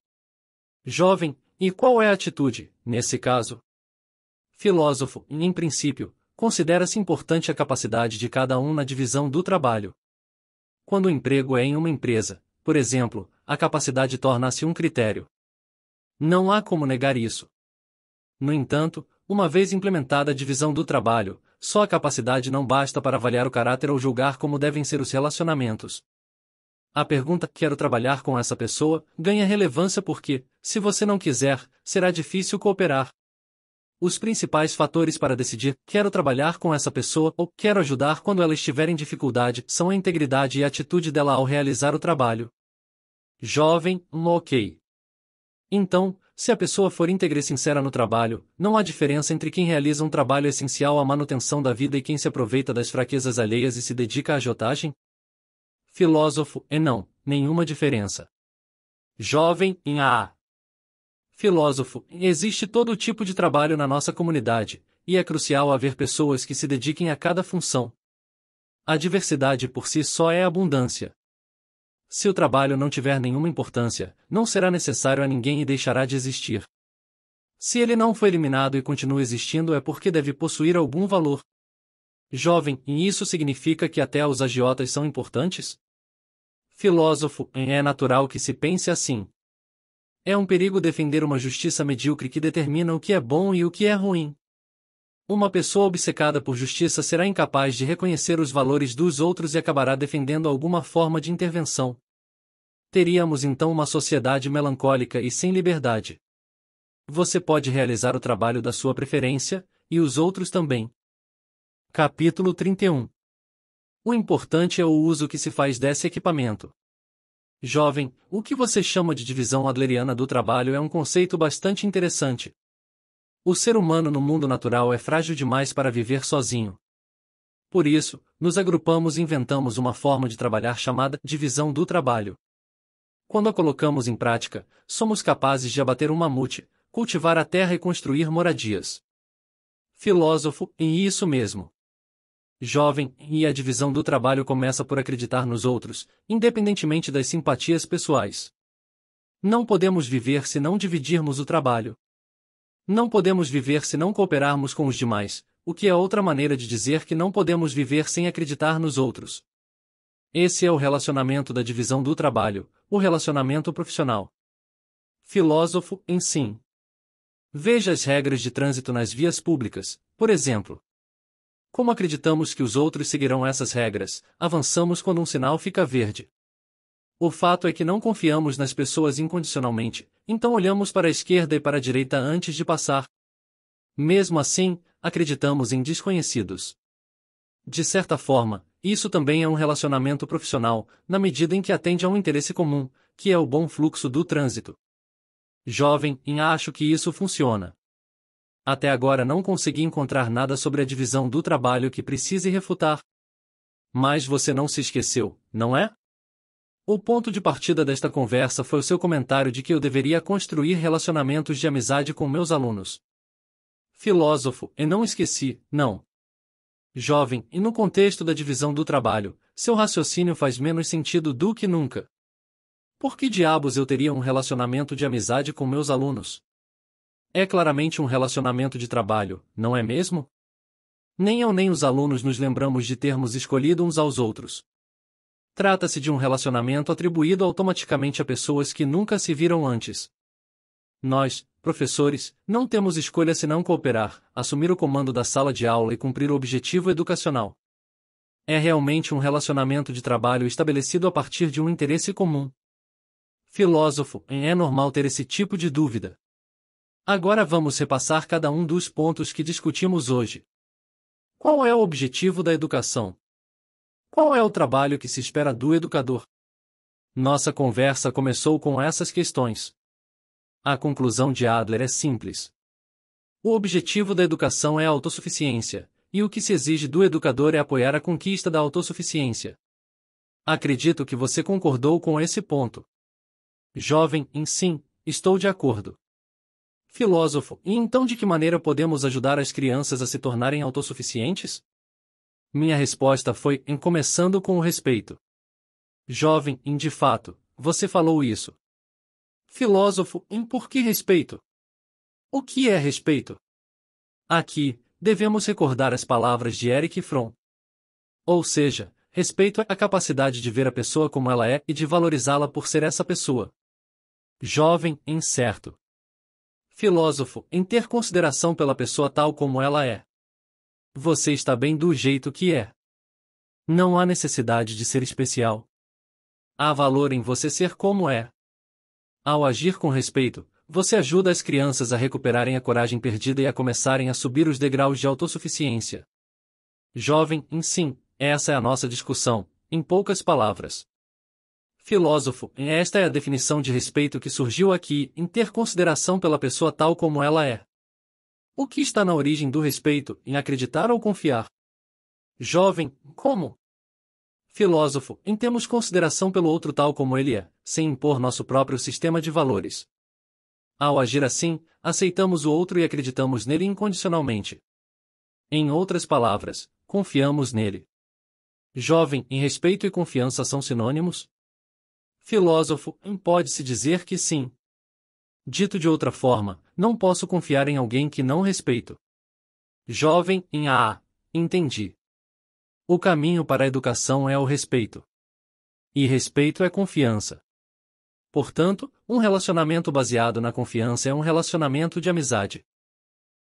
Jovem, e qual é a atitude, nesse caso? Filósofo, em princípio, considera-se importante a capacidade de cada um na divisão do trabalho. Quando o emprego é em uma empresa, por exemplo, a capacidade torna-se um critério. Não há como negar isso. No entanto, uma vez implementada a divisão do trabalho, só a capacidade não basta para avaliar o caráter ou julgar como devem ser os relacionamentos. A pergunta quero trabalhar com essa pessoa ganha relevância porque, se você não quiser, será difícil cooperar. Os principais fatores para decidir quero trabalhar com essa pessoa ou quero ajudar quando ela estiver em dificuldade são a integridade e a atitude dela ao realizar o trabalho. Jovem, ok. Então, se a pessoa for íntegra e sincera no trabalho, não há diferença entre quem realiza um trabalho essencial à manutenção da vida e quem se aproveita das fraquezas alheias e se dedica à jotagem, filósofo e não, nenhuma diferença. Jovem em A. Filósofo, existe todo tipo de trabalho na nossa comunidade, e é crucial haver pessoas que se dediquem a cada função. A diversidade por si só é abundância. Se o trabalho não tiver nenhuma importância, não será necessário a ninguém e deixará de existir. Se ele não foi eliminado e continua existindo é porque deve possuir algum valor. Jovem, e isso significa que até os agiotas são importantes? filósofo, é natural que se pense assim. É um perigo defender uma justiça medíocre que determina o que é bom e o que é ruim. Uma pessoa obcecada por justiça será incapaz de reconhecer os valores dos outros e acabará defendendo alguma forma de intervenção. Teríamos então uma sociedade melancólica e sem liberdade. Você pode realizar o trabalho da sua preferência, e os outros também. Capítulo 31 o importante é o uso que se faz desse equipamento. Jovem, o que você chama de divisão adleriana do trabalho é um conceito bastante interessante. O ser humano no mundo natural é frágil demais para viver sozinho. Por isso, nos agrupamos e inventamos uma forma de trabalhar chamada divisão do trabalho. Quando a colocamos em prática, somos capazes de abater um mamute, cultivar a terra e construir moradias. Filósofo, em isso mesmo jovem, e a divisão do trabalho começa por acreditar nos outros, independentemente das simpatias pessoais. Não podemos viver se não dividirmos o trabalho. Não podemos viver se não cooperarmos com os demais, o que é outra maneira de dizer que não podemos viver sem acreditar nos outros. Esse é o relacionamento da divisão do trabalho, o relacionamento profissional. Filósofo, em si. Veja as regras de trânsito nas vias públicas, por exemplo. Como acreditamos que os outros seguirão essas regras, avançamos quando um sinal fica verde. O fato é que não confiamos nas pessoas incondicionalmente, então olhamos para a esquerda e para a direita antes de passar. Mesmo assim, acreditamos em desconhecidos. De certa forma, isso também é um relacionamento profissional, na medida em que atende a um interesse comum, que é o bom fluxo do trânsito. Jovem, em acho que isso funciona. Até agora não consegui encontrar nada sobre a divisão do trabalho que precise refutar. Mas você não se esqueceu, não é? O ponto de partida desta conversa foi o seu comentário de que eu deveria construir relacionamentos de amizade com meus alunos. Filósofo, e não esqueci, não. Jovem, e no contexto da divisão do trabalho, seu raciocínio faz menos sentido do que nunca. Por que diabos eu teria um relacionamento de amizade com meus alunos? É claramente um relacionamento de trabalho, não é mesmo? Nem eu nem os alunos nos lembramos de termos escolhido uns aos outros. Trata-se de um relacionamento atribuído automaticamente a pessoas que nunca se viram antes. Nós, professores, não temos escolha senão cooperar, assumir o comando da sala de aula e cumprir o objetivo educacional. É realmente um relacionamento de trabalho estabelecido a partir de um interesse comum. Filósofo, é normal ter esse tipo de dúvida. Agora vamos repassar cada um dos pontos que discutimos hoje. Qual é o objetivo da educação? Qual é o trabalho que se espera do educador? Nossa conversa começou com essas questões. A conclusão de Adler é simples. O objetivo da educação é a autossuficiência, e o que se exige do educador é apoiar a conquista da autossuficiência. Acredito que você concordou com esse ponto. Jovem, em sim, estou de acordo. Filósofo, e então de que maneira podemos ajudar as crianças a se tornarem autossuficientes? Minha resposta foi em começando com o respeito. Jovem, em de fato, você falou isso. Filósofo, em por que respeito? O que é respeito? Aqui, devemos recordar as palavras de Eric Fromm. Ou seja, respeito é a capacidade de ver a pessoa como ela é e de valorizá-la por ser essa pessoa. Jovem, em certo filósofo, em ter consideração pela pessoa tal como ela é. Você está bem do jeito que é. Não há necessidade de ser especial. Há valor em você ser como é. Ao agir com respeito, você ajuda as crianças a recuperarem a coragem perdida e a começarem a subir os degraus de autossuficiência. Jovem, em sim, essa é a nossa discussão, em poucas palavras filósofo. Esta é a definição de respeito que surgiu aqui, em ter consideração pela pessoa tal como ela é. O que está na origem do respeito, em acreditar ou confiar? Jovem, como? Filósofo, em termos consideração pelo outro tal como ele é, sem impor nosso próprio sistema de valores. Ao agir assim, aceitamos o outro e acreditamos nele incondicionalmente. Em outras palavras, confiamos nele. Jovem, em respeito e confiança são sinônimos? filósofo, pode-se dizer que sim. Dito de outra forma, não posso confiar em alguém que não respeito. Jovem, em a, entendi. O caminho para a educação é o respeito. E respeito é confiança. Portanto, um relacionamento baseado na confiança é um relacionamento de amizade.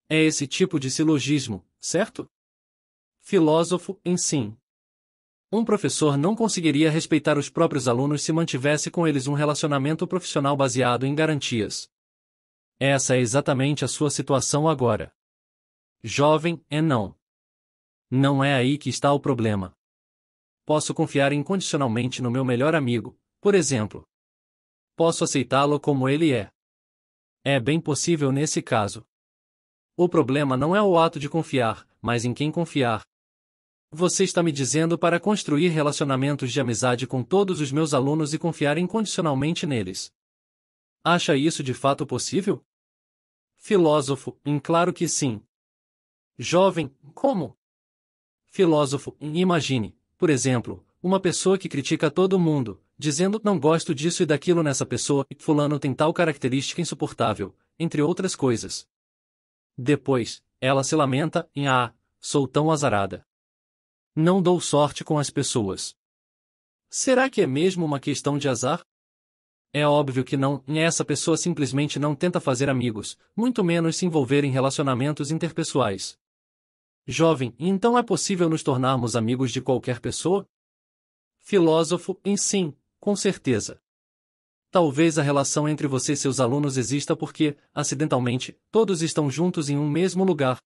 É esse tipo de silogismo, certo? Filósofo, em sim. Um professor não conseguiria respeitar os próprios alunos se mantivesse com eles um relacionamento profissional baseado em garantias. Essa é exatamente a sua situação agora. Jovem, é não. Não é aí que está o problema. Posso confiar incondicionalmente no meu melhor amigo, por exemplo. Posso aceitá-lo como ele é. É bem possível nesse caso. O problema não é o ato de confiar, mas em quem confiar, você está me dizendo para construir relacionamentos de amizade com todos os meus alunos e confiar incondicionalmente neles. Acha isso de fato possível? Filósofo, em claro que sim. Jovem, como? Filósofo, imagine, por exemplo, uma pessoa que critica todo mundo, dizendo não gosto disso e daquilo nessa pessoa, e fulano tem tal característica insuportável, entre outras coisas. Depois, ela se lamenta em ah, sou tão azarada. Não dou sorte com as pessoas. Será que é mesmo uma questão de azar? É óbvio que não, essa pessoa simplesmente não tenta fazer amigos, muito menos se envolver em relacionamentos interpessoais. Jovem, então é possível nos tornarmos amigos de qualquer pessoa? Filósofo, em sim, com certeza. Talvez a relação entre você e seus alunos exista porque, acidentalmente, todos estão juntos em um mesmo lugar.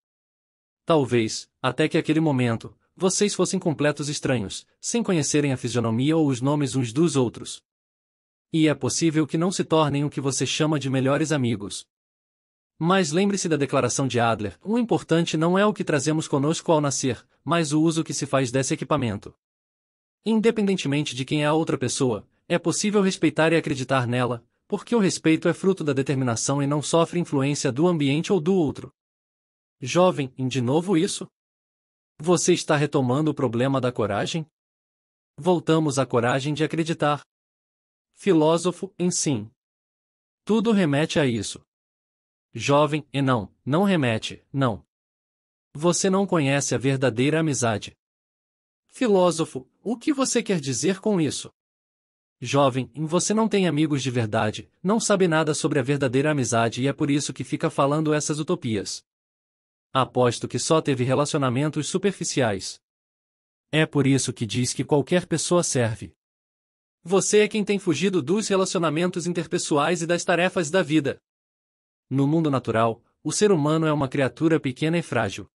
Talvez, até que aquele momento, vocês fossem completos estranhos, sem conhecerem a fisionomia ou os nomes uns dos outros. E é possível que não se tornem o que você chama de melhores amigos. Mas lembre-se da declaração de Adler: o importante não é o que trazemos conosco ao nascer, mas o uso que se faz desse equipamento. Independentemente de quem é a outra pessoa, é possível respeitar e acreditar nela, porque o respeito é fruto da determinação e não sofre influência do ambiente ou do outro. Jovem, de novo isso? Você está retomando o problema da coragem? Voltamos à coragem de acreditar. Filósofo, em sim. Tudo remete a isso. Jovem, e não, não remete, não. Você não conhece a verdadeira amizade. Filósofo, o que você quer dizer com isso? Jovem, você não tem amigos de verdade, não sabe nada sobre a verdadeira amizade e é por isso que fica falando essas utopias. Aposto que só teve relacionamentos superficiais. É por isso que diz que qualquer pessoa serve. Você é quem tem fugido dos relacionamentos interpessoais e das tarefas da vida. No mundo natural, o ser humano é uma criatura pequena e frágil.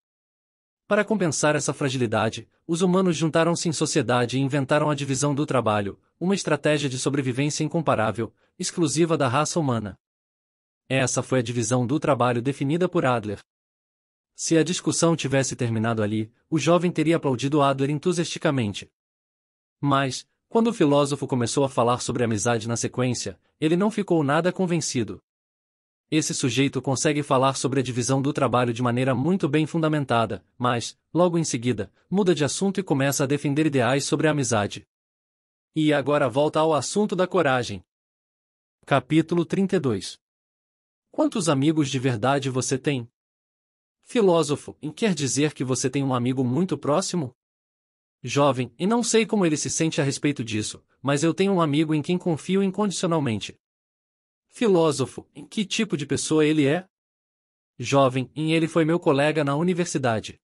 Para compensar essa fragilidade, os humanos juntaram-se em sociedade e inventaram a divisão do trabalho, uma estratégia de sobrevivência incomparável, exclusiva da raça humana. Essa foi a divisão do trabalho definida por Adler. Se a discussão tivesse terminado ali, o jovem teria aplaudido Adler entusiasticamente. Mas, quando o filósofo começou a falar sobre amizade na sequência, ele não ficou nada convencido. Esse sujeito consegue falar sobre a divisão do trabalho de maneira muito bem fundamentada, mas, logo em seguida, muda de assunto e começa a defender ideais sobre a amizade. E agora volta ao assunto da coragem. Capítulo 32 Quantos amigos de verdade você tem? Filósofo, em quer dizer que você tem um amigo muito próximo? Jovem, e não sei como ele se sente a respeito disso, mas eu tenho um amigo em quem confio incondicionalmente. Filósofo, em que tipo de pessoa ele é? Jovem, em ele foi meu colega na universidade.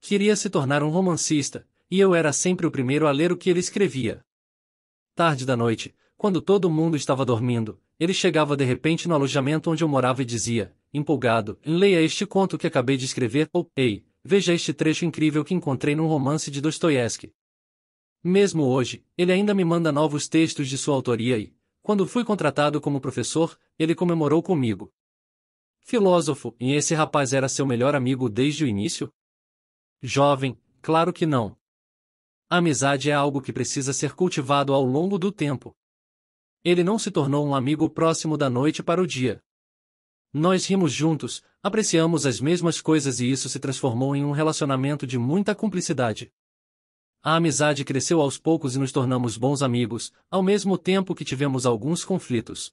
Queria se tornar um romancista, e eu era sempre o primeiro a ler o que ele escrevia. Tarde da noite, quando todo mundo estava dormindo, ele chegava de repente no alojamento onde eu morava e dizia: empolgado, leia este conto que acabei de escrever ou, ei, veja este trecho incrível que encontrei num romance de Dostoiévski. Mesmo hoje, ele ainda me manda novos textos de sua autoria e, quando fui contratado como professor, ele comemorou comigo. Filósofo, e esse rapaz era seu melhor amigo desde o início? Jovem, claro que não. A amizade é algo que precisa ser cultivado ao longo do tempo. Ele não se tornou um amigo próximo da noite para o dia. Nós rimos juntos, apreciamos as mesmas coisas e isso se transformou em um relacionamento de muita cumplicidade. A amizade cresceu aos poucos e nos tornamos bons amigos, ao mesmo tempo que tivemos alguns conflitos.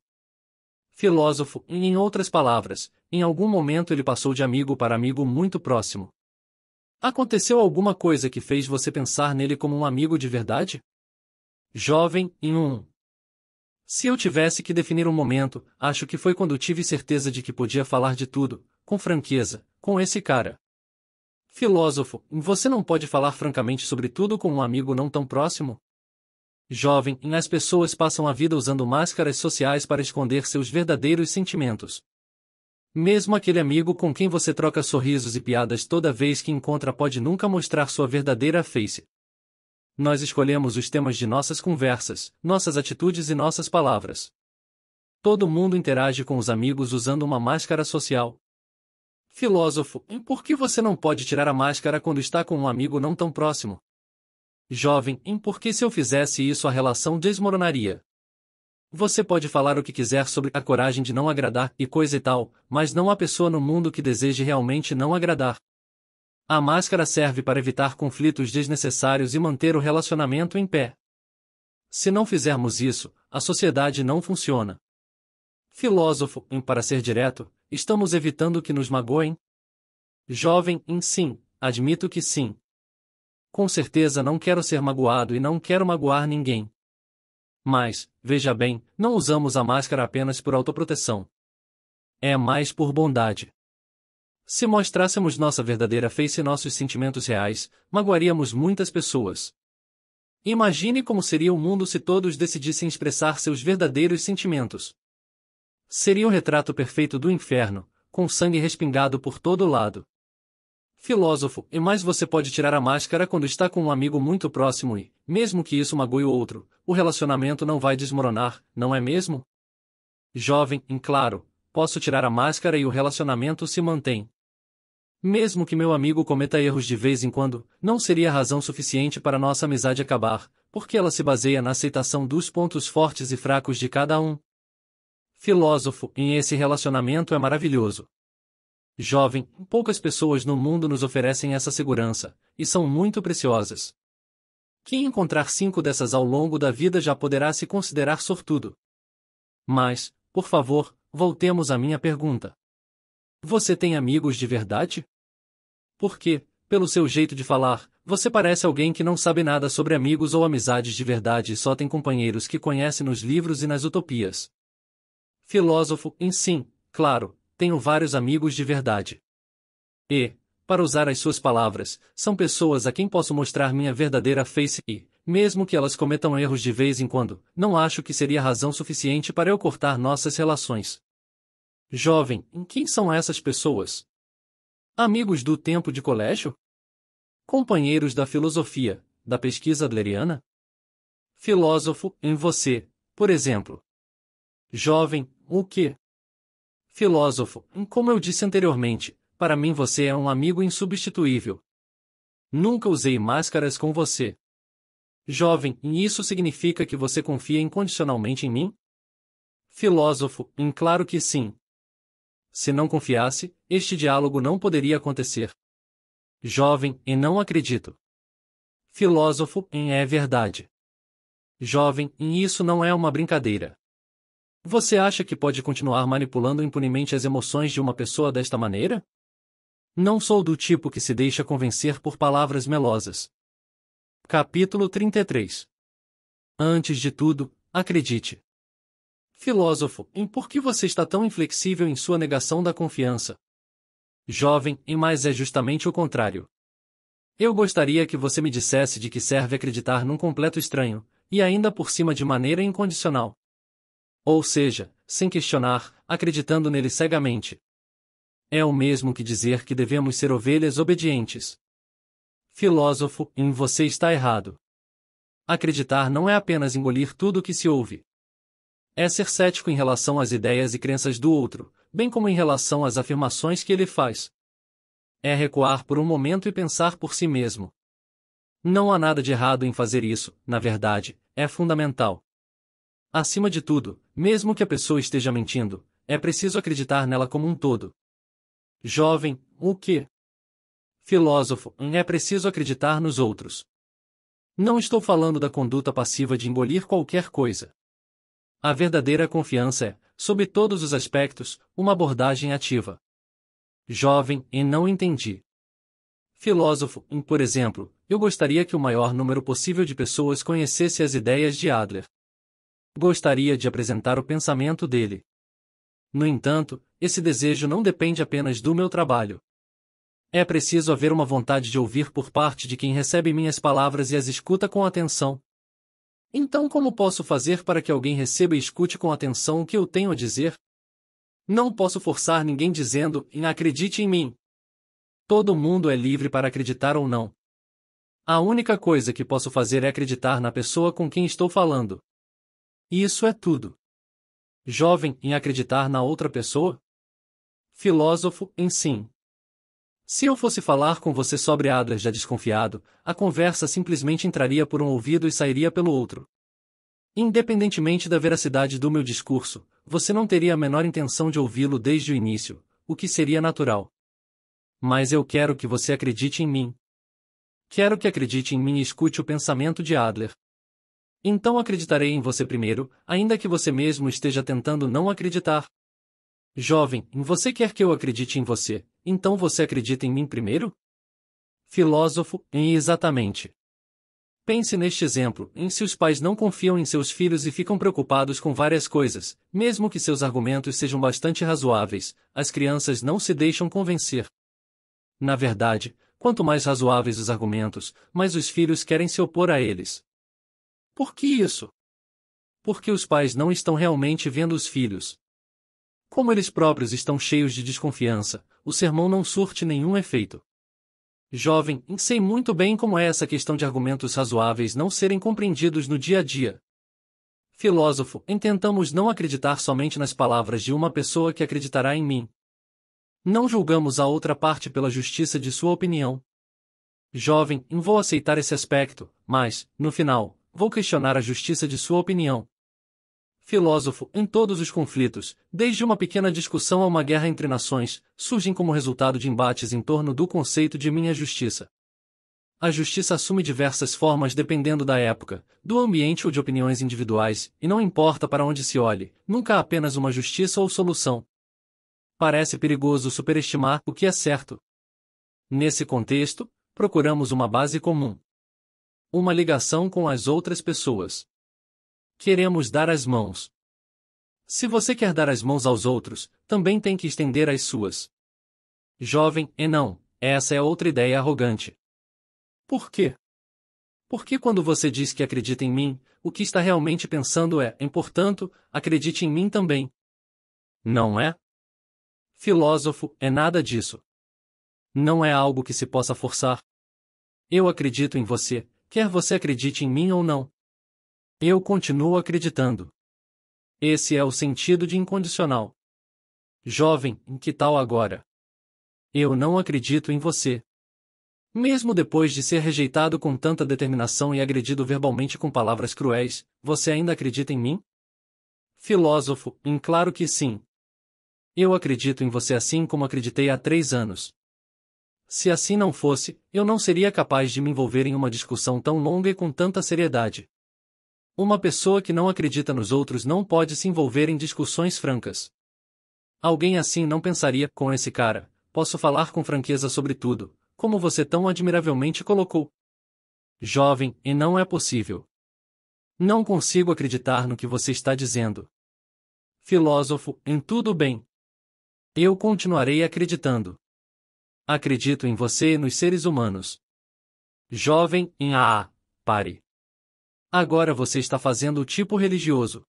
Filósofo, em outras palavras, em algum momento ele passou de amigo para amigo muito próximo. Aconteceu alguma coisa que fez você pensar nele como um amigo de verdade? Jovem, em um se eu tivesse que definir um momento, acho que foi quando tive certeza de que podia falar de tudo, com franqueza, com esse cara. Filósofo, você não pode falar francamente sobre tudo com um amigo não tão próximo? Jovem, as pessoas passam a vida usando máscaras sociais para esconder seus verdadeiros sentimentos. Mesmo aquele amigo com quem você troca sorrisos e piadas toda vez que encontra pode nunca mostrar sua verdadeira face nós escolhemos os temas de nossas conversas, nossas atitudes e nossas palavras. Todo mundo interage com os amigos usando uma máscara social. Filósofo, por que você não pode tirar a máscara quando está com um amigo não tão próximo? Jovem, por que se eu fizesse isso a relação desmoronaria? Você pode falar o que quiser sobre a coragem de não agradar e coisa e tal, mas não há pessoa no mundo que deseje realmente não agradar. A máscara serve para evitar conflitos desnecessários e manter o relacionamento em pé. Se não fizermos isso, a sociedade não funciona. Filósofo, em para ser direto, estamos evitando que nos magoem? Jovem, em sim, admito que sim. Com certeza não quero ser magoado e não quero magoar ninguém. Mas, veja bem, não usamos a máscara apenas por autoproteção. É mais por bondade. Se mostrássemos nossa verdadeira face e nossos sentimentos reais, magoaríamos muitas pessoas. Imagine como seria o mundo se todos decidissem expressar seus verdadeiros sentimentos. Seria o retrato perfeito do inferno, com sangue respingado por todo lado. Filósofo, e mais você pode tirar a máscara quando está com um amigo muito próximo e, mesmo que isso magoe o outro, o relacionamento não vai desmoronar, não é mesmo? Jovem, em claro, posso tirar a máscara e o relacionamento se mantém. Mesmo que meu amigo cometa erros de vez em quando, não seria razão suficiente para nossa amizade acabar, porque ela se baseia na aceitação dos pontos fortes e fracos de cada um. Filósofo, em esse relacionamento é maravilhoso. Jovem, poucas pessoas no mundo nos oferecem essa segurança, e são muito preciosas. Quem encontrar cinco dessas ao longo da vida já poderá se considerar sortudo. Mas, por favor, voltemos à minha pergunta. Você tem amigos de verdade? Porque, pelo seu jeito de falar, você parece alguém que não sabe nada sobre amigos ou amizades de verdade e só tem companheiros que conhece nos livros e nas utopias. Filósofo, em sim, claro, tenho vários amigos de verdade. E, para usar as suas palavras, são pessoas a quem posso mostrar minha verdadeira face e, mesmo que elas cometam erros de vez em quando, não acho que seria razão suficiente para eu cortar nossas relações. Jovem, Em quem são essas pessoas? Amigos do tempo de colégio? Companheiros da filosofia, da pesquisa adleriana? Filósofo em você, por exemplo. Jovem, o que? Filósofo, como eu disse anteriormente, para mim você é um amigo insubstituível. Nunca usei máscaras com você. Jovem, isso significa que você confia incondicionalmente em mim? Filósofo, em claro que sim se não confiasse, este diálogo não poderia acontecer. Jovem, E não acredito. Filósofo, em é verdade. Jovem, em isso não é uma brincadeira. Você acha que pode continuar manipulando impunemente as emoções de uma pessoa desta maneira? Não sou do tipo que se deixa convencer por palavras melosas. Capítulo 33 Antes de tudo, acredite. Filósofo, em por que você está tão inflexível em sua negação da confiança? Jovem, em mais é justamente o contrário. Eu gostaria que você me dissesse de que serve acreditar num completo estranho, e ainda por cima de maneira incondicional. Ou seja, sem questionar, acreditando nele cegamente. É o mesmo que dizer que devemos ser ovelhas obedientes. Filósofo, em você está errado. Acreditar não é apenas engolir tudo o que se ouve. É ser cético em relação às ideias e crenças do outro, bem como em relação às afirmações que ele faz. É recuar por um momento e pensar por si mesmo. Não há nada de errado em fazer isso, na verdade, é fundamental. Acima de tudo, mesmo que a pessoa esteja mentindo, é preciso acreditar nela como um todo. Jovem, o que? Filósofo, é preciso acreditar nos outros. Não estou falando da conduta passiva de engolir qualquer coisa. A verdadeira confiança é, sob todos os aspectos, uma abordagem ativa. Jovem, e não entendi. Filósofo, em, por exemplo, eu gostaria que o maior número possível de pessoas conhecesse as ideias de Adler. Gostaria de apresentar o pensamento dele. No entanto, esse desejo não depende apenas do meu trabalho. É preciso haver uma vontade de ouvir por parte de quem recebe minhas palavras e as escuta com atenção, então, como posso fazer para que alguém receba e escute com atenção o que eu tenho a dizer? Não posso forçar ninguém dizendo, acredite em mim. Todo mundo é livre para acreditar ou não. A única coisa que posso fazer é acreditar na pessoa com quem estou falando. Isso é tudo. Jovem, em acreditar na outra pessoa? Filósofo, em sim. Se eu fosse falar com você sobre Adler já desconfiado, a conversa simplesmente entraria por um ouvido e sairia pelo outro. Independentemente da veracidade do meu discurso, você não teria a menor intenção de ouvi-lo desde o início, o que seria natural. Mas eu quero que você acredite em mim. Quero que acredite em mim e escute o pensamento de Adler. Então acreditarei em você primeiro, ainda que você mesmo esteja tentando não acreditar. Jovem, você quer que eu acredite em você, então você acredita em mim primeiro? Filósofo, em exatamente. Pense neste exemplo, em se os pais não confiam em seus filhos e ficam preocupados com várias coisas, mesmo que seus argumentos sejam bastante razoáveis, as crianças não se deixam convencer. Na verdade, quanto mais razoáveis os argumentos, mais os filhos querem se opor a eles. Por que isso? Porque os pais não estão realmente vendo os filhos, como eles próprios estão cheios de desconfiança, o sermão não surte nenhum efeito. Jovem, sei muito bem como é essa questão de argumentos razoáveis não serem compreendidos no dia a dia. Filósofo, intentamos não acreditar somente nas palavras de uma pessoa que acreditará em mim. Não julgamos a outra parte pela justiça de sua opinião. Jovem, vou aceitar esse aspecto, mas, no final, vou questionar a justiça de sua opinião filósofo em todos os conflitos, desde uma pequena discussão a uma guerra entre nações, surgem como resultado de embates em torno do conceito de minha justiça. A justiça assume diversas formas dependendo da época, do ambiente ou de opiniões individuais, e não importa para onde se olhe, nunca há apenas uma justiça ou solução. Parece perigoso superestimar o que é certo. Nesse contexto, procuramos uma base comum. Uma ligação com as outras pessoas. Queremos dar as mãos. Se você quer dar as mãos aos outros, também tem que estender as suas. Jovem, e não, essa é outra ideia arrogante. Por quê? Porque quando você diz que acredita em mim, o que está realmente pensando é, em portanto, acredite em mim também. Não é? Filósofo, é nada disso. Não é algo que se possa forçar. Eu acredito em você, quer você acredite em mim ou não. Eu continuo acreditando. Esse é o sentido de incondicional. Jovem, em que tal agora? Eu não acredito em você. Mesmo depois de ser rejeitado com tanta determinação e agredido verbalmente com palavras cruéis, você ainda acredita em mim? Filósofo, em claro que sim. Eu acredito em você assim como acreditei há três anos. Se assim não fosse, eu não seria capaz de me envolver em uma discussão tão longa e com tanta seriedade. Uma pessoa que não acredita nos outros não pode se envolver em discussões francas. Alguém assim não pensaria, com esse cara, posso falar com franqueza sobre tudo, como você tão admiravelmente colocou. Jovem, e não é possível. Não consigo acreditar no que você está dizendo. Filósofo, em tudo bem. Eu continuarei acreditando. Acredito em você e nos seres humanos. Jovem, em a, pare. Agora você está fazendo o tipo religioso.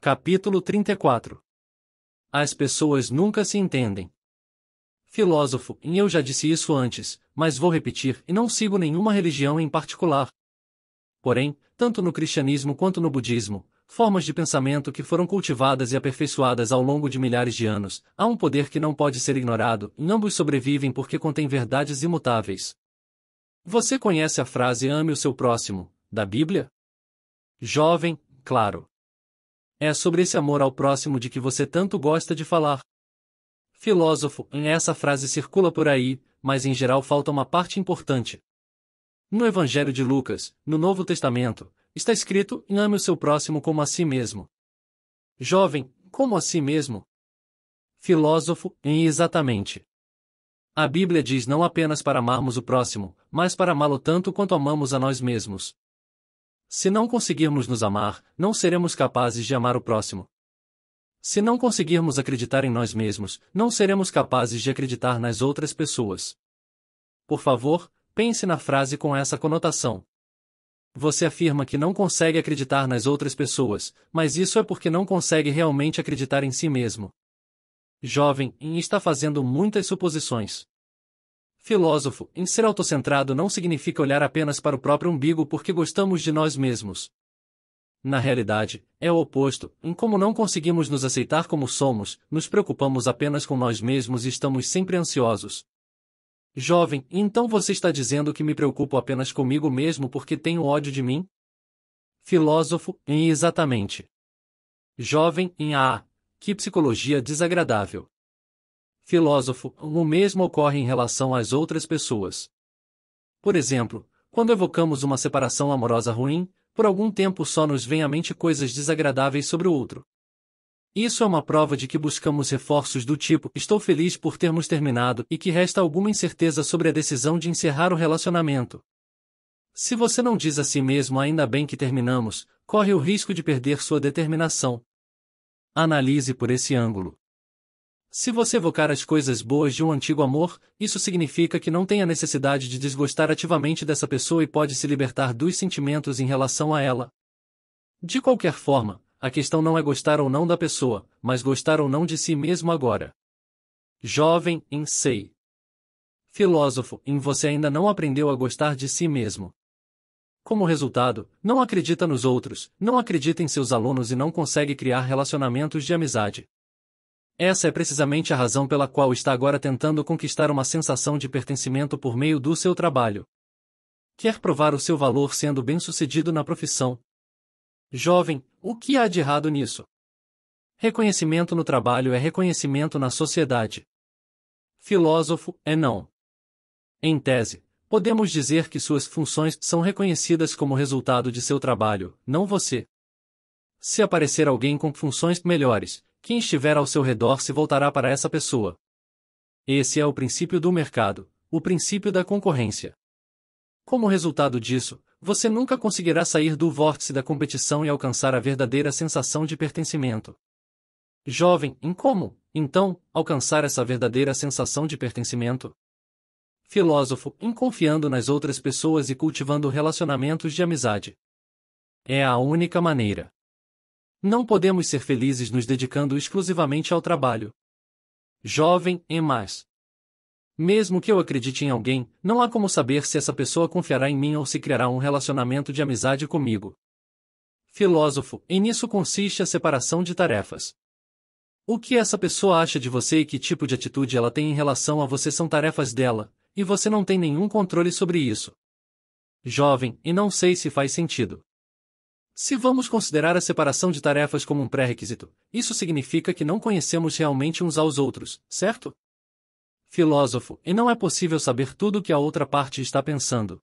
Capítulo 34 As pessoas nunca se entendem. Filósofo, e eu já disse isso antes, mas vou repetir e não sigo nenhuma religião em particular. Porém, tanto no cristianismo quanto no budismo, formas de pensamento que foram cultivadas e aperfeiçoadas ao longo de milhares de anos, há um poder que não pode ser ignorado, e ambos sobrevivem porque contém verdades imutáveis. Você conhece a frase ame o seu próximo, da Bíblia? Jovem, claro. É sobre esse amor ao próximo de que você tanto gosta de falar. Filósofo, essa frase circula por aí, mas em geral falta uma parte importante. No Evangelho de Lucas, no Novo Testamento, está escrito: ame o seu próximo como a si mesmo. Jovem, como a si mesmo? Filósofo, em exatamente. A Bíblia diz não apenas para amarmos o próximo, mas para amá-lo tanto quanto amamos a nós mesmos. Se não conseguirmos nos amar, não seremos capazes de amar o próximo. Se não conseguirmos acreditar em nós mesmos, não seremos capazes de acreditar nas outras pessoas. Por favor, pense na frase com essa conotação. Você afirma que não consegue acreditar nas outras pessoas, mas isso é porque não consegue realmente acreditar em si mesmo. Jovem, está fazendo muitas suposições. Filósofo, em ser autocentrado não significa olhar apenas para o próprio umbigo porque gostamos de nós mesmos. Na realidade, é o oposto, em como não conseguimos nos aceitar como somos, nos preocupamos apenas com nós mesmos e estamos sempre ansiosos. Jovem, então você está dizendo que me preocupo apenas comigo mesmo porque tenho ódio de mim? Filósofo, em exatamente. Jovem, em A. Ah, que psicologia desagradável filósofo, o mesmo ocorre em relação às outras pessoas. Por exemplo, quando evocamos uma separação amorosa ruim, por algum tempo só nos vem à mente coisas desagradáveis sobre o outro. Isso é uma prova de que buscamos reforços do tipo: estou feliz por termos terminado e que resta alguma incerteza sobre a decisão de encerrar o relacionamento. Se você não diz a si mesmo ainda bem que terminamos, corre o risco de perder sua determinação. Analise por esse ângulo. Se você evocar as coisas boas de um antigo amor, isso significa que não tem a necessidade de desgostar ativamente dessa pessoa e pode se libertar dos sentimentos em relação a ela. De qualquer forma, a questão não é gostar ou não da pessoa, mas gostar ou não de si mesmo agora. Jovem, em sei. Filósofo, em você ainda não aprendeu a gostar de si mesmo. Como resultado, não acredita nos outros, não acredita em seus alunos e não consegue criar relacionamentos de amizade. Essa é precisamente a razão pela qual está agora tentando conquistar uma sensação de pertencimento por meio do seu trabalho. Quer provar o seu valor sendo bem-sucedido na profissão. Jovem, o que há de errado nisso? Reconhecimento no trabalho é reconhecimento na sociedade. Filósofo é não. Em tese, podemos dizer que suas funções são reconhecidas como resultado de seu trabalho, não você. Se aparecer alguém com funções melhores, quem estiver ao seu redor se voltará para essa pessoa. Esse é o princípio do mercado, o princípio da concorrência. Como resultado disso, você nunca conseguirá sair do vórtice da competição e alcançar a verdadeira sensação de pertencimento. Jovem, em como, então, alcançar essa verdadeira sensação de pertencimento? Filósofo, em confiando nas outras pessoas e cultivando relacionamentos de amizade. É a única maneira. Não podemos ser felizes nos dedicando exclusivamente ao trabalho. Jovem e mais. Mesmo que eu acredite em alguém, não há como saber se essa pessoa confiará em mim ou se criará um relacionamento de amizade comigo. Filósofo, e nisso consiste a separação de tarefas. O que essa pessoa acha de você e que tipo de atitude ela tem em relação a você são tarefas dela, e você não tem nenhum controle sobre isso. Jovem, e não sei se faz sentido. Se vamos considerar a separação de tarefas como um pré-requisito, isso significa que não conhecemos realmente uns aos outros, certo? Filósofo, e não é possível saber tudo o que a outra parte está pensando.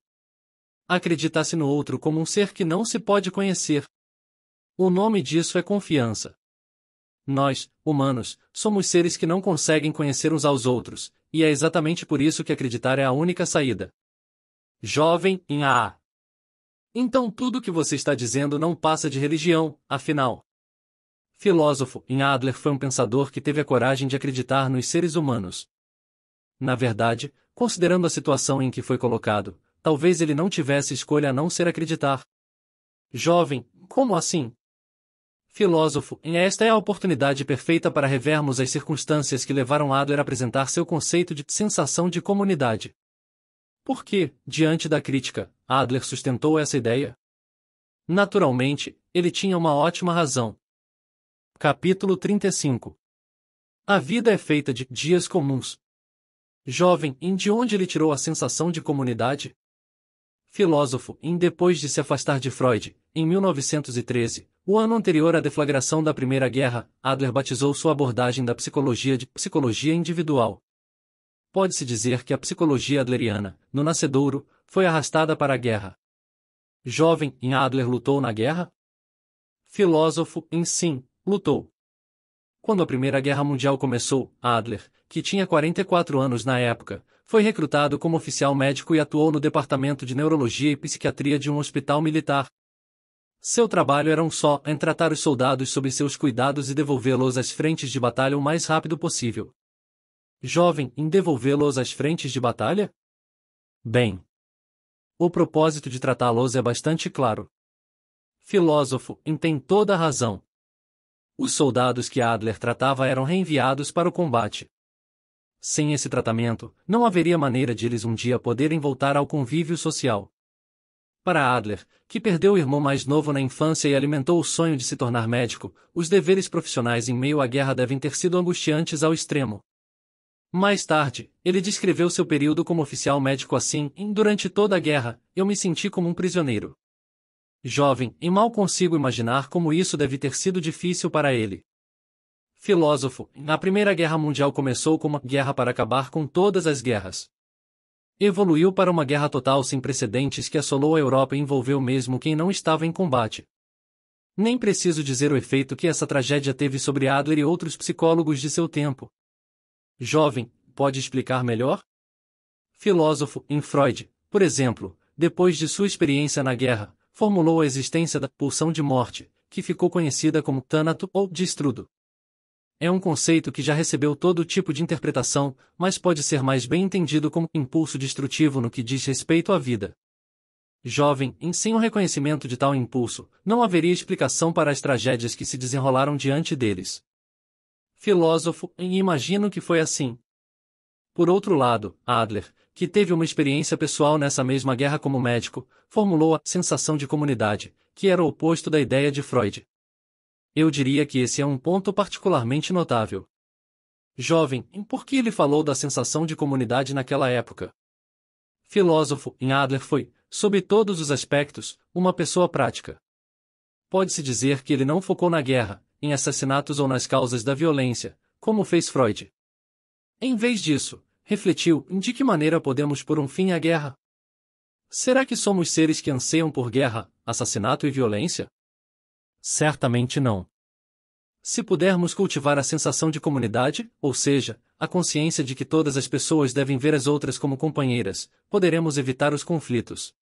Acreditar-se no outro como um ser que não se pode conhecer. O nome disso é confiança. Nós, humanos, somos seres que não conseguem conhecer uns aos outros, e é exatamente por isso que acreditar é a única saída. Jovem, em A. Então tudo o que você está dizendo não passa de religião, afinal. Filósofo, em Adler foi um pensador que teve a coragem de acreditar nos seres humanos. Na verdade, considerando a situação em que foi colocado, talvez ele não tivesse escolha a não ser acreditar. Jovem, como assim? Filósofo, esta é a oportunidade perfeita para revermos as circunstâncias que levaram Adler a apresentar seu conceito de sensação de comunidade. Por que, diante da crítica, Adler sustentou essa ideia? Naturalmente, ele tinha uma ótima razão. Capítulo 35 A vida é feita de dias comuns. Jovem, em de onde ele tirou a sensação de comunidade? Filósofo, em depois de se afastar de Freud, em 1913, o ano anterior à deflagração da Primeira Guerra, Adler batizou sua abordagem da psicologia de psicologia individual pode-se dizer que a psicologia adleriana, no nascedouro, foi arrastada para a guerra. Jovem, em Adler lutou na guerra? Filósofo, em sim, lutou. Quando a Primeira Guerra Mundial começou, Adler, que tinha 44 anos na época, foi recrutado como oficial médico e atuou no Departamento de Neurologia e Psiquiatria de um hospital militar. Seu trabalho era um só, em tratar os soldados sob seus cuidados e devolvê-los às frentes de batalha o mais rápido possível jovem, em devolvê-los às frentes de batalha? Bem, o propósito de tratá-los é bastante claro. Filósofo, em tem toda a razão. Os soldados que Adler tratava eram reenviados para o combate. Sem esse tratamento, não haveria maneira de eles um dia poderem voltar ao convívio social. Para Adler, que perdeu o irmão mais novo na infância e alimentou o sonho de se tornar médico, os deveres profissionais em meio à guerra devem ter sido angustiantes ao extremo. Mais tarde, ele descreveu seu período como oficial médico assim: Durante toda a guerra, eu me senti como um prisioneiro. Jovem, e mal consigo imaginar como isso deve ter sido difícil para ele. Filósofo, a Primeira Guerra Mundial começou como uma guerra para acabar com todas as guerras. Evoluiu para uma guerra total sem precedentes que assolou a Europa e envolveu mesmo quem não estava em combate. Nem preciso dizer o efeito que essa tragédia teve sobre Adler e outros psicólogos de seu tempo, Jovem, pode explicar melhor? Filósofo, em Freud, por exemplo, depois de sua experiência na guerra, formulou a existência da pulsão de morte, que ficou conhecida como tânato ou destrudo. É um conceito que já recebeu todo tipo de interpretação, mas pode ser mais bem entendido como impulso destrutivo no que diz respeito à vida. Jovem, em sem o reconhecimento de tal impulso, não haveria explicação para as tragédias que se desenrolaram diante deles filósofo e imagino que foi assim. Por outro lado, Adler, que teve uma experiência pessoal nessa mesma guerra como médico, formulou a sensação de comunidade, que era o oposto da ideia de Freud. Eu diria que esse é um ponto particularmente notável. Jovem, por que ele falou da sensação de comunidade naquela época? Filósofo, em Adler foi, sob todos os aspectos, uma pessoa prática. Pode-se dizer que ele não focou na guerra, em assassinatos ou nas causas da violência, como fez Freud. Em vez disso, refletiu em de que maneira podemos pôr um fim à guerra. Será que somos seres que anseiam por guerra, assassinato e violência? Certamente não. Se pudermos cultivar a sensação de comunidade, ou seja, a consciência de que todas as pessoas devem ver as outras como companheiras, poderemos evitar os conflitos.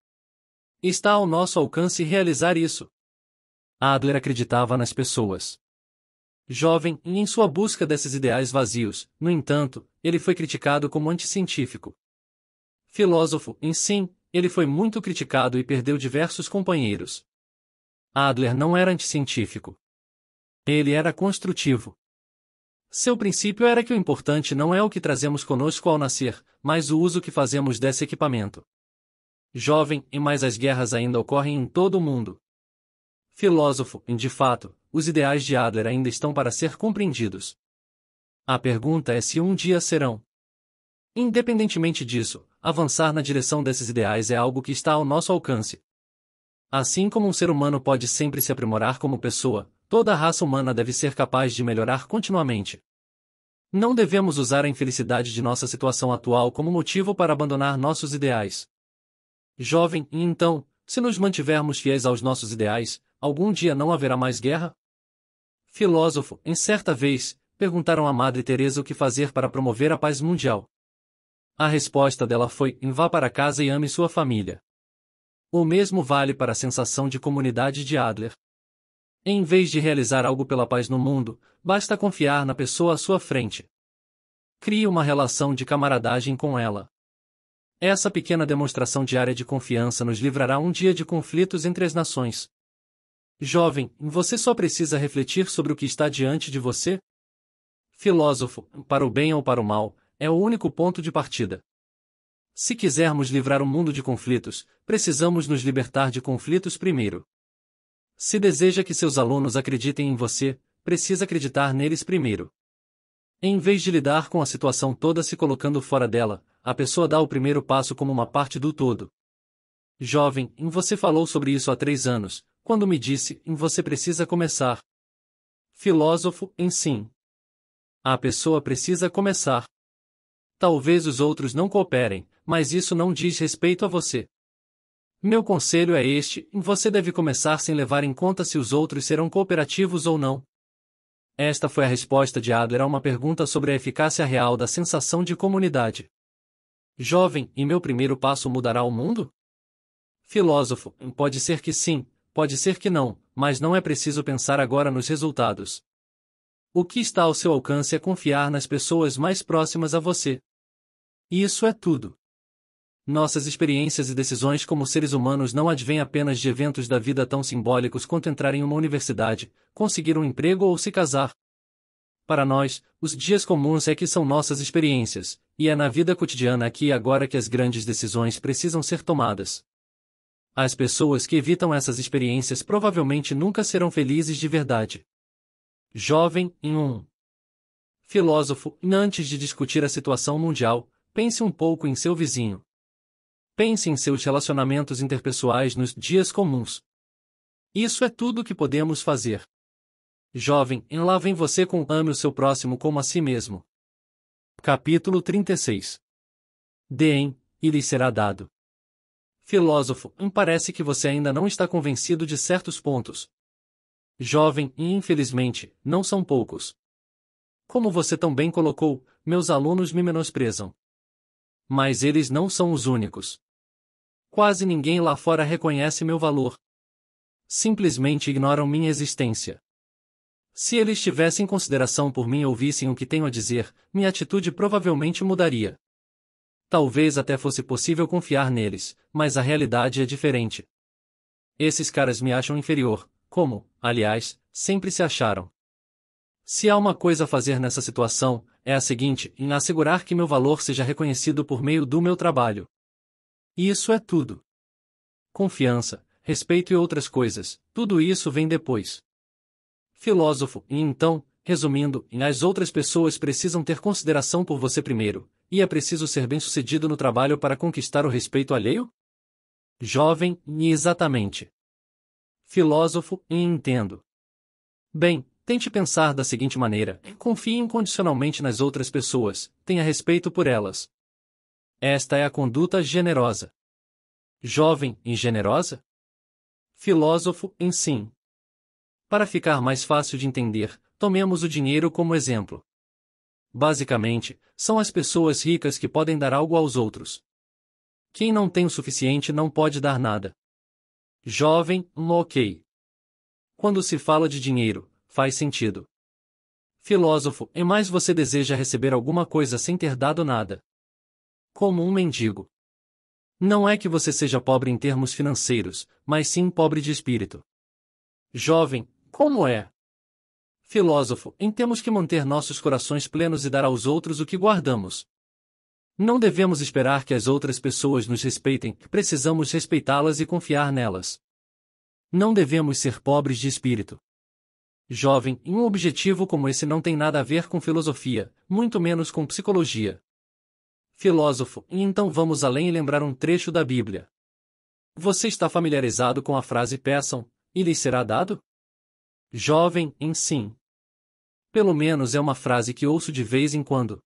Está ao nosso alcance realizar isso. Adler acreditava nas pessoas jovem e em sua busca desses ideais vazios, no entanto, ele foi criticado como anticientífico. Filósofo, em sim, ele foi muito criticado e perdeu diversos companheiros. Adler não era anticientífico. Ele era construtivo. Seu princípio era que o importante não é o que trazemos conosco ao nascer, mas o uso que fazemos desse equipamento. Jovem, e mais as guerras ainda ocorrem em todo o mundo. Filósofo, em de fato, os ideais de Adler ainda estão para ser compreendidos. A pergunta é se um dia serão. Independentemente disso, avançar na direção desses ideais é algo que está ao nosso alcance. Assim como um ser humano pode sempre se aprimorar como pessoa, toda a raça humana deve ser capaz de melhorar continuamente. Não devemos usar a infelicidade de nossa situação atual como motivo para abandonar nossos ideais. Jovem, então, se nos mantivermos fiéis aos nossos ideais, algum dia não haverá mais guerra? filósofo, em certa vez, perguntaram a Madre Teresa o que fazer para promover a paz mundial. A resposta dela foi: vá para casa e ame sua família. O mesmo vale para a sensação de comunidade de Adler. Em vez de realizar algo pela paz no mundo, basta confiar na pessoa à sua frente. Crie uma relação de camaradagem com ela. Essa pequena demonstração diária de confiança nos livrará um dia de conflitos entre as nações, Jovem, você só precisa refletir sobre o que está diante de você? Filósofo, para o bem ou para o mal, é o único ponto de partida. Se quisermos livrar o mundo de conflitos, precisamos nos libertar de conflitos primeiro. Se deseja que seus alunos acreditem em você, precisa acreditar neles primeiro. Em vez de lidar com a situação toda se colocando fora dela, a pessoa dá o primeiro passo como uma parte do todo. Jovem, você falou sobre isso há três anos, quando me disse: Você precisa começar. Filósofo, em sim. A pessoa precisa começar. Talvez os outros não cooperem, mas isso não diz respeito a você. Meu conselho é este: você deve começar sem levar em conta se os outros serão cooperativos ou não. Esta foi a resposta de Adler a uma pergunta sobre a eficácia real da sensação de comunidade. Jovem, e meu primeiro passo mudará o mundo? Filósofo, pode ser que sim, Pode ser que não, mas não é preciso pensar agora nos resultados. O que está ao seu alcance é confiar nas pessoas mais próximas a você. E isso é tudo. Nossas experiências e decisões como seres humanos não advêm apenas de eventos da vida tão simbólicos quanto entrar em uma universidade, conseguir um emprego ou se casar. Para nós, os dias comuns é que são nossas experiências, e é na vida cotidiana aqui e agora que as grandes decisões precisam ser tomadas. As pessoas que evitam essas experiências provavelmente nunca serão felizes de verdade. Jovem, em um filósofo, antes de discutir a situação mundial, pense um pouco em seu vizinho. Pense em seus relacionamentos interpessoais nos dias comuns. Isso é tudo que podemos fazer. Jovem, em lá vem você com ame o seu próximo como a si mesmo. Capítulo 36 Deem, e lhe será dado. Filósofo, parece que você ainda não está convencido de certos pontos. Jovem, e infelizmente, não são poucos. Como você tão bem colocou, meus alunos me menosprezam. Mas eles não são os únicos. Quase ninguém lá fora reconhece meu valor. Simplesmente ignoram minha existência. Se eles tivessem consideração por mim e ouvissem o que tenho a dizer, minha atitude provavelmente mudaria. Talvez até fosse possível confiar neles, mas a realidade é diferente. Esses caras me acham inferior, como, aliás, sempre se acharam. Se há uma coisa a fazer nessa situação, é a seguinte: em assegurar que meu valor seja reconhecido por meio do meu trabalho. E isso é tudo. Confiança, respeito e outras coisas, tudo isso vem depois. Filósofo, e então, resumindo, as outras pessoas precisam ter consideração por você primeiro, e é preciso ser bem-sucedido no trabalho para conquistar o respeito alheio? Jovem, e exatamente. Filósofo, e entendo. Bem, tente pensar da seguinte maneira: confie incondicionalmente nas outras pessoas, tenha respeito por elas. Esta é a conduta generosa. Jovem, e generosa? Filósofo, em sim. Para ficar mais fácil de entender, tomemos o dinheiro como exemplo basicamente, são as pessoas ricas que podem dar algo aos outros. Quem não tem o suficiente não pode dar nada. Jovem, ok. Quando se fala de dinheiro, faz sentido. Filósofo, e é mais você deseja receber alguma coisa sem ter dado nada. Como um mendigo. Não é que você seja pobre em termos financeiros, mas sim pobre de espírito. Jovem, como é? filósofo, em temos que manter nossos corações plenos e dar aos outros o que guardamos. Não devemos esperar que as outras pessoas nos respeitem, precisamos respeitá-las e confiar nelas. Não devemos ser pobres de espírito. Jovem, um objetivo como esse não tem nada a ver com filosofia, muito menos com psicologia. Filósofo, então vamos além e lembrar um trecho da Bíblia. Você está familiarizado com a frase peçam, e lhes será dado? Jovem, em sim, pelo menos é uma frase que ouço de vez em quando.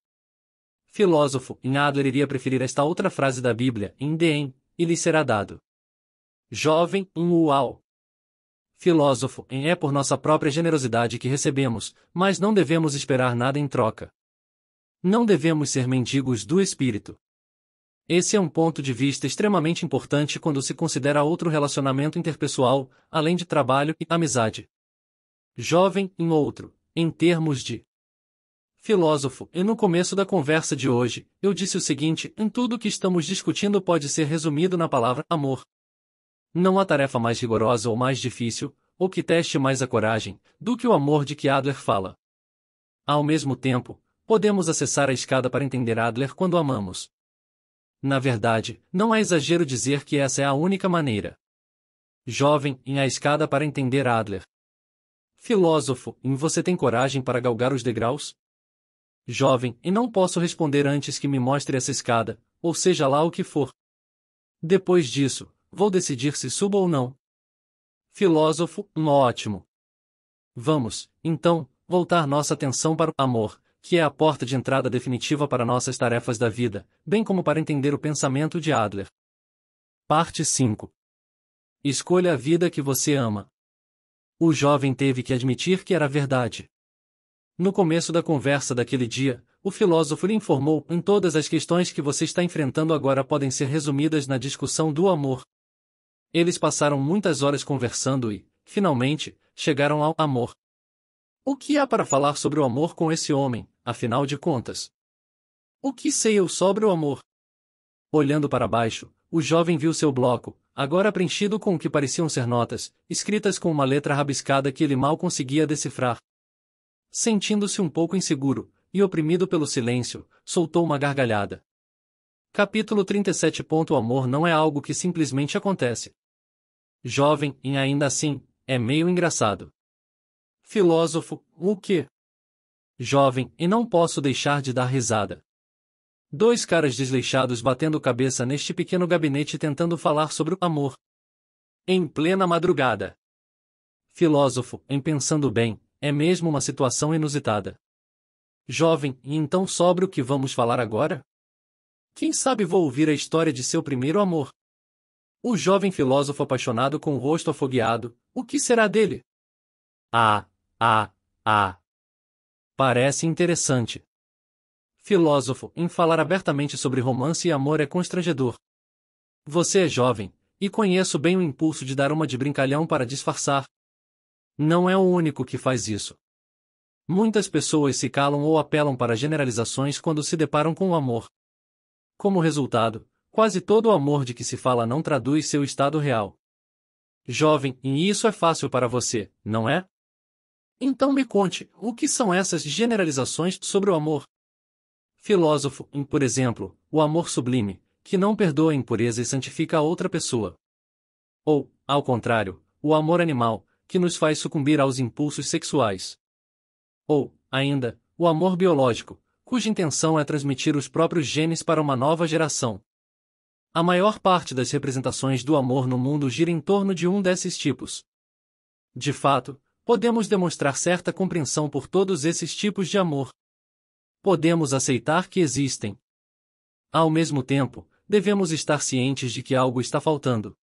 Filósofo, em Adler iria preferir esta outra frase da Bíblia, em Deem, e lhe será dado. Jovem, um Uau. Filósofo, em é por nossa própria generosidade que recebemos, mas não devemos esperar nada em troca. Não devemos ser mendigos do espírito. Esse é um ponto de vista extremamente importante quando se considera outro relacionamento interpessoal, além de trabalho e amizade. Jovem, em outro, em termos de filósofo, e no começo da conversa de hoje, eu disse o seguinte: em tudo o que estamos discutindo pode ser resumido na palavra amor. Não há tarefa mais rigorosa ou mais difícil, ou que teste mais a coragem, do que o amor de que Adler fala. Ao mesmo tempo, podemos acessar a escada para entender Adler quando amamos. Na verdade, não é exagero dizer que essa é a única maneira. Jovem, em a escada para entender Adler. Filósofo, em você tem coragem para galgar os degraus? Jovem, e não posso responder antes que me mostre essa escada, ou seja lá o que for. Depois disso, vou decidir se subo ou não. Filósofo, um ótimo. Vamos, então, voltar nossa atenção para o amor, que é a porta de entrada definitiva para nossas tarefas da vida, bem como para entender o pensamento de Adler. Parte 5 Escolha a vida que você ama. O jovem teve que admitir que era verdade. No começo da conversa daquele dia, o filósofo lhe informou: em todas as questões que você está enfrentando agora podem ser resumidas na discussão do amor. Eles passaram muitas horas conversando e, finalmente, chegaram ao amor. O que há para falar sobre o amor com esse homem, afinal de contas? O que sei eu sobre o amor? Olhando para baixo, o jovem viu seu bloco, agora preenchido com o que pareciam ser notas, escritas com uma letra rabiscada que ele mal conseguia decifrar. Sentindo-se um pouco inseguro, e oprimido pelo silêncio, soltou uma gargalhada. Capítulo 37. O amor não é algo que simplesmente acontece. Jovem, e ainda assim, é meio engraçado. Filósofo, o quê? Jovem, e não posso deixar de dar risada. Dois caras desleixados batendo cabeça neste pequeno gabinete tentando falar sobre o amor. Em plena madrugada. Filósofo, em pensando bem, é mesmo uma situação inusitada. Jovem, e então sobre o que vamos falar agora? Quem sabe vou ouvir a história de seu primeiro amor. O jovem filósofo apaixonado com o rosto afogueado, o que será dele? Ah, ah, ah. Parece interessante filósofo, em falar abertamente sobre romance e amor é constrangedor. Você é jovem, e conheço bem o impulso de dar uma de brincalhão para disfarçar. Não é o único que faz isso. Muitas pessoas se calam ou apelam para generalizações quando se deparam com o amor. Como resultado, quase todo o amor de que se fala não traduz seu estado real. Jovem, e isso é fácil para você, não é? Então me conte, o que são essas generalizações sobre o amor? filósofo em, por exemplo, o amor sublime, que não perdoa a impureza e santifica a outra pessoa. Ou, ao contrário, o amor animal, que nos faz sucumbir aos impulsos sexuais. Ou, ainda, o amor biológico, cuja intenção é transmitir os próprios genes para uma nova geração. A maior parte das representações do amor no mundo gira em torno de um desses tipos. De fato, podemos demonstrar certa compreensão por todos esses tipos de amor, podemos aceitar que existem. Ao mesmo tempo, devemos estar cientes de que algo está faltando.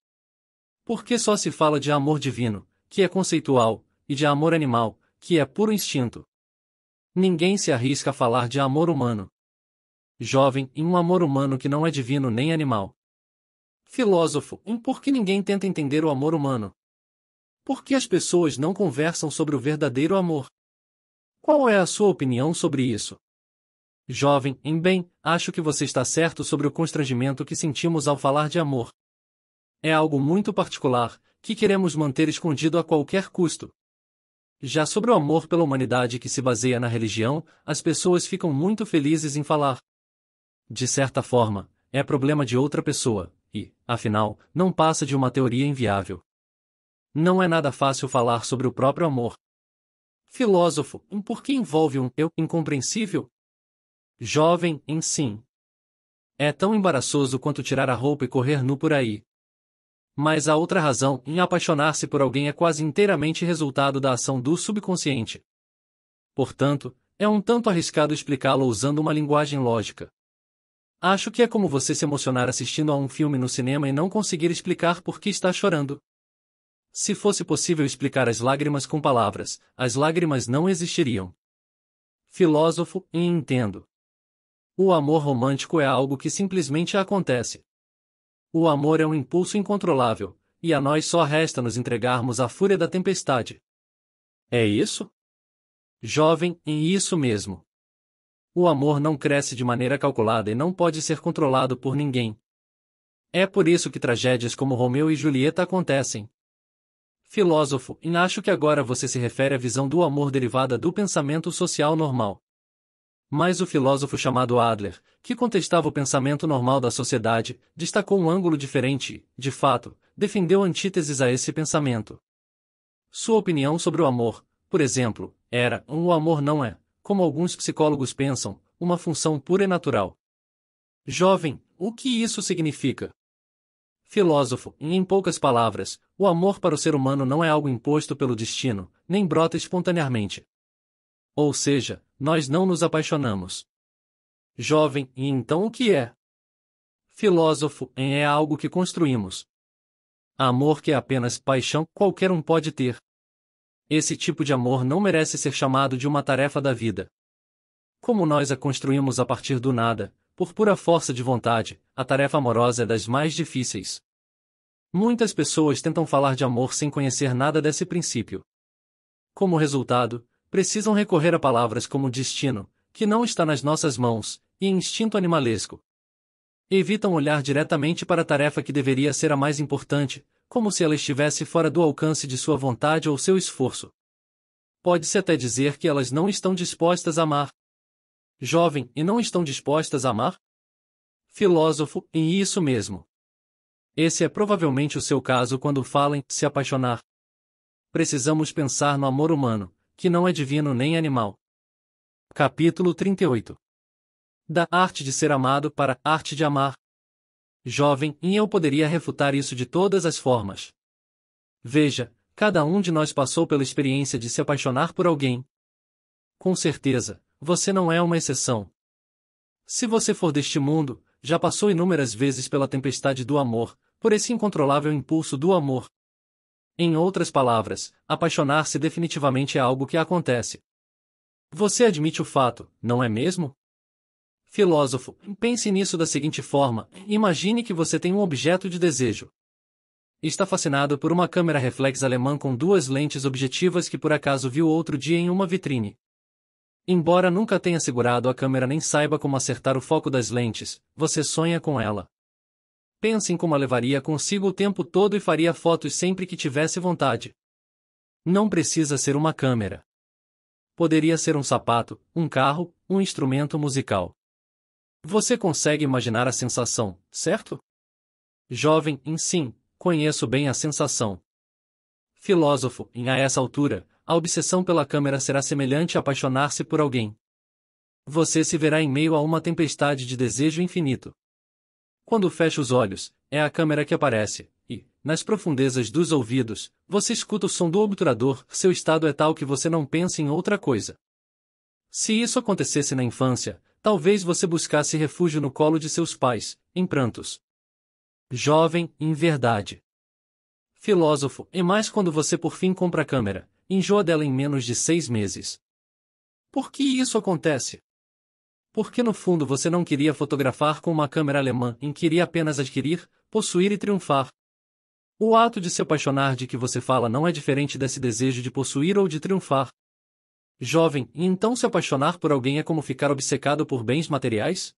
Porque só se fala de amor divino, que é conceitual, e de amor animal, que é puro instinto. Ninguém se arrisca a falar de amor humano. Jovem, em um amor humano que não é divino nem animal. Filósofo, em por que ninguém tenta entender o amor humano? Por que as pessoas não conversam sobre o verdadeiro amor? Qual é a sua opinião sobre isso? Jovem, em bem, acho que você está certo sobre o constrangimento que sentimos ao falar de amor. É algo muito particular, que queremos manter escondido a qualquer custo. Já sobre o amor pela humanidade que se baseia na religião, as pessoas ficam muito felizes em falar. De certa forma, é problema de outra pessoa, e, afinal, não passa de uma teoria inviável. Não é nada fácil falar sobre o próprio amor. Filósofo, um porquê envolve um eu incompreensível? jovem, em sim. É tão embaraçoso quanto tirar a roupa e correr nu por aí. Mas a outra razão em apaixonar-se por alguém é quase inteiramente resultado da ação do subconsciente. Portanto, é um tanto arriscado explicá-lo usando uma linguagem lógica. Acho que é como você se emocionar assistindo a um filme no cinema e não conseguir explicar por que está chorando. Se fosse possível explicar as lágrimas com palavras, as lágrimas não existiriam. Filósofo, e entendo. O amor romântico é algo que simplesmente acontece. O amor é um impulso incontrolável, e a nós só resta nos entregarmos à fúria da tempestade. É isso? Jovem, em isso mesmo. O amor não cresce de maneira calculada e não pode ser controlado por ninguém. É por isso que tragédias como Romeu e Julieta acontecem. Filósofo, e acho que agora você se refere à visão do amor derivada do pensamento social normal. Mas o filósofo chamado Adler, que contestava o pensamento normal da sociedade, destacou um ângulo diferente e, de fato, defendeu antíteses a esse pensamento. Sua opinião sobre o amor, por exemplo, era: o amor não é, como alguns psicólogos pensam, uma função pura e natural. Jovem, o que isso significa? Filósofo, em poucas palavras, o amor para o ser humano não é algo imposto pelo destino, nem brota espontaneamente. Ou seja, nós não nos apaixonamos. Jovem, e então o que é? Filósofo, é algo que construímos. Amor que é apenas paixão qualquer um pode ter. Esse tipo de amor não merece ser chamado de uma tarefa da vida. Como nós a construímos a partir do nada, por pura força de vontade, a tarefa amorosa é das mais difíceis. Muitas pessoas tentam falar de amor sem conhecer nada desse princípio. Como resultado, precisam recorrer a palavras como destino, que não está nas nossas mãos, e instinto animalesco. Evitam olhar diretamente para a tarefa que deveria ser a mais importante, como se ela estivesse fora do alcance de sua vontade ou seu esforço. Pode-se até dizer que elas não estão dispostas a amar. Jovem, e não estão dispostas a amar? Filósofo, Em isso mesmo. Esse é provavelmente o seu caso quando falam se apaixonar. Precisamos pensar no amor humano, que não é divino nem animal. Capítulo 38 Da arte de ser amado para arte de amar. Jovem, e eu poderia refutar isso de todas as formas. Veja, cada um de nós passou pela experiência de se apaixonar por alguém. Com certeza, você não é uma exceção. Se você for deste mundo, já passou inúmeras vezes pela tempestade do amor, por esse incontrolável impulso do amor. Em outras palavras, apaixonar-se definitivamente é algo que acontece. Você admite o fato, não é mesmo? Filósofo, pense nisso da seguinte forma: imagine que você tem um objeto de desejo. Está fascinado por uma câmera reflex alemã com duas lentes objetivas que por acaso viu outro dia em uma vitrine. Embora nunca tenha segurado a câmera nem saiba como acertar o foco das lentes, você sonha com ela. Pense em assim como a levaria consigo o tempo todo e faria fotos sempre que tivesse vontade. Não precisa ser uma câmera. Poderia ser um sapato, um carro, um instrumento musical. Você consegue imaginar a sensação, certo? Jovem, em sim, conheço bem a sensação. Filósofo, em a essa altura, a obsessão pela câmera será semelhante a apaixonar-se por alguém. Você se verá em meio a uma tempestade de desejo infinito. Quando fecha os olhos, é a câmera que aparece, e, nas profundezas dos ouvidos, você escuta o som do obturador, seu estado é tal que você não pensa em outra coisa. Se isso acontecesse na infância, talvez você buscasse refúgio no colo de seus pais, em prantos. Jovem, em verdade. Filósofo, e mais quando você por fim compra a câmera, enjoa dela em menos de seis meses. Por que isso acontece? Porque no fundo você não queria fotografar com uma câmera alemã em queria apenas adquirir, possuir e triunfar. O ato de se apaixonar de que você fala não é diferente desse desejo de possuir ou de triunfar. Jovem, e então se apaixonar por alguém é como ficar obcecado por bens materiais?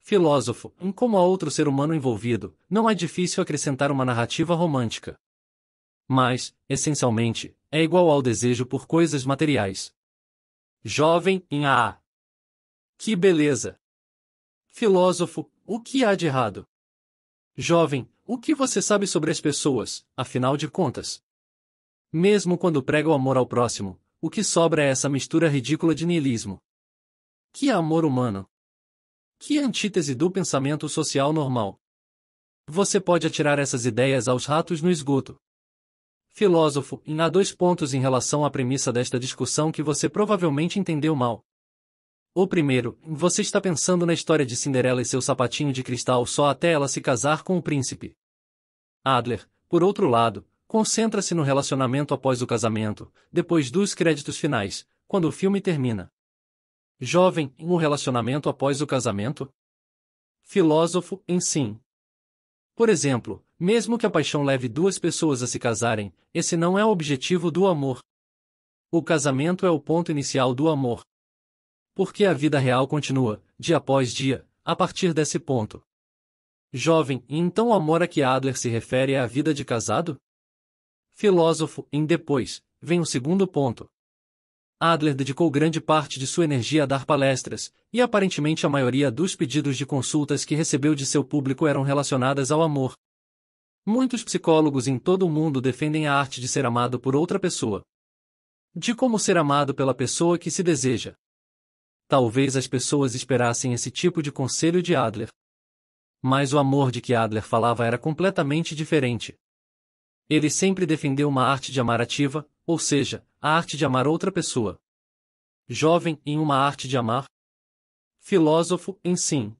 Filósofo, em como há outro ser humano envolvido, não é difícil acrescentar uma narrativa romântica. Mas, essencialmente, é igual ao desejo por coisas materiais. Jovem, em A. Que beleza! Filósofo, o que há de errado? Jovem, o que você sabe sobre as pessoas, afinal de contas? Mesmo quando prega o amor ao próximo, o que sobra é essa mistura ridícula de niilismo. Que amor humano! Que antítese do pensamento social normal! Você pode atirar essas ideias aos ratos no esgoto. Filósofo, e há dois pontos em relação à premissa desta discussão que você provavelmente entendeu mal. O primeiro, você está pensando na história de Cinderela e seu sapatinho de cristal só até ela se casar com o príncipe. Adler, por outro lado, concentra-se no relacionamento após o casamento, depois dos créditos finais, quando o filme termina. Jovem, um relacionamento após o casamento? Filósofo, em sim. Por exemplo, mesmo que a paixão leve duas pessoas a se casarem, esse não é o objetivo do amor. O casamento é o ponto inicial do amor. Porque a vida real continua, dia após dia, a partir desse ponto. Jovem, então o amor a que Adler se refere é a vida de casado? Filósofo, em depois, vem o segundo ponto. Adler dedicou grande parte de sua energia a dar palestras, e aparentemente a maioria dos pedidos de consultas que recebeu de seu público eram relacionadas ao amor. Muitos psicólogos em todo o mundo defendem a arte de ser amado por outra pessoa. De como ser amado pela pessoa que se deseja. Talvez as pessoas esperassem esse tipo de conselho de Adler. Mas o amor de que Adler falava era completamente diferente. Ele sempre defendeu uma arte de amar ativa, ou seja, a arte de amar outra pessoa. Jovem em uma arte de amar. Filósofo em sim.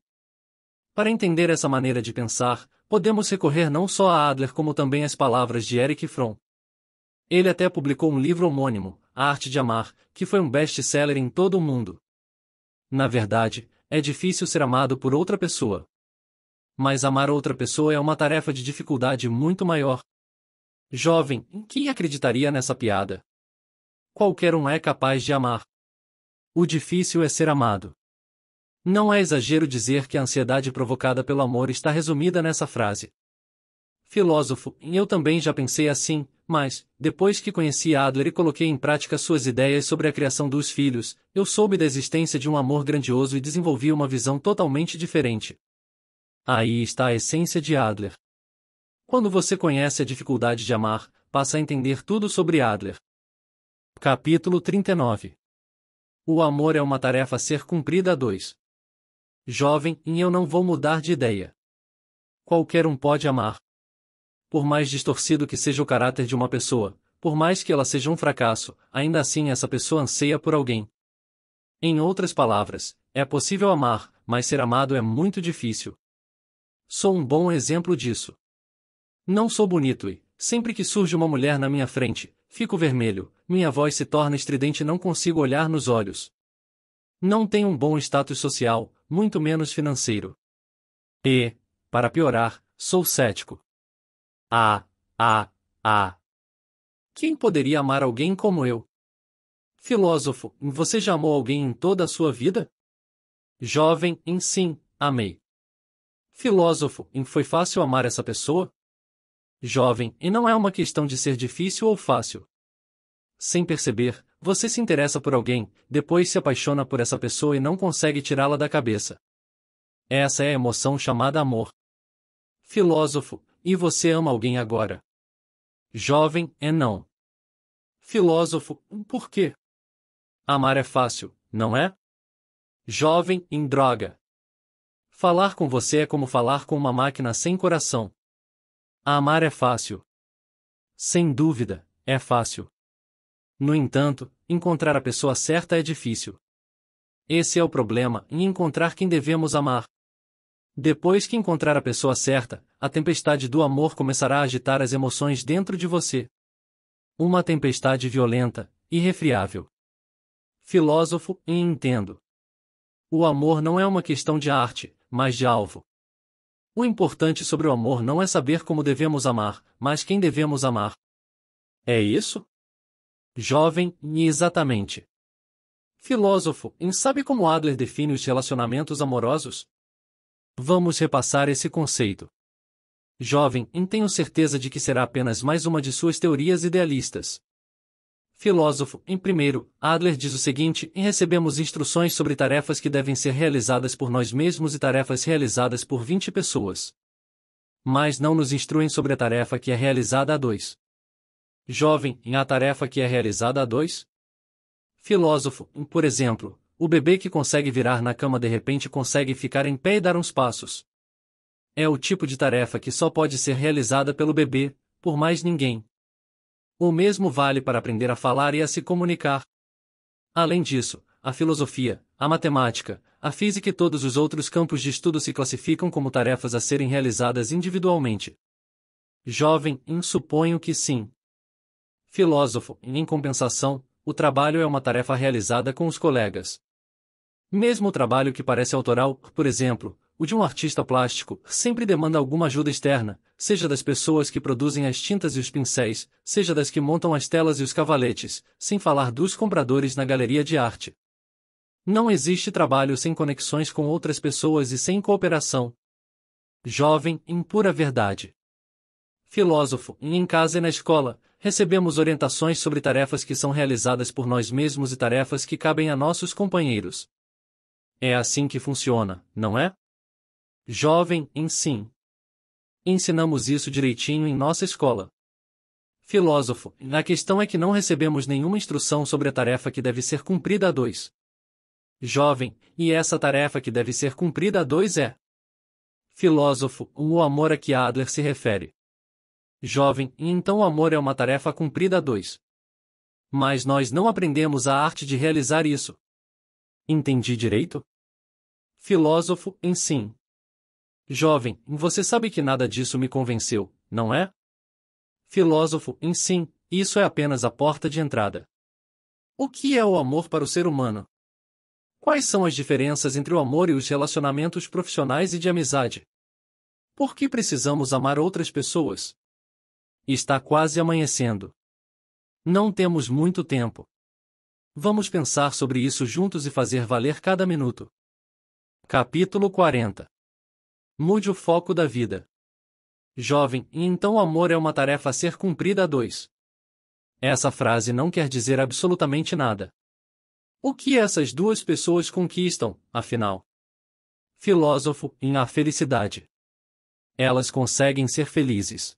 Para entender essa maneira de pensar, podemos recorrer não só a Adler como também às palavras de Eric Fromm. Ele até publicou um livro homônimo, A Arte de Amar, que foi um best-seller em todo o mundo na verdade, é difícil ser amado por outra pessoa. Mas amar outra pessoa é uma tarefa de dificuldade muito maior. Jovem, quem acreditaria nessa piada? Qualquer um é capaz de amar. O difícil é ser amado. Não é exagero dizer que a ansiedade provocada pelo amor está resumida nessa frase filósofo, e eu também já pensei assim, mas, depois que conheci Adler e coloquei em prática suas ideias sobre a criação dos filhos, eu soube da existência de um amor grandioso e desenvolvi uma visão totalmente diferente. Aí está a essência de Adler. Quando você conhece a dificuldade de amar, passa a entender tudo sobre Adler. Capítulo 39 O amor é uma tarefa a ser cumprida a dois. Jovem, e eu não vou mudar de ideia. Qualquer um pode amar por mais distorcido que seja o caráter de uma pessoa, por mais que ela seja um fracasso, ainda assim essa pessoa anseia por alguém. Em outras palavras, é possível amar, mas ser amado é muito difícil. Sou um bom exemplo disso. Não sou bonito e, sempre que surge uma mulher na minha frente, fico vermelho, minha voz se torna estridente e não consigo olhar nos olhos. Não tenho um bom status social, muito menos financeiro. E, para piorar, sou cético. Ah, ah, ah. Quem poderia amar alguém como eu? Filósofo, você já amou alguém em toda a sua vida? Jovem, em sim, amei. Filósofo, em foi fácil amar essa pessoa? Jovem, e não é uma questão de ser difícil ou fácil. Sem perceber, você se interessa por alguém, depois se apaixona por essa pessoa e não consegue tirá-la da cabeça. Essa é a emoção chamada amor. Filósofo, e você ama alguém agora? Jovem, é não. Filósofo, por quê? Amar é fácil, não é? Jovem, em droga. Falar com você é como falar com uma máquina sem coração. Amar é fácil. Sem dúvida, é fácil. No entanto, encontrar a pessoa certa é difícil. Esse é o problema em encontrar quem devemos amar, depois que encontrar a pessoa certa, a tempestade do amor começará a agitar as emoções dentro de você. Uma tempestade violenta, irrefriável. Filósofo, em entendo. O amor não é uma questão de arte, mas de alvo. O importante sobre o amor não é saber como devemos amar, mas quem devemos amar. É isso? Jovem, exatamente. Filósofo, em sabe como Adler define os relacionamentos amorosos? Vamos repassar esse conceito. Jovem, tenho certeza de que será apenas mais uma de suas teorias idealistas. Filósofo, em primeiro, Adler diz o seguinte: recebemos instruções sobre tarefas que devem ser realizadas por nós mesmos e tarefas realizadas por 20 pessoas. Mas não nos instruem sobre a tarefa que é realizada a dois. Jovem, em a tarefa que é realizada a dois? Filósofo, por exemplo, o bebê que consegue virar na cama de repente consegue ficar em pé e dar uns passos. É o tipo de tarefa que só pode ser realizada pelo bebê, por mais ninguém. O mesmo vale para aprender a falar e a se comunicar. Além disso, a filosofia, a matemática, a física e todos os outros campos de estudo se classificam como tarefas a serem realizadas individualmente. Jovem, suponho que sim. Filósofo, em compensação, o trabalho é uma tarefa realizada com os colegas. Mesmo o trabalho que parece autoral, por exemplo, o de um artista plástico, sempre demanda alguma ajuda externa, seja das pessoas que produzem as tintas e os pincéis, seja das que montam as telas e os cavaletes, sem falar dos compradores na galeria de arte. Não existe trabalho sem conexões com outras pessoas e sem cooperação. Jovem, em pura verdade. Filósofo, em casa e na escola, recebemos orientações sobre tarefas que são realizadas por nós mesmos e tarefas que cabem a nossos companheiros. É assim que funciona, não é? Jovem, em sim. Ensinamos isso direitinho em nossa escola. Filósofo, a questão é que não recebemos nenhuma instrução sobre a tarefa que deve ser cumprida a dois. Jovem, e essa tarefa que deve ser cumprida a dois é. Filósofo, o amor a que Adler se refere. Jovem, então o amor é uma tarefa cumprida a dois. Mas nós não aprendemos a arte de realizar isso. Entendi direito? Filósofo, em sim. Jovem, você sabe que nada disso me convenceu, não é? Filósofo, em sim, isso é apenas a porta de entrada. O que é o amor para o ser humano? Quais são as diferenças entre o amor e os relacionamentos profissionais e de amizade? Por que precisamos amar outras pessoas? Está quase amanhecendo. Não temos muito tempo. Vamos pensar sobre isso juntos e fazer valer cada minuto. Capítulo 40 Mude o foco da vida. Jovem, e então o amor é uma tarefa a ser cumprida a dois. Essa frase não quer dizer absolutamente nada. O que essas duas pessoas conquistam, afinal? Filósofo, em a felicidade. Elas conseguem ser felizes.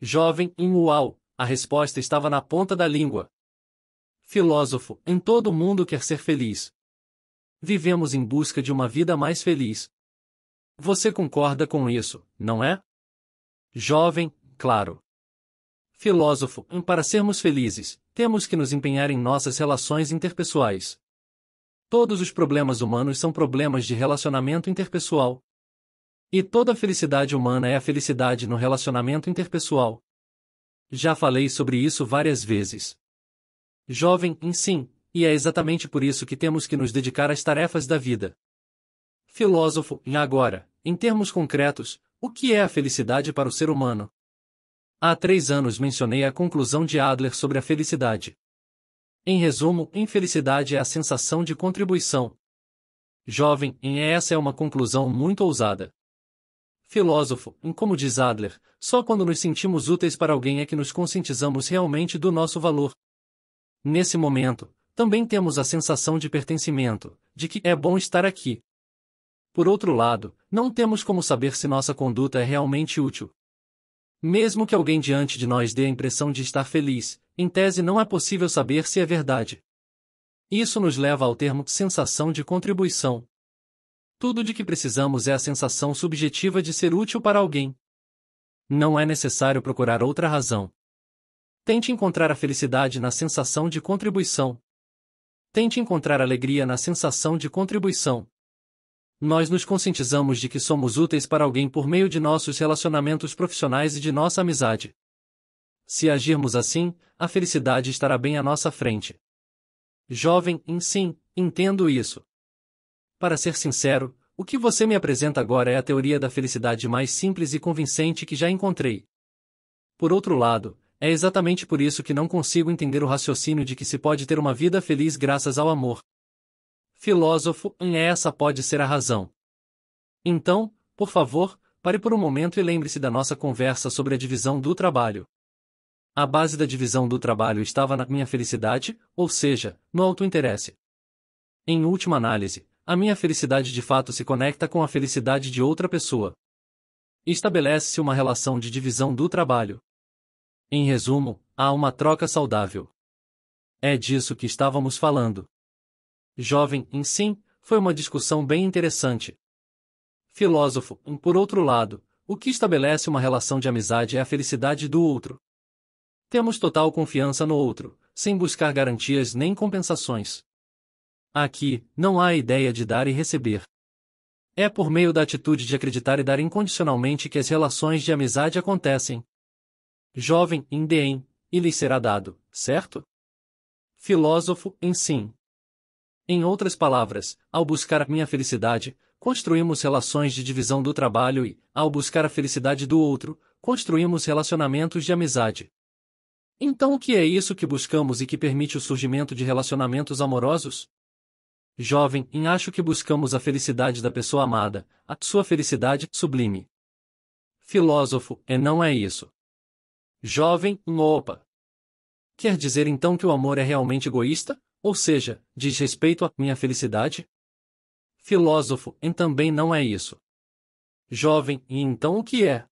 Jovem, em uau, a resposta estava na ponta da língua filósofo, em todo mundo quer ser feliz. Vivemos em busca de uma vida mais feliz. Você concorda com isso, não é? Jovem, claro. Filósofo, para sermos felizes, temos que nos empenhar em nossas relações interpessoais. Todos os problemas humanos são problemas de relacionamento interpessoal. E toda felicidade humana é a felicidade no relacionamento interpessoal. Já falei sobre isso várias vezes jovem, em sim, e é exatamente por isso que temos que nos dedicar às tarefas da vida. Filósofo, agora, em termos concretos, o que é a felicidade para o ser humano? Há três anos mencionei a conclusão de Adler sobre a felicidade. Em resumo, infelicidade é a sensação de contribuição. Jovem, é essa é uma conclusão muito ousada. Filósofo, como diz Adler, só quando nos sentimos úteis para alguém é que nos conscientizamos realmente do nosso valor, Nesse momento, também temos a sensação de pertencimento, de que é bom estar aqui. Por outro lado, não temos como saber se nossa conduta é realmente útil. Mesmo que alguém diante de nós dê a impressão de estar feliz, em tese não é possível saber se é verdade. Isso nos leva ao termo sensação de contribuição. Tudo de que precisamos é a sensação subjetiva de ser útil para alguém. Não é necessário procurar outra razão. Tente encontrar a felicidade na sensação de contribuição. Tente encontrar alegria na sensação de contribuição. Nós nos conscientizamos de que somos úteis para alguém por meio de nossos relacionamentos profissionais e de nossa amizade. Se agirmos assim, a felicidade estará bem à nossa frente. Jovem, sim, entendo isso. Para ser sincero, o que você me apresenta agora é a teoria da felicidade mais simples e convincente que já encontrei. Por outro lado, é exatamente por isso que não consigo entender o raciocínio de que se pode ter uma vida feliz graças ao amor. Filósofo, essa pode ser a razão. Então, por favor, pare por um momento e lembre-se da nossa conversa sobre a divisão do trabalho. A base da divisão do trabalho estava na minha felicidade, ou seja, no autointeresse. Em última análise, a minha felicidade de fato se conecta com a felicidade de outra pessoa. Estabelece-se uma relação de divisão do trabalho. Em resumo, há uma troca saudável. É disso que estávamos falando. Jovem, em sim, foi uma discussão bem interessante. Filósofo, por outro lado, o que estabelece uma relação de amizade é a felicidade do outro. Temos total confiança no outro, sem buscar garantias nem compensações. Aqui, não há ideia de dar e receber. É por meio da atitude de acreditar e dar incondicionalmente que as relações de amizade acontecem jovem em Deem, e lhe será dado, certo? Filósofo em sim. Em outras palavras, ao buscar a minha felicidade, construímos relações de divisão do trabalho e, ao buscar a felicidade do outro, construímos relacionamentos de amizade. Então, o que é isso que buscamos e que permite o surgimento de relacionamentos amorosos? Jovem, em acho que buscamos a felicidade da pessoa amada, a sua felicidade sublime. Filósofo, é não é isso jovem, opa. Quer dizer então que o amor é realmente egoísta? Ou seja, diz respeito à minha felicidade? Filósofo, em também não é isso. Jovem, e então o que é?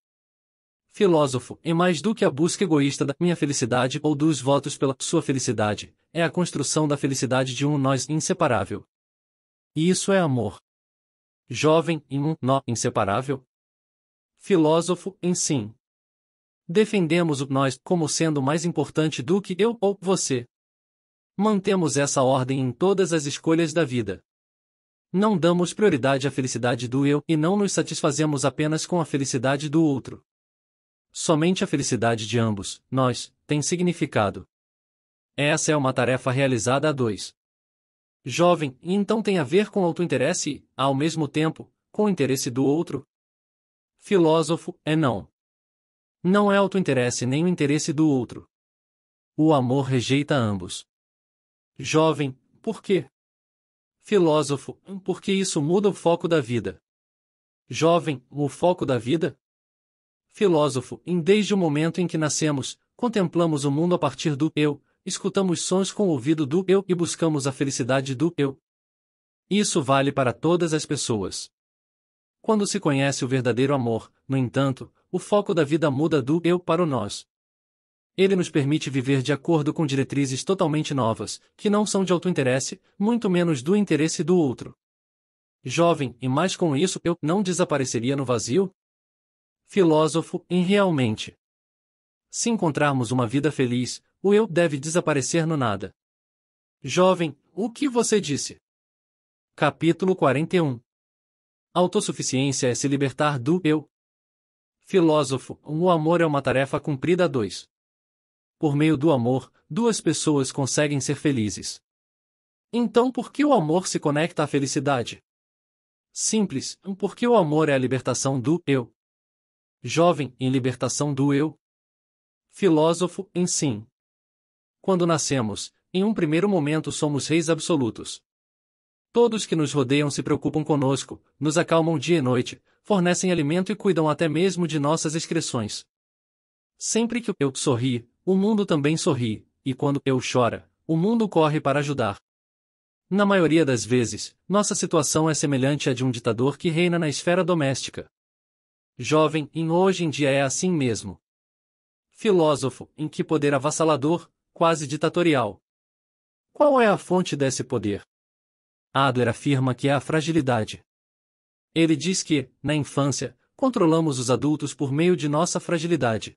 Filósofo, é mais do que a busca egoísta da minha felicidade ou dos votos pela sua felicidade, é a construção da felicidade de um nós inseparável. E isso é amor. Jovem, em um nó inseparável? Filósofo, em sim. Defendemos o nós como sendo mais importante do que eu ou você. Mantemos essa ordem em todas as escolhas da vida. Não damos prioridade à felicidade do eu e não nos satisfazemos apenas com a felicidade do outro. Somente a felicidade de ambos, nós, tem significado. Essa é uma tarefa realizada a dois. Jovem, então tem a ver com autointeresse e, ao mesmo tempo, com o interesse do outro? Filósofo, é não. Não é autointeresse nem o interesse do outro. O amor rejeita ambos. Jovem, por quê? Filósofo, porque isso muda o foco da vida. Jovem, o foco da vida? Filósofo, em desde o momento em que nascemos, contemplamos o mundo a partir do eu, escutamos sons com o ouvido do eu e buscamos a felicidade do eu. Isso vale para todas as pessoas. Quando se conhece o verdadeiro amor, no entanto, o foco da vida muda do eu para o nós. Ele nos permite viver de acordo com diretrizes totalmente novas, que não são de autointeresse, muito menos do interesse do outro. Jovem, e mais com isso, eu não desapareceria no vazio? Filósofo, em realmente. Se encontrarmos uma vida feliz, o eu deve desaparecer no nada. Jovem, o que você disse? Capítulo 41 Autossuficiência é se libertar do eu. Filósofo, o amor é uma tarefa cumprida a dois. Por meio do amor, duas pessoas conseguem ser felizes. Então por que o amor se conecta à felicidade? Simples, porque o amor é a libertação do eu. Jovem, em libertação do eu. Filósofo, em sim. Quando nascemos, em um primeiro momento somos reis absolutos. Todos que nos rodeiam se preocupam conosco, nos acalmam dia e noite, fornecem alimento e cuidam até mesmo de nossas excreções. Sempre que eu sorri, o mundo também sorri, e quando eu chora, o mundo corre para ajudar. Na maioria das vezes, nossa situação é semelhante à de um ditador que reina na esfera doméstica. Jovem, em hoje em dia é assim mesmo. Filósofo, em que poder avassalador, quase ditatorial. Qual é a fonte desse poder? Adler afirma que é a fragilidade. Ele diz que, na infância, controlamos os adultos por meio de nossa fragilidade.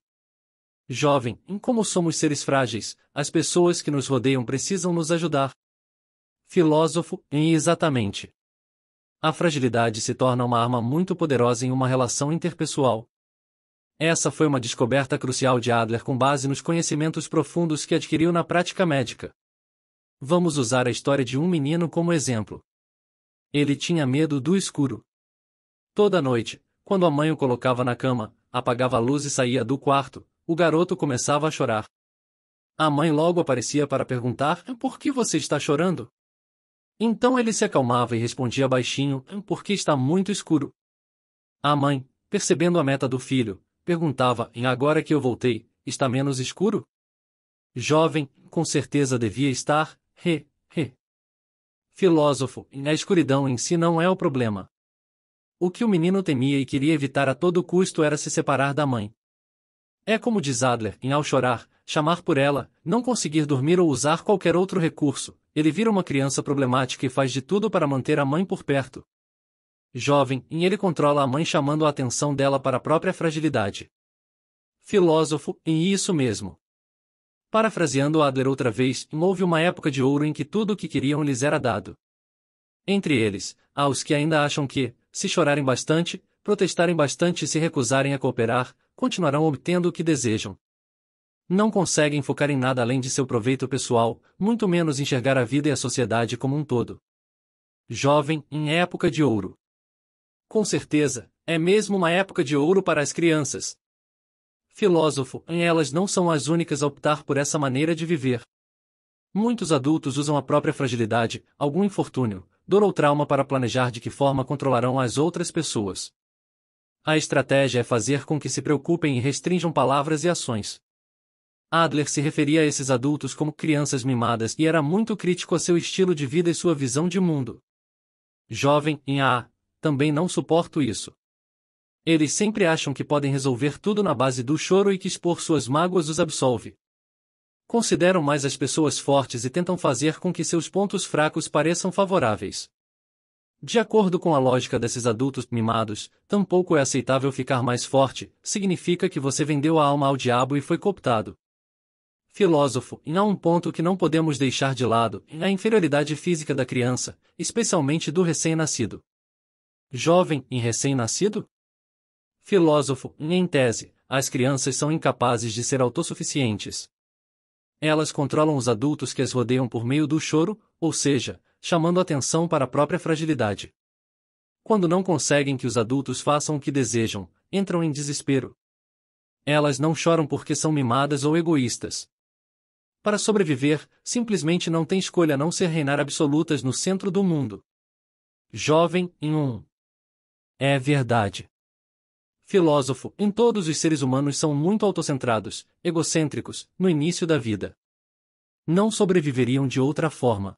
Jovem, em como somos seres frágeis, as pessoas que nos rodeiam precisam nos ajudar. Filósofo, em exatamente. A fragilidade se torna uma arma muito poderosa em uma relação interpessoal. Essa foi uma descoberta crucial de Adler com base nos conhecimentos profundos que adquiriu na prática médica. Vamos usar a história de um menino como exemplo. Ele tinha medo do escuro. Toda noite, quando a mãe o colocava na cama, apagava a luz e saía do quarto, o garoto começava a chorar. A mãe logo aparecia para perguntar: Por que você está chorando? Então ele se acalmava e respondia baixinho: Porque está muito escuro. A mãe, percebendo a meta do filho, perguntava: Agora que eu voltei, está menos escuro? Jovem, com certeza devia estar, re, re. Filósofo, a escuridão em si não é o problema. O que o menino temia e queria evitar a todo custo era se separar da mãe. É como diz Adler, em Ao Chorar, chamar por ela, não conseguir dormir ou usar qualquer outro recurso, ele vira uma criança problemática e faz de tudo para manter a mãe por perto. Jovem, em ele controla a mãe chamando a atenção dela para a própria fragilidade. Filósofo, em isso mesmo. Parafraseando Adler outra vez, houve uma época de ouro em que tudo o que queriam lhes era dado. Entre eles, há os que ainda acham que, se chorarem bastante, protestarem bastante e se recusarem a cooperar, continuarão obtendo o que desejam. Não conseguem focar em nada além de seu proveito pessoal, muito menos enxergar a vida e a sociedade como um todo. Jovem, em época de ouro. Com certeza, é mesmo uma época de ouro para as crianças. Filósofo, elas não são as únicas a optar por essa maneira de viver. Muitos adultos usam a própria fragilidade, algum infortúnio, dor ou trauma para planejar de que forma controlarão as outras pessoas. A estratégia é fazer com que se preocupem e restringam palavras e ações. Adler se referia a esses adultos como crianças mimadas e era muito crítico a seu estilo de vida e sua visão de mundo. Jovem, em A, também não suporto isso. Eles sempre acham que podem resolver tudo na base do choro e que expor suas mágoas os absolve consideram mais as pessoas fortes e tentam fazer com que seus pontos fracos pareçam favoráveis. De acordo com a lógica desses adultos mimados, tampouco é aceitável ficar mais forte, significa que você vendeu a alma ao diabo e foi cooptado. Filósofo, e há um ponto que não podemos deixar de lado, é a inferioridade física da criança, especialmente do recém-nascido. Jovem, em recém-nascido? Filósofo, em tese, as crianças são incapazes de ser autossuficientes. Elas controlam os adultos que as rodeiam por meio do choro, ou seja, chamando atenção para a própria fragilidade. Quando não conseguem que os adultos façam o que desejam, entram em desespero. Elas não choram porque são mimadas ou egoístas. Para sobreviver, simplesmente não tem escolha a não ser reinar absolutas no centro do mundo. Jovem, em um. É verdade filósofo, em todos os seres humanos são muito autocentrados, egocêntricos, no início da vida. Não sobreviveriam de outra forma.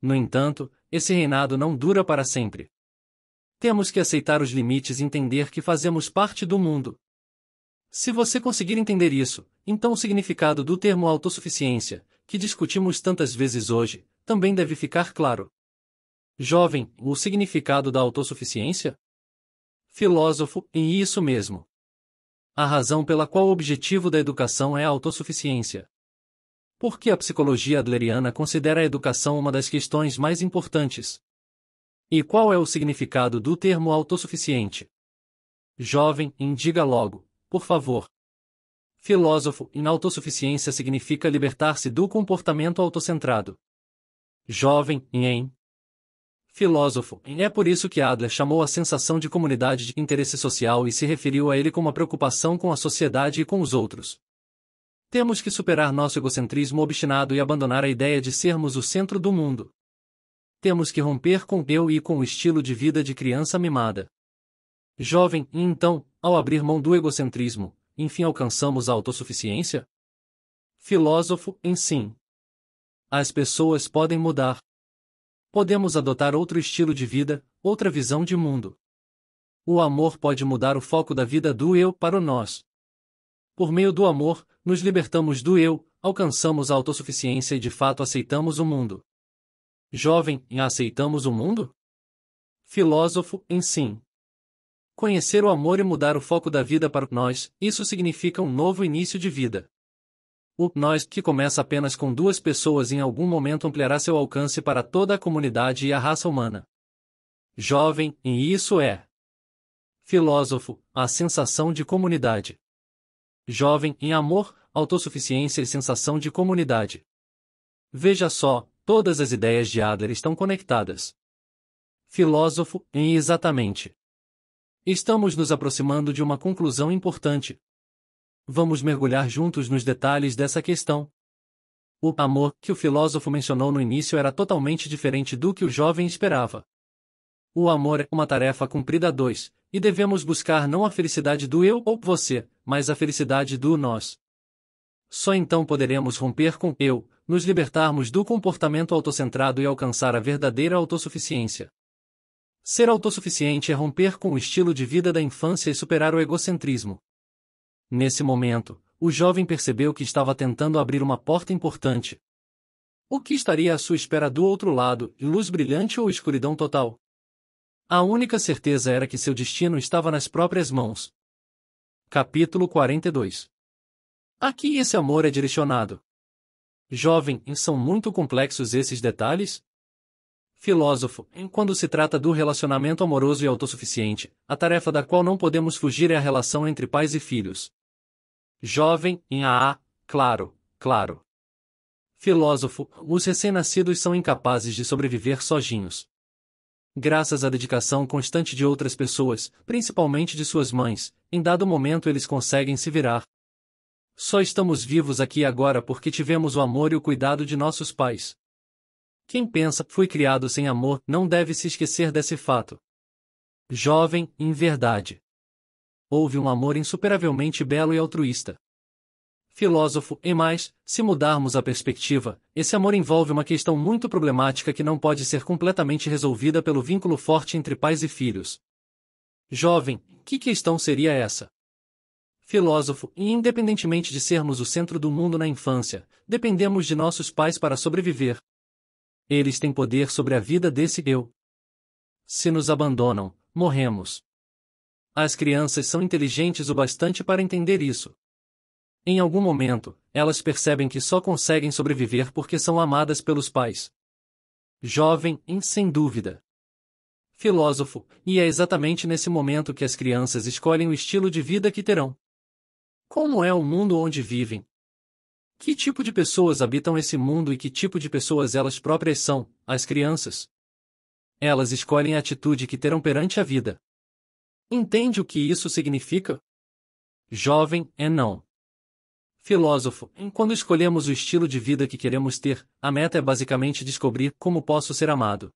No entanto, esse reinado não dura para sempre. Temos que aceitar os limites e entender que fazemos parte do mundo. Se você conseguir entender isso, então o significado do termo autossuficiência, que discutimos tantas vezes hoje, também deve ficar claro. Jovem, o significado da autossuficiência? filósofo, em isso mesmo. A razão pela qual o objetivo da educação é a autossuficiência. Por que a psicologia adleriana considera a educação uma das questões mais importantes. E qual é o significado do termo autossuficiente? Jovem, indiga logo, por favor. Filósofo, em autossuficiência significa libertar-se do comportamento autocentrado. Jovem, em filósofo, e é por isso que Adler chamou a sensação de comunidade de interesse social e se referiu a ele como a preocupação com a sociedade e com os outros. Temos que superar nosso egocentrismo obstinado e abandonar a ideia de sermos o centro do mundo. Temos que romper com eu e com o estilo de vida de criança mimada. Jovem, e então, ao abrir mão do egocentrismo, enfim alcançamos a autossuficiência? Filósofo, em sim. As pessoas podem mudar, podemos adotar outro estilo de vida, outra visão de mundo. O amor pode mudar o foco da vida do eu para o nós. Por meio do amor, nos libertamos do eu, alcançamos a autossuficiência e de fato aceitamos o mundo. Jovem, em aceitamos o mundo? Filósofo, em sim. Conhecer o amor e mudar o foco da vida para nós, isso significa um novo início de vida. O nós que começa apenas com duas pessoas em algum momento ampliará seu alcance para toda a comunidade e a raça humana. Jovem, e isso é. Filósofo, a sensação de comunidade. Jovem, em amor, autossuficiência e sensação de comunidade. Veja só, todas as ideias de Adler estão conectadas. Filósofo, em exatamente. Estamos nos aproximando de uma conclusão importante, Vamos mergulhar juntos nos detalhes dessa questão. O amor que o filósofo mencionou no início era totalmente diferente do que o jovem esperava. O amor é uma tarefa cumprida a dois, e devemos buscar não a felicidade do eu ou você, mas a felicidade do nós. Só então poderemos romper com eu, nos libertarmos do comportamento autocentrado e alcançar a verdadeira autossuficiência. Ser autossuficiente é romper com o estilo de vida da infância e superar o egocentrismo. Nesse momento, o jovem percebeu que estava tentando abrir uma porta importante. O que estaria à sua espera do outro lado, luz brilhante ou escuridão total? A única certeza era que seu destino estava nas próprias mãos. Capítulo 42 Aqui esse amor é direcionado. Jovem, são muito complexos esses detalhes? filósofo, em quando se trata do relacionamento amoroso e autossuficiente, a tarefa da qual não podemos fugir é a relação entre pais e filhos. Jovem, em AA, claro, claro. Filósofo, os recém-nascidos são incapazes de sobreviver sozinhos. Graças à dedicação constante de outras pessoas, principalmente de suas mães, em dado momento eles conseguem se virar. Só estamos vivos aqui agora porque tivemos o amor e o cuidado de nossos pais. Quem pensa que foi criado sem amor não deve se esquecer desse fato. Jovem, em verdade. Houve um amor insuperavelmente belo e altruísta. Filósofo, e mais, se mudarmos a perspectiva, esse amor envolve uma questão muito problemática que não pode ser completamente resolvida pelo vínculo forte entre pais e filhos. Jovem, que questão seria essa? filósofo, e independentemente de sermos o centro do mundo na infância, dependemos de nossos pais para sobreviver, eles têm poder sobre a vida desse eu. Se nos abandonam, morremos. As crianças são inteligentes o bastante para entender isso. Em algum momento, elas percebem que só conseguem sobreviver porque são amadas pelos pais. Jovem, sem dúvida. Filósofo, e é exatamente nesse momento que as crianças escolhem o estilo de vida que terão. Como é o mundo onde vivem, que tipo de pessoas habitam esse mundo e que tipo de pessoas elas próprias são, as crianças? Elas escolhem a atitude que terão perante a vida. Entende o que isso significa? Jovem é não. Filósofo, quando escolhemos o estilo de vida que queremos ter, a meta é basicamente descobrir como posso ser amado.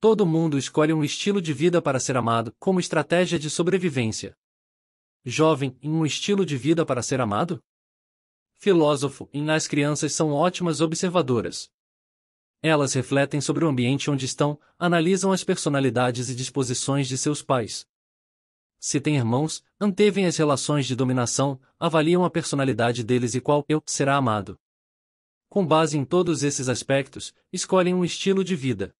Todo mundo escolhe um estilo de vida para ser amado, como estratégia de sobrevivência. Jovem, em um estilo de vida para ser amado? filósofo e as crianças são ótimas observadoras. Elas refletem sobre o ambiente onde estão, analisam as personalidades e disposições de seus pais. Se têm irmãos, antevem as relações de dominação, avaliam a personalidade deles e qual eu será amado. Com base em todos esses aspectos, escolhem um estilo de vida.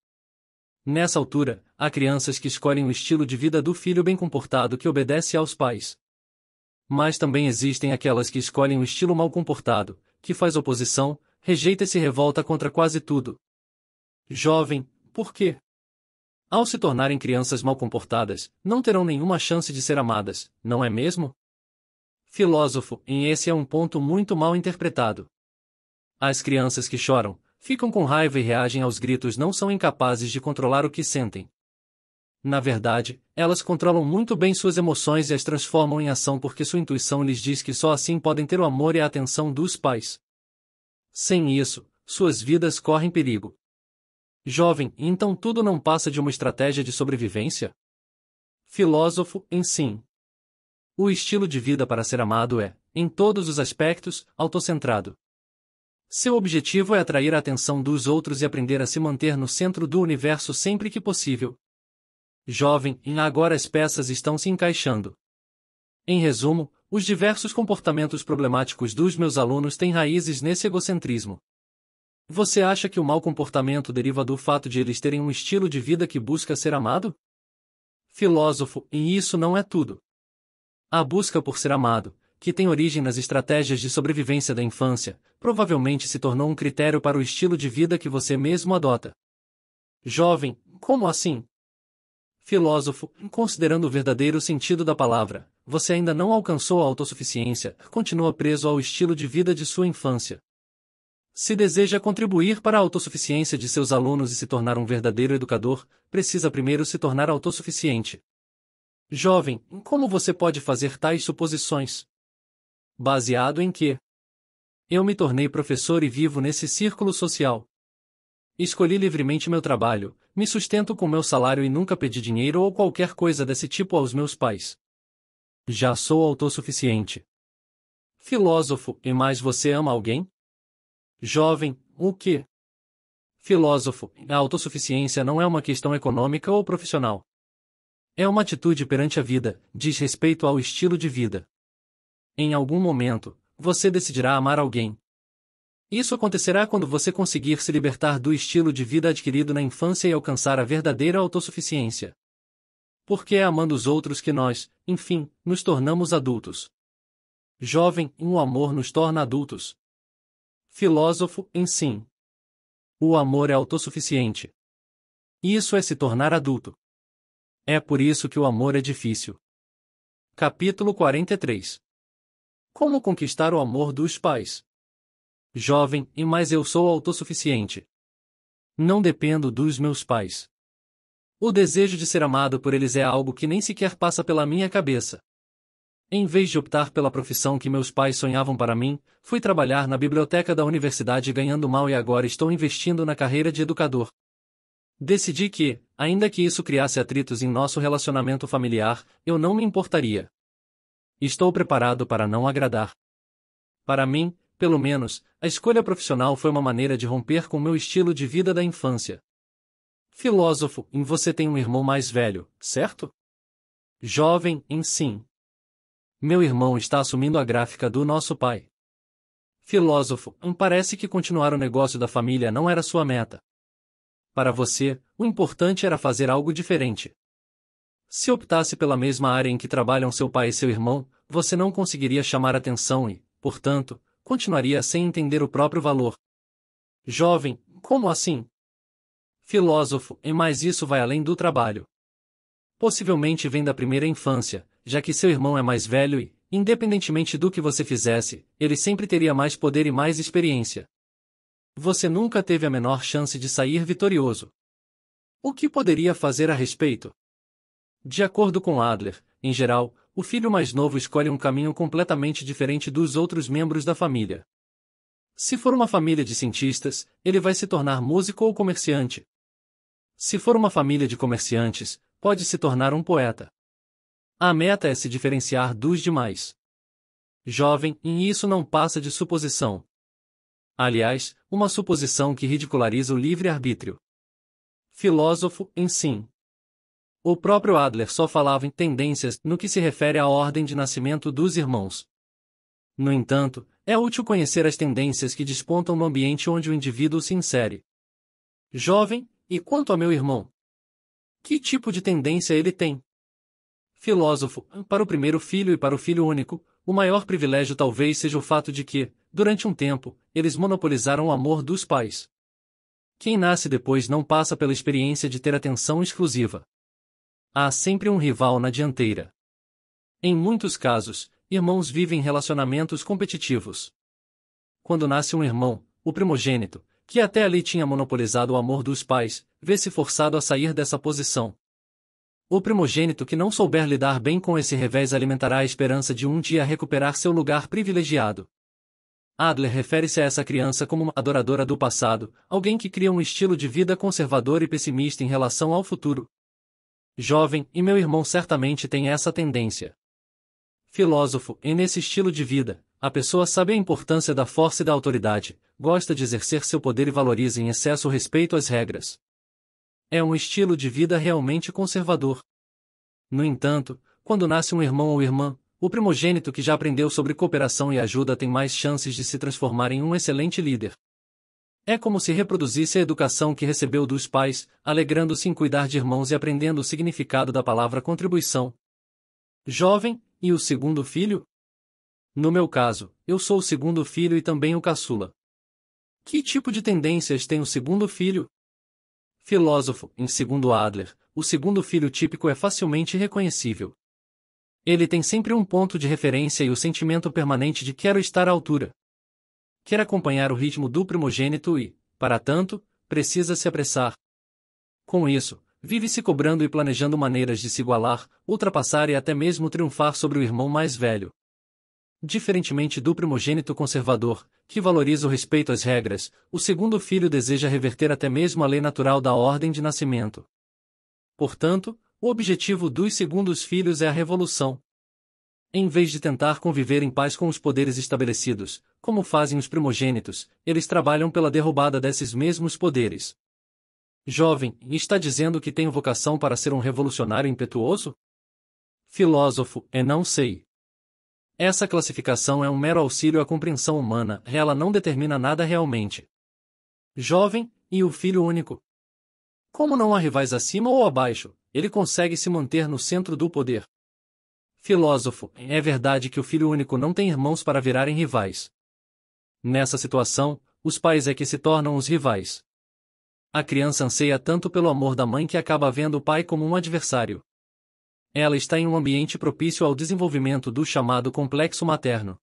Nessa altura, há crianças que escolhem o estilo de vida do filho bem comportado que obedece aos pais. Mas também existem aquelas que escolhem o estilo mal comportado, que faz oposição, rejeita e se revolta contra quase tudo. Jovem, por quê? Ao se tornarem crianças mal comportadas, não terão nenhuma chance de ser amadas, não é mesmo? Filósofo, em esse é um ponto muito mal interpretado. As crianças que choram, ficam com raiva e reagem aos gritos não são incapazes de controlar o que sentem. Na verdade, elas controlam muito bem suas emoções e as transformam em ação porque sua intuição lhes diz que só assim podem ter o amor e a atenção dos pais. Sem isso, suas vidas correm perigo. Jovem, então tudo não passa de uma estratégia de sobrevivência? Filósofo, em sim. O estilo de vida para ser amado é, em todos os aspectos, autocentrado. Seu objetivo é atrair a atenção dos outros e aprender a se manter no centro do universo sempre que possível, jovem e agora as peças estão se encaixando. Em resumo, os diversos comportamentos problemáticos dos meus alunos têm raízes nesse egocentrismo. Você acha que o mau comportamento deriva do fato de eles terem um estilo de vida que busca ser amado? Filósofo, e isso não é tudo. A busca por ser amado, que tem origem nas estratégias de sobrevivência da infância, provavelmente se tornou um critério para o estilo de vida que você mesmo adota. Jovem, como assim? Filósofo, considerando o verdadeiro sentido da palavra, você ainda não alcançou a autossuficiência, continua preso ao estilo de vida de sua infância. Se deseja contribuir para a autossuficiência de seus alunos e se tornar um verdadeiro educador, precisa primeiro se tornar autossuficiente. Jovem, como você pode fazer tais suposições? Baseado em que? Eu me tornei professor e vivo nesse círculo social. Escolhi livremente meu trabalho, me sustento com meu salário e nunca pedi dinheiro ou qualquer coisa desse tipo aos meus pais. Já sou autossuficiente. Filósofo, e mais você ama alguém? Jovem, o que? Filósofo, a autossuficiência não é uma questão econômica ou profissional. É uma atitude perante a vida, diz respeito ao estilo de vida. Em algum momento, você decidirá amar alguém, isso acontecerá quando você conseguir se libertar do estilo de vida adquirido na infância e alcançar a verdadeira autossuficiência. Porque é amando os outros que nós, enfim, nos tornamos adultos. Jovem, o amor nos torna adultos. Filósofo, em sim. O amor é autossuficiente. Isso é se tornar adulto. É por isso que o amor é difícil. Capítulo 43 Como conquistar o amor dos pais? jovem, e mais eu sou autossuficiente. Não dependo dos meus pais. O desejo de ser amado por eles é algo que nem sequer passa pela minha cabeça. Em vez de optar pela profissão que meus pais sonhavam para mim, fui trabalhar na biblioteca da universidade ganhando mal e agora estou investindo na carreira de educador. Decidi que, ainda que isso criasse atritos em nosso relacionamento familiar, eu não me importaria. Estou preparado para não agradar. Para mim, pelo menos, a escolha profissional foi uma maneira de romper com o meu estilo de vida da infância. Filósofo, em você tem um irmão mais velho, certo? Jovem, em sim. Meu irmão está assumindo a gráfica do nosso pai. Filósofo, um parece que continuar o negócio da família não era sua meta. Para você, o importante era fazer algo diferente. Se optasse pela mesma área em que trabalham seu pai e seu irmão, você não conseguiria chamar atenção e, portanto, continuaria sem entender o próprio valor. Jovem, como assim? Filósofo, e mais isso vai além do trabalho. Possivelmente vem da primeira infância, já que seu irmão é mais velho e, independentemente do que você fizesse, ele sempre teria mais poder e mais experiência. Você nunca teve a menor chance de sair vitorioso. O que poderia fazer a respeito? De acordo com Adler, em geral, o filho mais novo escolhe um caminho completamente diferente dos outros membros da família. Se for uma família de cientistas, ele vai se tornar músico ou comerciante. Se for uma família de comerciantes, pode se tornar um poeta. A meta é se diferenciar dos demais. Jovem, e isso não passa de suposição. Aliás, uma suposição que ridiculariza o livre-arbítrio. Filósofo, em sim. O próprio Adler só falava em tendências no que se refere à ordem de nascimento dos irmãos. No entanto, é útil conhecer as tendências que despontam no ambiente onde o indivíduo se insere. Jovem, e quanto a meu irmão? Que tipo de tendência ele tem? Filósofo, para o primeiro filho e para o filho único, o maior privilégio talvez seja o fato de que, durante um tempo, eles monopolizaram o amor dos pais. Quem nasce depois não passa pela experiência de ter atenção exclusiva. Há sempre um rival na dianteira. Em muitos casos, irmãos vivem relacionamentos competitivos. Quando nasce um irmão, o primogênito, que até ali tinha monopolizado o amor dos pais, vê-se forçado a sair dessa posição. O primogênito que não souber lidar bem com esse revés alimentará a esperança de um dia recuperar seu lugar privilegiado. Adler refere-se a essa criança como uma adoradora do passado, alguém que cria um estilo de vida conservador e pessimista em relação ao futuro, jovem, e meu irmão certamente tem essa tendência. Filósofo, e nesse estilo de vida, a pessoa sabe a importância da força e da autoridade, gosta de exercer seu poder e valoriza em excesso o respeito às regras. É um estilo de vida realmente conservador. No entanto, quando nasce um irmão ou irmã, o primogênito que já aprendeu sobre cooperação e ajuda tem mais chances de se transformar em um excelente líder. É como se reproduzisse a educação que recebeu dos pais, alegrando-se em cuidar de irmãos e aprendendo o significado da palavra contribuição. Jovem, e o segundo filho? No meu caso, eu sou o segundo filho e também o caçula. Que tipo de tendências tem o segundo filho? Filósofo, em segundo Adler, o segundo filho típico é facilmente reconhecível. Ele tem sempre um ponto de referência e o sentimento permanente de quero estar à altura quer acompanhar o ritmo do primogênito e, para tanto, precisa se apressar. Com isso, vive se cobrando e planejando maneiras de se igualar, ultrapassar e até mesmo triunfar sobre o irmão mais velho. Diferentemente do primogênito conservador, que valoriza o respeito às regras, o segundo filho deseja reverter até mesmo a lei natural da ordem de nascimento. Portanto, o objetivo dos segundos filhos é a revolução. Em vez de tentar conviver em paz com os poderes estabelecidos, como fazem os primogênitos, eles trabalham pela derrubada desses mesmos poderes. Jovem, está dizendo que tenho vocação para ser um revolucionário impetuoso? Filósofo, é não sei. Essa classificação é um mero auxílio à compreensão humana, ela não determina nada realmente. Jovem, e o filho único? Como não há rivais acima ou abaixo, ele consegue se manter no centro do poder. Filósofo, é verdade que o filho único não tem irmãos para virarem rivais. Nessa situação, os pais é que se tornam os rivais. A criança anseia tanto pelo amor da mãe que acaba vendo o pai como um adversário. Ela está em um ambiente propício ao desenvolvimento do chamado complexo materno.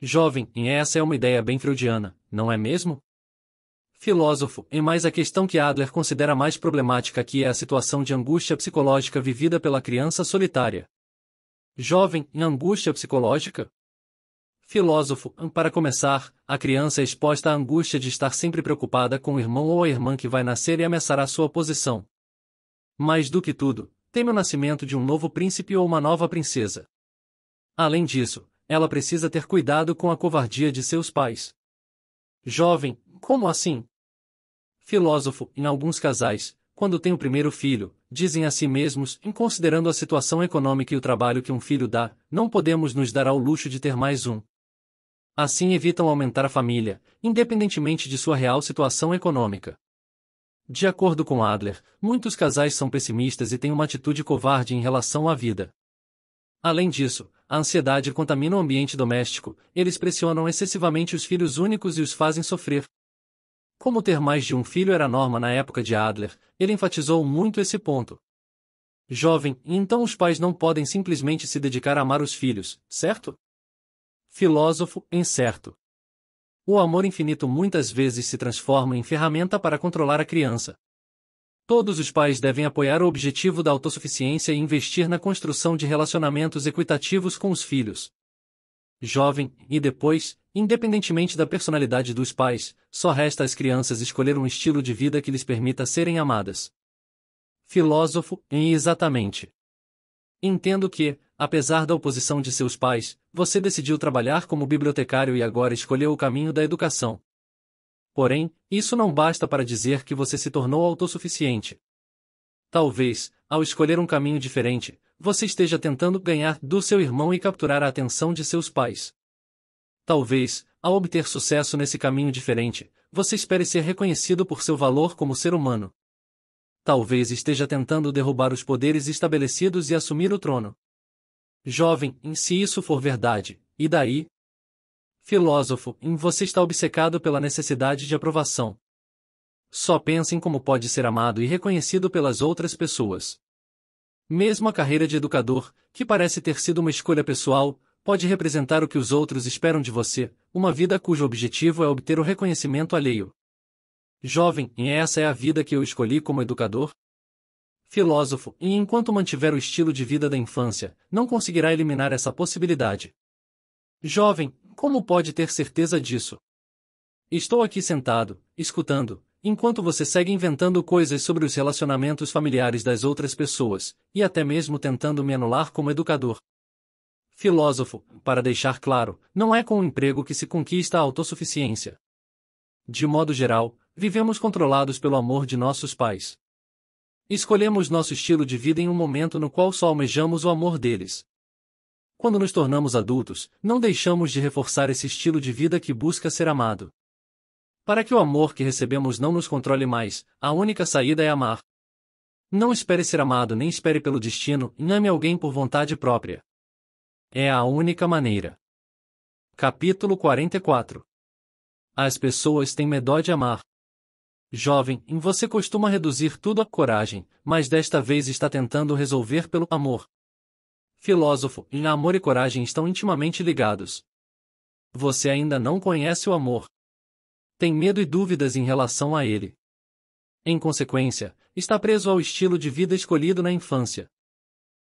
Jovem, e essa é uma ideia bem freudiana, não é mesmo? Filósofo, e mais a questão que Adler considera mais problemática aqui é a situação de angústia psicológica vivida pela criança solitária. Jovem, em angústia psicológica? filósofo, para começar, a criança é exposta à angústia de estar sempre preocupada com o irmão ou a irmã que vai nascer e ameaçará sua posição. Mais do que tudo, teme o nascimento de um novo príncipe ou uma nova princesa. Além disso, ela precisa ter cuidado com a covardia de seus pais. Jovem, como assim? Filósofo, em alguns casais, quando tem o primeiro filho, dizem a si mesmos, em considerando a situação econômica e o trabalho que um filho dá, não podemos nos dar ao luxo de ter mais um. Assim evitam aumentar a família, independentemente de sua real situação econômica. De acordo com Adler, muitos casais são pessimistas e têm uma atitude covarde em relação à vida. Além disso, a ansiedade contamina o ambiente doméstico, eles pressionam excessivamente os filhos únicos e os fazem sofrer. Como ter mais de um filho era norma na época de Adler, ele enfatizou muito esse ponto. Jovem, então os pais não podem simplesmente se dedicar a amar os filhos, certo? filósofo incerto. O amor infinito muitas vezes se transforma em ferramenta para controlar a criança. Todos os pais devem apoiar o objetivo da autossuficiência e investir na construção de relacionamentos equitativos com os filhos. Jovem, e depois, independentemente da personalidade dos pais, só resta às crianças escolher um estilo de vida que lhes permita serem amadas. Filósofo, em exatamente. Entendo que, apesar da oposição de seus pais, você decidiu trabalhar como bibliotecário e agora escolheu o caminho da educação. Porém, isso não basta para dizer que você se tornou autossuficiente. Talvez, ao escolher um caminho diferente, você esteja tentando ganhar do seu irmão e capturar a atenção de seus pais. Talvez, ao obter sucesso nesse caminho diferente, você espere ser reconhecido por seu valor como ser humano. Talvez esteja tentando derrubar os poderes estabelecidos e assumir o trono. Jovem, em se isso for verdade, e daí? Filósofo, em você está obcecado pela necessidade de aprovação. Só pensa em como pode ser amado e reconhecido pelas outras pessoas. Mesmo a carreira de educador, que parece ter sido uma escolha pessoal, pode representar o que os outros esperam de você, uma vida cujo objetivo é obter o reconhecimento alheio. Jovem, e essa é a vida que eu escolhi como educador? filósofo e enquanto mantiver o estilo de vida da infância, não conseguirá eliminar essa possibilidade. Jovem, como pode ter certeza disso? Estou aqui sentado, escutando, enquanto você segue inventando coisas sobre os relacionamentos familiares das outras pessoas, e até mesmo tentando me anular como educador. Filósofo, para deixar claro, não é com o emprego que se conquista a autossuficiência. De modo geral, vivemos controlados pelo amor de nossos pais. Escolhemos nosso estilo de vida em um momento no qual só almejamos o amor deles. Quando nos tornamos adultos, não deixamos de reforçar esse estilo de vida que busca ser amado. Para que o amor que recebemos não nos controle mais, a única saída é amar. Não espere ser amado nem espere pelo destino, ame alguém por vontade própria. É a única maneira. Capítulo 44 As pessoas têm medo de amar. Jovem, em você costuma reduzir tudo à coragem, mas desta vez está tentando resolver pelo amor. Filósofo, em amor e coragem estão intimamente ligados. Você ainda não conhece o amor. Tem medo e dúvidas em relação a ele. Em consequência, está preso ao estilo de vida escolhido na infância.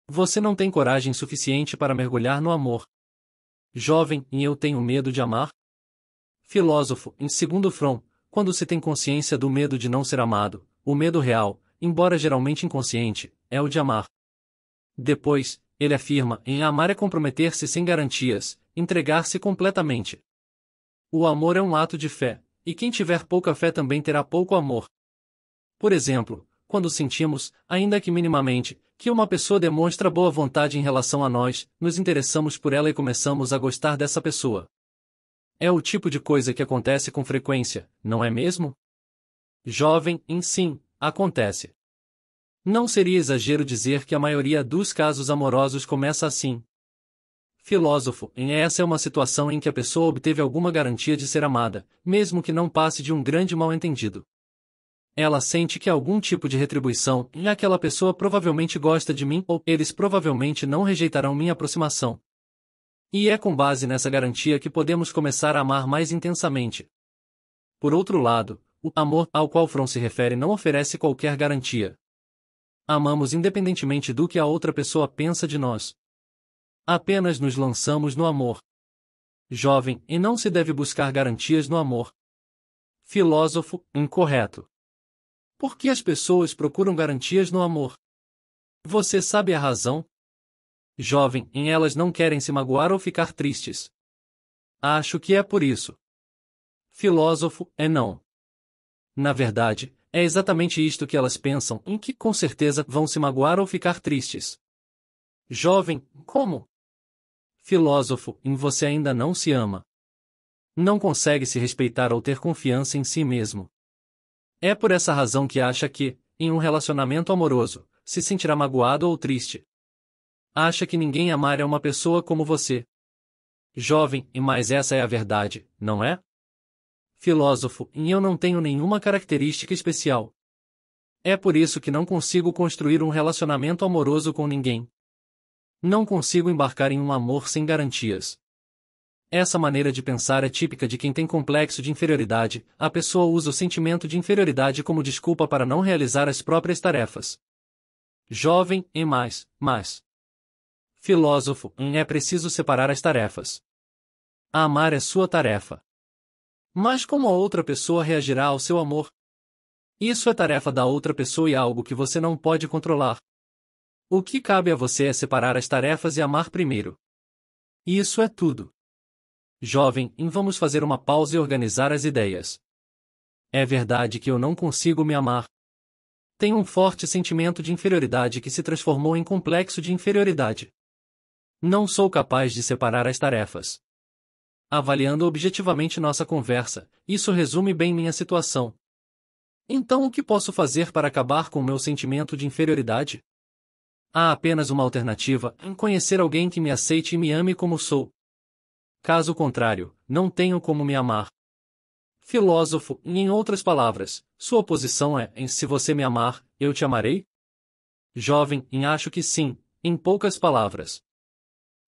Você não tem coragem suficiente para mergulhar no amor. Jovem, em eu tenho medo de amar? Filósofo, em segundo front, quando se tem consciência do medo de não ser amado, o medo real, embora geralmente inconsciente, é o de amar. Depois, ele afirma em amar é comprometer-se sem garantias, entregar-se completamente. O amor é um ato de fé, e quem tiver pouca fé também terá pouco amor. Por exemplo, quando sentimos, ainda que minimamente, que uma pessoa demonstra boa vontade em relação a nós, nos interessamos por ela e começamos a gostar dessa pessoa. É o tipo de coisa que acontece com frequência, não é mesmo? Jovem, em sim, acontece. Não seria exagero dizer que a maioria dos casos amorosos começa assim. Filósofo, em essa é uma situação em que a pessoa obteve alguma garantia de ser amada, mesmo que não passe de um grande mal-entendido. Ela sente que algum tipo de retribuição, e aquela pessoa provavelmente gosta de mim ou eles provavelmente não rejeitarão minha aproximação, e é com base nessa garantia que podemos começar a amar mais intensamente. Por outro lado, o amor ao qual Fron se refere não oferece qualquer garantia. Amamos independentemente do que a outra pessoa pensa de nós. Apenas nos lançamos no amor. Jovem, e não se deve buscar garantias no amor. Filósofo, incorreto. Por que as pessoas procuram garantias no amor? Você sabe a razão? jovem, em elas não querem se magoar ou ficar tristes. Acho que é por isso. Filósofo, é não. Na verdade, é exatamente isto que elas pensam, em que com certeza vão se magoar ou ficar tristes. Jovem, como? Filósofo, em você ainda não se ama. Não consegue se respeitar ou ter confiança em si mesmo. É por essa razão que acha que, em um relacionamento amoroso, se sentirá magoado ou triste acha que ninguém amar é uma pessoa como você. Jovem, e mais essa é a verdade, não é? Filósofo, e eu não tenho nenhuma característica especial. É por isso que não consigo construir um relacionamento amoroso com ninguém. Não consigo embarcar em um amor sem garantias. Essa maneira de pensar é típica de quem tem complexo de inferioridade, a pessoa usa o sentimento de inferioridade como desculpa para não realizar as próprias tarefas. Jovem, e mais, mais filósofo, hum, é preciso separar as tarefas. amar é sua tarefa. Mas como a outra pessoa reagirá ao seu amor? Isso é tarefa da outra pessoa e é algo que você não pode controlar. O que cabe a você é separar as tarefas e amar primeiro. Isso é tudo. Jovem, hum, vamos fazer uma pausa e organizar as ideias. É verdade que eu não consigo me amar. Tenho um forte sentimento de inferioridade que se transformou em complexo de inferioridade. Não sou capaz de separar as tarefas. Avaliando objetivamente nossa conversa, isso resume bem minha situação. Então o que posso fazer para acabar com o meu sentimento de inferioridade? Há apenas uma alternativa, em conhecer alguém que me aceite e me ame como sou. Caso contrário, não tenho como me amar. Filósofo, em outras palavras, sua posição é em se você me amar, eu te amarei? Jovem, em acho que sim, em poucas palavras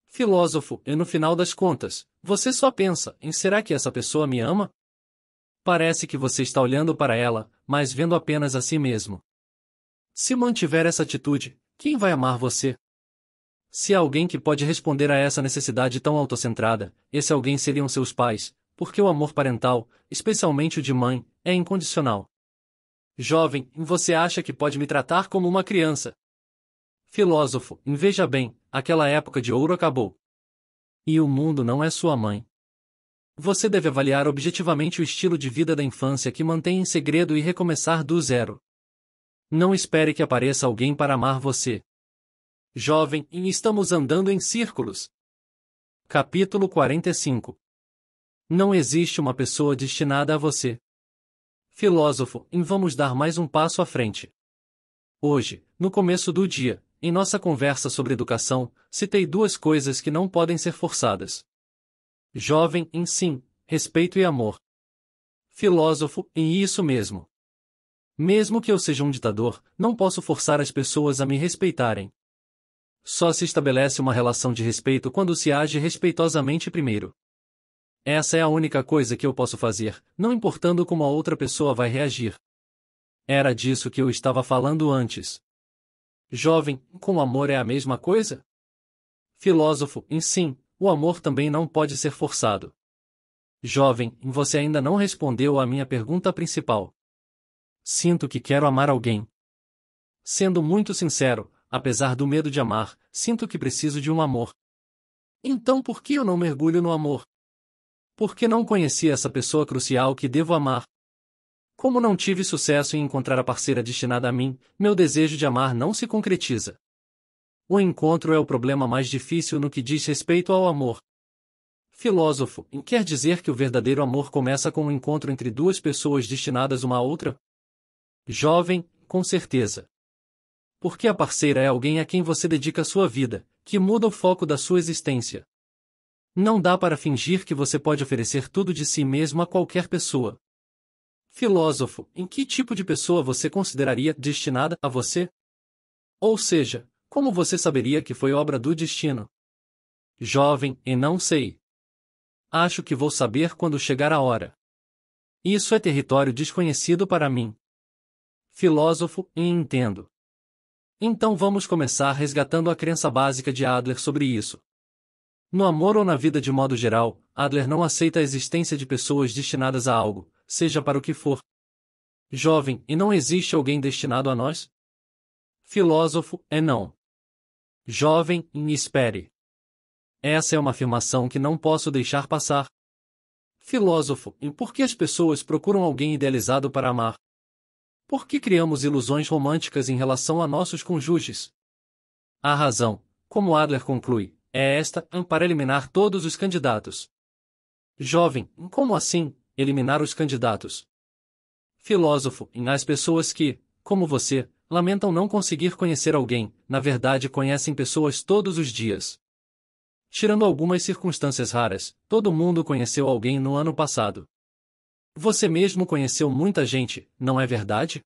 filósofo, e no final das contas, você só pensa em será que essa pessoa me ama? Parece que você está olhando para ela, mas vendo apenas a si mesmo. Se mantiver essa atitude, quem vai amar você? Se alguém que pode responder a essa necessidade tão autocentrada, esse alguém seriam seus pais, porque o amor parental, especialmente o de mãe, é incondicional. Jovem, você acha que pode me tratar como uma criança? Filósofo, veja bem, aquela época de ouro acabou. E o mundo não é sua mãe. Você deve avaliar objetivamente o estilo de vida da infância que mantém em segredo e recomeçar do zero. Não espere que apareça alguém para amar você. Jovem, estamos andando em círculos. Capítulo 45 Não existe uma pessoa destinada a você. Filósofo, em vamos dar mais um passo à frente. Hoje, no começo do dia, em nossa conversa sobre educação, citei duas coisas que não podem ser forçadas. Jovem, em sim, respeito e amor. Filósofo, em isso mesmo. Mesmo que eu seja um ditador, não posso forçar as pessoas a me respeitarem. Só se estabelece uma relação de respeito quando se age respeitosamente primeiro. Essa é a única coisa que eu posso fazer, não importando como a outra pessoa vai reagir. Era disso que eu estava falando antes. Jovem, com amor é a mesma coisa? Filósofo, em sim, o amor também não pode ser forçado. Jovem, você ainda não respondeu à minha pergunta principal. Sinto que quero amar alguém. Sendo muito sincero, apesar do medo de amar, sinto que preciso de um amor. Então por que eu não mergulho no amor? Por que não conheci essa pessoa crucial que devo amar? Como não tive sucesso em encontrar a parceira destinada a mim, meu desejo de amar não se concretiza. O encontro é o problema mais difícil no que diz respeito ao amor. Filósofo, quer dizer que o verdadeiro amor começa com o um encontro entre duas pessoas destinadas uma à outra? Jovem, com certeza. Porque a parceira é alguém a quem você dedica sua vida, que muda o foco da sua existência. Não dá para fingir que você pode oferecer tudo de si mesmo a qualquer pessoa. Filósofo, em que tipo de pessoa você consideraria destinada a você? Ou seja, como você saberia que foi obra do destino? Jovem, e não sei. Acho que vou saber quando chegar a hora. Isso é território desconhecido para mim. Filósofo, e entendo. Então vamos começar resgatando a crença básica de Adler sobre isso. No amor ou na vida de modo geral, Adler não aceita a existência de pessoas destinadas a algo, seja para o que for. Jovem, e não existe alguém destinado a nós? Filósofo, é não. Jovem, e espere. Essa é uma afirmação que não posso deixar passar. Filósofo, e por que as pessoas procuram alguém idealizado para amar? Por que criamos ilusões românticas em relação a nossos cônjuges? A razão, como Adler conclui, é esta para eliminar todos os candidatos. Jovem, como assim? eliminar os candidatos. Filósofo, em as pessoas que, como você, lamentam não conseguir conhecer alguém, na verdade conhecem pessoas todos os dias. Tirando algumas circunstâncias raras, todo mundo conheceu alguém no ano passado. Você mesmo conheceu muita gente, não é verdade?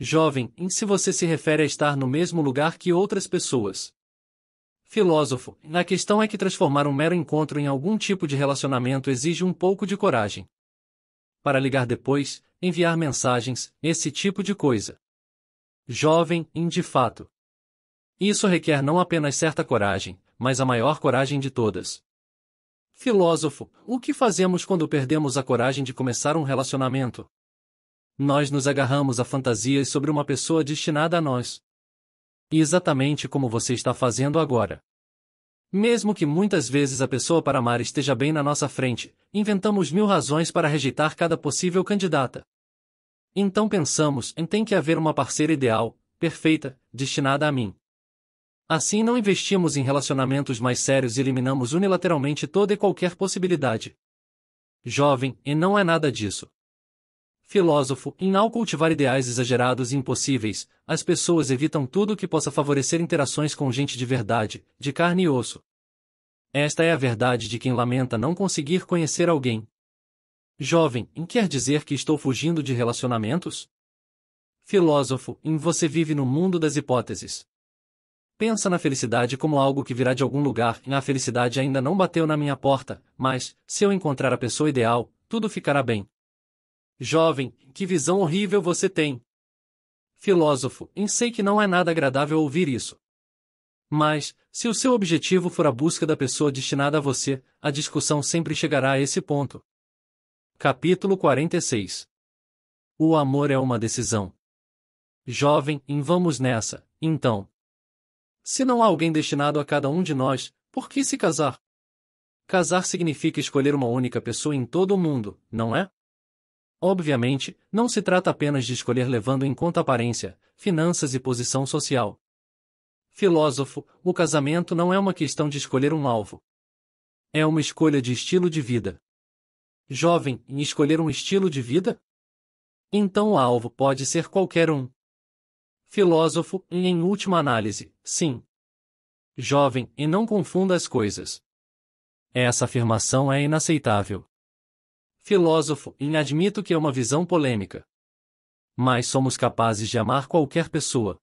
Jovem, em se você se refere a estar no mesmo lugar que outras pessoas. Filósofo, na questão é que transformar um mero encontro em algum tipo de relacionamento exige um pouco de coragem para ligar depois, enviar mensagens, esse tipo de coisa. Jovem, indefato. Isso requer não apenas certa coragem, mas a maior coragem de todas. Filósofo, o que fazemos quando perdemos a coragem de começar um relacionamento? Nós nos agarramos a fantasias sobre uma pessoa destinada a nós. Exatamente como você está fazendo agora. Mesmo que muitas vezes a pessoa para amar esteja bem na nossa frente, inventamos mil razões para rejeitar cada possível candidata. Então pensamos em tem que haver uma parceira ideal, perfeita, destinada a mim. Assim não investimos em relacionamentos mais sérios e eliminamos unilateralmente toda e qualquer possibilidade. Jovem, e não é nada disso filósofo, em não cultivar ideais exagerados e impossíveis, as pessoas evitam tudo que possa favorecer interações com gente de verdade, de carne e osso. Esta é a verdade de quem lamenta não conseguir conhecer alguém. Jovem, em quer dizer que estou fugindo de relacionamentos? Filósofo, em você vive no mundo das hipóteses. Pensa na felicidade como algo que virá de algum lugar e a felicidade ainda não bateu na minha porta, mas, se eu encontrar a pessoa ideal, tudo ficará bem. Jovem, que visão horrível você tem! Filósofo, em sei que não é nada agradável ouvir isso. Mas, se o seu objetivo for a busca da pessoa destinada a você, a discussão sempre chegará a esse ponto. Capítulo 46 O amor é uma decisão. Jovem, vamos nessa, então. Se não há alguém destinado a cada um de nós, por que se casar? Casar significa escolher uma única pessoa em todo o mundo, não é? Obviamente, não se trata apenas de escolher levando em conta aparência, finanças e posição social. Filósofo, o casamento não é uma questão de escolher um alvo. É uma escolha de estilo de vida. Jovem, em escolher um estilo de vida? Então o alvo pode ser qualquer um. Filósofo, em última análise, sim. Jovem, e não confunda as coisas. Essa afirmação é inaceitável filósofo, e admito que é uma visão polêmica. Mas somos capazes de amar qualquer pessoa.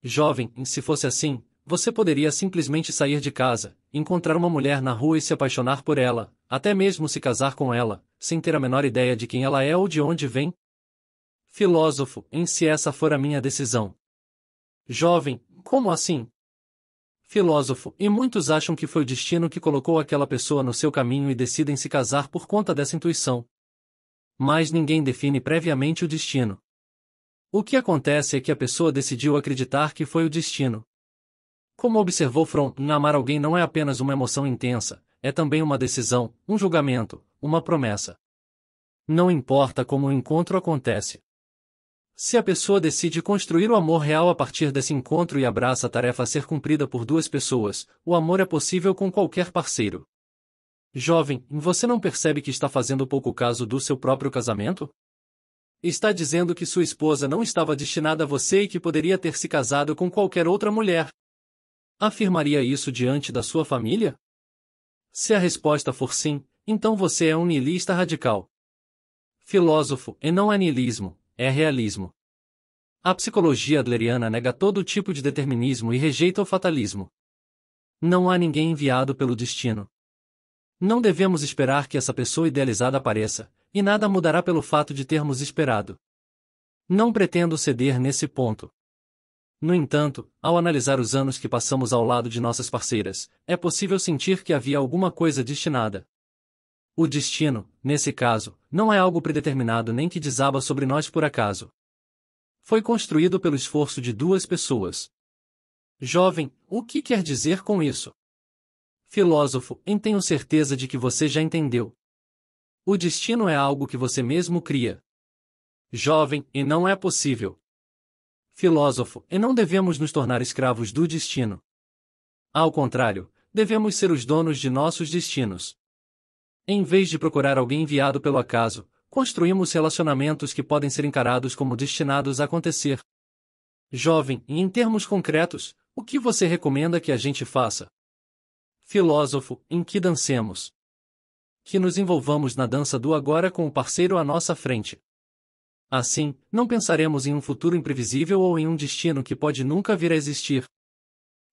Jovem, se fosse assim, você poderia simplesmente sair de casa, encontrar uma mulher na rua e se apaixonar por ela, até mesmo se casar com ela, sem ter a menor ideia de quem ela é ou de onde vem? Filósofo, em se essa for a minha decisão. Jovem, como assim? filósofo, e muitos acham que foi o destino que colocou aquela pessoa no seu caminho e decidem se casar por conta dessa intuição. Mas ninguém define previamente o destino. O que acontece é que a pessoa decidiu acreditar que foi o destino. Como observou Fromm, amar alguém não é apenas uma emoção intensa, é também uma decisão, um julgamento, uma promessa. Não importa como o encontro acontece. Se a pessoa decide construir o amor real a partir desse encontro e abraça a tarefa a ser cumprida por duas pessoas, o amor é possível com qualquer parceiro. Jovem, você não percebe que está fazendo pouco caso do seu próprio casamento? Está dizendo que sua esposa não estava destinada a você e que poderia ter se casado com qualquer outra mulher. Afirmaria isso diante da sua família? Se a resposta for sim, então você é um niilista radical. Filósofo, e não é niilismo é realismo. A psicologia adleriana nega todo tipo de determinismo e rejeita o fatalismo. Não há ninguém enviado pelo destino. Não devemos esperar que essa pessoa idealizada apareça, e nada mudará pelo fato de termos esperado. Não pretendo ceder nesse ponto. No entanto, ao analisar os anos que passamos ao lado de nossas parceiras, é possível sentir que havia alguma coisa destinada. O destino, nesse caso, não é algo predeterminado nem que desaba sobre nós por acaso. Foi construído pelo esforço de duas pessoas. Jovem, o que quer dizer com isso? Filósofo, em tenho certeza de que você já entendeu. O destino é algo que você mesmo cria. Jovem, e não é possível. Filósofo, e não devemos nos tornar escravos do destino. Ao contrário, devemos ser os donos de nossos destinos. Em vez de procurar alguém enviado pelo acaso, construímos relacionamentos que podem ser encarados como destinados a acontecer. Jovem, e em termos concretos, o que você recomenda que a gente faça? Filósofo, em que dancemos? Que nos envolvamos na dança do agora com o parceiro à nossa frente. Assim, não pensaremos em um futuro imprevisível ou em um destino que pode nunca vir a existir.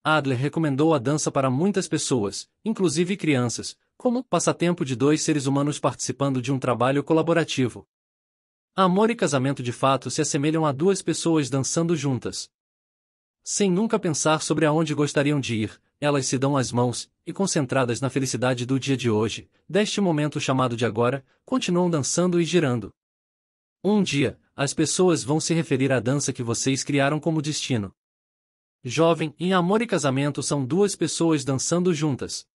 Adler recomendou a dança para muitas pessoas, inclusive crianças, como passatempo de dois seres humanos participando de um trabalho colaborativo. Amor e casamento de fato se assemelham a duas pessoas dançando juntas. Sem nunca pensar sobre aonde gostariam de ir, elas se dão as mãos, e concentradas na felicidade do dia de hoje, deste momento chamado de agora, continuam dançando e girando. Um dia, as pessoas vão se referir à dança que vocês criaram como destino. Jovem, em amor e casamento são duas pessoas dançando juntas.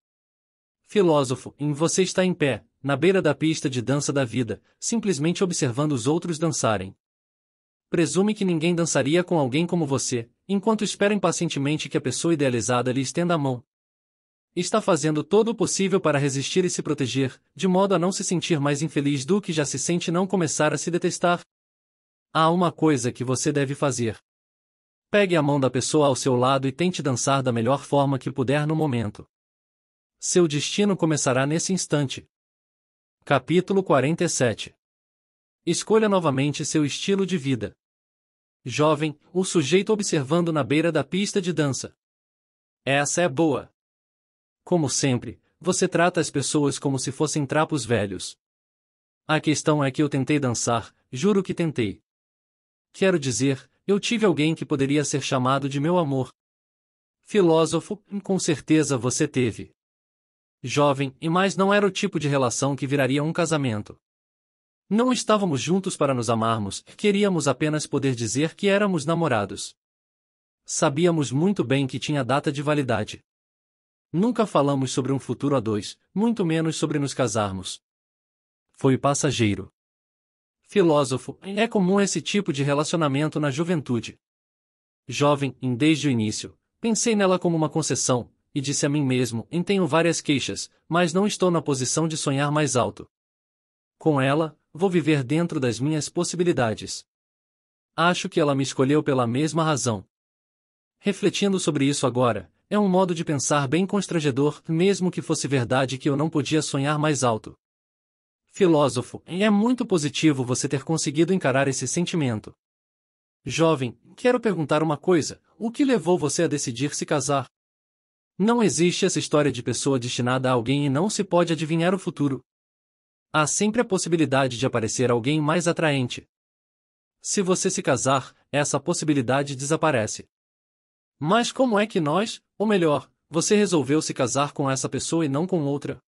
Filósofo, em você está em pé, na beira da pista de dança da vida, simplesmente observando os outros dançarem. Presume que ninguém dançaria com alguém como você, enquanto espera impacientemente que a pessoa idealizada lhe estenda a mão. Está fazendo todo o possível para resistir e se proteger, de modo a não se sentir mais infeliz do que já se sente e não começar a se detestar. Há uma coisa que você deve fazer. Pegue a mão da pessoa ao seu lado e tente dançar da melhor forma que puder no momento. Seu destino começará nesse instante. Capítulo 47 Escolha novamente seu estilo de vida. Jovem, o sujeito observando na beira da pista de dança. Essa é boa. Como sempre, você trata as pessoas como se fossem trapos velhos. A questão é que eu tentei dançar, juro que tentei. Quero dizer, eu tive alguém que poderia ser chamado de meu amor. Filósofo, com certeza você teve jovem e mais não era o tipo de relação que viraria um casamento. Não estávamos juntos para nos amarmos, queríamos apenas poder dizer que éramos namorados. Sabíamos muito bem que tinha data de validade. Nunca falamos sobre um futuro a dois, muito menos sobre nos casarmos. Foi passageiro. Filósofo, é comum esse tipo de relacionamento na juventude. Jovem, desde o início, pensei nela como uma concessão, e disse a mim mesmo: em tenho várias queixas, mas não estou na posição de sonhar mais alto. Com ela, vou viver dentro das minhas possibilidades. Acho que ela me escolheu pela mesma razão. Refletindo sobre isso agora, é um modo de pensar bem constrangedor, mesmo que fosse verdade que eu não podia sonhar mais alto. Filósofo, é muito positivo você ter conseguido encarar esse sentimento. Jovem, quero perguntar uma coisa: o que levou você a decidir se casar? Não existe essa história de pessoa destinada a alguém e não se pode adivinhar o futuro. Há sempre a possibilidade de aparecer alguém mais atraente. Se você se casar, essa possibilidade desaparece. Mas como é que nós, ou melhor, você resolveu se casar com essa pessoa e não com outra?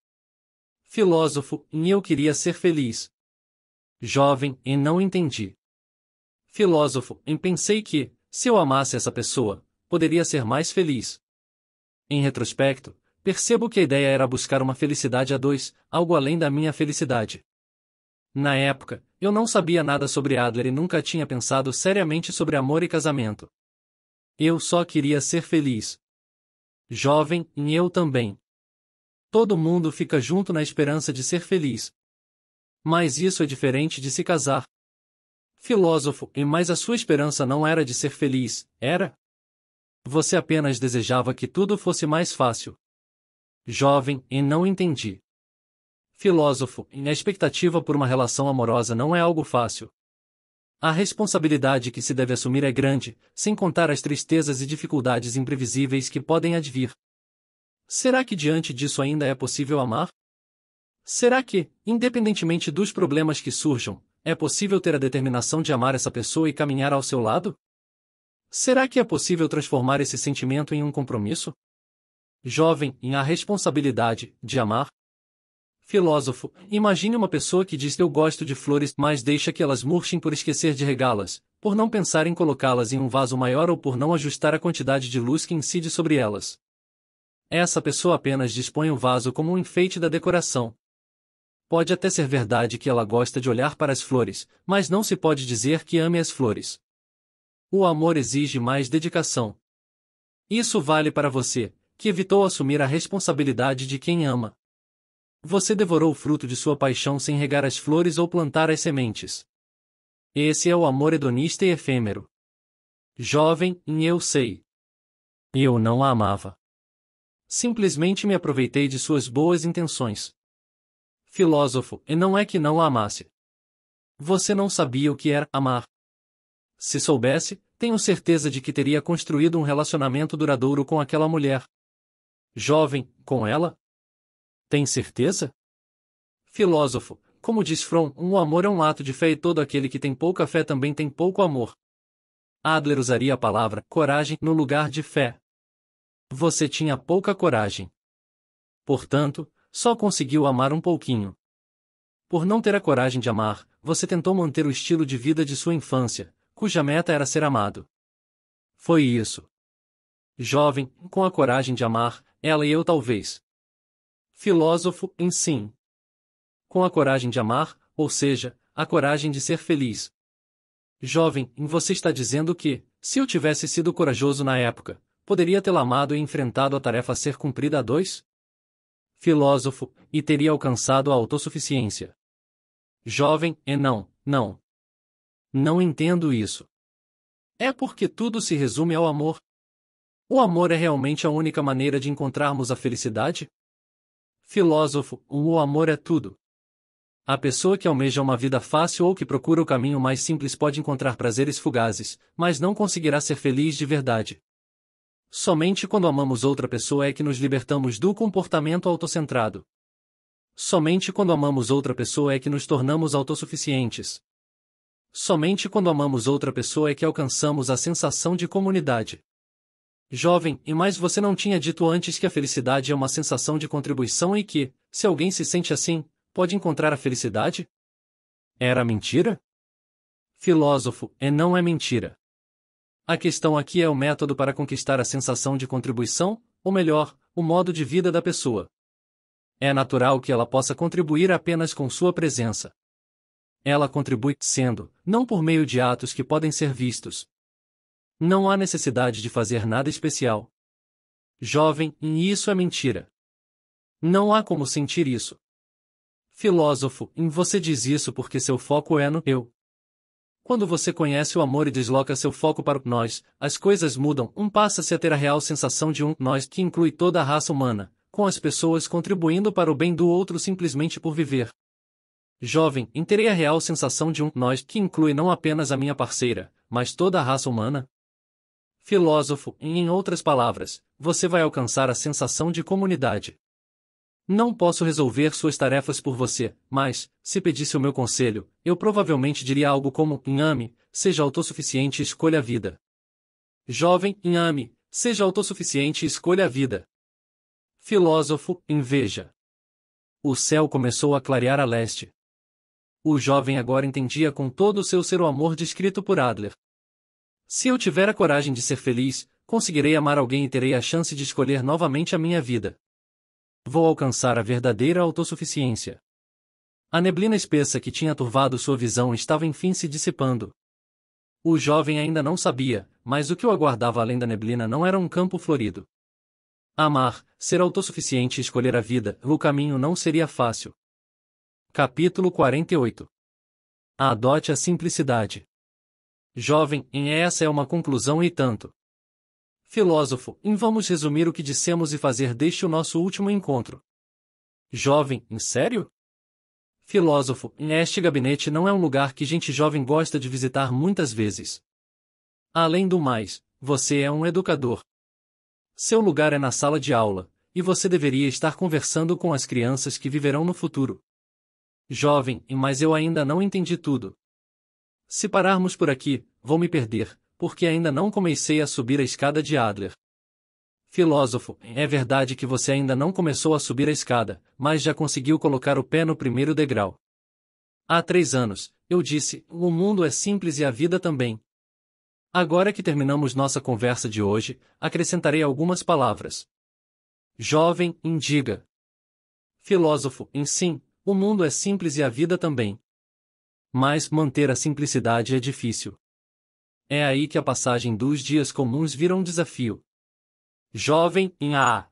Filósofo, em eu queria ser feliz. Jovem, e não entendi. Filósofo, em pensei que, se eu amasse essa pessoa, poderia ser mais feliz. Em retrospecto, percebo que a ideia era buscar uma felicidade a dois, algo além da minha felicidade. Na época, eu não sabia nada sobre Adler e nunca tinha pensado seriamente sobre amor e casamento. Eu só queria ser feliz. Jovem, e eu também. Todo mundo fica junto na esperança de ser feliz. Mas isso é diferente de se casar. Filósofo, e mais a sua esperança não era de ser feliz, era? Você apenas desejava que tudo fosse mais fácil. Jovem, e não entendi. Filósofo, e a expectativa por uma relação amorosa não é algo fácil. A responsabilidade que se deve assumir é grande, sem contar as tristezas e dificuldades imprevisíveis que podem advir. Será que diante disso ainda é possível amar? Será que, independentemente dos problemas que surjam, é possível ter a determinação de amar essa pessoa e caminhar ao seu lado? Será que é possível transformar esse sentimento em um compromisso? Jovem, em a responsabilidade de amar? Filósofo, imagine uma pessoa que diz eu gosto de flores, mas deixa que elas murchem por esquecer de regá-las, por não pensar em colocá-las em um vaso maior ou por não ajustar a quantidade de luz que incide sobre elas. Essa pessoa apenas dispõe o vaso como um enfeite da decoração. Pode até ser verdade que ela gosta de olhar para as flores, mas não se pode dizer que ame as flores. O amor exige mais dedicação. Isso vale para você, que evitou assumir a responsabilidade de quem ama. Você devorou o fruto de sua paixão sem regar as flores ou plantar as sementes. Esse é o amor hedonista e efêmero. Jovem, eu sei. Eu não a amava. Simplesmente me aproveitei de suas boas intenções. Filósofo, e não é que não a amasse. Você não sabia o que era amar. Se soubesse, tenho certeza de que teria construído um relacionamento duradouro com aquela mulher. Jovem, com ela? Tem certeza? Filósofo, como diz Fromm, um amor é um ato de fé e todo aquele que tem pouca fé também tem pouco amor. Adler usaria a palavra coragem no lugar de fé. Você tinha pouca coragem. Portanto, só conseguiu amar um pouquinho. Por não ter a coragem de amar, você tentou manter o estilo de vida de sua infância, cuja meta era ser amado. Foi isso. Jovem, com a coragem de amar, ela e eu talvez. Filósofo, em sim. Com a coragem de amar, ou seja, a coragem de ser feliz. Jovem, você está dizendo que, se eu tivesse sido corajoso na época, poderia tê-la amado e enfrentado a tarefa a ser cumprida a dois? Filósofo, e teria alcançado a autossuficiência. Jovem, e não, não. Não entendo isso. É porque tudo se resume ao amor. O amor é realmente a única maneira de encontrarmos a felicidade? Filósofo, o amor é tudo. A pessoa que almeja uma vida fácil ou que procura o caminho mais simples pode encontrar prazeres fugazes, mas não conseguirá ser feliz de verdade. Somente quando amamos outra pessoa é que nos libertamos do comportamento autocentrado. Somente quando amamos outra pessoa é que nos tornamos autossuficientes. Somente quando amamos outra pessoa é que alcançamos a sensação de comunidade. Jovem, e mais você não tinha dito antes que a felicidade é uma sensação de contribuição e que, se alguém se sente assim, pode encontrar a felicidade? Era mentira? Filósofo, é não é mentira. A questão aqui é o método para conquistar a sensação de contribuição, ou melhor, o modo de vida da pessoa. É natural que ela possa contribuir apenas com sua presença. Ela contribui sendo, não por meio de atos que podem ser vistos. Não há necessidade de fazer nada especial. Jovem, isso é mentira. Não há como sentir isso. Filósofo, em você diz isso porque seu foco é no eu. Quando você conhece o amor e desloca seu foco para o nós, as coisas mudam, um passa-se a ter a real sensação de um nós que inclui toda a raça humana, com as pessoas contribuindo para o bem do outro simplesmente por viver. Jovem, terei a real sensação de um nós que inclui não apenas a minha parceira, mas toda a raça humana? Filósofo, em outras palavras, você vai alcançar a sensação de comunidade. Não posso resolver suas tarefas por você, mas, se pedisse o meu conselho, eu provavelmente diria algo como: Inhame, seja autossuficiente e escolha a vida. Jovem, inhame, seja autossuficiente e escolha a vida. Filósofo, inveja. O céu começou a clarear a leste. O jovem agora entendia com todo o seu ser o amor descrito por Adler. Se eu tiver a coragem de ser feliz, conseguirei amar alguém e terei a chance de escolher novamente a minha vida. Vou alcançar a verdadeira autossuficiência. A neblina espessa que tinha turvado sua visão estava enfim se dissipando. O jovem ainda não sabia, mas o que o aguardava além da neblina não era um campo florido. Amar, ser autossuficiente e escolher a vida, o caminho não seria fácil. Capítulo 48 Adote a simplicidade. Jovem, em essa é uma conclusão e tanto. Filósofo, em vamos resumir o que dissemos e fazer deste o nosso último encontro. Jovem, em sério? Filósofo, em este gabinete não é um lugar que gente jovem gosta de visitar muitas vezes. Além do mais, você é um educador. Seu lugar é na sala de aula, e você deveria estar conversando com as crianças que viverão no futuro. Jovem, mas eu ainda não entendi tudo. Se pararmos por aqui, vou me perder, porque ainda não comecei a subir a escada de Adler. Filósofo, é verdade que você ainda não começou a subir a escada, mas já conseguiu colocar o pé no primeiro degrau. Há três anos, eu disse, o mundo é simples e a vida também. Agora que terminamos nossa conversa de hoje, acrescentarei algumas palavras. Jovem, indiga. Filósofo, em sim, o mundo é simples e a vida também. Mas manter a simplicidade é difícil. É aí que a passagem dos dias comuns vira um desafio. Jovem em A.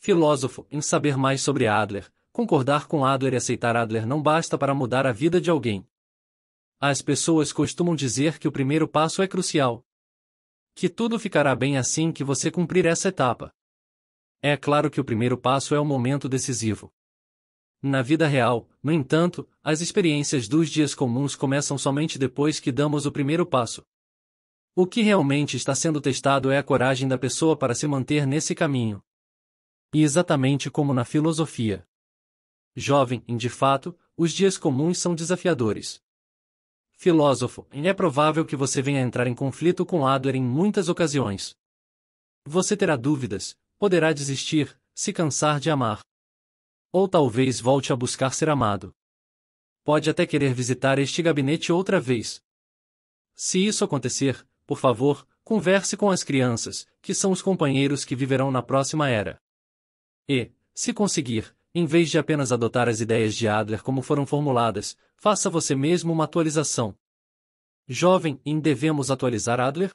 Filósofo em saber mais sobre Adler, concordar com Adler e aceitar Adler não basta para mudar a vida de alguém. As pessoas costumam dizer que o primeiro passo é crucial. Que tudo ficará bem assim que você cumprir essa etapa. É claro que o primeiro passo é o momento decisivo. Na vida real, no entanto, as experiências dos dias comuns começam somente depois que damos o primeiro passo. O que realmente está sendo testado é a coragem da pessoa para se manter nesse caminho. E exatamente como na filosofia. Jovem, de fato, os dias comuns são desafiadores. Filósofo, é provável que você venha entrar em conflito com Adler em muitas ocasiões. Você terá dúvidas, poderá desistir, se cansar de amar. Ou talvez volte a buscar ser amado. Pode até querer visitar este gabinete outra vez. Se isso acontecer, por favor, converse com as crianças, que são os companheiros que viverão na próxima era. E, se conseguir, em vez de apenas adotar as ideias de Adler como foram formuladas, faça você mesmo uma atualização. Jovem, em devemos atualizar Adler?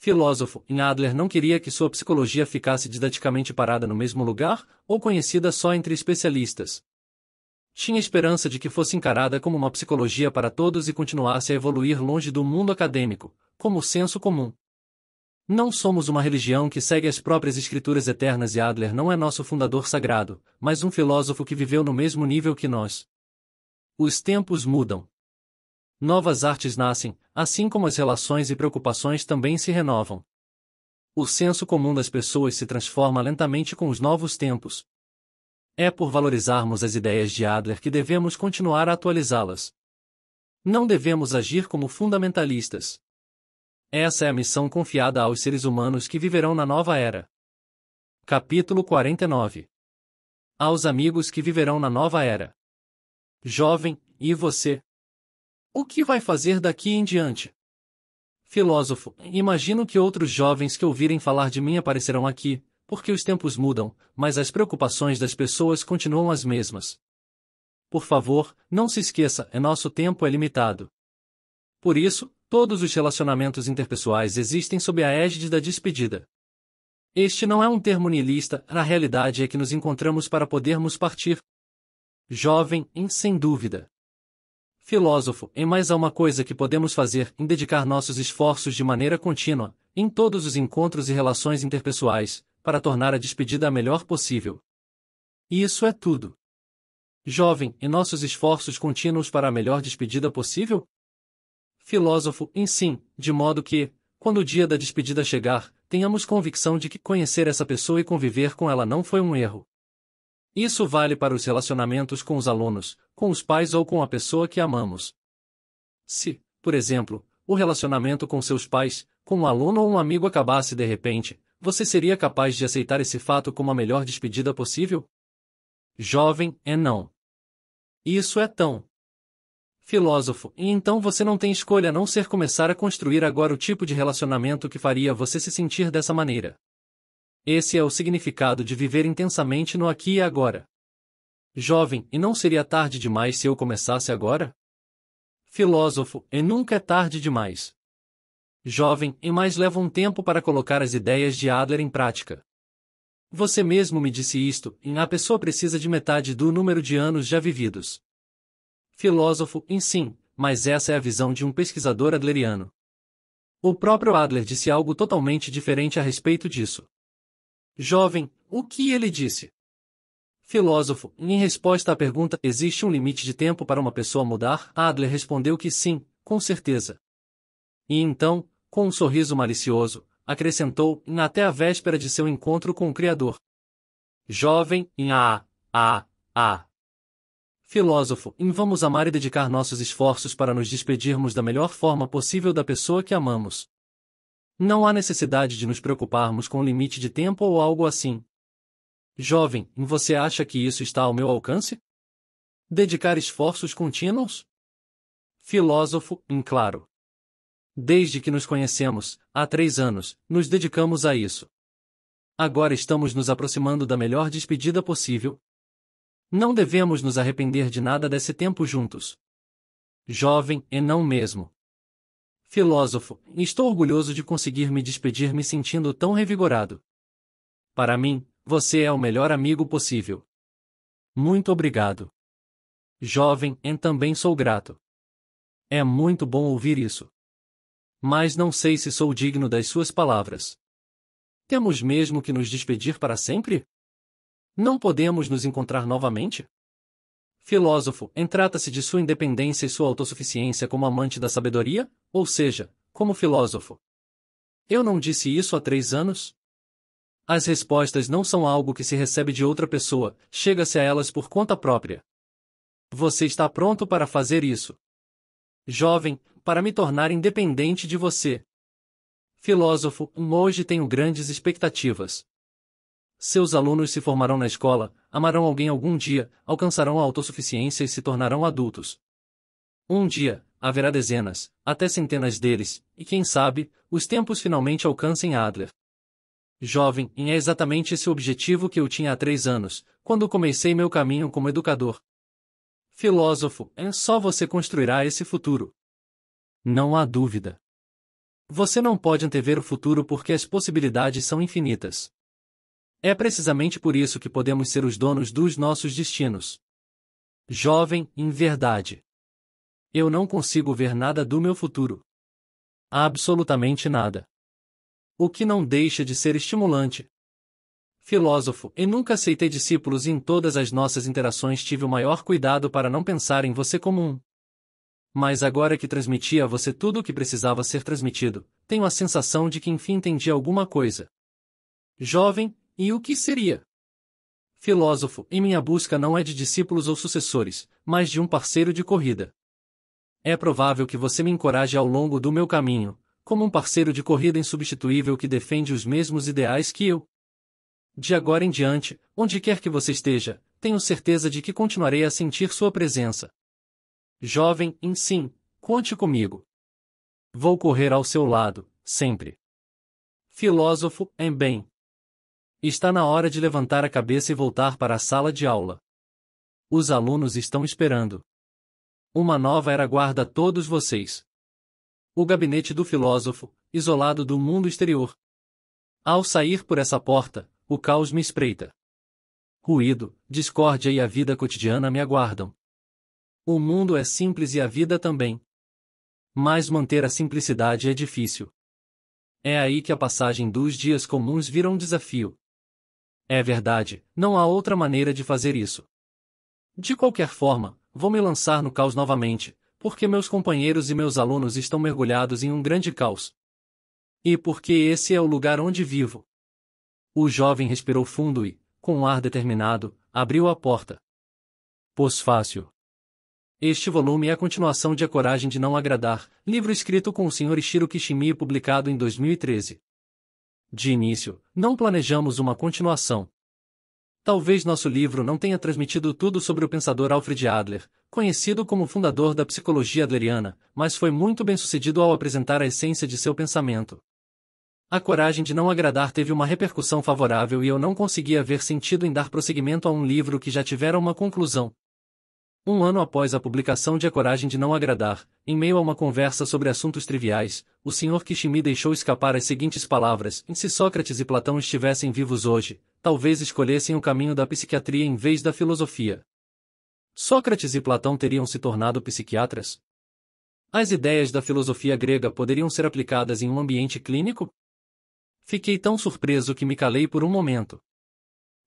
filósofo em Adler não queria que sua psicologia ficasse didaticamente parada no mesmo lugar, ou conhecida só entre especialistas. Tinha esperança de que fosse encarada como uma psicologia para todos e continuasse a evoluir longe do mundo acadêmico, como o senso comum. Não somos uma religião que segue as próprias escrituras eternas e Adler não é nosso fundador sagrado, mas um filósofo que viveu no mesmo nível que nós. Os tempos mudam. Novas artes nascem, assim como as relações e preocupações também se renovam. O senso comum das pessoas se transforma lentamente com os novos tempos. É por valorizarmos as ideias de Adler que devemos continuar a atualizá-las. Não devemos agir como fundamentalistas. Essa é a missão confiada aos seres humanos que viverão na nova era. Capítulo 49 Aos amigos que viverão na nova era. Jovem, e você? O que vai fazer daqui em diante? Filósofo, imagino que outros jovens que ouvirem falar de mim aparecerão aqui, porque os tempos mudam, mas as preocupações das pessoas continuam as mesmas. Por favor, não se esqueça, é nosso tempo é limitado. Por isso, todos os relacionamentos interpessoais existem sob a égide da despedida. Este não é um termo niilista, na realidade é que nos encontramos para podermos partir. Jovem, sem dúvida filósofo, em mais há uma coisa que podemos fazer em dedicar nossos esforços de maneira contínua, em todos os encontros e relações interpessoais, para tornar a despedida a melhor possível. E isso é tudo. Jovem, e nossos esforços contínuos para a melhor despedida possível? Filósofo, em sim, de modo que, quando o dia da despedida chegar, tenhamos convicção de que conhecer essa pessoa e conviver com ela não foi um erro. Isso vale para os relacionamentos com os alunos, com os pais ou com a pessoa que amamos. Se, por exemplo, o relacionamento com seus pais, com um aluno ou um amigo acabasse de repente, você seria capaz de aceitar esse fato como a melhor despedida possível? Jovem, é não. Isso é tão. Filósofo, e então você não tem escolha a não ser começar a construir agora o tipo de relacionamento que faria você se sentir dessa maneira. Esse é o significado de viver intensamente no aqui e agora. Jovem, e não seria tarde demais se eu começasse agora? Filósofo, e nunca é tarde demais. Jovem, e mais leva um tempo para colocar as ideias de Adler em prática. Você mesmo me disse isto, em a pessoa precisa de metade do número de anos já vividos. Filósofo, em sim, mas essa é a visão de um pesquisador adleriano. O próprio Adler disse algo totalmente diferente a respeito disso. Jovem, o que ele disse? Filósofo, em resposta à pergunta existe um limite de tempo para uma pessoa mudar, Adler respondeu que sim, com certeza. E então, com um sorriso malicioso, acrescentou, até a véspera de seu encontro com o Criador. Jovem, em a, a, a. Filósofo, em vamos amar e dedicar nossos esforços para nos despedirmos da melhor forma possível da pessoa que amamos. Não há necessidade de nos preocuparmos com limite de tempo ou algo assim. Jovem, você acha que isso está ao meu alcance? Dedicar esforços contínuos? Filósofo, em claro. Desde que nos conhecemos, há três anos, nos dedicamos a isso. Agora estamos nos aproximando da melhor despedida possível. Não devemos nos arrepender de nada desse tempo juntos. Jovem, e não mesmo filósofo, estou orgulhoso de conseguir me despedir me sentindo tão revigorado. Para mim, você é o melhor amigo possível. Muito obrigado. Jovem, em também sou grato. É muito bom ouvir isso. Mas não sei se sou digno das suas palavras. Temos mesmo que nos despedir para sempre? Não podemos nos encontrar novamente? filósofo, em trata-se de sua independência e sua autossuficiência como amante da sabedoria, ou seja, como filósofo. Eu não disse isso há três anos? As respostas não são algo que se recebe de outra pessoa, chega-se a elas por conta própria. Você está pronto para fazer isso. Jovem, para me tornar independente de você. Filósofo, hoje tenho grandes expectativas. Seus alunos se formarão na escola, amarão alguém algum dia, alcançarão a autossuficiência e se tornarão adultos. Um dia, haverá dezenas, até centenas deles, e quem sabe, os tempos finalmente alcancem Adler. Jovem, e é exatamente esse o objetivo que eu tinha há três anos, quando comecei meu caminho como educador. Filósofo, é só você construirá esse futuro. Não há dúvida. Você não pode antever o futuro porque as possibilidades são infinitas. É precisamente por isso que podemos ser os donos dos nossos destinos. Jovem, em verdade. Eu não consigo ver nada do meu futuro. Absolutamente nada. O que não deixa de ser estimulante. Filósofo, e nunca aceitei discípulos e em todas as nossas interações tive o maior cuidado para não pensar em você como um. Mas agora que transmiti a você tudo o que precisava ser transmitido, tenho a sensação de que enfim entendi alguma coisa. Jovem, e o que seria? Filósofo, e minha busca não é de discípulos ou sucessores, mas de um parceiro de corrida. É provável que você me encoraje ao longo do meu caminho, como um parceiro de corrida insubstituível que defende os mesmos ideais que eu. De agora em diante, onde quer que você esteja, tenho certeza de que continuarei a sentir sua presença. Jovem, em sim, conte comigo. Vou correr ao seu lado, sempre. Filósofo, em bem, Está na hora de levantar a cabeça e voltar para a sala de aula. Os alunos estão esperando. Uma nova era guarda todos vocês. O gabinete do filósofo, isolado do mundo exterior. Ao sair por essa porta, o caos me espreita. Ruído, discórdia e a vida cotidiana me aguardam. O mundo é simples e a vida também. Mas manter a simplicidade é difícil. É aí que a passagem dos dias comuns vira um desafio. É verdade, não há outra maneira de fazer isso. De qualquer forma, vou me lançar no caos novamente, porque meus companheiros e meus alunos estão mergulhados em um grande caos. E porque esse é o lugar onde vivo. O jovem respirou fundo e, com um ar determinado, abriu a porta. Pós-fácil. Este volume é a continuação de A Coragem de Não Agradar, livro escrito com o Sr. Ishiro Kishimi e publicado em 2013. De início, não planejamos uma continuação. Talvez nosso livro não tenha transmitido tudo sobre o pensador Alfred Adler, conhecido como fundador da psicologia adleriana, mas foi muito bem sucedido ao apresentar a essência de seu pensamento. A coragem de não agradar teve uma repercussão favorável e eu não conseguia ver sentido em dar prosseguimento a um livro que já tivera uma conclusão. Um ano após a publicação de A Coragem de Não Agradar, em meio a uma conversa sobre assuntos triviais, o Sr. Kishimi deixou escapar as seguintes palavras: Se Sócrates e Platão estivessem vivos hoje, talvez escolhessem o caminho da psiquiatria em vez da filosofia. Sócrates e Platão teriam se tornado psiquiatras? As ideias da filosofia grega poderiam ser aplicadas em um ambiente clínico? Fiquei tão surpreso que me calei por um momento.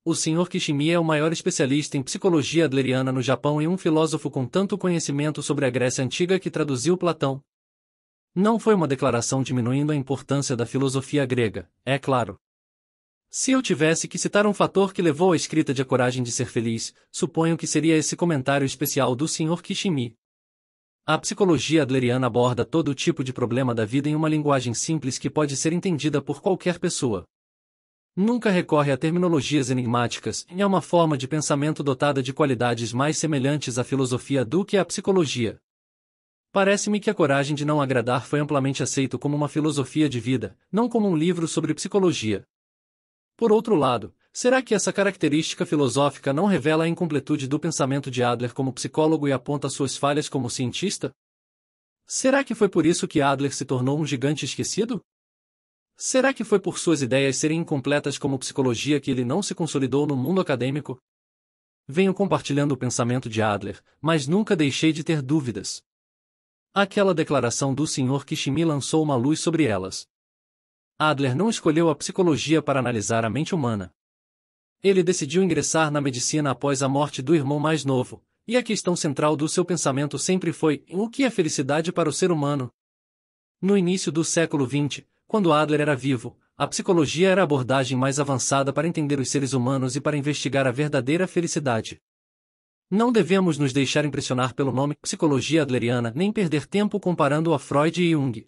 O Sr. Kishimi é o maior especialista em psicologia adleriana no Japão e um filósofo com tanto conhecimento sobre a Grécia Antiga que traduziu Platão. Não foi uma declaração diminuindo a importância da filosofia grega, é claro. Se eu tivesse que citar um fator que levou à escrita de A Coragem de Ser Feliz, suponho que seria esse comentário especial do Sr. Kishimi. A psicologia adleriana aborda todo tipo de problema da vida em uma linguagem simples que pode ser entendida por qualquer pessoa. Nunca recorre a terminologias enigmáticas e é uma forma de pensamento dotada de qualidades mais semelhantes à filosofia do que à psicologia. Parece-me que a coragem de não agradar foi amplamente aceito como uma filosofia de vida, não como um livro sobre psicologia. Por outro lado, será que essa característica filosófica não revela a incompletude do pensamento de Adler como psicólogo e aponta suas falhas como cientista? Será que foi por isso que Adler se tornou um gigante esquecido? Será que foi por suas ideias serem incompletas como psicologia que ele não se consolidou no mundo acadêmico? Venho compartilhando o pensamento de Adler, mas nunca deixei de ter dúvidas. Aquela declaração do Sr. Kishimi lançou uma luz sobre elas. Adler não escolheu a psicologia para analisar a mente humana. Ele decidiu ingressar na medicina após a morte do irmão mais novo, e a questão central do seu pensamento sempre foi: o que é felicidade para o ser humano? No início do século XX, quando Adler era vivo, a psicologia era a abordagem mais avançada para entender os seres humanos e para investigar a verdadeira felicidade. Não devemos nos deixar impressionar pelo nome psicologia adleriana nem perder tempo comparando-o a Freud e Jung.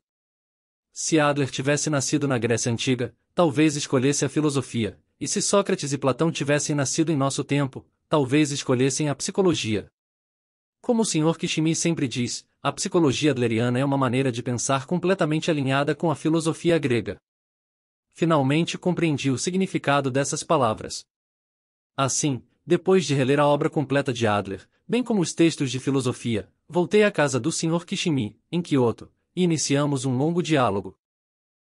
Se Adler tivesse nascido na Grécia Antiga, talvez escolhesse a filosofia, e se Sócrates e Platão tivessem nascido em nosso tempo, talvez escolhessem a psicologia. Como o Sr. Kishimi sempre diz, a psicologia adleriana é uma maneira de pensar completamente alinhada com a filosofia grega. Finalmente compreendi o significado dessas palavras. Assim, depois de reler a obra completa de Adler, bem como os textos de filosofia, voltei à casa do Sr. Kishimi, em Kyoto, e iniciamos um longo diálogo.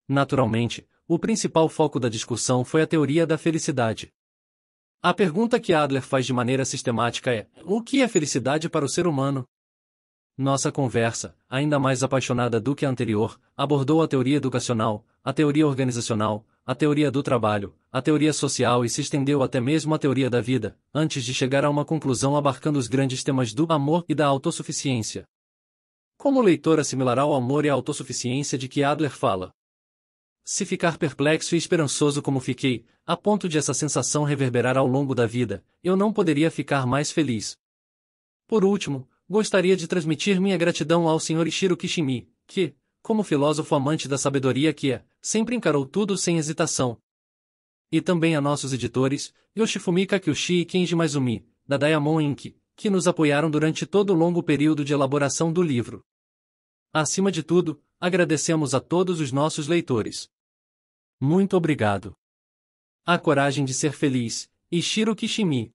Naturalmente, o principal foco da discussão foi a teoria da felicidade. A pergunta que Adler faz de maneira sistemática é: o que é felicidade para o ser humano? Nossa conversa, ainda mais apaixonada do que a anterior, abordou a teoria educacional, a teoria organizacional, a teoria do trabalho, a teoria social e se estendeu até mesmo à teoria da vida, antes de chegar a uma conclusão abarcando os grandes temas do amor e da autossuficiência. Como o leitor assimilará o amor e a autossuficiência de que Adler fala? se ficar perplexo e esperançoso como fiquei, a ponto de essa sensação reverberar ao longo da vida, eu não poderia ficar mais feliz. Por último, gostaria de transmitir minha gratidão ao Sr. Ishiro Kishimi, que, como filósofo amante da sabedoria que é, sempre encarou tudo sem hesitação. E também a nossos editores, Yoshifumi Kakyushi e Kenji Maizumi, da Diamond Inc., que nos apoiaram durante todo o longo período de elaboração do livro. Acima de tudo, agradecemos a todos os nossos leitores. Muito obrigado. A coragem de ser feliz, Ishiro Kishimi.